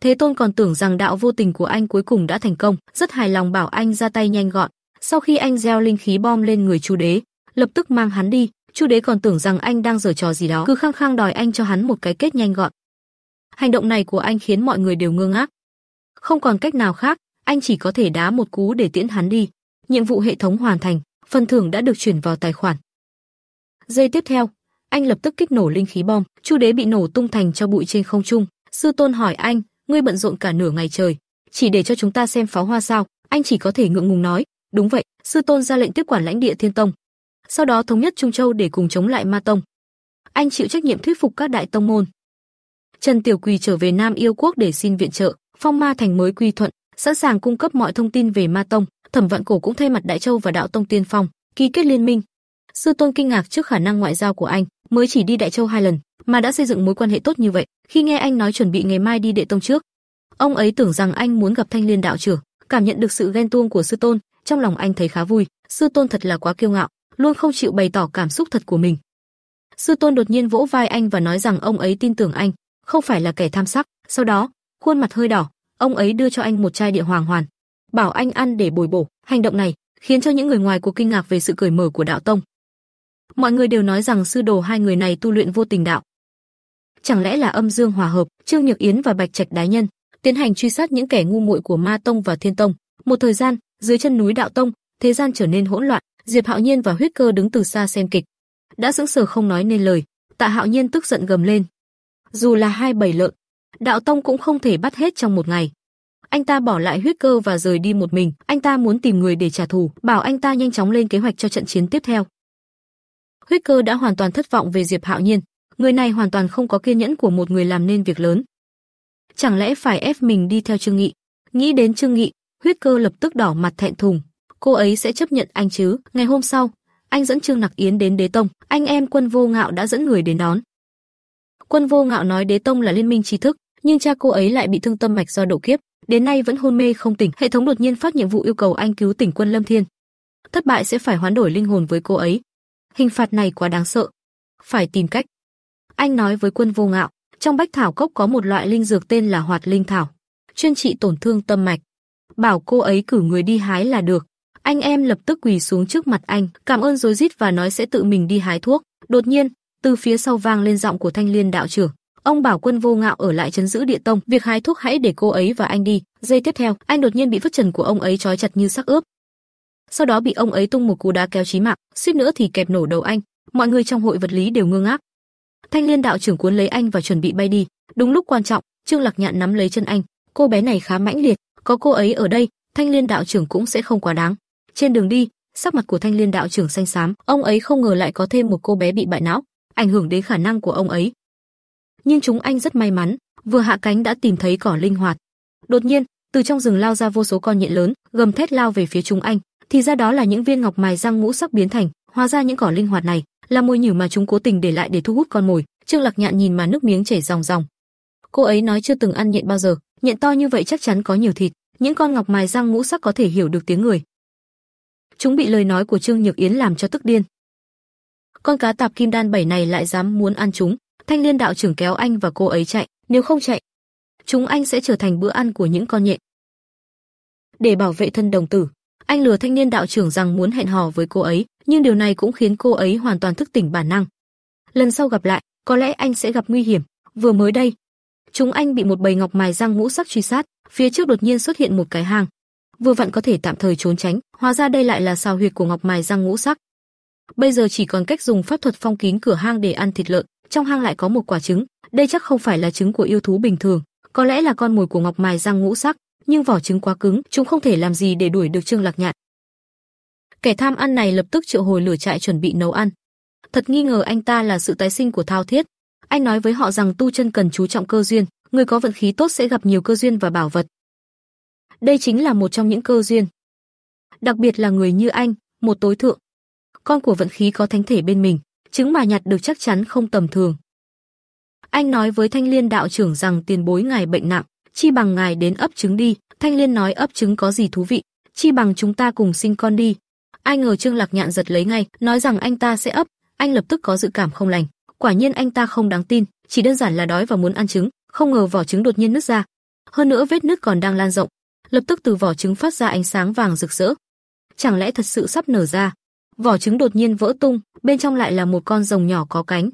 Thế Tôn còn tưởng rằng đạo vô tình của anh cuối cùng đã thành công, rất hài lòng bảo anh ra tay nhanh gọn. Sau khi anh gieo linh khí bom lên người Chu Đế, lập tức mang hắn đi. Chu Đế còn tưởng rằng anh đang giở trò gì đó, cứ khăng khăng đòi anh cho hắn một cái kết nhanh gọn. Hành động này của anh khiến mọi người đều ngơ ngác. Không còn cách nào khác, anh chỉ có thể đá một cú để tiễn hắn đi. Nhiệm vụ hệ thống hoàn thành, phần thưởng đã được chuyển vào tài khoản. Giây tiếp theo, anh lập tức kích nổ linh khí bom, Chu Đế bị nổ tung thành cho bụi trên không trung. Sư Tôn hỏi anh, ngươi bận rộn cả nửa ngày trời, chỉ để cho chúng ta xem pháo hoa sao? Anh chỉ có thể ngượng ngùng nói, đúng vậy, Sư Tôn ra lệnh tiếp quản lãnh địa Thiên Tông. Sau đó thống nhất Trung Châu để cùng chống lại Ma Tông. Anh chịu trách nhiệm thuyết phục các đại tông môn, Trần Tiểu Quỳ trở về Nam Yêu Quốc để xin viện trợ, Phong Ma Thành mới quy thuận, sẵn sàng cung cấp mọi thông tin về Ma Tông, Thẩm Vạn Cổ cũng thay mặt Đại Châu và Đạo Tông tiên phong, ký kết liên minh. Sư Tôn kinh ngạc trước khả năng ngoại giao của anh, mới chỉ đi Đại Châu hai lần, mà đã xây dựng mối quan hệ tốt như vậy, khi nghe anh nói chuẩn bị ngày mai đi Đệ Tông trước, ông ấy tưởng rằng anh muốn gặp Thanh Liên đạo trưởng, cảm nhận được sự ghen tuông của Sư Tôn, trong lòng anh thấy khá vui, Sư Tôn thật là quá kiêu ngạo, luôn không chịu bày tỏ cảm xúc thật của mình. Sư Tôn đột nhiên vỗ vai anh và nói rằng ông ấy tin tưởng anh, không phải là kẻ tham sắc, sau đó, khuôn mặt hơi đỏ, ông ấy đưa cho anh một chai địa hoàng hoàn, bảo anh ăn để bồi bổ. Hành động này khiến cho những người ngoài cuộc kinh ngạc về sự cởi mở của đạo tông. Mọi người đều nói rằng sư đồ hai người này tu luyện vô tình đạo. Chẳng lẽ là âm dương hòa hợp, Trương Nhược Yến và Bạch Trạch Đái Nhân tiến hành truy sát những kẻ ngu muội của Ma tông và Thiên tông. Một thời gian, dưới chân núi đạo tông, thế gian trở nên hỗn loạn, Diệp Hạo Nhiên và Huyết Cơ đứng từ xa xem kịch, đã sững sờ không nói nên lời. Tạ Hạo Nhiên tức giận gầm lên, dù là hai bầy lợn, đạo tông cũng không thể bắt hết trong một ngày. Anh ta bỏ lại huyết cơ và rời đi một mình, anh ta muốn tìm người để trả thù, bảo anh ta nhanh chóng lên kế hoạch cho trận chiến tiếp theo. Huyết cơ đã hoàn toàn thất vọng về Diệp Hạo Nhiên, người này hoàn toàn không có kiên nhẫn của một người làm nên việc lớn. Chẳng lẽ phải ép mình đi theo Trương Nghị? Nghĩ đến Trương Nghị, huyết cơ lập tức đỏ mặt thẹn thùng, cô ấy sẽ chấp nhận anh chứ? Ngày hôm sau, anh dẫn Trương Nặc Yến đến Đế Tông, anh em Quân Vô Ngạo đã dẫn người đến đón. Quân Vô Ngạo nói Đế Tông là liên minh trí thức, nhưng cha cô ấy lại bị thương tâm mạch do độ kiếp, đến nay vẫn hôn mê không tỉnh. Hệ thống đột nhiên phát nhiệm vụ yêu cầu anh cứu tỉnh quân Lâm Thiên. Thất bại sẽ phải hoán đổi linh hồn với cô ấy. Hình phạt này quá đáng sợ. Phải tìm cách. Anh nói với quân vô ngạo, trong bách thảo cốc có một loại linh dược tên là hoạt linh thảo, chuyên trị tổn thương tâm mạch. Bảo cô ấy cử người đi hái là được. Anh em lập tức quỳ xuống trước mặt anh, cảm ơn rối rít và nói sẽ tự mình đi hái thuốc. Đột nhiên, từ phía sau vang lên giọng của Thanh Liên đạo trưởng, ông bảo quân vô ngạo ở lại chấn giữ địa tông, việc hái thuốc hãy để cô ấy và anh đi. Giây tiếp theo, anh đột nhiên bị vứt trần của ông ấy trói chặt như xác ướp. Sau đó bị ông ấy tung một cú đá kéo chí mạng, suýt nữa thì kẹp nổ đầu anh. Mọi người trong hội vật lý đều ngơ ngác. Thanh Liên đạo trưởng cuốn lấy anh và chuẩn bị bay đi. Đúng lúc quan trọng, Trương Lạc Nhạn nắm lấy chân anh, cô bé này khá mãnh liệt, có cô ấy ở đây, Thanh Liên đạo trưởng cũng sẽ không quá đáng. Trên đường đi, sắc mặt của Thanh Liên đạo trưởng xanh xám, ông ấy không ngờ lại có thêm một cô bé bị bại não ảnh hưởng đến khả năng của ông ấy. Nhưng chúng anh rất may mắn, vừa hạ cánh đã tìm thấy cỏ linh hoạt. Đột nhiên, từ trong rừng lao ra vô số con nhện lớn, gầm thét lao về phía chúng anh, thì ra đó là những viên ngọc mài răng ngũ sắc biến thành, hóa ra những cỏ linh hoạt này là mồi nhử mà chúng cố tình để lại để thu hút con mồi. Trương Lạc Nhạn nhìn mà nước miếng chảy ròng ròng. Cô ấy nói chưa từng ăn nhện bao giờ, nhện to như vậy chắc chắn có nhiều thịt, những con ngọc mài răng ngũ sắc có thể hiểu được tiếng người. Chúng bị lời nói của Trương Nhược Yến làm cho tức điên, con cá tạp kim đan bảy này lại dám muốn ăn chúng, Thanh Liên đạo trưởng kéo anh và cô ấy chạy, nếu không chạy, chúng anh sẽ trở thành bữa ăn của những con nhện. Để bảo vệ thân đồng tử, anh lừa thanh niên đạo trưởng rằng muốn hẹn hò với cô ấy, nhưng điều này cũng khiến cô ấy hoàn toàn thức tỉnh bản năng. Lần sau gặp lại, có lẽ anh sẽ gặp nguy hiểm. Vừa mới đây, chúng anh bị một bầy ngọc mài răng ngũ sắc truy sát, phía trước đột nhiên xuất hiện một cái hang. Vừa vặn có thể tạm thời trốn tránh, hóa ra đây lại là sao huyệt của ngọc mài răng ngũ sắc, bây giờ chỉ còn cách dùng pháp thuật phong kín cửa hang để ăn thịt lợn, trong hang lại có một quả trứng, đây chắc không phải là trứng của yêu thú bình thường, có lẽ là con mồi của Ngọc Mài răng ngũ sắc, nhưng vỏ trứng quá cứng, chúng không thể làm gì để đuổi được Trương Lạc Nhạn. Kẻ tham ăn này lập tức triệu hồi lửa trại chuẩn bị nấu ăn. Thật nghi ngờ anh ta là sự tái sinh của Thao Thiết. Anh nói với họ rằng tu chân cần chú trọng cơ duyên, người có vận khí tốt sẽ gặp nhiều cơ duyên và bảo vật. Đây chính là một trong những cơ duyên. Đặc biệt là người như anh, một tối thượng, con của vận khí có thánh thể bên mình, chứng mà nhặt được chắc chắn không tầm thường. Anh nói với Thanh Liên đạo trưởng rằng tiền bối ngài bệnh nặng, chi bằng ngài đến ấp trứng đi. Thanh Liên nói ấp trứng có gì thú vị, chi bằng chúng ta cùng sinh con đi. Ai ngờ Trương Lạc Nhạn giật lấy ngay, nói rằng anh ta sẽ ấp, anh lập tức có dự cảm không lành. Quả nhiên anh ta không đáng tin, chỉ đơn giản là đói và muốn ăn trứng, không ngờ vỏ trứng đột nhiên nứt ra. Hơn nữa vết nứt còn đang lan rộng, lập tức từ vỏ trứng phát ra ánh sáng vàng rực rỡ. Chẳng lẽ thật sự sắp nở ra? Vỏ trứng đột nhiên vỡ tung, bên trong lại là một con rồng nhỏ có cánh.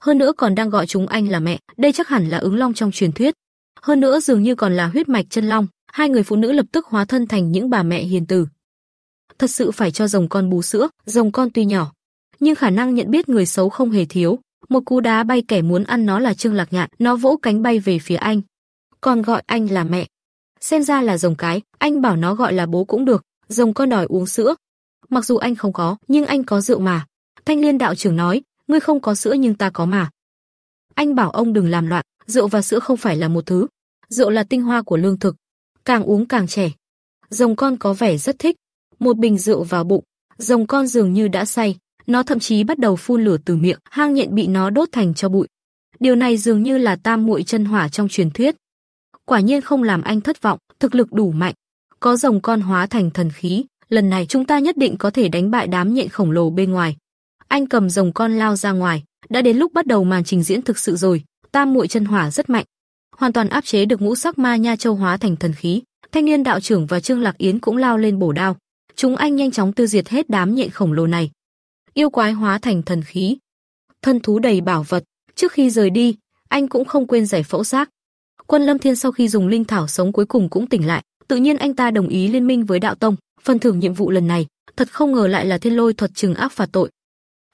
Hơn nữa còn đang gọi chúng anh là mẹ, đây chắc hẳn là ứng long trong truyền thuyết. Hơn nữa dường như còn là huyết mạch chân long, hai người phụ nữ lập tức hóa thân thành những bà mẹ hiền từ. Thật sự phải cho rồng con bú sữa, rồng con tuy nhỏ, nhưng khả năng nhận biết người xấu không hề thiếu. Một cú đá bay kẻ muốn ăn nó là Trương Lạc Nhạn, nó vỗ cánh bay về phía anh. Còn gọi anh là mẹ. Xem ra là rồng cái, anh bảo nó gọi là bố cũng được, rồng con đòi uống sữa, mặc dù anh không có, nhưng anh có rượu mà. Thanh Liên đạo trưởng nói, ngươi không có sữa nhưng ta có mà. Anh bảo ông đừng làm loạn, rượu và sữa không phải là một thứ. Rượu là tinh hoa của lương thực, càng uống càng trẻ. Rồng con có vẻ rất thích, một bình rượu vào bụng, rồng con dường như đã say, nó thậm chí bắt đầu phun lửa từ miệng, hang nhện bị nó đốt thành cho bụi. Điều này dường như là tam muội chân hỏa trong truyền thuyết. Quả nhiên không làm anh thất vọng, thực lực đủ mạnh, có rồng con hóa thành thần khí, lần này chúng ta nhất định có thể đánh bại đám nhện khổng lồ bên ngoài. Anh cầm rồng con lao ra ngoài, đã đến lúc bắt đầu màn trình diễn thực sự rồi, tam muội chân hỏa rất mạnh, hoàn toàn áp chế được ngũ sắc ma nha châu hóa thành thần khí. Thanh niên đạo trưởng và Trương Lạc Yến cũng lao lên bổ đao, chúng anh nhanh chóng tiêu diệt hết đám nhện khổng lồ này. Yêu quái hóa thành thần khí, thân thú đầy bảo vật, trước khi rời đi, anh cũng không quên giải phẫu xác. Quân Lâm Thiên sau khi dùng linh thảo sống cuối cùng cũng tỉnh lại, tự nhiên anh ta đồng ý liên minh với đạo tông, phần thưởng nhiệm vụ lần này, thật không ngờ lại là thiên lôi thuật trừng ác phạt tội.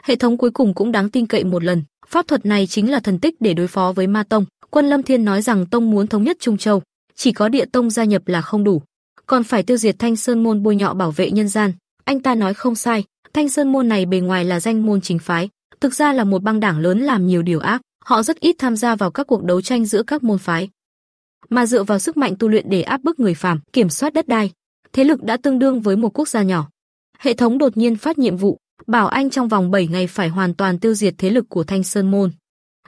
Hệ thống cuối cùng cũng đáng tin cậy một lần, pháp thuật này chính là thần tích để đối phó với ma tông. Quân Lâm Thiên nói rằng tông muốn thống nhất Trung Châu, chỉ có địa tông gia nhập là không đủ, còn phải tiêu diệt Thanh Sơn môn bôi nhọ bảo vệ nhân gian. Anh ta nói không sai, Thanh Sơn môn này bề ngoài là danh môn chính phái, thực ra là một băng đảng lớn làm nhiều điều ác, họ rất ít tham gia vào các cuộc đấu tranh giữa các môn phái mà dựa vào sức mạnh tu luyện để áp bức người phàm, kiểm soát đất đai. Thế lực đã tương đương với một quốc gia nhỏ. Hệ thống đột nhiên phát nhiệm vụ, bảo anh trong vòng 7 ngày phải hoàn toàn tiêu diệt thế lực của Thanh Sơn môn.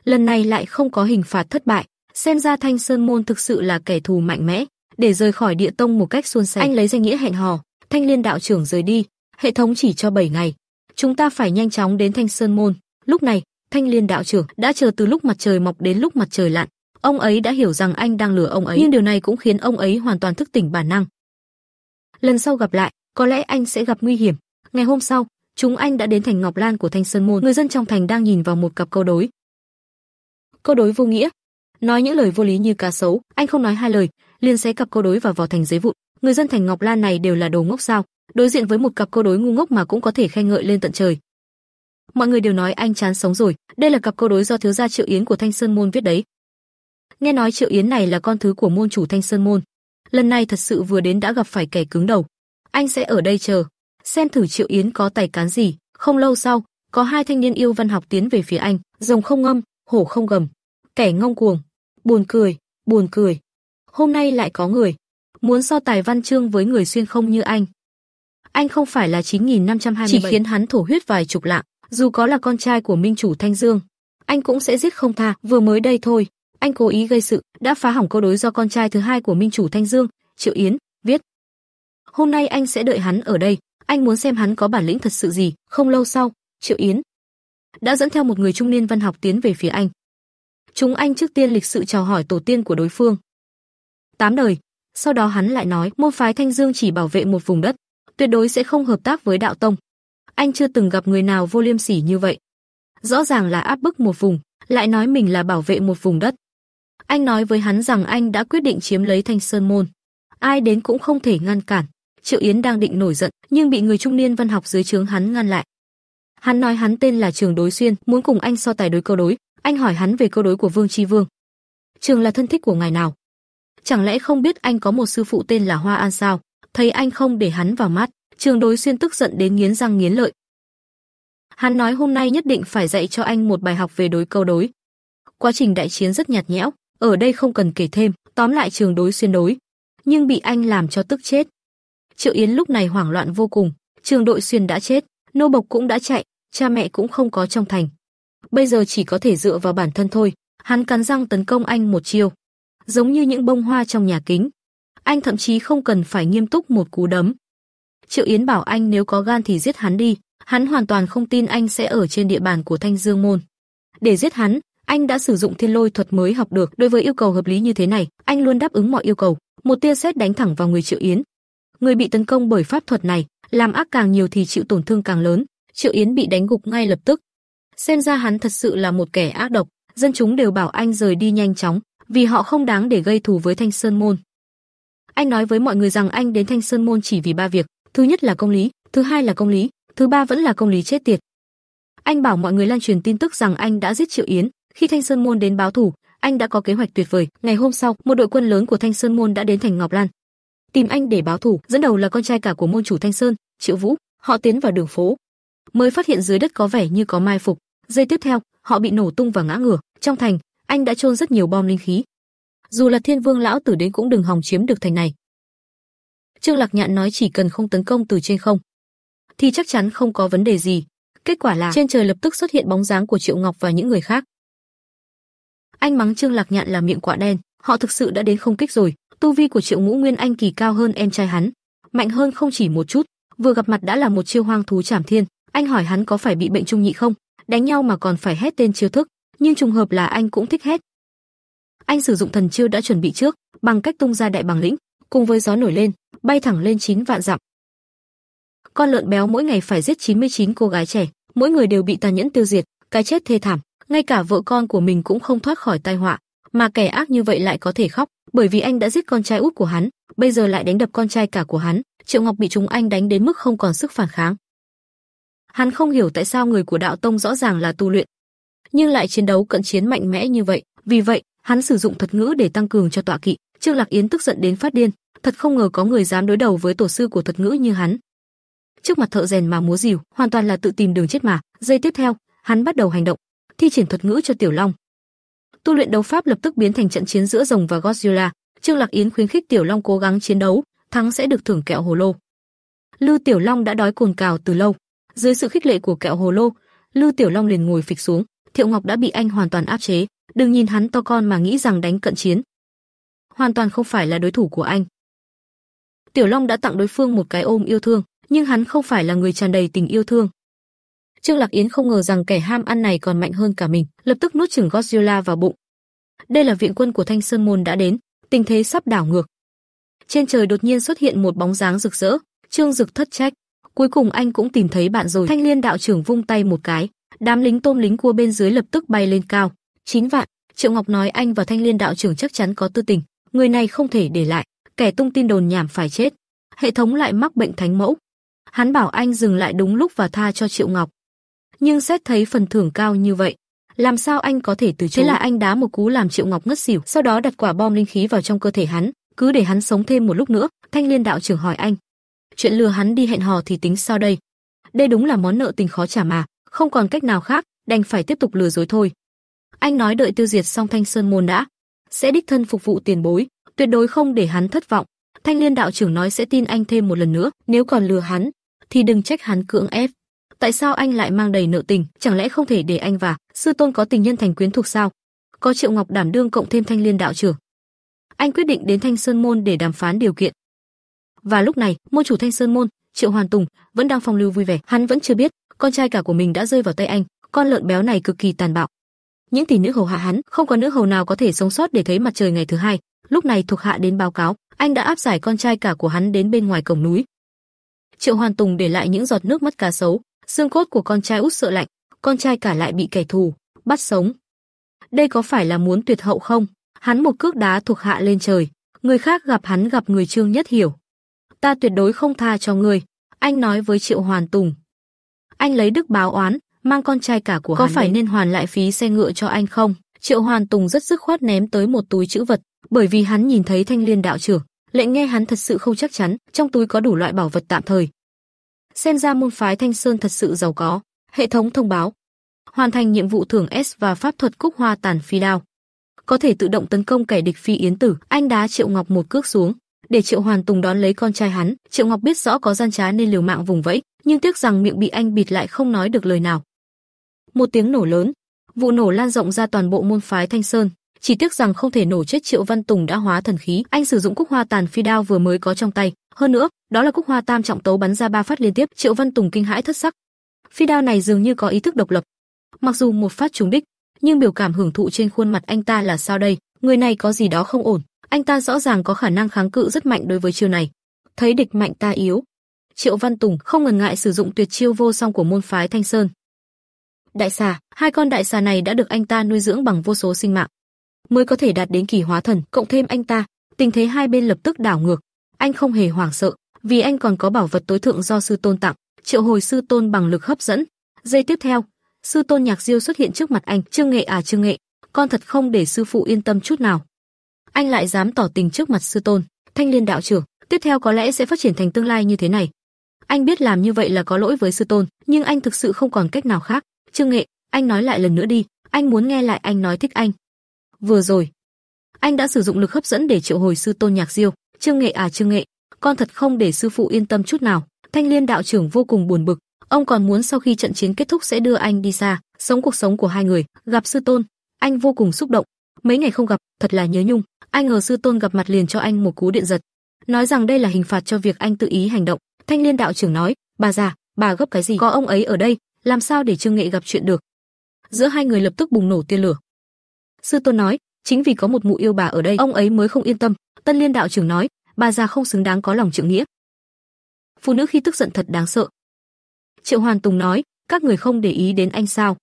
Lần này lại không có hình phạt thất bại, xem ra Thanh Sơn môn thực sự là kẻ thù mạnh mẽ, để rời khỏi địa tông một cách suôn sẻ. Anh lấy danh nghĩa hẹn hò, Thanh Liên đạo trưởng rời đi, hệ thống chỉ cho 7 ngày. Chúng ta phải nhanh chóng đến Thanh Sơn môn. Lúc này, Thanh Liên đạo trưởng đã chờ từ lúc mặt trời mọc đến lúc mặt trời lặn, Ông ấy đã hiểu rằng anh đang lừa ông ấy, nhưng điều này cũng khiến ông ấy hoàn toàn thức tỉnh bản năng. Lần sau gặp lại, có lẽ anh sẽ gặp nguy hiểm. Ngày hôm sau, chúng anh đã đến thành Ngọc Lan của Thanh Sơn Môn. Người dân trong thành đang nhìn vào một cặp câu đối. Câu đối vô nghĩa, nói những lời vô lý như cá sấu, anh không nói hai lời, liền xé cặp câu đối vào vào thành giấy vụn. Người dân thành Ngọc Lan này đều là đồ ngốc sao? Đối diện với một cặp câu đối ngu ngốc mà cũng có thể khen ngợi lên tận trời. Mọi người đều nói anh chán sống rồi, đây là cặp câu đối do thiếu gia Triệu Yến của Thanh Sơn môn viết đấy nghe nói Triệu Yến này là con thứ của môn chủ Thanh Sơn môn. Lần này thật sự vừa đến đã gặp phải kẻ cứng đầu. Anh sẽ ở đây chờ, xem thử Triệu Yến có tài cán gì. Không lâu sau, có hai thanh niên yêu văn học tiến về phía anh, rồng không ngâm, hổ không gầm, kẻ ngông cuồng, buồn cười, buồn cười. Hôm nay lại có người muốn so tài văn chương với người xuyên không như anh. Anh không phải là 9527, chỉ khiến hắn thổ huyết vài chục lạng, dù có là con trai của minh chủ Thanh Dương, anh cũng sẽ giết không tha, vừa mới đây thôi, anh cố ý gây sự, đã phá hỏng câu đối do con trai thứ hai của Minh chủ Thanh Dương, Triệu Yến, viết. Hôm nay anh sẽ đợi hắn ở đây, anh muốn xem hắn có bản lĩnh thật sự gì. Không lâu sau, Triệu Yến đã dẫn theo một người trung niên văn học tiến về phía anh. Chúng anh trước tiên lịch sự chào hỏi tổ tiên của đối phương. Tám đời, sau đó hắn lại nói môn phái Thanh Dương chỉ bảo vệ một vùng đất, tuyệt đối sẽ không hợp tác với đạo tông. Anh chưa từng gặp người nào vô liêm sỉ như vậy. Rõ ràng là áp bức một vùng, lại nói mình là bảo vệ một vùng đất. Anh nói với hắn rằng anh đã quyết định chiếm lấy Thanh Sơn Môn. Ai đến cũng không thể ngăn cản. Triệu Yến đang định nổi giận, nhưng bị người trung niên văn học dưới trướng hắn ngăn lại. Hắn nói hắn tên là Trường Đối Xuyên, muốn cùng anh so tài đối câu đối, anh hỏi hắn về câu đối của Vương Chi Vương. Trường là thân thích của ngài nào? Chẳng lẽ không biết anh có một sư phụ tên là Hoa An sao? Thấy anh không để hắn vào mắt, Trường Đối Xuyên tức giận đến nghiến răng nghiến lợi. Hắn nói hôm nay nhất định phải dạy cho anh một bài học về đối câu đối. Quá trình đại chiến rất nhạt nhẽo, ở đây không cần kể thêm, tóm lại trường đối xuyên đối, nhưng bị anh làm cho tức chết. Triệu Yến lúc này hoảng loạn vô cùng, trường đội xuyên đã chết, nô bộc cũng đã chạy, cha mẹ cũng không có trong thành. Bây giờ chỉ có thể dựa vào bản thân thôi, hắn cắn răng tấn công anh một chiêu, giống như những bông hoa trong nhà kính. Anh thậm chí không cần phải nghiêm túc một cú đấm. Triệu Yến bảo anh nếu có gan thì giết hắn đi, hắn hoàn toàn không tin anh sẽ ở trên địa bàn của Thanh Dương môn. Để giết hắn, anh đã sử dụng thiên lôi thuật mới học được, đối với yêu cầu hợp lý như thế này, anh luôn đáp ứng mọi yêu cầu. Một tia sét đánh thẳng vào người Triệu Yến. Người bị tấn công bởi pháp thuật này, làm ác càng nhiều thì chịu tổn thương càng lớn. Triệu Yến bị đánh gục ngay lập tức. Xem ra hắn thật sự là một kẻ ác độc, dân chúng đều bảo anh rời đi nhanh chóng, vì họ không đáng để gây thù với Thanh Sơn môn. Anh nói với mọi người rằng anh đến Thanh Sơn môn chỉ vì ba việc, thứ nhất là công lý, thứ hai là công lý, thứ ba vẫn là công lý chết tiệt. Anh bảo mọi người lan truyền tin tức rằng anh đã giết Triệu Yến, khi Thanh Sơn Môn đến báo thủ, anh đã có kế hoạch tuyệt vời. Ngày hôm sau, một đội quân lớn của Thanh Sơn Môn đã đến thành Ngọc Lan, tìm anh để báo thủ. Dẫn đầu là con trai cả của môn chủ Thanh Sơn, Triệu Vũ. Họ tiến vào đường phố, mới phát hiện dưới đất có vẻ như có mai phục. Giây tiếp theo, họ bị nổ tung và ngã ngửa. Trong thành, anh đã chôn rất nhiều bom linh khí. Dù là Thiên Vương lão tử đến cũng đừng hòng chiếm được thành này. Trương Lạc Nhạn nói chỉ cần không tấn công từ trên không, thì chắc chắn không có vấn đề gì. Kết quả là trên trời lập tức xuất hiện bóng dáng của Triệu Ngọc và những người khác. Anh mắng Trương Lạc Nhạn là miệng quạ đen, họ thực sự đã đến không kích rồi, tu vi của Triệu Ngũ Nguyên anh kỳ cao hơn em trai hắn, mạnh hơn không chỉ một chút, vừa gặp mặt đã là một chiêu hoang thú trảm thiên, anh hỏi hắn có phải bị bệnh trung nhị không, đánh nhau mà còn phải hét tên chiêu thức, nhưng trùng hợp là anh cũng thích hét. Anh sử dụng thần chiêu đã chuẩn bị trước, bằng cách tung ra đại bằng lĩnh, cùng với gió nổi lên, bay thẳng lên 9 vạn dặm. Con lợn béo mỗi ngày phải giết 99 cô gái trẻ, mỗi người đều bị tàn nhẫn tiêu diệt, cái chết thê thảm, ngay cả vợ con của mình cũng không thoát khỏi tai họa, mà kẻ ác như vậy lại có thể khóc, bởi vì anh đã giết con trai út của hắn, bây giờ lại đánh đập con trai cả của hắn, Triệu Ngọc bị chúng anh đánh đến mức không còn sức phản kháng. Hắn không hiểu tại sao người của đạo tông rõ ràng là tu luyện, nhưng lại chiến đấu cận chiến mạnh mẽ như vậy, vì vậy, hắn sử dụng thuật ngữ để tăng cường cho tọa kỵ, Trương Lạc Yến tức giận đến phát điên, thật không ngờ có người dám đối đầu với tổ sư của thuật ngữ như hắn. Trước mặt thợ rèn mà múa rìu, hoàn toàn là tự tìm đường chết mà, giây tiếp theo, hắn bắt đầu hành động, thi triển thuật ngữ cho Tiểu Long. Tu luyện đấu pháp lập tức biến thành trận chiến giữa rồng và Godzilla, Trương Lạc Yến khuyến khích Tiểu Long cố gắng chiến đấu, thắng sẽ được thưởng kẹo hồ lô. Lưu Tiểu Long đã đói cồn cào từ lâu, dưới sự khích lệ của kẹo hồ lô, Lưu Tiểu Long liền ngồi phịch xuống, Thiệu Ngọc đã bị anh hoàn toàn áp chế, đừng nhìn hắn to con mà nghĩ rằng đánh cận chiến. Hoàn toàn không phải là đối thủ của anh. Tiểu Long đã tặng đối phương một cái ôm yêu thương, nhưng hắn không phải là người tràn đầy tình yêu thương, Trương Lạc Yến không ngờ rằng kẻ ham ăn này còn mạnh hơn cả mình, lập tức nuốt chửng Godzilla vào bụng. Đây là viện quân của Thanh Sơn môn đã đến, tình thế sắp đảo ngược. Trên trời đột nhiên xuất hiện một bóng dáng rực rỡ, Trương Dực thất trách, cuối cùng anh cũng tìm thấy bạn rồi. Thanh Liên đạo trưởng vung tay một cái, đám lính tôm lính cua bên dưới lập tức bay lên cao. Chín vạn, Triệu Ngọc nói anh và Thanh Liên đạo trưởng chắc chắn có tư tình, người này không thể để lại, kẻ tung tin đồn nhảm phải chết. Hệ thống lại mắc bệnh thánh mẫu. Hắn bảo anh dừng lại đúng lúc và tha cho Triệu Ngọc nhưng xét thấy phần thưởng cao như vậy, làm sao anh có thể từ chối? Thế là anh đá một cú làm Triệu Ngọc ngất xỉu, sau đó đặt quả bom linh khí vào trong cơ thể hắn, cứ để hắn sống thêm một lúc nữa. Thanh Liên đạo trưởng hỏi anh, chuyện lừa hắn đi hẹn hò thì tính sao đây? Đây đúng là món nợ tình khó trả mà, không còn cách nào khác, đành phải tiếp tục lừa dối thôi. Anh nói đợi tiêu diệt xong Thanh Sơn môn đã, sẽ đích thân phục vụ tiền bối, tuyệt đối không để hắn thất vọng. Thanh Liên đạo trưởng nói sẽ tin anh thêm một lần nữa, nếu còn lừa hắn thì đừng trách hắn cưỡng ép tại sao anh lại mang đầy nợ tình, chẳng lẽ không thể để anh và sư tôn có tình nhân thành quyến thuộc sao? Có Triệu Ngọc đảm đương cộng thêm Thanh Liên đạo trưởng. Anh quyết định đến Thanh Sơn môn để đàm phán điều kiện. Và lúc này, môn chủ Thanh Sơn môn, Triệu Hoàn Tùng, vẫn đang phong lưu vui vẻ, hắn vẫn chưa biết, con trai cả của mình đã rơi vào tay anh, con lợn béo này cực kỳ tàn bạo. Những tỷ nữ hầu hạ hắn, không có nữ hầu nào có thể sống sót để thấy mặt trời ngày thứ hai. Lúc này thuộc hạ đến báo cáo, anh đã áp giải con trai cả của hắn đến bên ngoài cổng núi. Triệu Hoàn Tùng để lại những giọt nước mắt cá sấu, Xương cốt của con trai út sợ lạnh, con trai cả lại bị kẻ thù bắt sống. Đây có phải là muốn tuyệt hậu không? Hắn một cước đá thuộc hạ lên trời, người khác gặp hắn gặp người Trương Nhất Hiểu. Ta tuyệt đối không tha cho ngươi, anh nói với Triệu Hoàn Tùng. Anh lấy đức báo oán, mang con trai cả của có hắn. Có phải đấy. nên hoàn lại phí xe ngựa cho anh không? Triệu Hoàn Tùng rất dứt khoát ném tới một túi chữ vật, bởi vì hắn nhìn thấy Thanh Liên đạo trưởng, lệnh nghe hắn thật sự không chắc chắn, trong túi có đủ loại bảo vật tạm thời, Xem ra môn phái Thanh Sơn thật sự giàu có. Hệ thống thông báo. Hoàn thành nhiệm vụ thưởng S và pháp thuật Cúc Hoa Tàn Phi Đao. Có thể tự động tấn công kẻ địch phi yến tử, anh đá Triệu Ngọc một cước xuống, để Triệu Hoàn Tùng đón lấy con trai hắn. Triệu Ngọc biết rõ có gian trá nên liều mạng vùng vẫy, nhưng tiếc rằng miệng bị anh bịt lại không nói được lời nào. Một tiếng nổ lớn, vụ nổ lan rộng ra toàn bộ môn phái Thanh Sơn, chỉ tiếc rằng không thể nổ chết Triệu Văn Tùng đã hóa thần khí, anh sử dụng Cúc Hoa Tàn Phi đao vừa mới có trong tay, hơn nữa, đó là cúc hoa tam trọng tấu bắn ra ba phát liên tiếp, Triệu Văn Tùng kinh hãi thất sắc. Phi đao này dường như có ý thức độc lập. Mặc dù một phát trúng đích, nhưng biểu cảm hưởng thụ trên khuôn mặt anh ta là sao đây? Người này có gì đó không ổn, anh ta rõ ràng có khả năng kháng cự rất mạnh đối với chiêu này. Thấy địch mạnh ta yếu, Triệu Văn Tùng không ngần ngại sử dụng tuyệt chiêu vô song của môn phái Thanh Sơn. Đại xà, hai con đại xà này đã được anh ta nuôi dưỡng bằng vô số sinh mạng, mới có thể đạt đến kỳ hóa thần, cộng thêm anh ta, tình thế hai bên lập tức đảo ngược, anh không hề hoảng sợ, vì anh còn có bảo vật tối thượng do sư tôn tặng, triệu hồi sư tôn bằng lực hấp dẫn. Giây tiếp theo, sư tôn Nhạc Diêu xuất hiện trước mặt anh, "Trương Nghệ à Trương Nghệ, con thật không để sư phụ yên tâm chút nào." Anh lại dám tỏ tình trước mặt sư tôn, Thanh Liên đạo trưởng, tiếp theo có lẽ sẽ phát triển thành tương lai như thế này. Anh biết làm như vậy là có lỗi với sư tôn, nhưng anh thực sự không còn cách nào khác. Trương Nghệ, anh nói lại lần nữa đi, anh muốn nghe lại anh nói thích anh. Vừa rồi, anh đã sử dụng lực hấp dẫn để triệu hồi sư tôn Nhạc Diêu, Trương Nghệ à Trương Nghệ, con thật không để sư phụ yên tâm chút nào. Thanh Liên đạo trưởng vô cùng buồn bực, ông còn muốn sau khi trận chiến kết thúc sẽ đưa anh đi xa, sống cuộc sống của hai người, gặp sư tôn. Anh vô cùng xúc động, mấy ngày không gặp, thật là nhớ nhung. Anh ngờ sư tôn gặp mặt liền cho anh một cú điện giật, nói rằng đây là hình phạt cho việc anh tự ý hành động. Thanh Liên đạo trưởng nói, bà già, bà gấp cái gì? Có ông ấy ở đây, làm sao để Trương Nghệ gặp chuyện được? Giữa hai người lập tức bùng nổ tia lửa. Sư tôn nói, chính vì có một mụ yêu bà ở đây, ông ấy mới không yên tâm, Tân Liên đạo trưởng nói, bà già không xứng đáng có lòng trượng nghĩa. Phụ nữ khi tức giận thật đáng sợ. Triệu Hoàn Tùng nói, các người không để ý đến anh sao?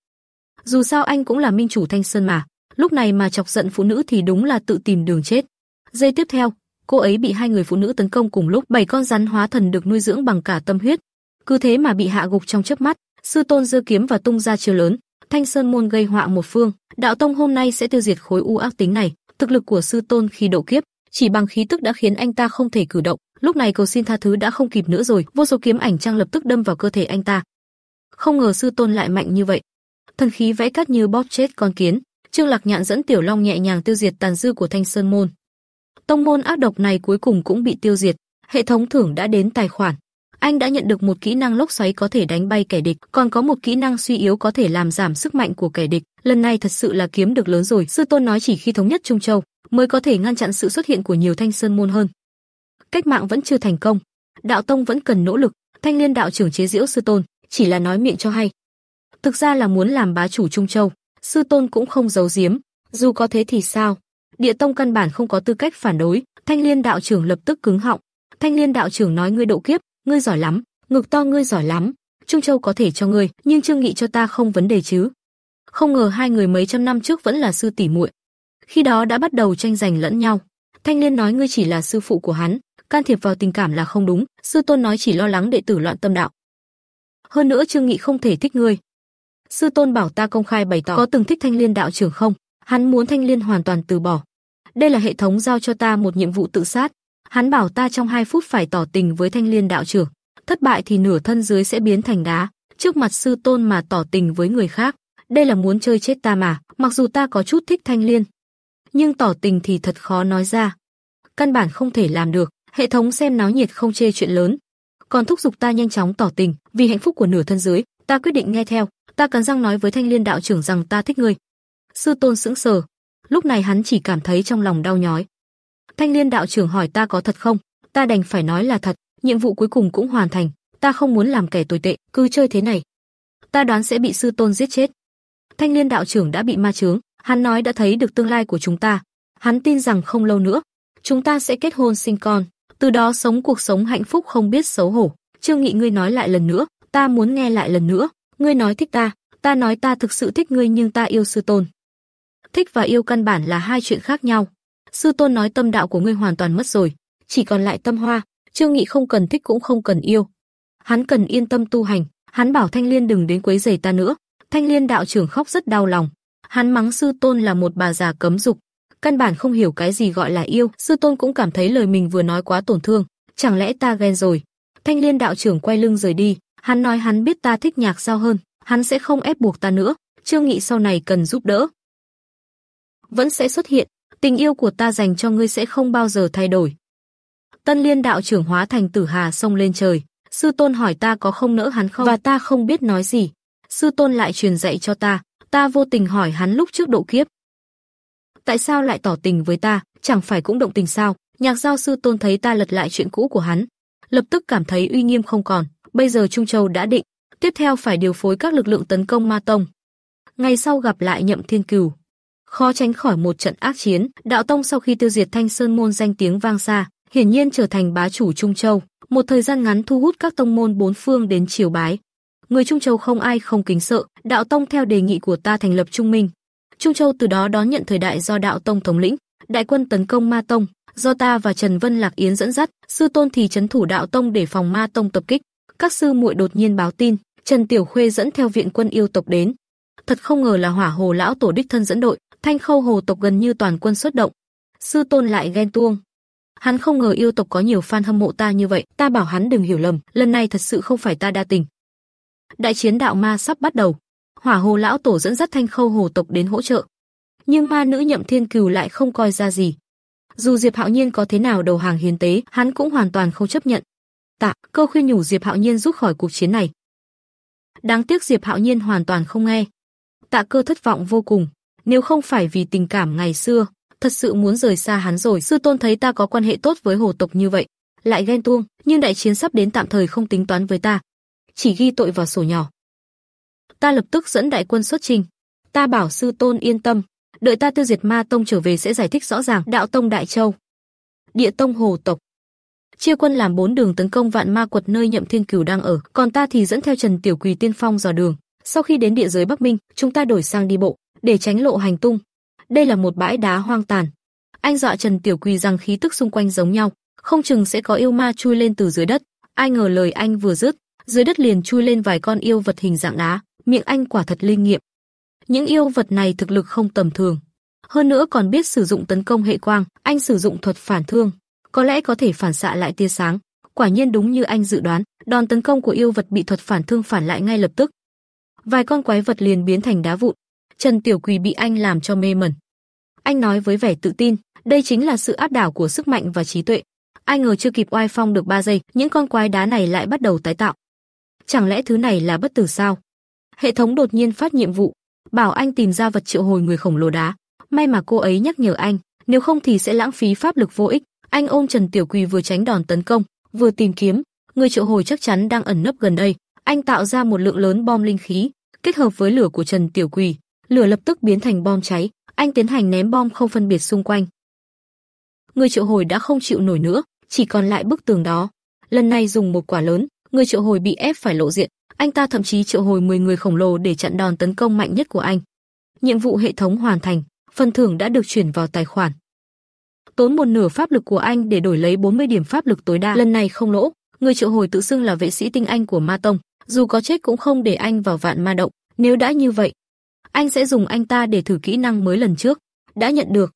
Dù sao anh cũng là minh chủ Thanh Sơn mà, lúc này mà chọc giận phụ nữ thì đúng là tự tìm đường chết. Giây tiếp theo, cô ấy bị hai người phụ nữ tấn công cùng lúc, bảy con rắn hóa thần được nuôi dưỡng bằng cả tâm huyết, cứ thế mà bị hạ gục trong chớp mắt, sư tôn giơ kiếm và tung ra chiêu lớn, Thanh Sơn môn gây họa một phương, đạo tông hôm nay sẽ tiêu diệt khối u ác tính này, thực lực của sư tôn khi độ kiếp chỉ bằng khí tức đã khiến anh ta không thể cử động, lúc này cầu xin tha thứ đã không kịp nữa rồi, vô số kiếm ảnh trang lập tức đâm vào cơ thể anh ta. Không ngờ sư tôn lại mạnh như vậy. Thần khí vẽ cắt như bóp chết con kiến, Trương Lạc Nhạn dẫn Tiểu Long nhẹ nhàng tiêu diệt tàn dư của Thanh Sơn môn. Tông môn ác độc này cuối cùng cũng bị tiêu diệt, hệ thống thưởng đã đến tài khoản. Anh đã nhận được một kỹ năng lốc xoáy có thể đánh bay kẻ địch, còn có một kỹ năng suy yếu có thể làm giảm sức mạnh của kẻ địch lần này thật sự là kiếm được lớn rồi. Sư tôn nói chỉ khi thống nhất Trung Châu mới có thể ngăn chặn sự xuất hiện của nhiều thanh sơn môn hơn. Cách mạng vẫn chưa thành công, đạo tông vẫn cần nỗ lực. Thanh liên đạo trưởng chế diễu sư tôn, chỉ là nói miệng cho hay. Thực ra là muốn làm bá chủ Trung Châu, sư tôn cũng không giấu giếm. Dù có thế thì sao? Địa tông căn bản không có tư cách phản đối. Thanh liên đạo trưởng lập tức cứng họng. Thanh liên đạo trưởng nói ngươi độ kiếp, ngươi giỏi lắm, ngực to ngươi giỏi lắm. Trung Châu có thể cho ngươi, nhưng trương nghị cho ta không vấn đề chứ? không ngờ hai người mấy trăm năm trước vẫn là sư tỷ muội. Khi đó đã bắt đầu tranh giành lẫn nhau. Thanh Liên nói ngươi chỉ là sư phụ của hắn, can thiệp vào tình cảm là không đúng, sư tôn nói chỉ lo lắng đệ tử loạn tâm đạo. Hơn nữa Trương Nghị không thể thích ngươi. Sư tôn bảo ta công khai bày tỏ có từng thích Thanh Liên đạo trưởng không? Hắn muốn Thanh Liên hoàn toàn từ bỏ. Đây là hệ thống giao cho ta một nhiệm vụ tự sát, hắn bảo ta trong hai phút phải tỏ tình với Thanh Liên đạo trưởng, thất bại thì nửa thân dưới sẽ biến thành đá, trước mặt sư tôn mà tỏ tình với người khác. Đây là muốn chơi chết ta mà, mặc dù ta có chút thích thanh liên. Nhưng tỏ tình thì thật khó nói ra. Căn bản không thể làm được, hệ thống xem náo nhiệt không chê chuyện lớn. Còn thúc giục ta nhanh chóng tỏ tình, vì hạnh phúc của nửa thân dưới, ta quyết định nghe theo. Ta cắn răng nói với thanh liên đạo trưởng rằng ta thích ngươi. Sư tôn sững sờ. Lúc này hắn chỉ cảm thấy trong lòng đau nhói. Thanh liên đạo trưởng hỏi ta có thật không? Ta đành phải nói là thật, nhiệm vụ cuối cùng cũng hoàn thành. Ta không muốn làm kẻ tồi tệ, cứ chơi thế này. Ta đoán sẽ bị sư tôn giết chết. Thanh Liên đạo trưởng đã bị ma chướng, hắn nói đã thấy được tương lai của chúng ta. Hắn tin rằng không lâu nữa, chúng ta sẽ kết hôn sinh con, từ đó sống cuộc sống hạnh phúc không biết xấu hổ. Trương Nghị ngươi nói lại lần nữa, ta muốn nghe lại lần nữa, ngươi nói thích ta, ta nói ta thực sự thích ngươi nhưng ta yêu sư tôn. Thích và yêu căn bản là hai chuyện khác nhau. Sư tôn nói tâm đạo của ngươi hoàn toàn mất rồi, chỉ còn lại tâm hoa, Trương Nghị không cần thích cũng không cần yêu. Hắn cần yên tâm tu hành, hắn bảo Thanh Liên đừng đến quấy rầy ta nữa, Thanh Liên đạo trưởng khóc rất đau lòng. Hắn mắng sư tôn là một bà già cấm dục, căn bản không hiểu cái gì gọi là yêu, sư tôn cũng cảm thấy lời mình vừa nói quá tổn thương, chẳng lẽ ta ghen rồi. Thanh Liên đạo trưởng quay lưng rời đi, hắn nói hắn biết ta thích nhạc sao hơn, hắn sẽ không ép buộc ta nữa, Trương Nghị sau này cần giúp đỡ. Vẫn sẽ xuất hiện, tình yêu của ta dành cho ngươi sẽ không bao giờ thay đổi. Tân Liên đạo trưởng hóa thành tử hà sông lên trời, sư tôn hỏi ta có không nỡ hắn không và ta không biết nói gì, sư tôn lại truyền dạy cho ta, ta vô tình hỏi hắn lúc trước độ kiếp. Tại sao lại tỏ tình với ta, chẳng phải cũng động tình sao? Nhạc giao sư tôn thấy ta lật lại chuyện cũ của hắn, lập tức cảm thấy uy nghiêm không còn, bây giờ Trung Châu đã định, tiếp theo phải điều phối các lực lượng tấn công Ma Tông. Ngày sau gặp lại Nhậm Thiên Cửu, khó tránh khỏi một trận ác chiến, đạo tông sau khi tiêu diệt Thanh Sơn môn danh tiếng vang xa, hiển nhiên trở thành bá chủ Trung Châu, một thời gian ngắn thu hút các tông môn bốn phương đến triều bái người Trung Châu không ai không kính sợ, đạo tông theo đề nghị của ta thành lập Trung Minh. Trung Châu từ đó đón nhận thời đại do đạo tông thống lĩnh, đại quân tấn công Ma tông, do ta và Trần Vân Lạc Yến dẫn dắt, sư tôn thì chấn thủ đạo tông để phòng Ma tông tập kích. Các sư muội đột nhiên báo tin, Trần Tiểu Khuê dẫn theo viện quân yêu tộc đến. Thật không ngờ là Hỏa Hồ lão tổ đích thân dẫn đội, Thanh Khâu Hồ tộc gần như toàn quân xuất động. Sư tôn lại ghen tuông. Hắn không ngờ yêu tộc có nhiều fan hâm mộ ta như vậy, ta bảo hắn đừng hiểu lầm, lần này thật sự không phải ta đa tình, Đại chiến đạo ma sắp bắt đầu. Hỏa Hồ lão tổ dẫn dắt Thanh Khâu hồ tộc đến hỗ trợ. Nhưng ma nữ Nhậm Thiên Cừu lại không coi ra gì. Dù Diệp Hạo Nhiên có thế nào đầu hàng hiến tế, hắn cũng hoàn toàn không chấp nhận. Tạ, cơ khuyên nhủ Diệp Hạo Nhiên rút khỏi cuộc chiến này. Đáng tiếc Diệp Hạo Nhiên hoàn toàn không nghe. Tạ Cơ thất vọng vô cùng, nếu không phải vì tình cảm ngày xưa, thật sự muốn rời xa hắn rồi. Sư tôn thấy ta có quan hệ tốt với hồ tộc như vậy, lại ghen tuông, nhưng đại chiến sắp đến tạm thời không tính toán với ta, chỉ ghi tội vào sổ nhỏ. Ta lập tức dẫn đại quân xuất trình. Ta bảo sư tôn yên tâm, đợi ta tiêu diệt ma tông trở về sẽ giải thích rõ ràng đạo tông đại châu. Địa tông hồ tộc. Chia quân làm bốn đường tấn công vạn ma quật nơi nhậm thiên cửu đang ở, còn ta thì dẫn theo Trần Tiểu Quỳ tiên phong dò đường. Sau khi đến địa giới Bắc Minh, chúng ta đổi sang đi bộ, để tránh lộ hành tung. Đây là một bãi đá hoang tàn. Anh dọa Trần Tiểu Quỳ rằng khí tức xung quanh giống nhau, không chừng sẽ có yêu ma chui lên từ dưới đất. Ai ngờ lời anh vừa dứt, dưới đất liền chui lên vài con yêu vật hình dạng đá, miệng anh quả thật linh nghiệm. Những yêu vật này thực lực không tầm thường, hơn nữa còn biết sử dụng tấn công hệ quang, anh sử dụng thuật phản thương, có lẽ có thể phản xạ lại tia sáng. Quả nhiên đúng như anh dự đoán, đòn tấn công của yêu vật bị thuật phản thương phản lại ngay lập tức. Vài con quái vật liền biến thành đá vụn. Trần Tiểu Quỳ bị anh làm cho mê mẩn. Anh nói với vẻ tự tin, đây chính là sự áp đảo của sức mạnh và trí tuệ. Ai ngờ chưa kịp oai phong được 3 giây, những con quái đá này lại bắt đầu tái tạo. Chẳng lẽ thứ này là bất tử sao? Hệ thống đột nhiên phát nhiệm vụ, bảo anh tìm ra vật triệu hồi người khổng lồ đá. May mà cô ấy nhắc nhở anh, nếu không thì sẽ lãng phí pháp lực vô ích. Anh ôm Trần Tiểu Quỳ vừa tránh đòn tấn công, vừa tìm kiếm, người triệu hồi chắc chắn đang ẩn nấp gần đây. Anh tạo ra một lượng lớn bom linh khí, kết hợp với lửa của Trần Tiểu Quỳ, lửa lập tức biến thành bom cháy. Anh tiến hành ném bom không phân biệt xung quanh. Người triệu hồi đã không chịu nổi nữa, chỉ còn lại bức tường đó. Lần này dùng một quả lớn, người triệu hồi bị ép phải lộ diện, anh ta thậm chí triệu hồi 10 người khổng lồ để chặn đòn tấn công mạnh nhất của anh. Nhiệm vụ hệ thống hoàn thành, phần thưởng đã được chuyển vào tài khoản. Tốn một nửa pháp lực của anh để đổi lấy 40 điểm pháp lực tối đa. Lần này không lỗ, người triệu hồi tự xưng là vệ sĩ tinh anh của Ma tông, dù có chết cũng không để anh vào vạn ma động, nếu đã như vậy, anh sẽ dùng anh ta để thử kỹ năng mới lần trước, đã nhận được.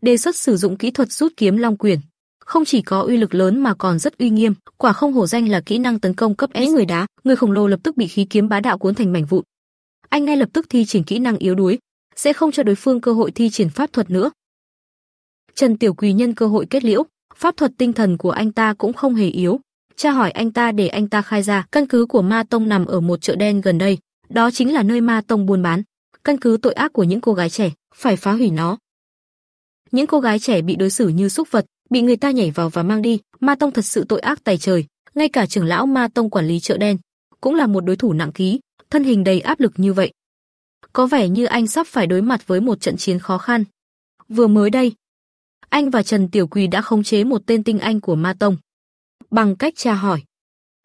Đề xuất sử dụng kỹ thuật rút kiếm long quyền không chỉ có uy lực lớn mà còn rất uy nghiêm, quả không hổ danh là kỹ năng tấn công cấp S người đá, người khổng lồ lập tức bị khí kiếm bá đạo cuốn thành mảnh vụn. Anh ngay lập tức thi triển kỹ năng yếu đuối, sẽ không cho đối phương cơ hội thi triển pháp thuật nữa. Trần Tiểu Quỳ nhân cơ hội kết liễu, pháp thuật tinh thần của anh ta cũng không hề yếu. Tra hỏi anh ta để anh ta khai ra, căn cứ của Ma Tông nằm ở một chợ đen gần đây, đó chính là nơi Ma Tông buôn bán. Căn cứ tội ác của những cô gái trẻ, phải phá hủy nó. Những cô gái trẻ bị đối xử như súc vật, bị người ta nhảy vào và mang đi, Ma tông thật sự tội ác tày trời, ngay cả trưởng lão Ma tông quản lý chợ đen cũng là một đối thủ nặng ký, thân hình đầy áp lực như vậy. Có vẻ như anh sắp phải đối mặt với một trận chiến khó khăn. Vừa mới đây, anh và Trần Tiểu Quỳ đã khống chế một tên tinh anh của Ma tông. Bằng cách tra hỏi,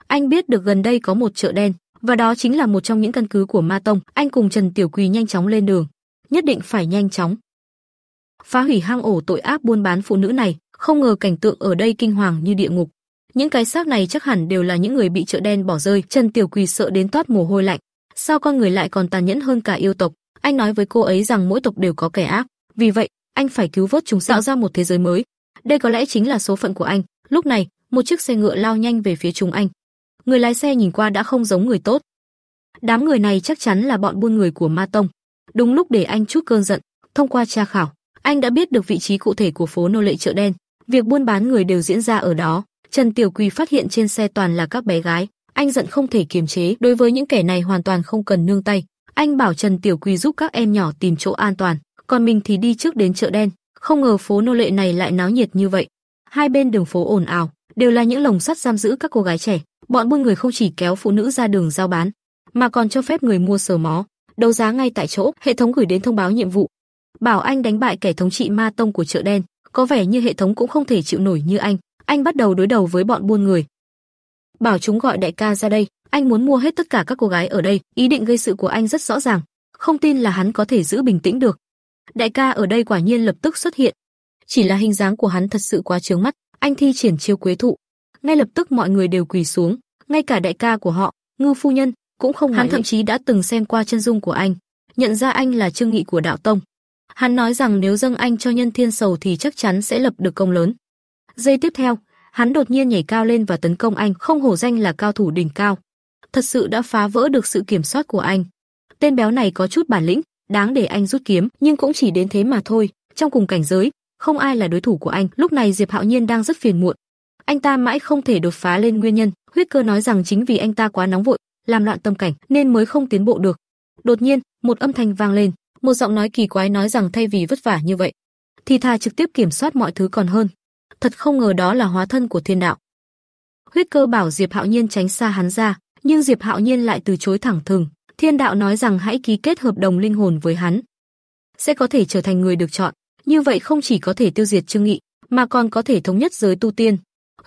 anh biết được gần đây có một chợ đen và đó chính là một trong những căn cứ của Ma tông, anh cùng Trần Tiểu Quỳ nhanh chóng lên đường, nhất định phải nhanh chóng phá hủy hang ổ tội ác buôn bán phụ nữ này, không ngờ cảnh tượng ở đây kinh hoàng như địa ngục. Những cái xác này chắc hẳn đều là những người bị chợ đen bỏ rơi, Trần Tiểu Quỳ sợ đến toát mồ hôi lạnh. Sao con người lại còn tàn nhẫn hơn cả yêu tộc? Anh nói với cô ấy rằng mỗi tộc đều có kẻ ác, vì vậy, anh phải cứu vớt chúng tạo ra một thế giới mới. Đây có lẽ chính là số phận của anh. Lúc này, một chiếc xe ngựa lao nhanh về phía chúng anh. Người lái xe nhìn qua đã không giống người tốt. Đám người này chắc chắn là bọn buôn người của Ma Tông. Đúng lúc để anh chút cơn giận, thông qua tra khảo, anh đã biết được vị trí cụ thể của phố nô lệ chợ đen. Việc buôn bán người đều diễn ra ở đó. Trần Tiểu Quỳ phát hiện trên xe toàn là các bé gái, anh giận không thể kiềm chế, đối với những kẻ này hoàn toàn không cần nương tay. Anh bảo Trần Tiểu Quỳ giúp các em nhỏ tìm chỗ an toàn, còn mình thì đi trước đến chợ đen. Không ngờ phố nô lệ này lại náo nhiệt như vậy. Hai bên đường phố ồn ào, đều là những lồng sắt giam giữ các cô gái trẻ. Bọn buôn người không chỉ kéo phụ nữ ra đường giao bán, mà còn cho phép người mua sờ mó, đấu giá ngay tại chỗ, hệ thống gửi đến thông báo nhiệm vụ. Bảo anh đánh bại kẻ thống trị ma tông của chợ đen, có vẻ như hệ thống cũng không thể chịu nổi như anh, anh bắt đầu đối đầu với bọn buôn người. Bảo chúng gọi đại ca ra đây, anh muốn mua hết tất cả các cô gái ở đây, ý định gây sự của anh rất rõ ràng, không tin là hắn có thể giữ bình tĩnh được. Đại ca ở đây quả nhiên lập tức xuất hiện. Chỉ là hình dáng của hắn thật sự quá trướng mắt, anh thi triển chiêu quế thụ. Ngay lập tức mọi người đều quỳ xuống, ngay cả đại ca của họ, Ngư phu nhân, cũng không Hắn thậm chí đã từng xem qua chân dung của anh, nhận ra anh là Trương Nghị của đạo tông, Hắn nói rằng nếu dâng anh cho nhân thiên sầu thì chắc chắn sẽ lập được công lớn. Giây tiếp theo, hắn đột nhiên nhảy cao lên và tấn công anh, không hổ danh là cao thủ đỉnh cao. Thật sự đã phá vỡ được sự kiểm soát của anh. Tên béo này có chút bản lĩnh, đáng để anh rút kiếm, nhưng cũng chỉ đến thế mà thôi. Trong cùng cảnh giới, không ai là đối thủ của anh. Lúc này Diệp Hạo Nhiên đang rất phiền muộn. Anh ta mãi không thể đột phá lên nguyên nhân. Huyết Cơ nói rằng chính vì anh ta quá nóng vội, làm loạn tâm cảnh nên mới không tiến bộ được. Đột nhiên, một âm thanh vang lên, một giọng nói kỳ quái nói rằng thay vì vất vả như vậy, thì thà trực tiếp kiểm soát mọi thứ còn hơn. Thật không ngờ đó là hóa thân của thiên đạo. Huyết cơ bảo Diệp Hạo Nhiên tránh xa hắn ra, nhưng Diệp Hạo Nhiên lại từ chối thẳng thừng. Thiên đạo nói rằng hãy ký kết hợp đồng linh hồn với hắn, sẽ có thể trở thành người được chọn. Như vậy không chỉ có thể tiêu diệt Trương Nghị, mà còn có thể thống nhất giới tu tiên.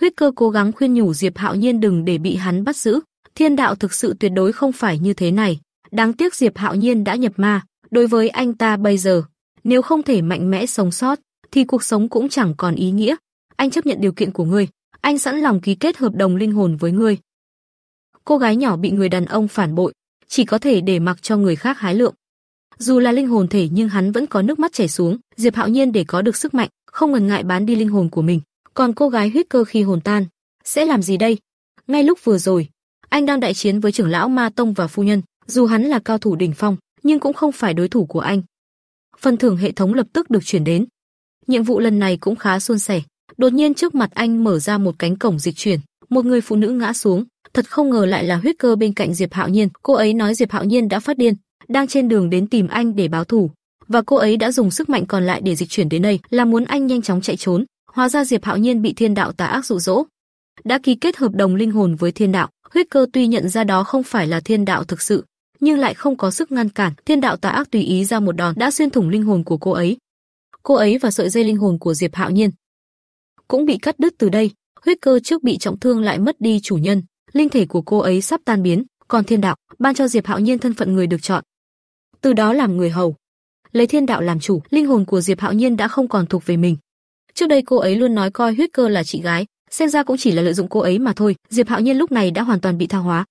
Huyết cơ cố gắng khuyên nhủ Diệp Hạo Nhiên đừng để bị hắn bắt giữ. Thiên đạo thực sự tuyệt đối không phải như thế này. Đáng tiếc Diệp Hạo Nhiên đã nhập ma, đối với anh ta bây giờ, nếu không thể mạnh mẽ sống sót, thì cuộc sống cũng chẳng còn ý nghĩa. Anh chấp nhận điều kiện của ngươi, anh sẵn lòng ký kết hợp đồng linh hồn với ngươi. Cô gái nhỏ bị người đàn ông phản bội, chỉ có thể để mặc cho người khác hái lượng. Dù là linh hồn thể nhưng hắn vẫn có nước mắt chảy xuống, Diệp Hạo Nhiên để có được sức mạnh, không ngần ngại bán đi linh hồn của mình. Còn cô gái huyết cơ khi hồn tan, sẽ làm gì đây? Ngay lúc vừa rồi, anh đang đại chiến với trưởng lão Ma Tông và phu nhân, dù hắn là cao thủ đỉnh phong, nhưng cũng không phải đối thủ của anh. Phần thưởng hệ thống lập tức được chuyển đến. Nhiệm vụ lần này cũng khá suôn sẻ. Đột nhiên trước mặt anh mở ra một cánh cổng dịch chuyển, một người phụ nữ ngã xuống, thật không ngờ lại là huyết cơ bên cạnh Diệp Hạo Nhiên, cô ấy nói Diệp Hạo Nhiên đã phát điên, đang trên đường đến tìm anh để báo thù, và cô ấy đã dùng sức mạnh còn lại để dịch chuyển đến đây, là muốn anh nhanh chóng chạy trốn. Hóa ra Diệp Hạo Nhiên bị Thiên Đạo tà ác dụ dỗ, đã ký kết hợp đồng linh hồn với Thiên Đạo, huyết cơ tuy nhận ra đó không phải là Thiên Đạo thực sự, nhưng lại không có sức ngăn cản, thiên đạo tà ác tùy ý ra một đòn đã xuyên thủng linh hồn của cô ấy. Cô ấy và sợi dây linh hồn của Diệp Hạo Nhiên cũng bị cắt đứt từ đây, huyết cơ trước bị trọng thương lại mất đi chủ nhân, linh thể của cô ấy sắp tan biến, còn thiên đạo ban cho Diệp Hạo Nhiên thân phận người được chọn. Từ đó làm người hầu, lấy thiên đạo làm chủ, linh hồn của Diệp Hạo Nhiên đã không còn thuộc về mình. Trước đây cô ấy luôn nói coi huyết cơ là chị gái, xem ra cũng chỉ là lợi dụng cô ấy mà thôi. Diệp Hạo Nhiên lúc này đã hoàn toàn bị tha hóa,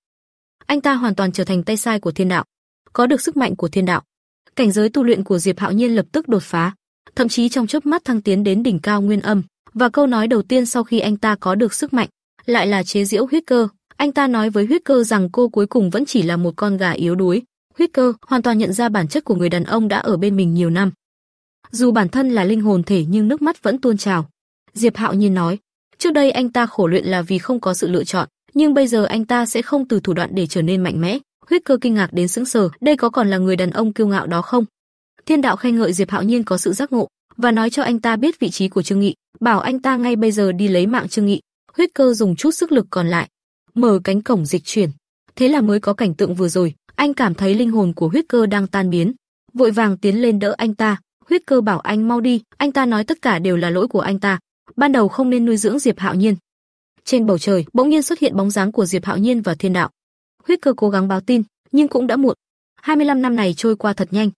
anh ta hoàn toàn trở thành tay sai của thiên đạo, có được sức mạnh của thiên đạo. Cảnh giới tu luyện của Diệp Hạo Nhiên lập tức đột phá, thậm chí trong chớp mắt thăng tiến đến đỉnh cao nguyên âm, và câu nói đầu tiên sau khi anh ta có được sức mạnh, lại là chế giễu huyết cơ, anh ta nói với huyết cơ rằng cô cuối cùng vẫn chỉ là một con gà yếu đuối. Huyết cơ hoàn toàn nhận ra bản chất của người đàn ông đã ở bên mình nhiều năm. Dù bản thân là linh hồn thể nhưng nước mắt vẫn tuôn trào. Diệp Hạo Nhiên nói, trước đây anh ta khổ luyện là vì không có sự lựa chọn, nhưng bây giờ anh ta sẽ không từ thủ đoạn để trở nên mạnh mẽ. Huyết Cơ kinh ngạc đến sững sờ, đây có còn là người đàn ông kiêu ngạo đó không? Thiên đạo khen ngợi Diệp Hạo Nhiên có sự giác ngộ và nói cho anh ta biết vị trí của Trương Nghị, bảo anh ta ngay bây giờ đi lấy mạng Trương Nghị. Huyết Cơ dùng chút sức lực còn lại, mở cánh cổng dịch chuyển. Thế là mới có cảnh tượng vừa rồi, anh cảm thấy linh hồn của Huyết Cơ đang tan biến, vội vàng tiến lên đỡ anh ta. Huyết Cơ bảo anh mau đi, anh ta nói tất cả đều là lỗi của anh ta, ban đầu không nên nuôi dưỡng Diệp Hạo Nhiên, trên bầu trời, bỗng nhiên xuất hiện bóng dáng của Diệp Hạo Nhiên và Thiên Đạo. Huyết Cơ cố gắng báo tin, nhưng cũng đã muộn. 25 năm này trôi qua thật nhanh.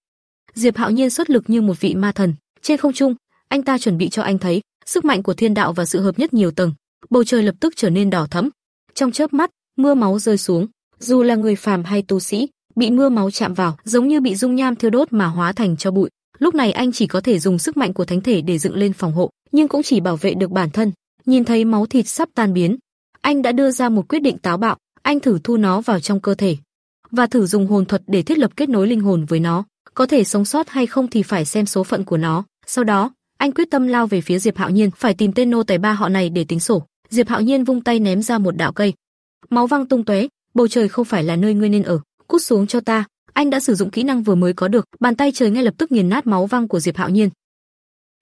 Diệp Hạo Nhiên xuất lực như một vị ma thần, trên không trung, anh ta chuẩn bị cho anh thấy sức mạnh của Thiên Đạo và sự hợp nhất nhiều tầng. Bầu trời lập tức trở nên đỏ thẫm. Trong chớp mắt, mưa máu rơi xuống, dù là người phàm hay tu sĩ, bị mưa máu chạm vào, giống như bị dung nham thiêu đốt mà hóa thành cho bụi. Lúc này anh chỉ có thể dùng sức mạnh của thánh thể để dựng lên phòng hộ, nhưng cũng chỉ bảo vệ được bản thân. Nhìn thấy máu thịt sắp tan biến, anh đã đưa ra một quyết định táo bạo, anh thử thu nó vào trong cơ thể và thử dùng hồn thuật để thiết lập kết nối linh hồn với nó, có thể sống sót hay không thì phải xem số phận của nó. Sau đó, anh quyết tâm lao về phía Diệp Hạo Nhiên, phải tìm tên nô tài ba họ này để tính sổ. Diệp Hạo Nhiên vung tay ném ra một đạo cây, máu văng tung tóe, bầu trời không phải là nơi ngươi nên ở, cút xuống cho ta. Anh đã sử dụng kỹ năng vừa mới có được, bàn tay trời ngay lập tức nghiền nát máu văng của Diệp Hạo Nhiên.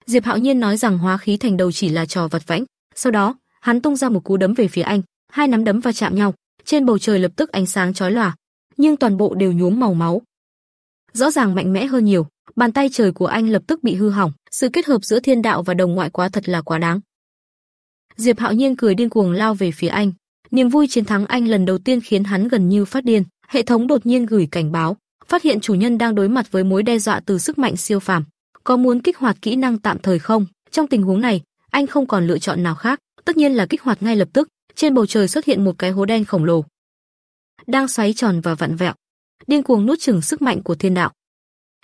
Diệp Hạo Nhiên nói rằng hóa khí thành đầu chỉ là trò vặt vãnh, sau đó, hắn tung ra một cú đấm về phía anh, hai nắm đấm va chạm nhau, trên bầu trời lập tức ánh sáng chói lòa, nhưng toàn bộ đều nhuốm màu máu. Rõ ràng mạnh mẽ hơn nhiều, bàn tay trời của anh lập tức bị hư hỏng, sự kết hợp giữa thiên đạo và đồng ngoại quá thật là quá đáng. Diệp Hạo Nhiên cười điên cuồng lao về phía anh, niềm vui chiến thắng anh lần đầu tiên khiến hắn gần như phát điên, hệ thống đột nhiên gửi cảnh báo, phát hiện chủ nhân đang đối mặt với mối đe dọa từ sức mạnh siêu phàm, có muốn kích hoạt kỹ năng tạm thời không? Trong tình huống này, anh không còn lựa chọn nào khác, tất nhiên là kích hoạt ngay lập tức, trên bầu trời xuất hiện một cái hố đen khổng lồ, đang xoáy tròn và vặn vẹo, điên cuồng nuốt chửng sức mạnh của thiên đạo.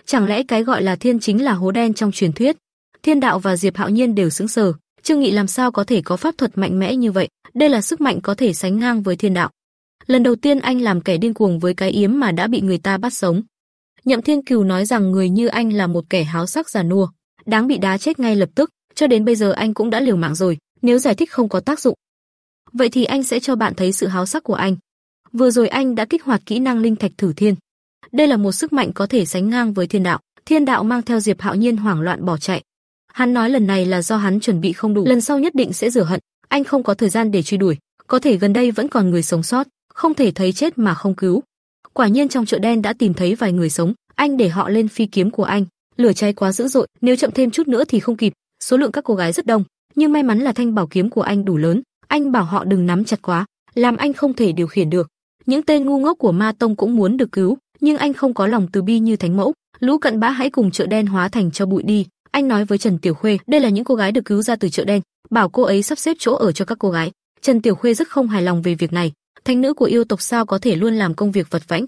Chẳng lẽ cái gọi là thiên chính là hố đen trong truyền thuyết? Thiên đạo và Diệp Hạo Nhiên đều sững sờ, Trương Nghị làm sao có thể có pháp thuật mạnh mẽ như vậy, đây là sức mạnh có thể sánh ngang với thiên đạo. Lần đầu tiên anh làm kẻ điên cuồng với cái yếm mà đã bị người ta bắt sống. Nhậm Thiên Cừu nói rằng người như anh là một kẻ háo sắc già nua, đáng bị đá chết ngay lập tức cho đến bây giờ anh cũng đã liều mạng rồi, nếu giải thích không có tác dụng. Vậy thì anh sẽ cho bạn thấy sự háo sắc của anh. Vừa rồi anh đã kích hoạt kỹ năng linh thạch thử thiên. Đây là một sức mạnh có thể sánh ngang với thiên đạo, thiên đạo mang theo Diệp Hạo Nhiên hoảng loạn bỏ chạy. Hắn nói lần này là do hắn chuẩn bị không đủ, lần sau nhất định sẽ rửa hận, anh không có thời gian để truy đuổi, có thể gần đây vẫn còn người sống sót, không thể thấy chết mà không cứu. Quả nhiên trong chợ đen đã tìm thấy vài người sống, anh để họ lên phi kiếm của anh, lửa cháy quá dữ dội, nếu chậm thêm chút nữa thì không kịp, số lượng các cô gái rất đông, nhưng may mắn là thanh bảo kiếm của anh đủ lớn, anh bảo họ đừng nắm chặt quá, làm anh không thể điều khiển được. Những tên ngu ngốc của Ma tông cũng muốn được cứu, nhưng anh không có lòng từ bi như thánh mẫu, lũ cận bã hãy cùng chợ đen hóa thành cho bụi đi, anh nói với Trần Tiểu Khuê, đây là những cô gái được cứu ra từ chợ đen, bảo cô ấy sắp xếp chỗ ở cho các cô gái. Trần Tiểu Khuê rất không hài lòng về việc này, thánh nữ của yêu tộc sao có thể luôn làm công việc vật vãnh.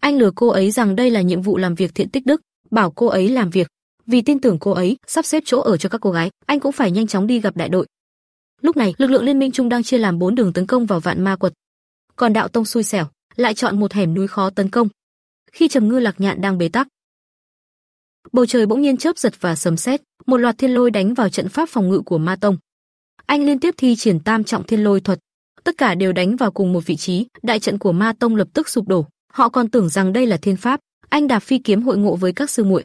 Anh lừa cô ấy rằng đây là nhiệm vụ làm việc thiện tích đức, bảo cô ấy làm việc, vì tin tưởng cô ấy, sắp xếp chỗ ở cho các cô gái, anh cũng phải nhanh chóng đi gặp đại đội. Lúc này, lực lượng liên minh trung đang chia làm bốn đường tấn công vào Vạn Ma Quật. Còn đạo tông xui xẻo, lại chọn một hẻm núi khó tấn công. Khi Trầm Ngư Lạc Nhạn đang bế tắc, bầu trời bỗng nhiên chớp giật và sấm sét, một loạt thiên lôi đánh vào trận pháp phòng ngự của Ma tông. Anh liên tiếp thi triển tam trọng thiên lôi thuật, tất cả đều đánh vào cùng một vị trí, đại trận của Ma tông lập tức sụp đổ. Họ còn tưởng rằng đây là thiên pháp, anh đạp phi kiếm hội ngộ với các sư muội.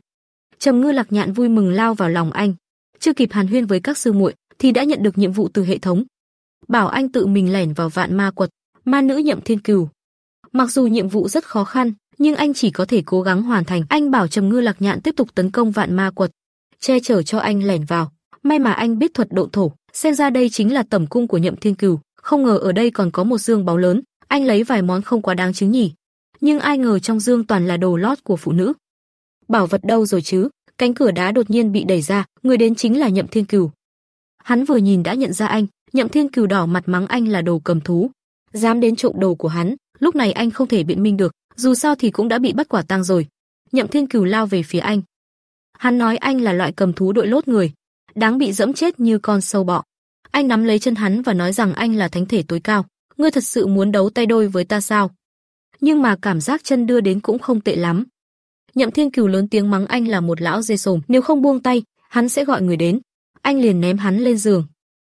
Trầm Ngư Lạc Nhạn vui mừng lao vào lòng anh. Chưa kịp hàn huyên với các sư muội thì đã nhận được nhiệm vụ từ hệ thống. Bảo anh tự mình lẻn vào vạn ma quật, ma nữ nhậm thiên cừu. Mặc dù nhiệm vụ rất khó khăn, nhưng anh chỉ có thể cố gắng hoàn thành. Anh bảo Trầm Ngư Lạc Nhạn tiếp tục tấn công vạn ma quật, che chở cho anh lẻn vào. May mà anh biết thuật độ thổ, xem ra đây chính là tẩm cung của Nhậm Thiên Cừu, không ngờ ở đây còn có một dương báo lớn, anh lấy vài món không quá đáng chứng nhỉ. Nhưng ai ngờ trong dương toàn là đồ lót của phụ nữ, bảo vật đâu rồi chứ? Cánh cửa đá đột nhiên bị đẩy ra, người đến chính là Nhậm Thiên Cửu. Hắn vừa nhìn đã nhận ra anh, Nhậm Thiên Cửu đỏ mặt mắng anh là đồ cầm thú, dám đến trộm đồ của hắn, lúc này anh không thể biện minh được, dù sao thì cũng đã bị bắt quả tang rồi. Nhậm Thiên Cửu lao về phía anh. Hắn nói anh là loại cầm thú đội lốt người, đáng bị dẫm chết như con sâu bọ. Anh nắm lấy chân hắn và nói rằng anh là thánh thể tối cao, ngươi thật sự muốn đấu tay đôi với ta sao? Nhưng mà cảm giác chân đưa đến cũng không tệ lắm. Nhậm Thiên Cửu lớn tiếng mắng anh là một lão dê sồm, nếu không buông tay, hắn sẽ gọi người đến. Anh liền ném hắn lên giường.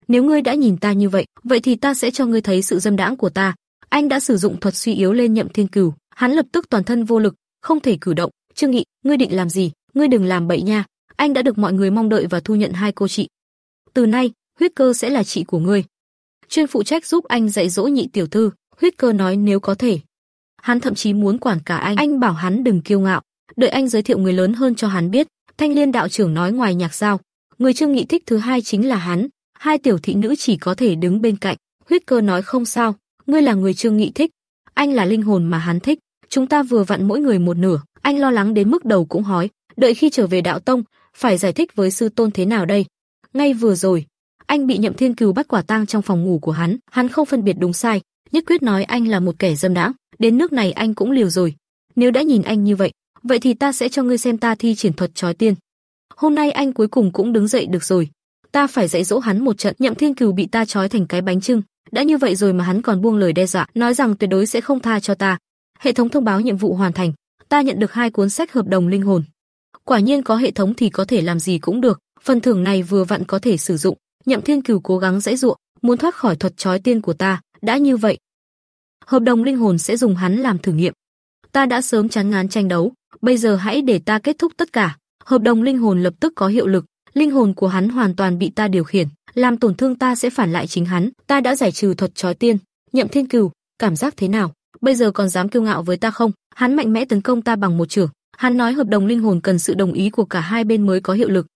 Nếu ngươi đã nhìn ta như vậy, vậy thì ta sẽ cho ngươi thấy sự dâm đãng của ta. Anh đã sử dụng thuật suy yếu lên Nhậm Thiên Cửu, hắn lập tức toàn thân vô lực, không thể cử động. Trương Nghị, ngươi định làm gì? Ngươi đừng làm bậy nha. Anh đã được mọi người mong đợi và thu nhận hai cô chị. Từ nay, huyết cơ sẽ là chị của ngươi. Chuyên phụ trách giúp anh dạy dỗ nhị tiểu thư, huyết cơ nói nếu có thể. Hắn thậm chí muốn quản cả anh, anh bảo hắn đừng kiêu ngạo, đợi anh giới thiệu người lớn hơn cho hắn biết. Thanh Liên đạo trưởng nói ngoài nhạc giao, người Trương Nghị thích thứ hai chính là hắn, hai tiểu thị nữ chỉ có thể đứng bên cạnh. Huyết Cơ nói không sao, ngươi là người Trương Nghị thích, anh là linh hồn mà hắn thích, chúng ta vừa vặn mỗi người một nửa, anh lo lắng đến mức đầu cũng hói, đợi khi trở về đạo tông, phải giải thích với sư tôn thế nào đây. Ngay vừa rồi, anh bị Nhậm Thiên Cừu bắt quả tang trong phòng ngủ của hắn, hắn không phân biệt đúng sai, nhất quyết nói anh là một kẻ dâm đãng, đến nước này anh cũng liều rồi. Nếu đã nhìn anh như vậy, Vậy thì ta sẽ cho ngươi xem ta thi triển thuật trói tiên. Hôm nay anh cuối cùng cũng đứng dậy được rồi. Ta phải dạy dỗ hắn một trận, Nhậm Thiên Cừu bị ta trói thành cái bánh trưng, đã như vậy rồi mà hắn còn buông lời đe dọa, nói rằng tuyệt đối sẽ không tha cho ta. Hệ thống thông báo nhiệm vụ hoàn thành, ta nhận được hai cuốn sách hợp đồng linh hồn. Quả nhiên có hệ thống thì có thể làm gì cũng được, phần thưởng này vừa vặn có thể sử dụng. Nhậm Thiên Cừu cố gắng dãy dụa, muốn thoát khỏi thuật trói tiên của ta, đã như vậy, hợp đồng linh hồn sẽ dùng hắn làm thử nghiệm, ta đã sớm chán ngán tranh đấu, bây giờ hãy để ta kết thúc tất cả. Hợp đồng linh hồn lập tức có hiệu lực, linh hồn của hắn hoàn toàn bị ta điều khiển, làm tổn thương ta sẽ phản lại chính hắn, ta đã giải trừ thuật chói tiên. Nhậm Thiên Cừu, cảm giác thế nào? Bây giờ còn dám kiêu ngạo với ta không? Hắn mạnh mẽ tấn công ta bằng một chưởng. Hắn nói hợp đồng linh hồn cần sự đồng ý của cả hai bên mới có hiệu lực.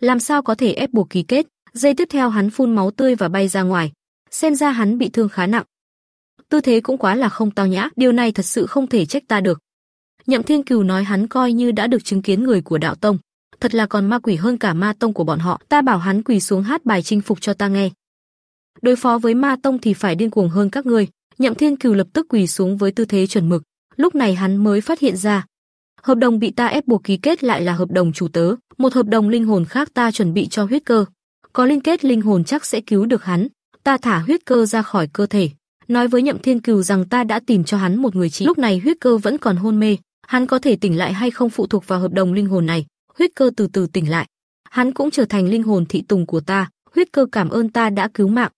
Làm sao có thể ép buộc ký kết? Giây tiếp theo hắn phun máu tươi và bay ra ngoài. Xem ra hắn bị thương khá nặng, tư thế cũng quá là không tao nhã, điều này thật sự không thể trách ta được. Nhậm Thiên Cừu nói hắn coi như đã được chứng kiến người của đạo tông, thật là còn ma quỷ hơn cả ma tông của bọn họ, ta bảo hắn quỳ xuống hát bài chinh phục cho ta nghe. Đối phó với ma tông thì phải điên cuồng hơn các ngươi, Nhậm Thiên Cừu lập tức quỳ xuống với tư thế chuẩn mực, lúc này hắn mới phát hiện ra, hợp đồng bị ta ép buộc ký kết lại là hợp đồng chủ tớ, một hợp đồng linh hồn khác ta chuẩn bị cho huyết cơ. Có liên kết linh hồn chắc sẽ cứu được hắn, ta thả huyết cơ ra khỏi cơ thể, nói với Nhậm Thiên Cừu rằng ta đã tìm cho hắn một người chị. Lúc này huyết cơ vẫn còn hôn mê, hắn có thể tỉnh lại hay không phụ thuộc vào hợp đồng linh hồn này. Huyết cơ từ từ tỉnh lại, hắn cũng trở thành linh hồn thị tùng của ta, huyết cơ cảm ơn ta đã cứu mạng.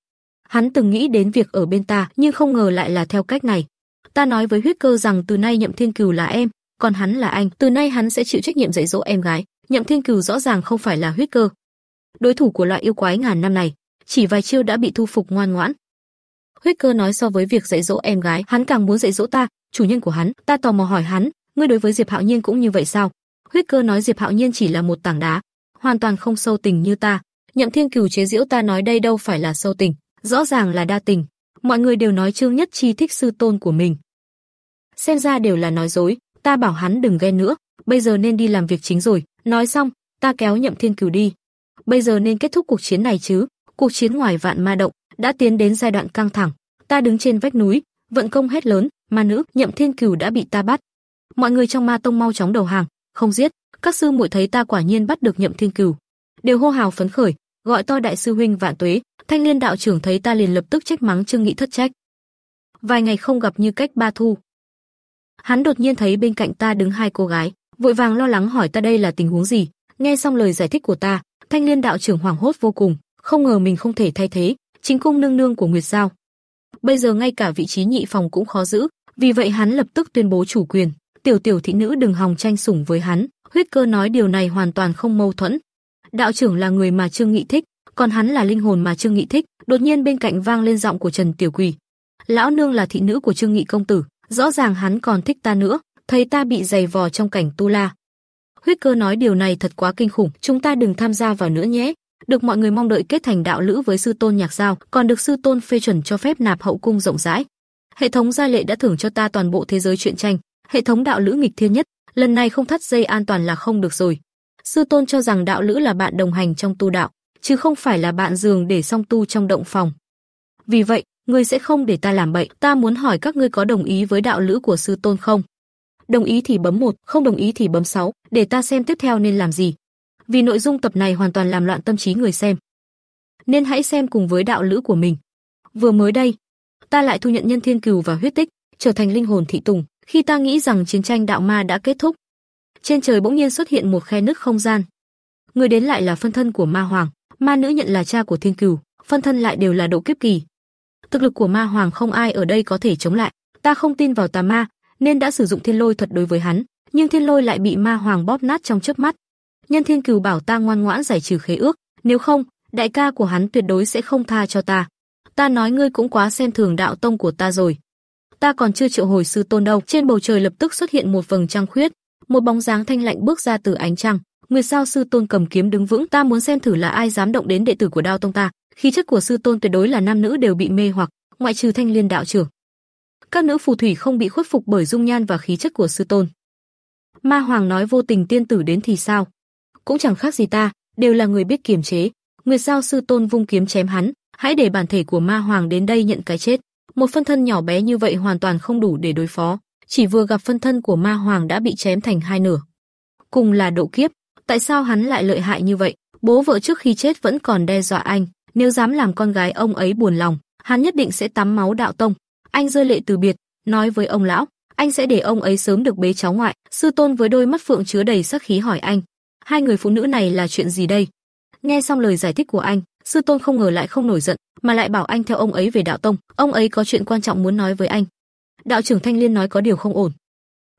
Hắn từng nghĩ đến việc ở bên ta, nhưng không ngờ lại là theo cách này. Ta nói với huyết cơ rằng từ nay Nhậm Thiên Cừu là em, còn hắn là anh, từ nay hắn sẽ chịu trách nhiệm dạy dỗ em gái. Nhậm Thiên Cừu rõ ràng không phải là huyết cơ. Đối thủ của loại yêu quái ngàn năm này, chỉ vài chiêu đã bị thu phục ngoan ngoãn, Huyết Cơ nói so với việc dạy dỗ em gái, hắn càng muốn dạy dỗ ta, chủ nhân của hắn, ta tò mò hỏi hắn, ngươi đối với Diệp Hạo Nhiên cũng như vậy sao? Huyết Cơ nói Diệp Hạo Nhiên chỉ là một tảng đá, hoàn toàn không sâu tình như ta. Nhậm Thiên Cửu chế giễu ta nói đây đâu phải là sâu tình, rõ ràng là đa tình. Mọi người đều nói Trương Nhất Chi thích sư tôn của mình. Xem ra đều là nói dối, ta bảo hắn đừng ghen nữa, bây giờ nên đi làm việc chính rồi. Nói xong, ta kéo Nhậm Thiên Cửu đi. Bây giờ nên kết thúc cuộc chiến này chứ, cuộc chiến ngoài vạn ma động, đã tiến đến giai đoạn căng thẳng. Ta đứng trên vách núi, vận công hết lớn, ma nữ, Nhậm Thiên Cửu đã bị ta bắt. Mọi người trong ma tông mau chóng đầu hàng, không giết, các sư muội thấy ta quả nhiên bắt được Nhậm Thiên Cửu, đều hô hào phấn khởi, gọi to đại sư huynh vạn tuế, Thanh Liên đạo trưởng thấy ta liền lập tức trách mắng Trương Nghị thất trách. Vài ngày không gặp như cách ba thu. Hắn đột nhiên thấy bên cạnh ta đứng hai cô gái, vội vàng lo lắng hỏi ta đây là tình huống gì, nghe xong lời giải thích của ta, Thanh Liên đạo trưởng hoảng hốt vô cùng, không ngờ mình không thể thay thế, chính cung nương nương của Nguyệt Giao. Bây giờ ngay cả vị trí nhị phòng cũng khó giữ, vì vậy hắn lập tức tuyên bố chủ quyền, tiểu tiểu thị nữ đừng hòng tranh sủng với hắn, huyết cơ nói điều này hoàn toàn không mâu thuẫn. Đạo trưởng là người mà Trương Nghị thích, còn hắn là linh hồn mà Trương Nghị thích, đột nhiên bên cạnh vang lên giọng của Trần Tiểu Quỳ. Lão nương là thị nữ của Trương Nghị công tử, rõ ràng hắn còn thích ta nữa, thấy ta bị giày vò trong cảnh tu la. Huyết cơ nói điều này thật quá kinh khủng, chúng ta đừng tham gia vào nữa nhé, được mọi người mong đợi kết thành đạo lữ với sư tôn Nhạc Giao, còn được sư tôn phê chuẩn cho phép nạp hậu cung rộng rãi. Hệ thống gia lệ đã thưởng cho ta toàn bộ thế giới truyện tranh, hệ thống đạo lữ nghịch thiên nhất, lần này không thắt dây an toàn là không được rồi. Sư tôn cho rằng đạo lữ là bạn đồng hành trong tu đạo, chứ không phải là bạn giường để song tu trong động phòng. Vì vậy, ngươi sẽ không để ta làm bậy, ta muốn hỏi các ngươi có đồng ý với đạo lữ của sư tôn không? Đồng ý thì bấm một, không đồng ý thì bấm sáu. để ta xem tiếp theo nên làm gì vì nội dung tập này hoàn toàn làm loạn tâm trí người xem. Nên hãy xem cùng với đạo lữ của mình. Vừa mới đây, ta lại thu nhận nhân thiên cừu và huyết tích, trở thành linh hồn thị tùng, khi ta nghĩ rằng chiến tranh đạo ma đã kết thúc. Trên trời bỗng nhiên xuất hiện một khe nứt không gian. Người đến lại là phân thân của ma hoàng, ma nữ nhận là cha của thiên cừu, phân thân lại đều là độ kiếp kỳ. Thực lực của ma hoàng không ai ở đây có thể chống lại, ta không tin vào tà ma, nên đã sử dụng thiên lôi thuật đối với hắn, nhưng thiên lôi lại bị ma hoàng bóp nát trong chớp mắt, Nhân Thiên Cừu bảo ta ngoan ngoãn giải trừ khế ước, nếu không, đại ca của hắn tuyệt đối sẽ không tha cho ta. Ta nói ngươi cũng quá xem thường đạo tông của ta rồi. Ta còn chưa triệu hồi sư tôn đâu. Trên bầu trời lập tức xuất hiện một vầng trăng khuyết, một bóng dáng thanh lạnh bước ra từ ánh trăng. Người sao sư tôn cầm kiếm đứng vững, ta muốn xem thử là ai dám động đến đệ tử của đạo tông ta. Khí chất của sư tôn tuyệt đối là nam nữ đều bị mê hoặc, ngoại trừ Thanh Liên đạo trưởng. Các nữ phù thủy không bị khuất phục bởi dung nhan và khí chất của sư tôn. Ma hoàng nói vô tình tiên tử đến thì sao? cũng chẳng khác gì ta, đều là người biết kiềm chế. Nguyệt Giao sư tôn vung kiếm chém hắn, hãy để bản thể của ma hoàng đến đây nhận cái chết. Một phân thân nhỏ bé như vậy hoàn toàn không đủ để đối phó, chỉ vừa gặp phân thân của ma hoàng đã bị chém thành hai nửa. Cùng là độ kiếp, tại sao hắn lại lợi hại như vậy? Bố vợ trước khi chết vẫn còn đe dọa anh, nếu dám làm con gái ông ấy buồn lòng, hắn nhất định sẽ tắm máu đạo tông. Anh rơi lệ từ biệt, nói với ông lão, anh sẽ để ông ấy sớm được bế cháu ngoại. Sư tôn với đôi mắt phượng chứa đầy sắc khí hỏi anh, hai người phụ nữ này là chuyện gì đây? Nghe xong lời giải thích của anh, sư tôn không ngờ lại không nổi giận, mà lại bảo anh theo ông ấy về đạo tông, ông ấy có chuyện quan trọng muốn nói với anh. Đạo trưởng Thanh Liên nói có điều không ổn.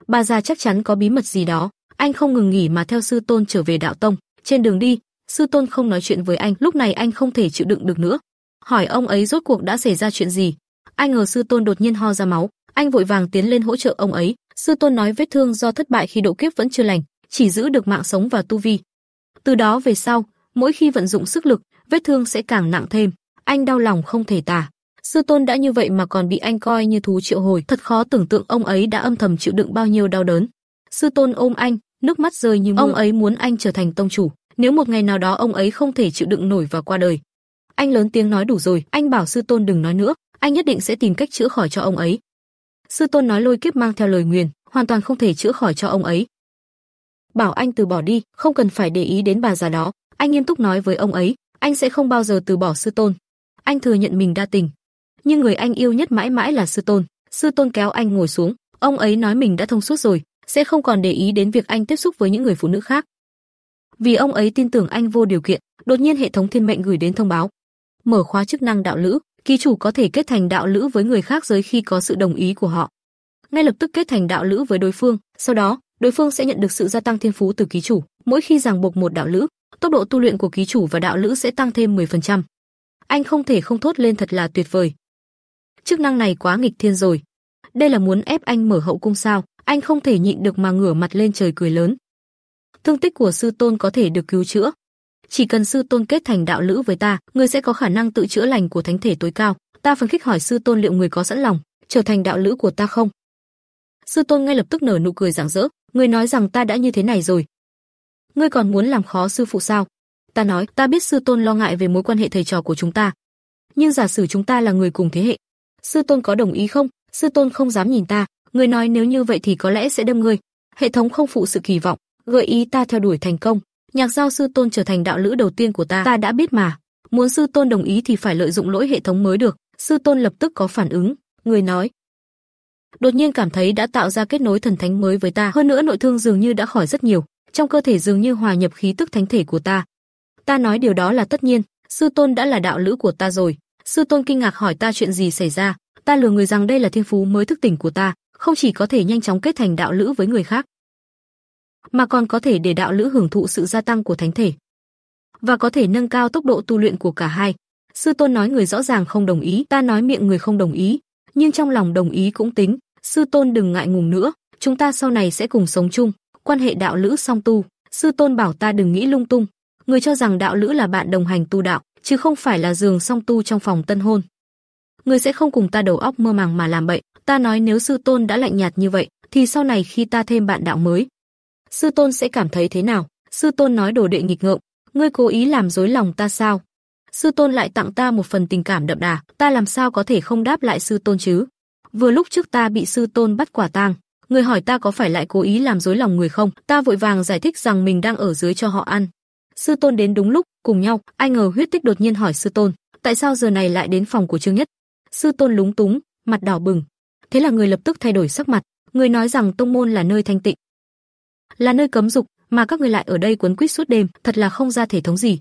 Bà già chắc chắn có bí mật gì đó, anh không ngừng nghỉ mà theo sư tôn trở về đạo tông, trên đường đi, sư tôn không nói chuyện với anh, lúc này anh không thể chịu đựng được nữa. Hỏi ông ấy rốt cuộc đã xảy ra chuyện gì? Anh ngờ sư tôn đột nhiên ho ra máu, anh vội vàng tiến lên hỗ trợ ông ấy, sư tôn nói vết thương do thất bại khi độ kiếp vẫn chưa lành, chỉ giữ được mạng sống và tu vi. Từ đó về sau, mỗi khi vận dụng sức lực, vết thương sẽ càng nặng thêm, anh đau lòng không thể tả. Sư tôn đã như vậy mà còn bị anh coi như thú triệu hồi, thật khó tưởng tượng ông ấy đã âm thầm chịu đựng bao nhiêu đau đớn. Sư tôn ôm anh, nước mắt rơi như mưa. Ông ấy muốn anh trở thành tông chủ, nếu một ngày nào đó ông ấy không thể chịu đựng nổi và qua đời. Anh lớn tiếng nói đủ rồi, anh bảo sư tôn đừng nói nữa, anh nhất định sẽ tìm cách chữa khỏi cho ông ấy. Sư tôn nói lôi kiếp mang theo lời nguyền, hoàn toàn không thể chữa khỏi cho ông ấy, bảo anh từ bỏ đi, không cần phải để ý đến bà già đó. Anh nghiêm túc nói với ông ấy, anh sẽ không bao giờ từ bỏ sư tôn. Anh thừa nhận mình đa tình, nhưng người anh yêu nhất mãi mãi là sư tôn. Sư tôn kéo anh ngồi xuống, ông ấy nói mình đã thông suốt rồi, sẽ không còn để ý đến việc anh tiếp xúc với những người phụ nữ khác. Vì ông ấy tin tưởng anh vô điều kiện, đột nhiên hệ thống thiên mệnh gửi đến thông báo. Mở khóa chức năng đạo lữ, ký chủ có thể kết thành đạo lữ với người khác giới khi có sự đồng ý của họ. Ngay lập tức kết thành đạo lữ với đối phương, sau đó, đối phương sẽ nhận được sự gia tăng thiên phú từ ký chủ. Mỗi khi giảng buộc một đạo lữ, tốc độ tu luyện của ký chủ và đạo lữ sẽ tăng thêm 10%. Anh không thể không thốt lên thật là tuyệt vời. Chức năng này quá nghịch thiên rồi. Đây là muốn ép anh mở hậu cung sao? Anh không thể nhịn được mà ngửa mặt lên trời cười lớn. Thương tích của sư tôn có thể được cứu chữa. Chỉ cần sư tôn kết thành đạo lữ với ta, người sẽ có khả năng tự chữa lành của thánh thể tối cao. Ta phân khích hỏi sư tôn liệu người có sẵn lòng trở thành đạo lữ của ta không? Sư tôn ngay lập tức nở nụ cười rạng rỡ, Người nói rằng ta đã như thế này rồi, ngươi còn muốn làm khó sư phụ sao?" Ta nói, "Ta biết sư tôn lo ngại về mối quan hệ thầy trò của chúng ta, nhưng giả sử chúng ta là người cùng thế hệ, sư tôn có đồng ý không?" Sư tôn không dám nhìn ta, Người nói nếu như vậy thì có lẽ sẽ đâm ngươi." Hệ thống không phụ sự kỳ vọng, gợi ý ta theo đuổi thành công. Nhạc giao sư tôn trở thành đạo lữ đầu tiên của ta, ta đã biết mà. Muốn sư tôn đồng ý thì phải lợi dụng lỗi hệ thống mới được. Sư tôn lập tức có phản ứng, người nói, đột nhiên cảm thấy đã tạo ra kết nối thần thánh mới với ta, hơn nữa nội thương dường như đã khỏi rất nhiều, trong cơ thể dường như hòa nhập khí tức thánh thể của ta. Ta nói điều đó là tất nhiên, sư tôn đã là đạo lữ của ta rồi. Sư tôn kinh ngạc hỏi ta chuyện gì xảy ra, ta lừa người rằng đây là thiên phú mới thức tỉnh của ta, không chỉ có thể nhanh chóng kết thành đạo lữ với người khác, mà còn có thể để đạo lữ hưởng thụ sự gia tăng của thánh thể và có thể nâng cao tốc độ tu luyện của cả hai. Sư tôn nói người rõ ràng không đồng ý, ta nói miệng người không đồng ý, nhưng trong lòng đồng ý cũng tính, sư tôn đừng ngại ngùng nữa, chúng ta sau này sẽ cùng sống chung, quan hệ đạo lữ song tu, sư tôn bảo ta đừng nghĩ lung tung, người cho rằng đạo lữ là bạn đồng hành tu đạo, chứ không phải là giường song tu trong phòng tân hôn. Người sẽ không cùng ta đầu óc mơ màng mà làm bậy, ta nói nếu sư tôn đã lạnh nhạt như vậy, thì sau này khi ta thêm bạn đạo mới, sư tôn sẽ cảm thấy thế nào? Sư tôn nói đồ đệ nghịch ngợm, ngươi cố ý làm rối lòng ta sao? sư tôn lại tặng ta một phần tình cảm đậm đà, ta làm sao có thể không đáp lại sư tôn chứ? Vừa lúc trước ta bị sư tôn bắt quả tang, người hỏi ta có phải lại cố ý làm dối lòng người không, ta vội vàng giải thích rằng mình đang ở dưới cho họ ăn. Sư tôn đến đúng lúc, cùng nhau, ai ngờ huyết tích đột nhiên hỏi sư tôn, tại sao giờ này lại đến phòng của Trương Nhất? Sư tôn lúng túng, mặt đỏ bừng. Thế là người lập tức thay đổi sắc mặt, người nói rằng tông môn là nơi thanh tịnh, là nơi cấm dục, mà các người lại ở đây quấn quýt suốt đêm, thật là không ra thể thống gì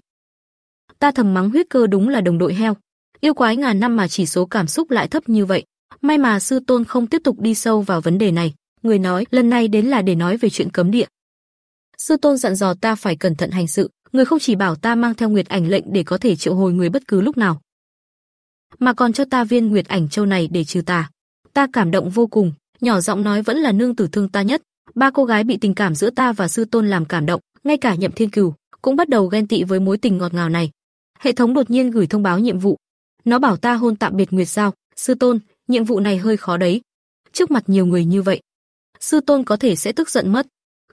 ta thầm mắng huyết cơ đúng là đồng đội heo. Yêu quái ngàn năm mà chỉ số cảm xúc lại thấp như vậy. May mà sư tôn không tiếp tục đi sâu vào vấn đề này. Người nói lần này đến là để nói về chuyện cấm địa. Sư tôn dặn dò ta phải cẩn thận hành sự. Người không chỉ bảo ta mang theo nguyệt ảnh lệnh để có thể triệu hồi người bất cứ lúc nào, mà còn cho ta viên nguyệt ảnh châu này để trừ tà. Ta cảm động vô cùng, nhỏ giọng nói vẫn là nương tử thương ta nhất. Ba cô gái bị tình cảm giữa ta và sư tôn làm cảm động, ngay cả Nhậm Thiên Cửu cũng bắt đầu ghen tị với mối tình ngọt ngào này. Hệ thống đột nhiên gửi thông báo nhiệm vụ. Nó bảo ta hôn tạm biệt Nguyệt Giao, sư tôn, nhiệm vụ này hơi khó đấy. Trước mặt nhiều người như vậy, sư tôn có thể sẽ tức giận mất.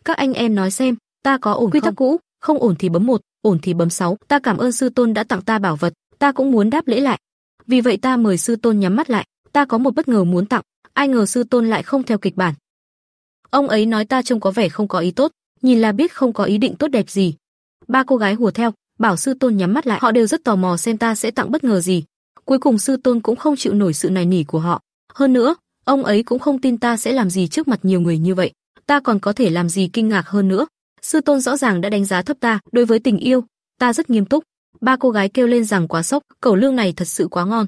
Các anh em nói xem, ta có ổn Quy không? tắc cũ, không ổn thì bấm một, ổn thì bấm sáu. Ta cảm ơn sư tôn đã tặng ta bảo vật, ta cũng muốn đáp lễ lại. Vì vậy ta mời sư tôn nhắm mắt lại, ta có một bất ngờ muốn tặng, ai ngờ sư tôn lại không theo kịch bản. Ông ấy nói ta trông có vẻ không có ý tốt, nhìn là biết không có ý định tốt đẹp gì. Ba cô gái hùa theo, Bảo sư tôn nhắm mắt lại, họ đều rất tò mò xem ta sẽ tặng bất ngờ gì. Cuối cùng sư tôn cũng không chịu nổi sự nài nỉ của họ. Hơn nữa, ông ấy cũng không tin ta sẽ làm gì trước mặt nhiều người như vậy. Ta còn có thể làm gì kinh ngạc hơn nữa? Sư tôn rõ ràng đã đánh giá thấp ta đối với tình yêu. Ta rất nghiêm túc. Ba cô gái kêu lên rằng quá sốc, cẩu lương này thật sự quá ngon.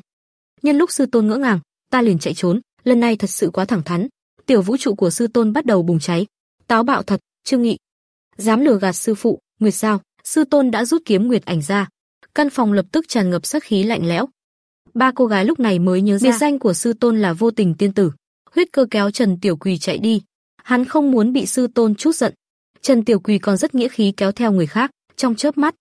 Nhân lúc sư tôn ngỡ ngàng, ta liền chạy trốn. Lần này thật sự quá thẳng thắn. Tiểu vũ trụ của sư tôn bắt đầu bùng cháy. Táo bạo thật, trương nghị. Dám lừa gạt sư phụ, Nguyệt sao? sư tôn đã rút kiếm Nguyệt Ảnh ra. Căn phòng lập tức tràn ngập sát khí lạnh lẽo. Ba cô gái lúc này mới nhớ ra biệt danh của sư tôn là Vô Tình Tiên tử. Huyết Cơ kéo Trần Tiểu Quỳ chạy đi, hắn không muốn bị sư tôn chút giận. Trần Tiểu Quỳ còn rất nghĩa khí kéo theo người khác, trong chớp mắt.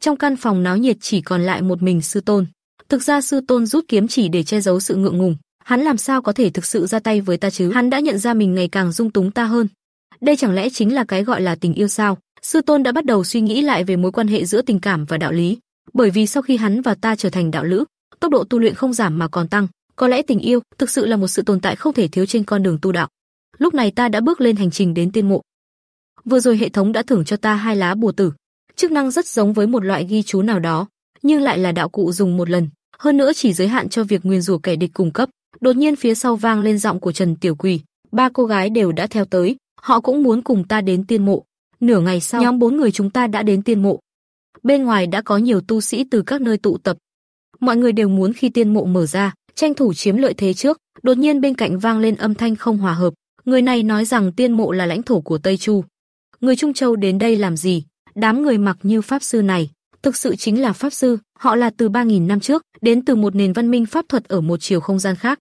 Trong căn phòng náo nhiệt chỉ còn lại một mình sư tôn. Thực ra sư tôn rút kiếm chỉ để che giấu sự ngượng ngùng, hắn làm sao có thể thực sự ra tay với ta chứ? Hắn đã nhận ra mình ngày càng dung túng ta hơn. Đây chẳng lẽ chính là cái gọi là tình yêu sao? Sư Tôn đã bắt đầu suy nghĩ lại về mối quan hệ giữa tình cảm và đạo lý, bởi vì sau khi hắn và ta trở thành đạo lữ, tốc độ tu luyện không giảm mà còn tăng, có lẽ tình yêu thực sự là một sự tồn tại không thể thiếu trên con đường tu đạo. Lúc này ta đã bước lên hành trình đến tiên mộ. Vừa rồi hệ thống đã thưởng cho ta hai lá bùa tử, chức năng rất giống với một loại ghi chú nào đó, nhưng lại là đạo cụ dùng một lần, hơn nữa chỉ giới hạn cho việc nguyên rủa kẻ địch cung cấp. Đột nhiên phía sau vang lên giọng của Trần Tiểu Quỳ, ba cô gái đều đã theo tới, họ cũng muốn cùng ta đến tiên mộ. Nửa ngày sau, nhóm bốn người chúng ta đã đến tiên mộ. Bên ngoài đã có nhiều tu sĩ từ các nơi tụ tập. Mọi người đều muốn khi tiên mộ mở ra, tranh thủ chiếm lợi thế trước. Đột nhiên bên cạnh vang lên âm thanh không hòa hợp, người này nói rằng tiên mộ là lãnh thổ của Tây Chu. Người Trung Châu đến đây làm gì? Đám người mặc như pháp sư này, thực sự chính là pháp sư, họ là từ 3000 năm trước, đến từ một nền văn minh pháp thuật ở một chiều không gian khác.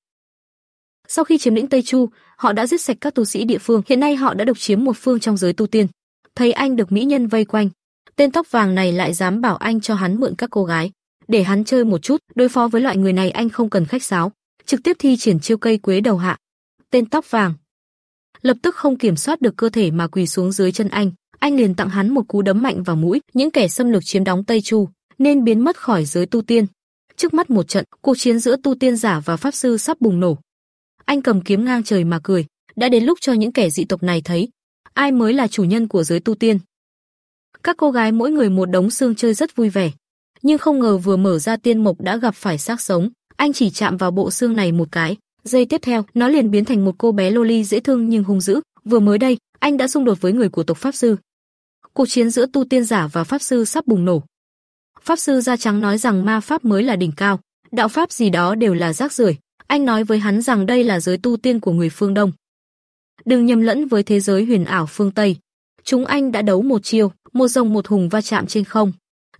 Sau khi chiếm lĩnh Tây Chu, họ đã giết sạch các tu sĩ địa phương, hiện nay họ đã độc chiếm một phương trong giới tu tiên thấy anh được mỹ nhân vây quanh. Tên tóc vàng này lại dám bảo anh cho hắn mượn các cô gái, để hắn chơi một chút, đối phó với loại người này anh không cần khách sáo, trực tiếp thi triển chiêu cây quế đầu hạ. Tên tóc vàng lập tức không kiểm soát được cơ thể mà quỳ xuống dưới chân anh, anh liền tặng hắn một cú đấm mạnh vào mũi, những kẻ xâm lược chiếm đóng Tây Chu nên biến mất khỏi giới tu tiên. Trước mắt một trận, cuộc chiến giữa tu tiên giả và pháp sư sắp bùng nổ. Anh cầm kiếm ngang trời mà cười, đã đến lúc cho những kẻ dị tộc này thấy, ai mới là chủ nhân của giới tu tiên. Các cô gái mỗi người một đống xương chơi rất vui vẻ, nhưng không ngờ vừa mở ra tiên mộc đã gặp phải xác sống, anh chỉ chạm vào bộ xương này một cái, giây tiếp theo, nó liền biến thành một cô bé loli dễ thương nhưng hung dữ, vừa mới đây, anh đã xung đột với người của tộc pháp sư. Cuộc chiến giữa tu tiên giả và pháp sư sắp bùng nổ. Pháp sư da trắng nói rằng ma pháp mới là đỉnh cao, đạo pháp gì đó đều là rác rưởi, anh nói với hắn rằng đây là giới tu tiên của người phương Đông đừng nhầm lẫn với thế giới huyền ảo phương Tây. Chúng anh đã đấu một chiều, một rồng một hùng va chạm trên không,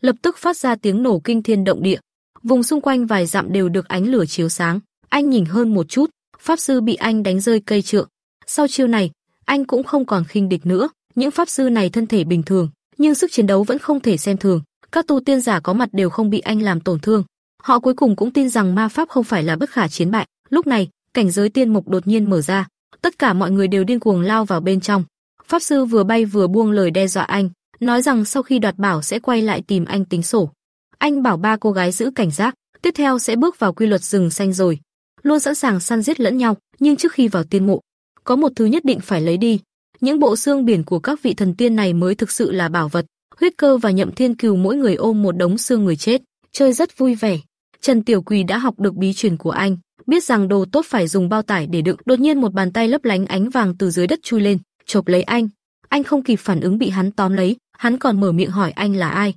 lập tức phát ra tiếng nổ kinh thiên động địa. Vùng xung quanh vài dặm đều được ánh lửa chiếu sáng. Anh nhìn hơn một chút, pháp sư bị anh đánh rơi cây trượng. Sau chiêu này, anh cũng không còn khinh địch nữa. Những pháp sư này thân thể bình thường, nhưng sức chiến đấu vẫn không thể xem thường. Các tu tiên giả có mặt đều không bị anh làm tổn thương. Họ cuối cùng cũng tin rằng ma pháp không phải là bất khả chiến bại. Lúc này, cảnh giới tiên mục đột nhiên mở ra, Tất cả mọi người đều điên cuồng lao vào bên trong. Pháp sư vừa bay vừa buông lời đe dọa anh, nói rằng sau khi đoạt bảo sẽ quay lại tìm anh tính sổ. Anh bảo ba cô gái giữ cảnh giác, tiếp theo sẽ bước vào quy luật rừng xanh rồi. Luôn sẵn sàng săn giết lẫn nhau, nhưng trước khi vào tiên mộ, có một thứ nhất định phải lấy đi. Những bộ xương biển của các vị thần tiên này mới thực sự là bảo vật. Huyết cơ và nhậm thiên cừu mỗi người ôm một đống xương người chết, chơi rất vui vẻ. Trần Tiểu Quỳ đã học được bí truyền của anh, biết rằng đồ tốt phải dùng bao tải để đựng, đột nhiên một bàn tay lấp lánh ánh vàng từ dưới đất chui lên, chộp lấy anh. Anh không kịp phản ứng bị hắn tóm lấy, hắn còn mở miệng hỏi anh là ai.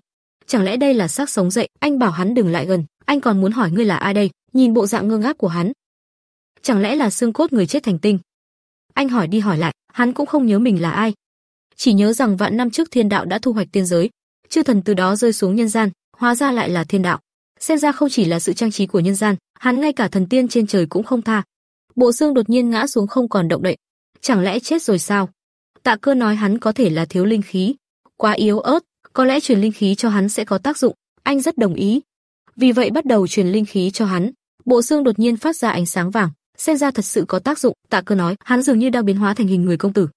Chẳng lẽ đây là xác sống dậy, anh bảo hắn đừng lại gần, anh còn muốn hỏi ngươi là ai đây, nhìn bộ dạng ngơ ngác của hắn. Chẳng lẽ là xương cốt người chết thành tinh? Anh hỏi đi hỏi lại, hắn cũng không nhớ mình là ai. Chỉ nhớ rằng vạn năm trước thiên đạo đã thu hoạch tiên giới, chư thần từ đó rơi xuống nhân gian, hóa ra lại là thiên đạo xem ra không chỉ là sự trang trí của nhân gian, hắn ngay cả thần tiên trên trời cũng không tha. Bộ xương đột nhiên ngã xuống không còn động đậy, chẳng lẽ chết rồi sao? Tạ Cơ nói hắn có thể là thiếu linh khí, quá yếu ớt, có lẽ truyền linh khí cho hắn sẽ có tác dụng, anh rất đồng ý. Vì vậy bắt đầu truyền linh khí cho hắn, bộ xương đột nhiên phát ra ánh sáng vàng, xem ra thật sự có tác dụng, Tạ Cơ nói, hắn dường như đang biến hóa thành hình người công tử.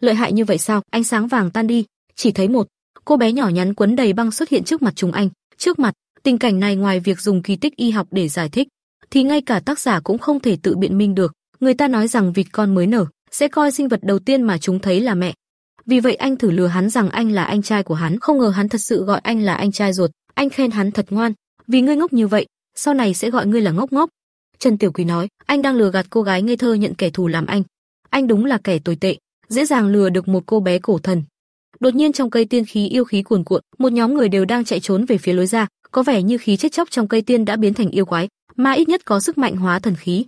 Lợi hại như vậy sao? Ánh sáng vàng tan đi, chỉ thấy một cô bé nhỏ nhắn quấn đầy băng xuất hiện trước mặt chúng anh, trước mặt Tình cảnh này ngoài việc dùng kỳ tích y học để giải thích, thì ngay cả tác giả cũng không thể tự biện minh được. Người ta nói rằng vịt con mới nở, sẽ coi sinh vật đầu tiên mà chúng thấy là mẹ. Vì vậy anh thử lừa hắn rằng anh là anh trai của hắn, không ngờ hắn thật sự gọi anh là anh trai ruột. Anh khen hắn thật ngoan, vì ngươi ngốc như vậy, sau này sẽ gọi ngươi là ngốc ngốc. Trần Tiểu Quý nói, anh đang lừa gạt cô gái ngây thơ nhận kẻ thù làm anh. Anh đúng là kẻ tồi tệ, dễ dàng lừa được một cô bé cổ thần. Đột nhiên trong cây tiên khí yêu khí cuồn cuộn, một nhóm người đều đang chạy trốn về phía lối ra, có vẻ như khí chết chóc trong cây tiên đã biến thành yêu quái, mà ít nhất có sức mạnh hóa thần khí.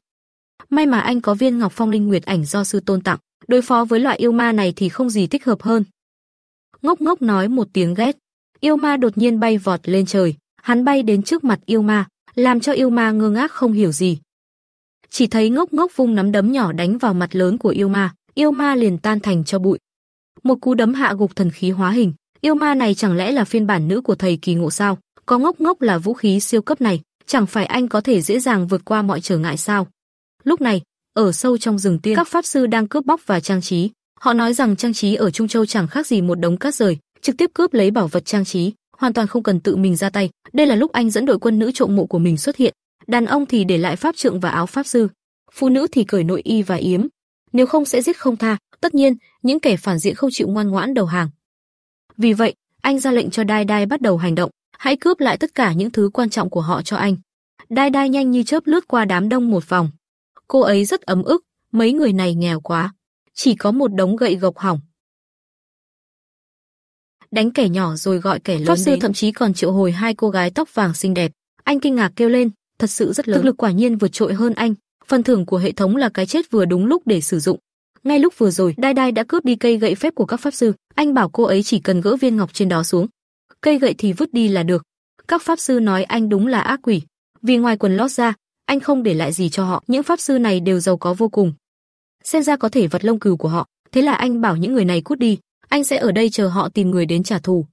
May mà anh có viên Ngọc Phong Linh Nguyệt ảnh do sư tôn tặng, đối phó với loại yêu ma này thì không gì thích hợp hơn. Ngốc ngốc nói một tiếng ghét, yêu ma đột nhiên bay vọt lên trời, hắn bay đến trước mặt yêu ma, làm cho yêu ma ngơ ngác không hiểu gì. Chỉ thấy ngốc ngốc vung nắm đấm nhỏ đánh vào mặt lớn của yêu ma, yêu ma liền tan thành cho bụi. Một cú đấm hạ gục thần khí hóa hình, yêu ma này chẳng lẽ là phiên bản nữ của thầy kỳ ngộ sao? có ngốc ngốc là vũ khí siêu cấp này, chẳng phải anh có thể dễ dàng vượt qua mọi trở ngại sao? Lúc này, ở sâu trong rừng tiên, các pháp sư đang cướp bóc và trang trí. Họ nói rằng trang trí ở Trung Châu chẳng khác gì một đống cát rời, trực tiếp cướp lấy bảo vật trang trí, hoàn toàn không cần tự mình ra tay. Đây là lúc anh dẫn đội quân nữ trộm mộ của mình xuất hiện. Đàn ông thì để lại pháp trượng và áo pháp sư, phụ nữ thì cởi nội y và yếm. Nếu không sẽ giết không tha. Tất nhiên, những kẻ phản diện không chịu ngoan ngoãn đầu hàng. Vì vậy, anh ra lệnh cho Đai Đai bắt đầu hành động hãy cướp lại tất cả những thứ quan trọng của họ cho anh. Đai đai nhanh như chớp lướt qua đám đông một vòng. Cô ấy rất ấm ức, mấy người này nghèo quá, chỉ có một đống gậy gộc hỏng. Đánh kẻ nhỏ rồi gọi kẻ lớn Pháp sư đến. thậm chí còn triệu hồi hai cô gái tóc vàng xinh đẹp. Anh kinh ngạc kêu lên, thật sự rất lớn. Thực lực quả nhiên vượt trội hơn anh. Phần thưởng của hệ thống là cái chết vừa đúng lúc để sử dụng. Ngay lúc vừa rồi, Đai Đai đã cướp đi cây gậy phép của các pháp sư. Anh bảo cô ấy chỉ cần gỡ viên ngọc trên đó xuống, cây gậy thì vứt đi là được. Các pháp sư nói anh đúng là ác quỷ, vì ngoài quần lót ra, anh không để lại gì cho họ. Những pháp sư này đều giàu có vô cùng. Xem ra có thể vật lông cừu của họ, thế là anh bảo những người này cút đi, anh sẽ ở đây chờ họ tìm người đến trả thù.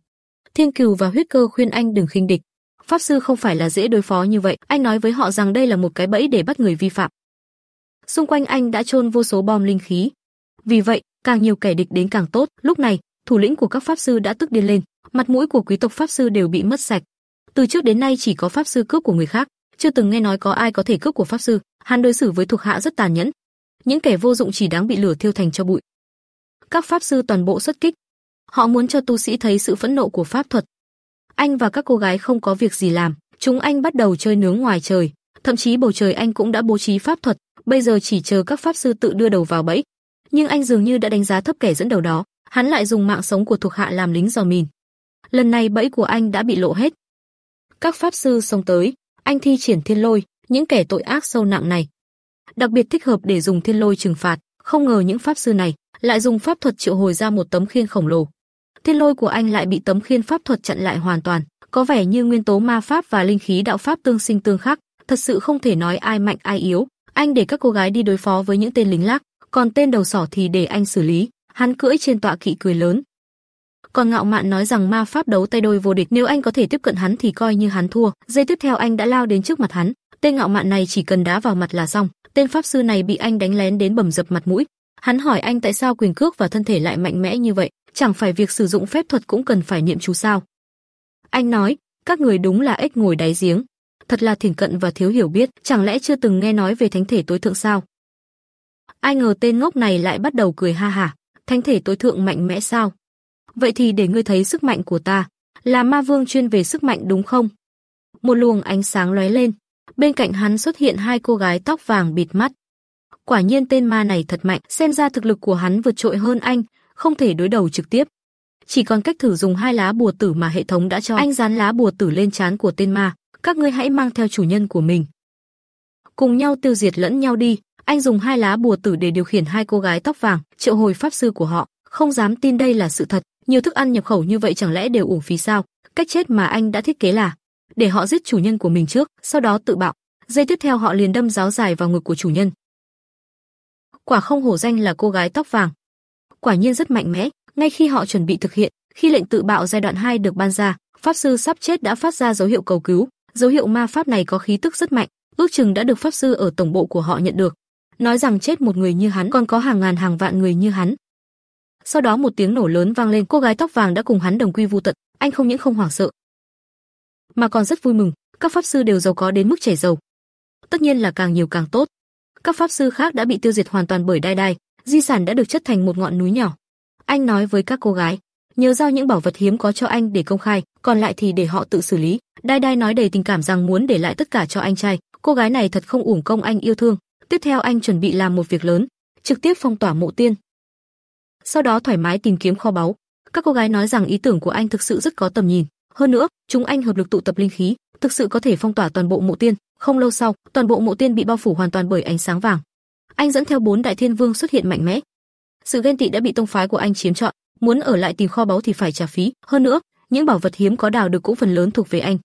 Thiên Cừu và Huyết Cơ khuyên anh đừng khinh địch. Pháp sư không phải là dễ đối phó như vậy, anh nói với họ rằng đây là một cái bẫy để bắt người vi phạm. Xung quanh anh đã trôn vô số bom linh khí. Vì vậy, càng nhiều kẻ địch đến càng tốt. Lúc này, thủ lĩnh của các pháp sư đã tức điên lên, mặt mũi của quý tộc pháp sư đều bị mất sạch. Từ trước đến nay chỉ có pháp sư cướp của người khác, chưa từng nghe nói có ai có thể cướp của pháp sư, hắn đối xử với thuộc hạ rất tàn nhẫn. Những kẻ vô dụng chỉ đáng bị lửa thiêu thành cho bụi. Các pháp sư toàn bộ xuất kích. Họ muốn cho tu sĩ thấy sự phẫn nộ của pháp thuật. Anh và các cô gái không có việc gì làm, chúng anh bắt đầu chơi nướng ngoài trời, thậm chí bầu trời anh cũng đã bố trí pháp thuật, bây giờ chỉ chờ các pháp sư tự đưa đầu vào bẫy. Nhưng anh dường như đã đánh giá thấp kẻ dẫn đầu đó, hắn lại dùng mạng sống của thuộc hạ làm lính dò mìn lần này bẫy của anh đã bị lộ hết. Các pháp sư xông tới, anh thi triển thiên lôi, những kẻ tội ác sâu nặng này. Đặc biệt thích hợp để dùng thiên lôi trừng phạt, không ngờ những pháp sư này lại dùng pháp thuật triệu hồi ra một tấm khiên khổng lồ. Thiên lôi của anh lại bị tấm khiên pháp thuật chặn lại hoàn toàn, có vẻ như nguyên tố ma pháp và linh khí đạo pháp tương sinh tương khắc, thật sự không thể nói ai mạnh ai yếu. Anh để các cô gái đi đối phó với những tên lính lác, còn tên đầu sỏ thì để anh xử lý. Hắn cưỡi trên tọa kỵ cười lớn, còn ngạo mạn nói rằng ma pháp đấu tay đôi vô địch, nếu anh có thể tiếp cận hắn thì coi như hắn thua. Giây tiếp theo anh đã lao đến trước mặt hắn, tên ngạo mạn này chỉ cần đá vào mặt là xong. Tên pháp sư này bị anh đánh lén đến bầm dập mặt mũi. Hắn hỏi anh tại sao quyền cước và thân thể lại mạnh mẽ như vậy, chẳng phải việc sử dụng phép thuật cũng cần phải niệm chú sao? Anh nói, các người đúng là ếch ngồi đáy giếng, thật là thiển cận và thiếu hiểu biết, chẳng lẽ chưa từng nghe nói về thánh thể tối thượng sao? Ai ngờ tên ngốc này lại bắt đầu cười ha hả, thánh thể tối thượng mạnh mẽ sao? vậy thì để ngươi thấy sức mạnh của ta, là ma vương chuyên về sức mạnh đúng không? Một luồng ánh sáng lóe lên, bên cạnh hắn xuất hiện hai cô gái tóc vàng bịt mắt. Quả nhiên tên ma này thật mạnh, xem ra thực lực của hắn vượt trội hơn anh, không thể đối đầu trực tiếp. Chỉ còn cách thử dùng hai lá bùa tử mà hệ thống đã cho. Anh dán lá bùa tử lên trán của tên ma, các ngươi hãy mang theo chủ nhân của mình. Cùng nhau tiêu diệt lẫn nhau đi, anh dùng hai lá bùa tử để điều khiển hai cô gái tóc vàng, triệu hồi pháp sư của họ, không dám tin đây là sự thật, nhiều thức ăn nhập khẩu như vậy chẳng lẽ đều uổng phí sao? Cách chết mà anh đã thiết kế là để họ giết chủ nhân của mình trước, sau đó tự bạo. Giây tiếp theo họ liền đâm giáo dài vào ngực của chủ nhân. Quả không hổ danh là cô gái tóc vàng. Quả nhiên rất mạnh mẽ, ngay khi họ chuẩn bị thực hiện, khi lệnh tự bạo giai đoạn 2 được ban ra, pháp sư sắp chết đã phát ra dấu hiệu cầu cứu, dấu hiệu ma pháp này có khí tức rất mạnh, ước chừng đã được pháp sư ở tổng bộ của họ nhận được. Nói rằng chết một người như hắn còn có hàng ngàn hàng vạn người như hắn, sau đó một tiếng nổ lớn vang lên, cô gái tóc vàng đã cùng hắn đồng quy vu tận, anh không những không hoảng sợ, mà còn rất vui mừng, các pháp sư đều giàu có đến mức chảy dầu. Tất nhiên là càng nhiều càng tốt. Các pháp sư khác đã bị tiêu diệt hoàn toàn bởi đai đai, di sản đã được chất thành một ngọn núi nhỏ. Anh nói với các cô gái, nhớ giao những bảo vật hiếm có cho anh để công khai, còn lại thì để họ tự xử lý. Đai đai nói đầy tình cảm rằng muốn để lại tất cả cho anh trai, cô gái này thật không uổng công anh yêu thương. Tiếp theo anh chuẩn bị làm một việc lớn, trực tiếp phong tỏa mộ tiên, sau đó thoải mái tìm kiếm kho báu. Các cô gái nói rằng ý tưởng của anh thực sự rất có tầm nhìn, hơn nữa, chúng anh hợp lực tụ tập linh khí, thực sự có thể phong tỏa toàn bộ mộ tiên. Không lâu sau, toàn bộ mộ tiên bị bao phủ hoàn toàn bởi ánh sáng vàng. Anh dẫn theo bốn đại thiên vương xuất hiện mạnh mẽ. Sự ghen tị đã bị tông phái của anh chiếm trọn, muốn ở lại tìm kho báu thì phải trả phí, hơn nữa, những bảo vật hiếm có đào được cũng phần lớn thuộc về anh.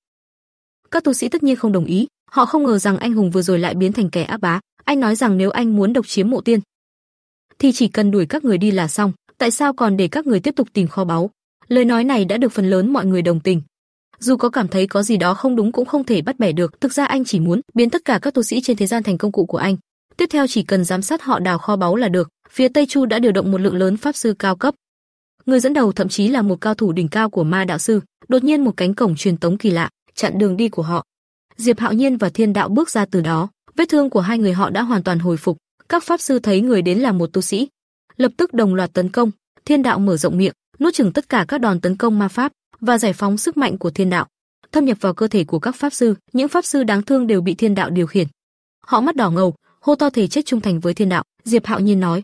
Các tu sĩ tất nhiên không đồng ý, họ không ngờ rằng anh hùng vừa rồi lại biến thành kẻ áp bá. Anh nói rằng nếu anh muốn độc chiếm mộ tiên, thì chỉ cần đuổi các người đi là xong, tại sao còn để các người tiếp tục tìm kho báu? Lời nói này đã được phần lớn mọi người đồng tình. Dù có cảm thấy có gì đó không đúng cũng không thể bắt bẻ được, thực ra anh chỉ muốn biến tất cả các tu sĩ trên thế gian thành công cụ của anh. Tiếp theo chỉ cần giám sát họ đào kho báu là được. Phía Tây Chu đã điều động một lượng lớn pháp sư cao cấp. Người dẫn đầu thậm chí là một cao thủ đỉnh cao của ma đạo sư, đột nhiên một cánh cổng truyền tống kỳ lạ chặn đường đi của họ. Diệp Hạo Nhiên và Thiên Đạo bước ra từ đó, vết thương của hai người họ đã hoàn toàn hồi phục, các pháp sư thấy người đến là một tu sĩ, lập tức đồng loạt tấn công, thiên đạo mở rộng miệng, nuốt chửng tất cả các đòn tấn công ma pháp và giải phóng sức mạnh của thiên đạo, thâm nhập vào cơ thể của các pháp sư, những pháp sư đáng thương đều bị thiên đạo điều khiển. Họ mắt đỏ ngầu, hô to thể chết trung thành với thiên đạo, Diệp Hạo Nhiên nói: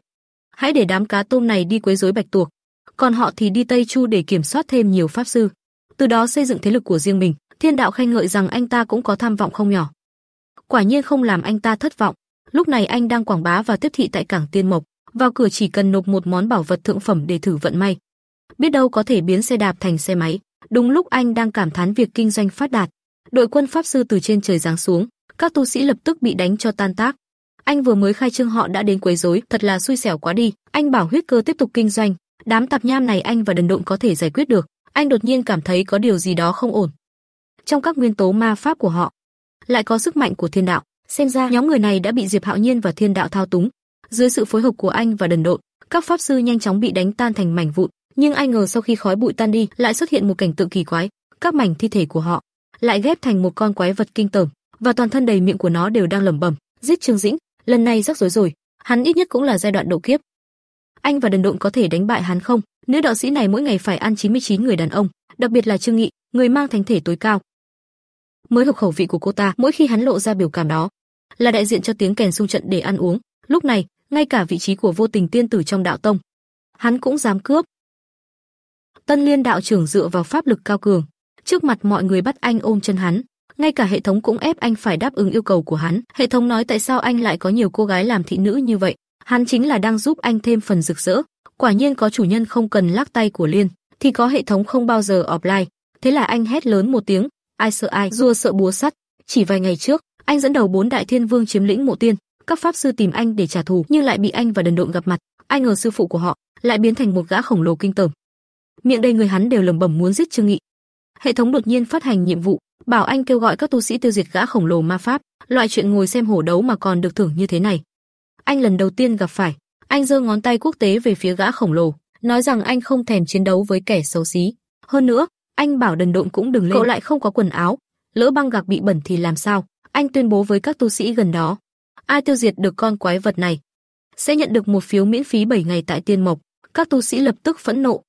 "Hãy để đám cá tôm này đi quấy rối Bạch Tuộc, còn họ thì đi Tây Chu để kiểm soát thêm nhiều pháp sư, từ đó xây dựng thế lực của riêng mình." Thiên đạo khen ngợi rằng anh ta cũng có tham vọng không nhỏ. Quả nhiên không làm anh ta thất vọng, Lúc này anh đang quảng bá và tiếp thị tại cảng Tiên Mộc, vào cửa chỉ cần nộp một món bảo vật thượng phẩm để thử vận may. Biết đâu có thể biến xe đạp thành xe máy. Đúng lúc anh đang cảm thán việc kinh doanh phát đạt, đội quân pháp sư từ trên trời giáng xuống, các tu sĩ lập tức bị đánh cho tan tác. Anh vừa mới khai trương họ đã đến quấy rối, thật là xui xẻo quá đi. Anh bảo huyết cơ tiếp tục kinh doanh, đám tạp nham này anh và đần độn có thể giải quyết được. Anh đột nhiên cảm thấy có điều gì đó không ổn. Trong các nguyên tố ma pháp của họ, lại có sức mạnh của thiên đạo. Xem ra nhóm người này đã bị Diệp Hạo Nhiên và Thiên Đạo thao túng. Dưới sự phối hợp của anh và đần độn, các pháp sư nhanh chóng bị đánh tan thành mảnh vụn, nhưng ai ngờ sau khi khói bụi tan đi, lại xuất hiện một cảnh tượng kỳ quái, các mảnh thi thể của họ lại ghép thành một con quái vật kinh tởm, và toàn thân đầy miệng của nó đều đang lẩm bẩm, giết Trương Dĩnh, lần này rắc rối rồi, hắn ít nhất cũng là giai đoạn độ kiếp. Anh và đần độn có thể đánh bại hắn không? Nữ đạo sĩ này mỗi ngày phải ăn 99 người đàn ông, đặc biệt là Trương Nghị, người mang thánh thể tối cao. Mới hợp khẩu vị của cô ta, mỗi khi hắn lộ ra biểu cảm đó, là đại diện cho tiếng kèn xung trận để ăn uống. Lúc này, ngay cả vị trí của vô tình tiên tử trong đạo tông, hắn cũng dám cướp. Tân Liên đạo trưởng dựa vào pháp lực cao cường, trước mặt mọi người bắt anh ôm chân hắn, ngay cả hệ thống cũng ép anh phải đáp ứng yêu cầu của hắn. Hệ thống nói tại sao anh lại có nhiều cô gái làm thị nữ như vậy, hắn chính là đang giúp anh thêm phần rực rỡ. Quả nhiên có chủ nhân không cần lắc tay của Liên, thì có hệ thống không bao giờ offline. Thế là anh hét lớn một tiếng, ai sợ ai, rua sợ búa sắt. Chỉ vài ngày trước, anh dẫn đầu bốn đại thiên vương chiếm lĩnh mộ tiên, các pháp sư tìm anh để trả thù nhưng lại bị anh và đần độn gặp mặt. Ai ngờ sư phụ của họ lại biến thành một gã khổng lồ kinh tởm. Miệng đầy người hắn đều lẩm bẩm muốn giết Trương Nghị. Hệ thống đột nhiên phát hành nhiệm vụ, bảo anh kêu gọi các tu sĩ tiêu diệt gã khổng lồ ma pháp, loại chuyện ngồi xem hổ đấu mà còn được thưởng như thế này. Anh lần đầu tiên gặp phải, anh giơ ngón tay quốc tế về phía gã khổng lồ, nói rằng anh không thèm chiến đấu với kẻ xấu xí. Hơn nữa, anh bảo đần độn cũng đừng lên. Cậu lại không có quần áo, lỡ băng gạc bị bẩn thì làm sao? anh tuyên bố với các tu sĩ gần đó, ai tiêu diệt được con quái vật này sẽ nhận được một phiếu miễn phí 7 ngày tại Tiên Mộc. Các tu sĩ lập tức phẫn nộ,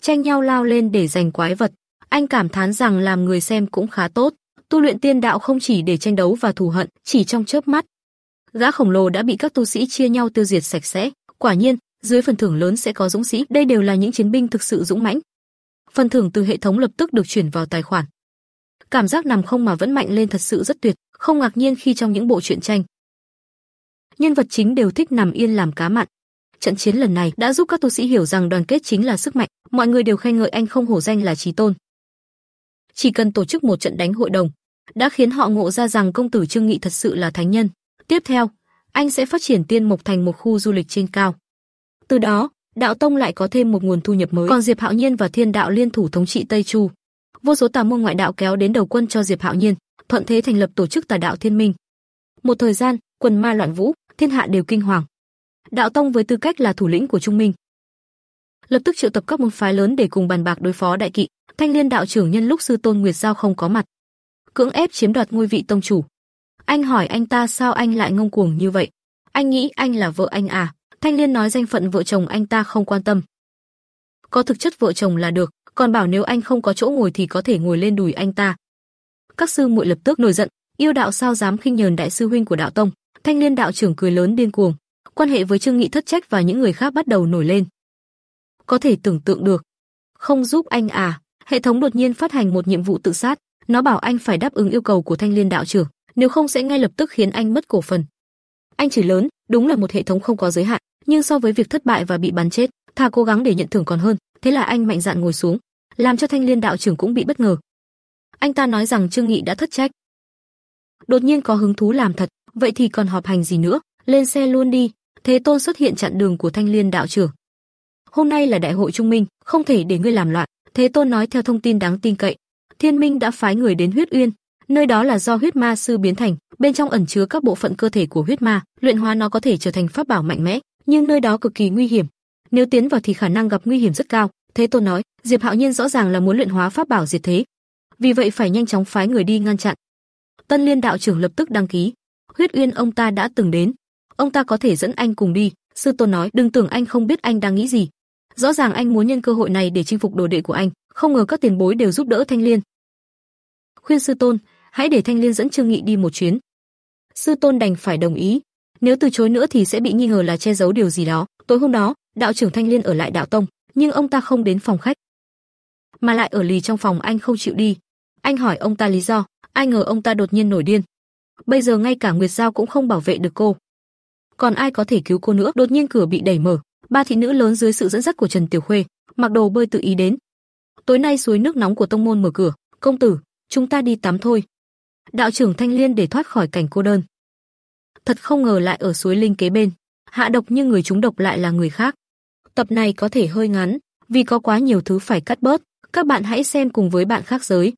tranh nhau lao lên để giành quái vật. Anh cảm thán rằng làm người xem cũng khá tốt, tu luyện tiên đạo không chỉ để tranh đấu và thù hận, chỉ trong chớp mắt. Gã khổng lồ đã bị các tu sĩ chia nhau tiêu diệt sạch sẽ, quả nhiên, dưới phần thưởng lớn sẽ có dũng sĩ, đây đều là những chiến binh thực sự dũng mãnh. Phần thưởng từ hệ thống lập tức được chuyển vào tài khoản, Cảm giác nằm không mà vẫn mạnh lên thật sự rất tuyệt, không ngạc nhiên khi trong những bộ truyện tranh. Nhân vật chính đều thích nằm yên làm cá mặn. Trận chiến lần này đã giúp các tu sĩ hiểu rằng đoàn kết chính là sức mạnh, mọi người đều khen ngợi anh không hổ danh là chí tôn. Chỉ cần tổ chức một trận đánh hội đồng, đã khiến họ ngộ ra rằng công tử Trương Nghị thật sự là thánh nhân. Tiếp theo, anh sẽ phát triển Tiên Mộc thành một khu du lịch trên cao. Từ đó, đạo tông lại có thêm một nguồn thu nhập mới. Còn Diệp Hạo Nhiên và Thiên Đạo liên thủ thống trị Tây Chu, vô số tà môn ngoại đạo kéo đến đầu quân cho Diệp Hạo Nhiên, thuận thế thành lập tổ chức Tà đạo Thiên Minh. Một thời gian, quần ma loạn vũ, thiên hạ đều kinh hoàng. Đạo tông với tư cách là thủ lĩnh của Trung Minh, lập tức triệu tập các môn phái lớn để cùng bàn bạc đối phó đại kỵ. Thanh Liên đạo trưởng nhân lúc sư tôn Nguyệt Giao không có mặt, cưỡng ép chiếm đoạt ngôi vị tông chủ. Anh hỏi anh ta sao anh lại ngông cuồng như vậy? Anh nghĩ anh là vợ anh à? Thanh Liên nói danh phận vợ chồng anh ta không quan tâm. Có thực chất vợ chồng là được, còn bảo nếu anh không có chỗ ngồi thì có thể ngồi lên đùi anh ta. Các sư muội lập tức nổi giận, yêu đạo sao dám khinh nhờn đại sư huynh của đạo tông? Thanh Liên đạo trưởng cười lớn điên cuồng, quan hệ với Trương Nghị thất trách và những người khác bắt đầu nổi lên. Có thể tưởng tượng được. Không giúp anh à? Hệ thống đột nhiên phát hành một nhiệm vụ tự sát, nó bảo anh phải đáp ứng yêu cầu của Thanh Liên đạo trưởng, nếu không sẽ ngay lập tức khiến anh mất cổ phần. Anh chỉ lớn, đúng là một hệ thống không có giới hạn, nhưng so với việc thất bại và bị bắn chết, thà cố gắng để nhận thưởng còn hơn thế là anh mạnh dạn ngồi xuống, làm cho Thanh Liên đạo trưởng cũng bị bất ngờ. Anh ta nói rằng Trương Nghị đã thất trách. Đột nhiên có hứng thú làm thật, vậy thì còn họp hành gì nữa, lên xe luôn đi. Thế Tôn xuất hiện chặn đường của Thanh Liên đạo trưởng. Hôm nay là đại hội trung minh, không thể để ngươi làm loạn, Thế Tôn nói theo thông tin đáng tin cậy. Thiên Minh đã phái người đến huyết uyên, nơi đó là do huyết ma sư biến thành, bên trong ẩn chứa các bộ phận cơ thể của huyết ma, luyện hóa nó có thể trở thành pháp bảo mạnh mẽ, nhưng nơi đó cực kỳ nguy hiểm, nếu tiến vào thì khả năng gặp nguy hiểm rất cao. Thế Tôn nói, Diệp Hạo Nhiên rõ ràng là muốn luyện hóa pháp bảo diệt thế, vì vậy phải nhanh chóng phái người đi ngăn chặn. Tân Liên đạo trưởng lập tức đăng ký. Huyết Uyên ông ta đã từng đến, ông ta có thể dẫn anh cùng đi. Sư Tôn nói, đừng tưởng anh không biết anh đang nghĩ gì. Rõ ràng anh muốn nhân cơ hội này để chinh phục đồ đệ của anh, không ngờ các tiền bối đều giúp đỡ Thanh Liên. Khuyên Sư Tôn, hãy để Thanh Liên dẫn Trương Nghị đi một chuyến. Sư Tôn đành phải đồng ý, nếu từ chối nữa thì sẽ bị nghi ngờ là che giấu điều gì đó. Tối hôm đó, đạo trưởng Thanh Liên ở lại đạo tông, nhưng ông ta không đến phòng khách, mà lại ở lì trong phòng anh không chịu đi. Anh hỏi ông ta lý do, ai ngờ ông ta đột nhiên nổi điên. Bây giờ ngay cả Nguyệt Giao cũng không bảo vệ được cô. Còn ai có thể cứu cô nữa? Đột nhiên cửa bị đẩy mở, ba thị nữ lớn dưới sự dẫn dắt của Trần Tiểu Khuê, mặc đồ bơi tự ý đến. Tối nay suối nước nóng của tông môn mở cửa, công tử, chúng ta đi tắm thôi. Đạo trưởng Thanh Liên để thoát khỏi cảnh cô đơn. Thật không ngờ lại ở suối linh kế bên, hạ độc nhưng người chúng độc lại là người khác tập này có thể hơi ngắn, vì có quá nhiều thứ phải cắt bớt, các bạn hãy xem cùng với bạn khác giới.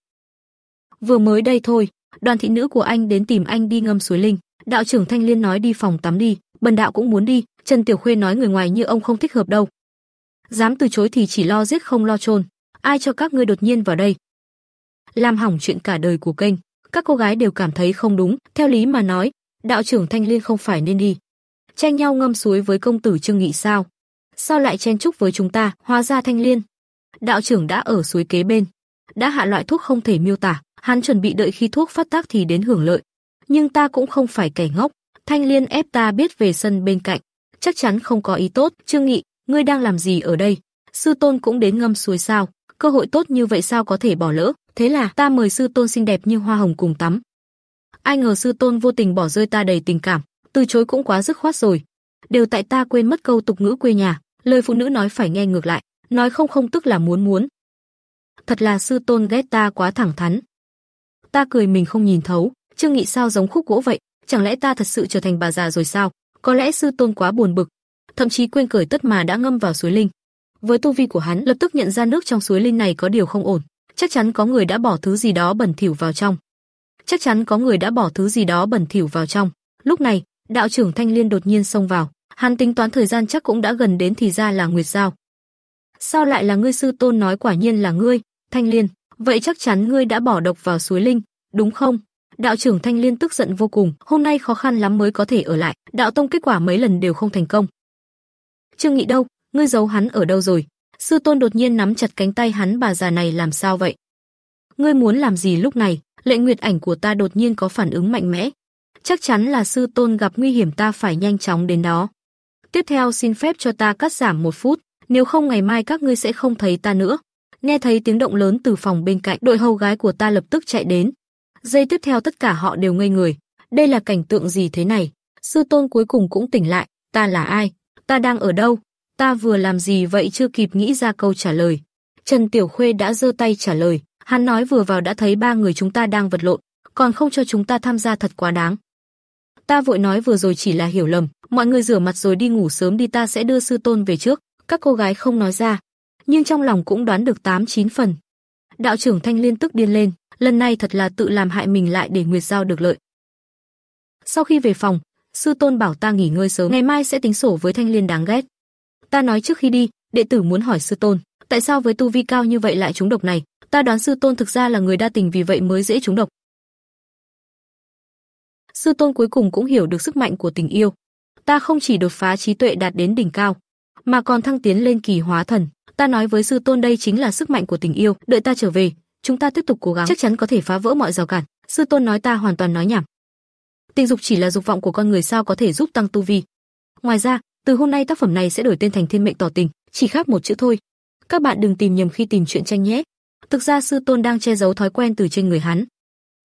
Vừa mới đây thôi, đoàn thị nữ của anh đến tìm anh đi ngâm suối linh, đạo trưởng Thanh Liên nói đi phòng tắm đi, Bần đạo cũng muốn đi, Trần Tiểu Khuê nói người ngoài như ông không thích hợp đâu. Dám từ chối thì chỉ lo giết không lo chôn, ai cho các ngươi đột nhiên vào đây? Làm hỏng chuyện cả đời của kênh, các cô gái đều cảm thấy không đúng, theo lý mà nói, đạo trưởng Thanh Liên không phải nên đi. Tranh nhau ngâm suối với công tử Trương Nghị sao? sao lại chen chúc với chúng ta, hóa ra Thanh Liên. Đạo trưởng đã ở suối kế bên, đã hạ loại thuốc không thể miêu tả, hắn chuẩn bị đợi khi thuốc phát tác thì đến hưởng lợi. Nhưng ta cũng không phải kẻ ngốc, Thanh Liên ép ta biết về sân bên cạnh, chắc chắn không có ý tốt, Trương Nghị, ngươi đang làm gì ở đây? Sư tôn cũng đến ngâm suối sao? Cơ hội tốt như vậy sao có thể bỏ lỡ? Thế là ta mời sư tôn xinh đẹp như hoa hồng cùng tắm. Ai ngờ sư tôn vô tình bỏ rơi ta đầy tình cảm, từ chối cũng quá dứt khoát rồi. Đều tại ta quên mất câu tục ngữ quê nhà, lời phụ nữ nói phải nghe ngược lại, nói không không tức là muốn muốn. Thật là sư tôn ghét ta quá thẳng thắn. Ta cười mình không nhìn thấu, chưa nghĩ sao giống khúc gỗ vậy, chẳng lẽ ta thật sự trở thành bà già rồi sao? Có lẽ sư tôn quá buồn bực, thậm chí quên cởi tất mà đã ngâm vào suối linh. Với tu vi của hắn, lập tức nhận ra nước trong suối linh này có điều không ổn, chắc chắn có người đã bỏ thứ gì đó bẩn thỉu vào trong. Chắc chắn có người đã bỏ thứ gì đó bẩn thỉu vào trong. Lúc này, đạo trưởng Thanh Liên đột nhiên xông vào. Hắn tính toán thời gian chắc cũng đã gần đến thì ra là Nguyệt Giao. Sao lại là ngươi sư tôn nói quả nhiên là ngươi, Thanh Liên, vậy chắc chắn ngươi đã bỏ độc vào suối linh, đúng không? Đạo trưởng Thanh Liên tức giận vô cùng, hôm nay khó khăn lắm mới có thể ở lại, đạo tông kết quả mấy lần đều không thành công. Trương Nghị đâu, ngươi giấu hắn ở đâu rồi? Sư tôn đột nhiên nắm chặt cánh tay hắn bà già này làm sao vậy? Ngươi muốn làm gì lúc này? Lệ Nguyệt ảnh của ta đột nhiên có phản ứng mạnh mẽ. Chắc chắn là sư tôn gặp nguy hiểm ta phải nhanh chóng đến đó. Tiếp theo xin phép cho ta cắt giảm một phút, nếu không ngày mai các ngươi sẽ không thấy ta nữa. Nghe thấy tiếng động lớn từ phòng bên cạnh, đội hầu gái của ta lập tức chạy đến. Giây tiếp theo tất cả họ đều ngây người. Đây là cảnh tượng gì thế này? Sư tôn cuối cùng cũng tỉnh lại. Ta là ai? Ta đang ở đâu? Ta vừa làm gì vậy chưa kịp nghĩ ra câu trả lời. Trần Tiểu Khuê đã giơ tay trả lời. Hắn nói vừa vào đã thấy ba người chúng ta đang vật lộn, còn không cho chúng ta tham gia thật quá đáng. Ta vội nói vừa rồi chỉ là hiểu lầm, Mọi người rửa mặt rồi đi ngủ sớm đi ta sẽ đưa sư tôn về trước, các cô gái không nói ra, nhưng trong lòng cũng đoán được 8-9 phần. Đạo trưởng Thanh liên tức điên lên, lần này thật là tự làm hại mình lại để Nguyệt Giao được lợi. Sau khi về phòng, sư tôn bảo ta nghỉ ngơi sớm, ngày mai sẽ tính sổ với Thanh liên đáng ghét. Ta nói trước khi đi, đệ tử muốn hỏi sư tôn, tại sao với tu vi cao như vậy lại trúng độc này? Ta đoán sư tôn thực ra là người đa tình vì vậy mới dễ trúng độc. Sư tôn cuối cùng cũng hiểu được sức mạnh của tình yêu, ta không chỉ đột phá trí tuệ đạt đến đỉnh cao, mà còn thăng tiến lên kỳ hóa thần. Ta nói với sư tôn đây chính là sức mạnh của tình yêu, đợi ta trở về, chúng ta tiếp tục cố gắng, chắc chắn có thể phá vỡ mọi rào cản. Sư tôn nói ta hoàn toàn nói nhảm. Tình dục chỉ là dục vọng của con người sao có thể giúp tăng tu vi? Ngoài ra, từ hôm nay tác phẩm này sẽ đổi tên thành Thiên mệnh tỏ tình, chỉ khác một chữ thôi. Các bạn đừng tìm nhầm khi tìm chuyện tranh nhé. Thực ra sư tôn đang che giấu thói quen từ trên người hắn.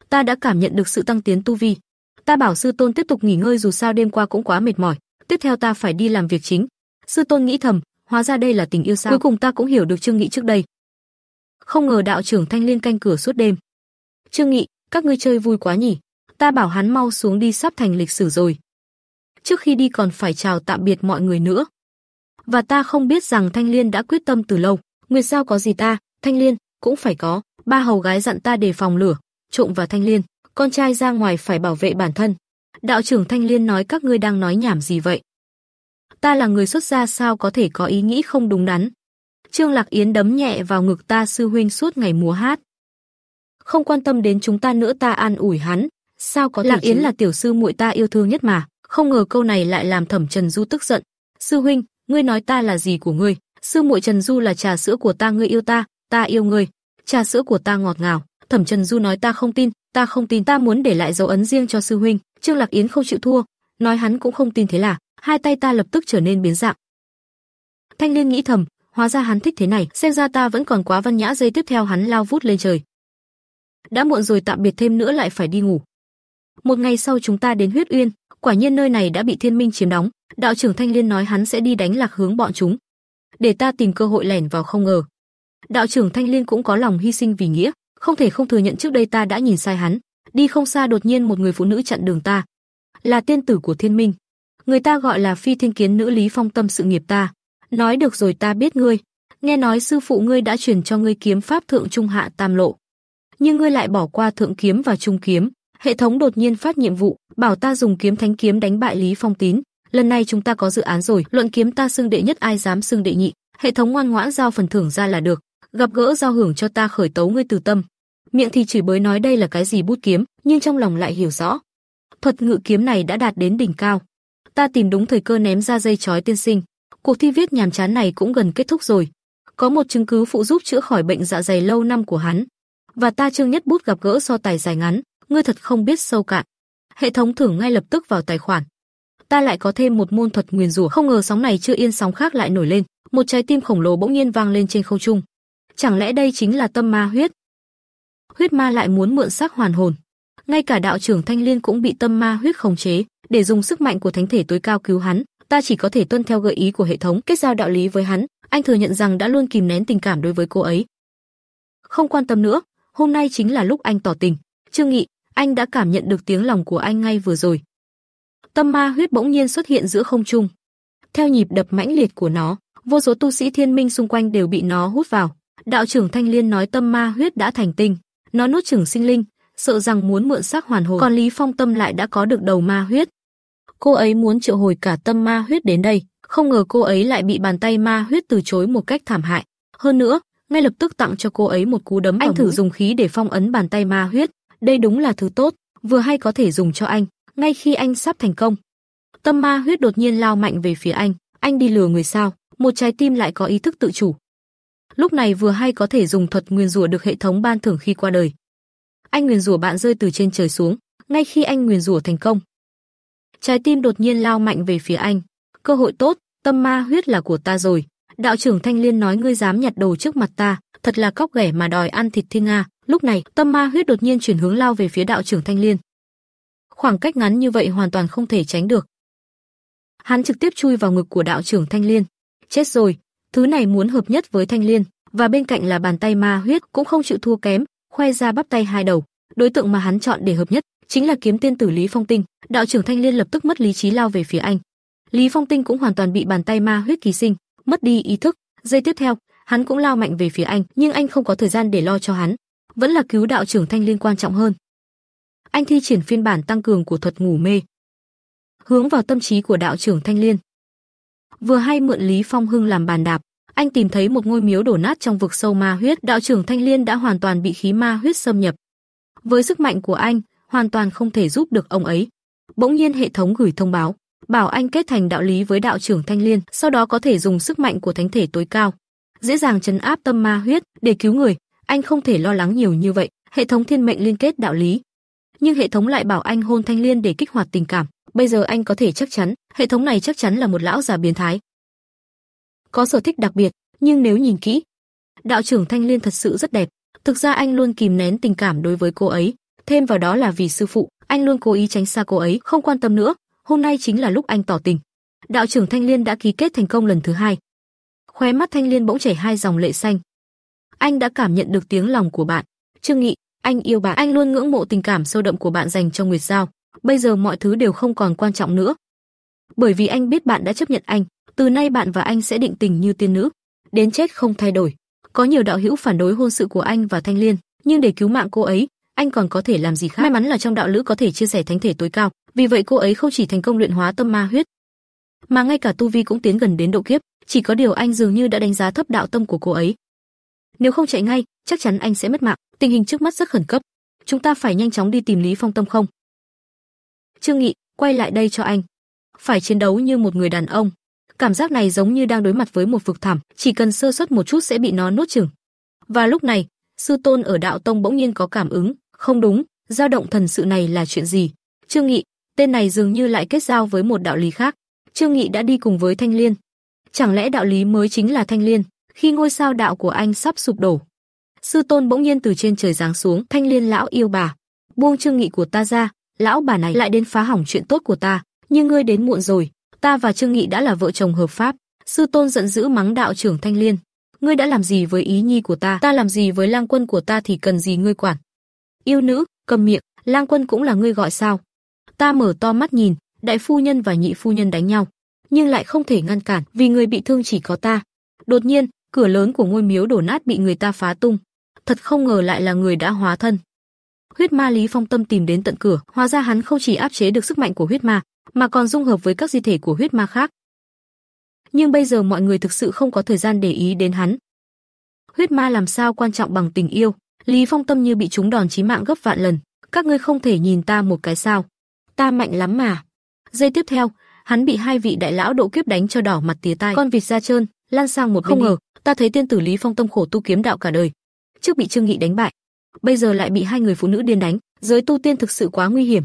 Ta đã cảm nhận được sự tăng tiến tu vi, Ta bảo sư tôn tiếp tục nghỉ ngơi dù sao đêm qua cũng quá mệt mỏi, tiếp theo ta phải đi làm việc chính. Sư tôn nghĩ thầm, hóa ra đây là tình yêu sao? Cuối cùng ta cũng hiểu được Trương Nghị trước đây. Không ngờ đạo trưởng Thanh Liên canh cửa suốt đêm. Trương Nghị, các ngươi chơi vui quá nhỉ? Ta bảo hắn mau xuống đi sắp thành lịch sử rồi. Trước khi đi còn phải chào tạm biệt mọi người nữa. Và ta không biết rằng Thanh Liên đã quyết tâm từ lâu, Nguyệt sao có gì ta, Thanh Liên, cũng phải có. Ba hầu gái dặn ta đề phòng lửa, trộm và Thanh Liên con trai ra ngoài phải bảo vệ bản thân. Đạo trưởng Thanh Liên nói các ngươi đang nói nhảm gì vậy? Ta là người xuất gia sao có thể có ý nghĩ không đúng đắn? Trương Lạc Yến đấm nhẹ vào ngực ta sư huynh suốt ngày múa hát. Không quan tâm đến chúng ta nữa ta an ủi hắn, sao có thể Lạc Yến chứ? là tiểu sư muội ta yêu thương nhất mà, không ngờ câu này lại làm Thẩm Trần Du tức giận. Sư huynh, ngươi nói ta là gì của ngươi? Sư muội Trần Du là trà sữa của ta, ngươi yêu ta, ta yêu ngươi. Trà sữa của ta ngọt ngào. Thẩm Trần Du nói ta không tin, ta không tin ta muốn để lại dấu ấn riêng cho sư huynh. Trương Lạc Yến không chịu thua, nói hắn cũng không tin thế là, hai tay ta lập tức trở nên biến dạng. Thanh Liên nghĩ thầm, hóa ra hắn thích thế này, xem ra ta vẫn còn quá văn nhã dây tiếp theo hắn lao vút lên trời. Đã muộn rồi tạm biệt thêm nữa lại phải đi ngủ. Một ngày sau chúng ta đến huyết uyên, quả nhiên nơi này đã bị thiên minh chiếm đóng, đạo trưởng Thanh Liên nói hắn sẽ đi đánh lạc hướng bọn chúng. Để ta tìm cơ hội lẻn vào không ngờ. Đạo trưởng Thanh Liên cũng có lòng hy sinh vì nghĩa, không thể không thừa nhận trước đây ta đã nhìn sai hắn. Đi không xa đột nhiên một người phụ nữ chặn đường ta, là tiên tử của Thiên Minh, người ta gọi là Phi Thiên Kiến nữ Lý Phong tâm sự nghiệp ta. Nói được rồi ta biết ngươi, nghe nói sư phụ ngươi đã truyền cho ngươi kiếm pháp thượng trung hạ tam lộ, nhưng ngươi lại bỏ qua thượng kiếm và trung kiếm. Hệ thống đột nhiên phát nhiệm vụ, bảo ta dùng kiếm thánh kiếm đánh bại Lý Phong Tín. Lần này chúng ta có dự án rồi, luận kiếm ta xưng đệ nhất ai dám xưng đệ nhị. Hệ thống ngoan ngoãn giao phần thưởng ra là được gặp gỡ giao hưởng cho ta khởi tấu ngươi từ tâm. Miệng thì chửi bới nói đây là cái gì bút kiếm, nhưng trong lòng lại hiểu rõ. Thuật ngự kiếm này đã đạt đến đỉnh cao. Ta tìm đúng thời cơ ném ra dây chói tiên sinh. Cuộc thi viết nhàm chán này cũng gần kết thúc rồi. Có một chứng cứ phụ giúp chữa khỏi bệnh dạ dày lâu năm của hắn. Và ta trương nhất bút gặp gỡ so tài dài ngắn, ngươi thật không biết sâu cạn. Hệ thống thưởng ngay lập tức vào tài khoản. Ta lại có thêm một môn thuật nguyền rủa, không ngờ sóng này chưa yên sóng khác lại nổi lên, một trái tim khổng lồ bỗng nhiên vang lên trên không trung. Chẳng lẽ đây chính là tâm ma huyết? Huyết ma lại muốn mượn xác hoàn hồn. Ngay cả đạo trưởng Thanh Liên cũng bị tâm ma huyết khống chế, để dùng sức mạnh của thánh thể tối cao cứu hắn, ta chỉ có thể tuân theo gợi ý của hệ thống kết giao đạo lý với hắn, anh thừa nhận rằng đã luôn kìm nén tình cảm đối với cô ấy. Không quan tâm nữa, hôm nay chính là lúc anh tỏ tình. Trương Nghị, anh đã cảm nhận được tiếng lòng của anh ngay vừa rồi. Tâm ma huyết bỗng nhiên xuất hiện giữa không trung. Theo nhịp đập mãnh liệt của nó, vô số tu sĩ thiên minh xung quanh đều bị nó hút vào. Đạo trưởng Thanh Liên nói tâm ma huyết đã thành tinh, nó nuốt chửng sinh linh, sợ rằng muốn mượn xác hoàn hồn. Còn Lý Phong Tâm lại đã có được đầu ma huyết. Cô ấy muốn triệu hồi cả tâm ma huyết đến đây, không ngờ cô ấy lại bị bàn tay ma huyết từ chối một cách thảm hại. Hơn nữa, ngay lập tức tặng cho cô ấy một cú đấm. Anh thử mũi. dùng khí để phong ấn bàn tay ma huyết, đây đúng là thứ tốt, vừa hay có thể dùng cho anh, ngay khi anh sắp thành công. Tâm ma huyết đột nhiên lao mạnh về phía anh, anh đi lừa người sao? Một trái tim lại có ý thức tự chủ, Lúc này vừa hay có thể dùng thuật Nguyên rủa được hệ thống ban thưởng khi qua đời. Anh Nguyên rủa bạn rơi từ trên trời xuống, ngay khi anh Nguyên rủa thành công. Trái tim đột nhiên lao mạnh về phía anh. Cơ hội tốt, tâm ma huyết là của ta rồi. Đạo trưởng Thanh Liên nói ngươi dám nhặt đồ trước mặt ta, thật là cóc ghẻ mà đòi ăn thịt thiên nga. Lúc này, tâm ma huyết đột nhiên chuyển hướng lao về phía đạo trưởng Thanh Liên. Khoảng cách ngắn như vậy hoàn toàn không thể tránh được. Hắn trực tiếp chui vào ngực của đạo trưởng Thanh Liên. Chết rồi, Thứ này muốn hợp nhất với thanh liên, và bên cạnh là bàn tay ma huyết cũng không chịu thua kém, khoe ra bắp tay hai đầu. Đối tượng mà hắn chọn để hợp nhất chính là kiếm tiên tử Lý Phong Tinh, đạo trưởng Thanh Liên lập tức mất lý trí lao về phía anh. Lý Phong Tinh cũng hoàn toàn bị bàn tay ma huyết ký sinh, mất đi ý thức. Giây tiếp theo, hắn cũng lao mạnh về phía anh, nhưng anh không có thời gian để lo cho hắn, vẫn là cứu đạo trưởng Thanh Liên quan trọng hơn. Anh thi triển phiên bản tăng cường của thuật ngủ mê, hướng vào tâm trí của đạo trưởng Thanh Liên, vừa hay mượn Lý Phong Hưng làm bàn đạp, anh tìm thấy một ngôi miếu đổ nát trong vực sâu ma huyết, đạo trưởng Thanh Liên đã hoàn toàn bị khí ma huyết xâm nhập. Với sức mạnh của anh, hoàn toàn không thể giúp được ông ấy. Bỗng nhiên hệ thống gửi thông báo, bảo anh kết thành đạo lý với đạo trưởng Thanh Liên, sau đó có thể dùng sức mạnh của thánh thể tối cao, dễ dàng trấn áp tâm ma huyết để cứu người, anh không thể lo lắng nhiều như vậy, hệ thống thiên mệnh liên kết đạo lý. Nhưng hệ thống lại bảo anh hôn Thanh Liên để kích hoạt tình cảm, Bây giờ anh có thể chắc chắn, hệ thống này chắc chắn là một lão già biến thái. Có sở thích đặc biệt, nhưng nếu nhìn kỹ, đạo trưởng Thanh Liên thật sự rất đẹp. Thực ra anh luôn kìm nén tình cảm đối với cô ấy, thêm vào đó là vì sư phụ, anh luôn cố ý tránh xa cô ấy, không quan tâm nữa. Hôm nay chính là lúc anh tỏ tình. Đạo trưởng Thanh Liên đã ký kết thành công lần thứ hai. Khóe mắt Thanh Liên bỗng chảy hai dòng lệ xanh. Anh đã cảm nhận được tiếng lòng của bạn. Trương Nghị, anh yêu bạn, anh luôn ngưỡng mộ tình cảm sâu đậm của bạn dành cho Nguyệt Giao bây giờ mọi thứ đều không còn quan trọng nữa. Bởi vì anh biết bạn đã chấp nhận anh, từ nay bạn và anh sẽ định tình như tiên nữ, đến chết không thay đổi. Có nhiều đạo hữu phản đối hôn sự của anh và Thanh Liên, nhưng để cứu mạng cô ấy, anh còn có thể làm gì khác? May mắn là trong đạo lữ có thể chia sẻ thánh thể tối cao, vì vậy cô ấy không chỉ thành công luyện hóa tâm ma huyết, mà ngay cả tu vi cũng tiến gần đến độ kiếp, chỉ có điều anh dường như đã đánh giá thấp đạo tâm của cô ấy. Nếu không chạy ngay, chắc chắn anh sẽ mất mạng. Tình hình trước mắt rất khẩn cấp, chúng ta phải nhanh chóng đi tìm Lý Phong Tâm không? Trương Nghị, quay lại đây cho anh. Phải chiến đấu như một người đàn ông. Cảm giác này giống như đang đối mặt với một vực thẳm, chỉ cần sơ suất một chút sẽ bị nó nuốt chửng. Và lúc này, sư tôn ở đạo tông bỗng nhiên có cảm ứng, không đúng, dao động thần sự này là chuyện gì? Trương Nghị, tên này dường như lại kết giao với một đạo lý khác. Trương Nghị đã đi cùng với Thanh Liên. Chẳng lẽ đạo lý mới chính là Thanh Liên, khi ngôi sao đạo của anh sắp sụp đổ? Sư tôn bỗng nhiên từ trên trời giáng xuống, Thanh Liên lão yêu bà, buông Trương Nghị của ta ra, lão bà này lại đến phá hỏng chuyện tốt của ta, nhưng ngươi đến muộn rồi, ta và Trương Nghị đã là vợ chồng hợp pháp." Sư tôn giận dữ mắng đạo trưởng Thanh Liên, "Ngươi đã làm gì với ý nhi của ta, ta làm gì với lang quân của ta thì cần gì ngươi quản?" "Yêu nữ, cầm miệng, lang quân cũng là ngươi gọi sao?" Ta mở to mắt nhìn, đại phu nhân và nhị phu nhân đánh nhau, nhưng lại không thể ngăn cản, vì người bị thương chỉ có ta. Đột nhiên, cửa lớn của ngôi miếu đổ nát bị người ta phá tung. Thật không ngờ lại là người đã hóa thân huyết ma Lý Phong Tâm tìm đến tận cửa, hóa ra hắn không chỉ áp chế được sức mạnh của huyết ma, mà còn dung hợp với các di thể của huyết ma khác. Nhưng bây giờ mọi người thực sự không có thời gian để ý đến hắn. Huyết ma làm sao quan trọng bằng tình yêu, Lý Phong Tâm như bị trúng đòn chí mạng gấp vạn lần, các ngươi không thể nhìn ta một cái sao? Ta mạnh lắm mà. Giây tiếp theo, hắn bị hai vị đại lão độ kiếp đánh cho đỏ mặt tía tai, con vịt da trơn, lan sang một không ngờ, ta thấy tiên tử Lý Phong Tâm khổ tu kiếm đạo cả đời, trước bị Trương Nghị đánh bại, bây giờ lại bị hai người phụ nữ điên đánh, giới tu tiên thực sự quá nguy hiểm.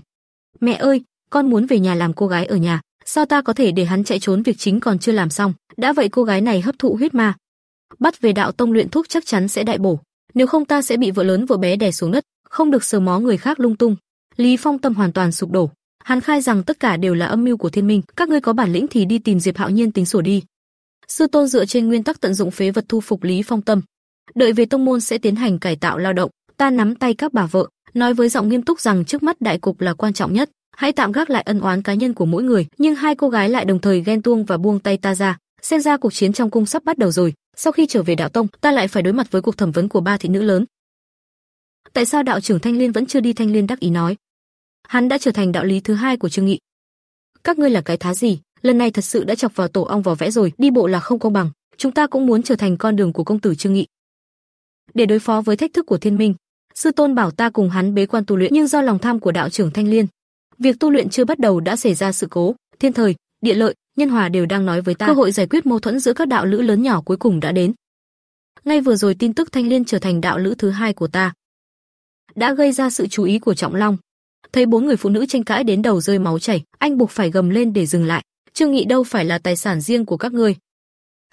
Mẹ ơi, con muốn về nhà làm cô gái ở nhà, sao ta có thể để hắn chạy trốn việc chính còn chưa làm xong, đã vậy cô gái này hấp thụ huyết ma. Bắt về đạo tông luyện thuốc chắc chắn sẽ đại bổ, nếu không ta sẽ bị vợ lớn vợ bé đè xuống đất, không được sờ mó người khác lung tung. Lý Phong tâm hoàn toàn sụp đổ, hắn khai rằng tất cả đều là âm mưu của Thiên Minh, các ngươi có bản lĩnh thì đi tìm Diệp Hạo Nhiên tính sổ đi. Sư tôn dựa trên nguyên tắc tận dụng phế vật thu phục Lý Phong tâm, đợi về tông môn sẽ tiến hành cải tạo lao động, ta nắm tay các bà vợ, nói với giọng nghiêm túc rằng trước mắt đại cục là quan trọng nhất, hãy tạm gác lại ân oán cá nhân của mỗi người, nhưng hai cô gái lại đồng thời ghen tuông và buông tay ta ra, xem ra cuộc chiến trong cung sắp bắt đầu rồi, sau khi trở về đạo tông, ta lại phải đối mặt với cuộc thẩm vấn của ba thị nữ lớn. Tại sao đạo trưởng Thanh Liên vẫn chưa đi Thanh Liên đắc ý nói? Hắn đã trở thành đạo lý thứ hai của Trương Nghị. Các ngươi là cái thá gì, lần này thật sự đã chọc vào tổ ong vỏ vẽ rồi, đi bộ là không công bằng, chúng ta cũng muốn trở thành con đường của công tử Trương Nghị. Để đối phó với thách thức của Thiên Minh, Sư tôn bảo ta cùng hắn bế quan tu luyện, nhưng do lòng tham của đạo trưởng Thanh Liên, việc tu luyện chưa bắt đầu đã xảy ra sự cố, thiên thời, địa lợi, nhân hòa đều đang nói với ta. Cơ hội giải quyết mâu thuẫn giữa các đạo lữ lớn nhỏ cuối cùng đã đến. Ngay vừa rồi tin tức Thanh Liên trở thành đạo lữ thứ hai của ta, đã gây ra sự chú ý của Trọng Long. Thấy bốn người phụ nữ tranh cãi đến đầu rơi máu chảy, anh buộc phải gầm lên để dừng lại. Trương Nghị đâu phải là tài sản riêng của các ngươi.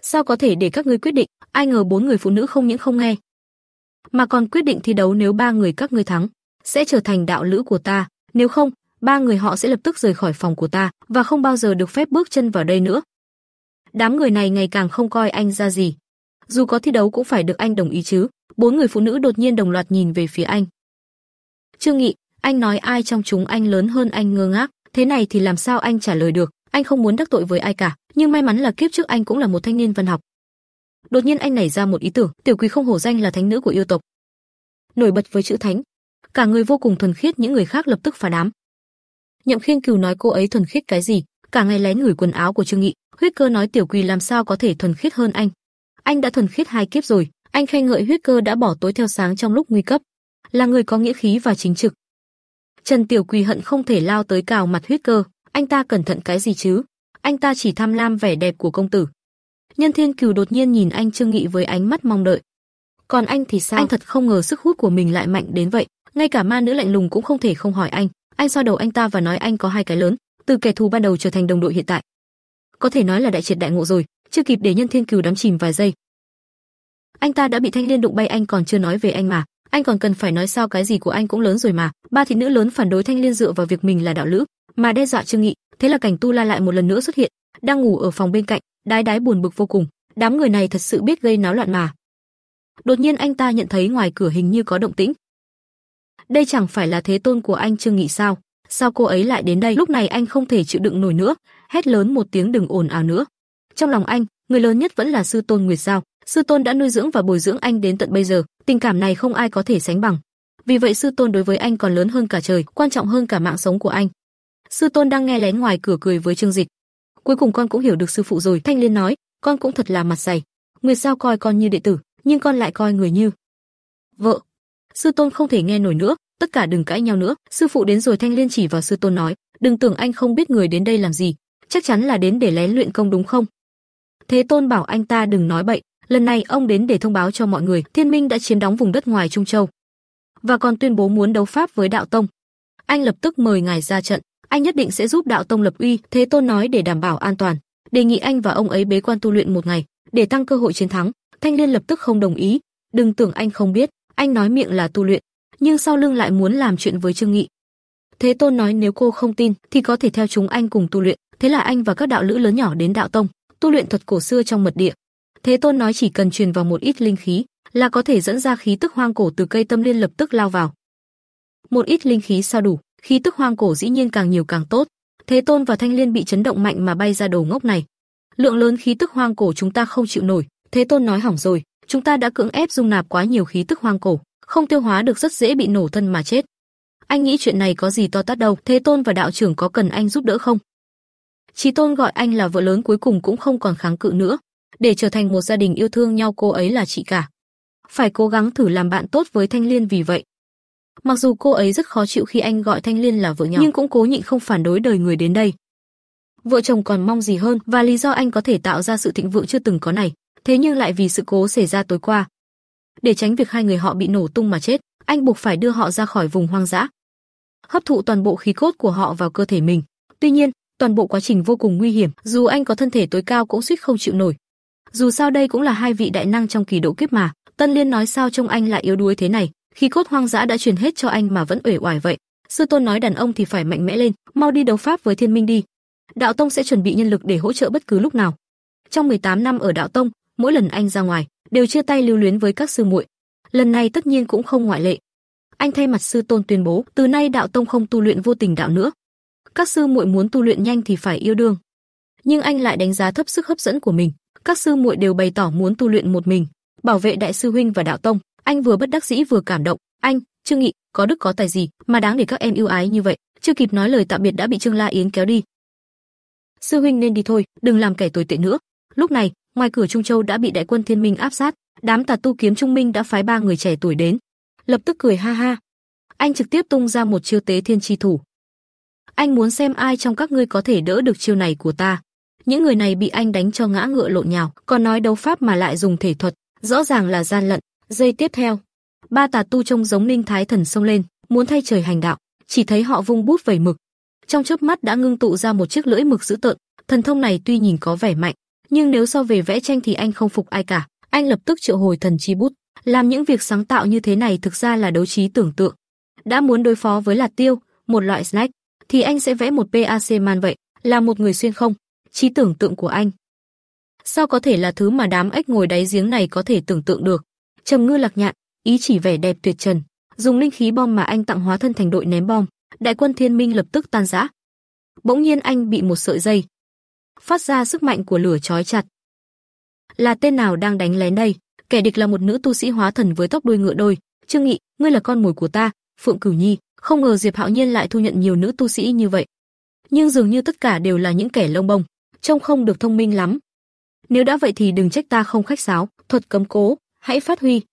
Sao có thể để các ngươi quyết định? Ai ngờ bốn người phụ nữ không những không nghe, mà còn quyết định thi đấu nếu ba người các ngươi thắng, sẽ trở thành đạo lữ của ta, nếu không, ba người họ sẽ lập tức rời khỏi phòng của ta và không bao giờ được phép bước chân vào đây nữa. Đám người này ngày càng không coi anh ra gì. Dù có thi đấu cũng phải được anh đồng ý chứ. Bốn người phụ nữ đột nhiên đồng loạt nhìn về phía anh. Trương Nghị, anh nói ai trong chúng anh lớn hơn anh ngơ ngác, thế này thì làm sao anh trả lời được, anh không muốn đắc tội với ai cả, nhưng may mắn là kiếp trước anh cũng là một thanh niên văn học, Đột nhiên anh nảy ra một ý tưởng, Tiểu Quý không hổ danh là thánh nữ của yêu tộc. Nổi bật với chữ thánh, cả người vô cùng thuần khiết, những người khác lập tức phá đám. Nhậm Khiên Cừu nói cô ấy thuần khiết cái gì, cả ngày lén ngửi quần áo của Trương Nghị, huyết cơ nói Tiểu Quý làm sao có thể thuần khiết hơn anh. Anh đã thuần khiết hai kiếp rồi, anh khen ngợi huyết cơ đã bỏ tối theo sáng trong lúc nguy cấp, là người có nghĩa khí và chính trực. Trần Tiểu Quỳ hận không thể lao tới cào mặt huyết cơ, anh ta cẩn thận cái gì chứ? Anh ta chỉ tham lam vẻ đẹp của công tử, Nhân Thiên Cửu đột nhiên nhìn anh Trương Nghị với ánh mắt mong đợi. Còn anh thì sao? Anh thật không ngờ sức hút của mình lại mạnh đến vậy, ngay cả ma nữ lạnh lùng cũng không thể không hỏi anh. Anh so đầu anh ta và nói anh có hai cái lớn, từ kẻ thù ban đầu trở thành đồng đội hiện tại. Có thể nói là đại triệt đại ngộ rồi, chưa kịp để Nhân Thiên Cửu đắm chìm vài giây. Anh ta đã bị Thanh Liên đụng bay anh còn chưa nói về anh mà, anh còn cần phải nói sao cái gì của anh cũng lớn rồi mà, ba thị nữ lớn phản đối Thanh Liên dựa vào việc mình là đạo lữ, mà đe dọa Trương Nghị, thế là cảnh Tu La lại một lần nữa xuất hiện, đang ngủ ở phòng bên cạnh, Đái đái buồn bực vô cùng, đám người này thật sự biết gây náo loạn mà. Đột nhiên anh ta nhận thấy ngoài cửa hình như có động tĩnh. Đây chẳng phải là thế tôn của anh Trương Nghị sao? Sao cô ấy lại đến đây? Lúc này anh không thể chịu đựng nổi nữa, hét lớn một tiếng đừng ồn ào nữa. Trong lòng anh, người lớn nhất vẫn là sư tôn Nguyệt Giao. Sư tôn đã nuôi dưỡng và bồi dưỡng anh đến tận bây giờ, tình cảm này không ai có thể sánh bằng. Vì vậy sư tôn đối với anh còn lớn hơn cả trời, quan trọng hơn cả mạng sống của anh. Sư tôn đang nghe lén ngoài cửa cười với Trương Dịch, Cuối cùng con cũng hiểu được sư phụ rồi." Thanh Liên nói, "Con cũng thật là mặt dày. Nguyệt sao coi con như đệ tử, nhưng con lại coi người như vợ." Sư tôn không thể nghe nổi nữa, tất cả đừng cãi nhau nữa, sư phụ đến rồi Thanh Liên chỉ vào sư tôn nói, "Đừng tưởng anh không biết người đến đây làm gì, chắc chắn là đến để lén luyện công đúng không?" Thế tôn bảo anh ta đừng nói bậy, lần này ông đến để thông báo cho mọi người, Thiên Minh đã chiếm đóng vùng đất ngoài Trung Châu, và còn tuyên bố muốn đấu pháp với đạo tông. Anh lập tức mời ngài ra trận anh nhất định sẽ giúp đạo tông lập uy, Thế Tôn nói để đảm bảo an toàn, đề nghị anh và ông ấy bế quan tu luyện một ngày, để tăng cơ hội chiến thắng. Thanh Liên lập tức không đồng ý, đừng tưởng anh không biết, anh nói miệng là tu luyện, nhưng sau lưng lại muốn làm chuyện với Trương Nghị. Thế Tôn nói nếu cô không tin thì có thể theo chúng anh cùng tu luyện, thế là anh và các đạo lữ lớn nhỏ đến đạo tông, tu luyện thuật cổ xưa trong mật địa. Thế Tôn nói chỉ cần truyền vào một ít linh khí là có thể dẫn ra khí tức hoang cổ từ cây tâm liên lập tức lao vào. Một ít linh khí sao đủ, khí tức hoang cổ dĩ nhiên càng nhiều càng tốt. Thế Tôn và Thanh Liên bị chấn động mạnh mà bay ra đầu ngốc này. Lượng lớn khí tức hoang cổ chúng ta không chịu nổi, Thế Tôn nói hỏng rồi, chúng ta đã cưỡng ép dung nạp quá nhiều khí tức hoang cổ, không tiêu hóa được rất dễ bị nổ thân mà chết. Anh nghĩ chuyện này có gì to tát đâu, Thế Tôn và đạo trưởng có cần anh giúp đỡ không? Chí Tôn gọi anh là vợ lớn cuối cùng cũng không còn kháng cự nữa, để trở thành một gia đình yêu thương nhau cô ấy là chị cả. Phải cố gắng thử làm bạn tốt với Thanh Liên vì vậy. Mặc dù cô ấy rất khó chịu khi anh gọi Thanh Liên là vợ nhỏ, nhưng cũng cố nhịn không phản đối đời người đến đây. Vợ chồng còn mong gì hơn, và lý do anh có thể tạo ra sự thịnh vượng chưa từng có này, thế nhưng lại vì sự cố xảy ra tối qua. Để tránh việc hai người họ bị nổ tung mà chết, anh buộc phải đưa họ ra khỏi vùng hoang dã, hấp thụ toàn bộ khí cốt của họ vào cơ thể mình. Tuy nhiên, toàn bộ quá trình vô cùng nguy hiểm, dù anh có thân thể tối cao cũng suýt không chịu nổi. Dù sao đây cũng là hai vị đại năng trong kỳ độ kiếp mà, Tân Liên nói sao trông anh lại yếu đuối thế này. Khi cốt hoang dã đã truyền hết cho anh mà vẫn uể oải vậy. Sư tôn nói đàn ông thì phải mạnh mẽ lên, mau đi đấu pháp với Thiên Minh đi. Đạo tông sẽ chuẩn bị nhân lực để hỗ trợ bất cứ lúc nào. Trong 18 năm ở đạo tông, mỗi lần anh ra ngoài đều chia tay lưu luyến với các sư muội. Lần này tất nhiên cũng không ngoại lệ. Anh thay mặt sư tôn tuyên bố, từ nay đạo tông không tu luyện vô tình đạo nữa. Các sư muội muốn tu luyện nhanh thì phải yêu đương. Nhưng anh lại đánh giá thấp sức hấp dẫn của mình, các sư muội đều bày tỏ muốn tu luyện một mình, bảo vệ đại sư huynh và đạo tông. Anh vừa bất đắc dĩ vừa cảm động, anh, Trương Nghị, có đức có tài gì mà đáng để các em yêu ái như vậy, chưa kịp nói lời tạm biệt đã bị Trương La Yến kéo đi. Sư huynh nên đi thôi, đừng làm kẻ tồi tệ nữa. Lúc này, ngoài cửa Trung Châu đã bị đại quân Thiên Minh áp sát, đám tà tu kiếm Trung Minh đã phái ba người trẻ tuổi đến. Lập tức cười ha ha. Anh trực tiếp tung ra một chiêu tế thiên chi thủ. Anh muốn xem ai trong các ngươi có thể đỡ được chiêu này của ta. Những người này bị anh đánh cho ngã ngựa lộn nhào, còn nói đấu pháp mà lại dùng thể thuật, rõ ràng là gian lận, Giây tiếp theo, ba tà tu trông giống linh thái thần sông lên, muốn thay trời hành đạo, chỉ thấy họ vung bút vẩy mực. Trong chớp mắt đã ngưng tụ ra một chiếc lưỡi mực dữ tợn, thần thông này tuy nhìn có vẻ mạnh, nhưng nếu so về vẽ tranh thì anh không phục ai cả, anh lập tức triệu hồi thần chi bút, làm những việc sáng tạo như thế này thực ra là đấu trí tưởng tượng. Đã muốn đối phó với Lạt Tiêu, một loại snack, thì anh sẽ vẽ một PAC man vậy, là một người xuyên không, trí tưởng tượng của anh. Sao có thể là thứ mà đám ếch ngồi đáy giếng này có thể tưởng tượng được? Trầm ngư lạc nhạn, ý chỉ vẻ đẹp tuyệt trần, dùng linh khí bom mà anh tặng hóa thân thành đội ném bom, đại quân thiên minh lập tức tan rã. Bỗng nhiên anh bị một sợi dây phát ra sức mạnh của lửa trói chặt. Là tên nào đang đánh lén đây? Kẻ địch là một nữ tu sĩ hóa thần với tóc đuôi ngựa đôi, Trương Nghị, ngươi là con mồi của ta, Phượng Cửu Nhi, không ngờ Diệp Hạo Nhiên lại thu nhận nhiều nữ tu sĩ như vậy. Nhưng dường như tất cả đều là những kẻ lông bông, trông không được thông minh lắm. Nếu đã vậy thì đừng trách ta không khách sáo, thuật cấm cố, hãy phát huy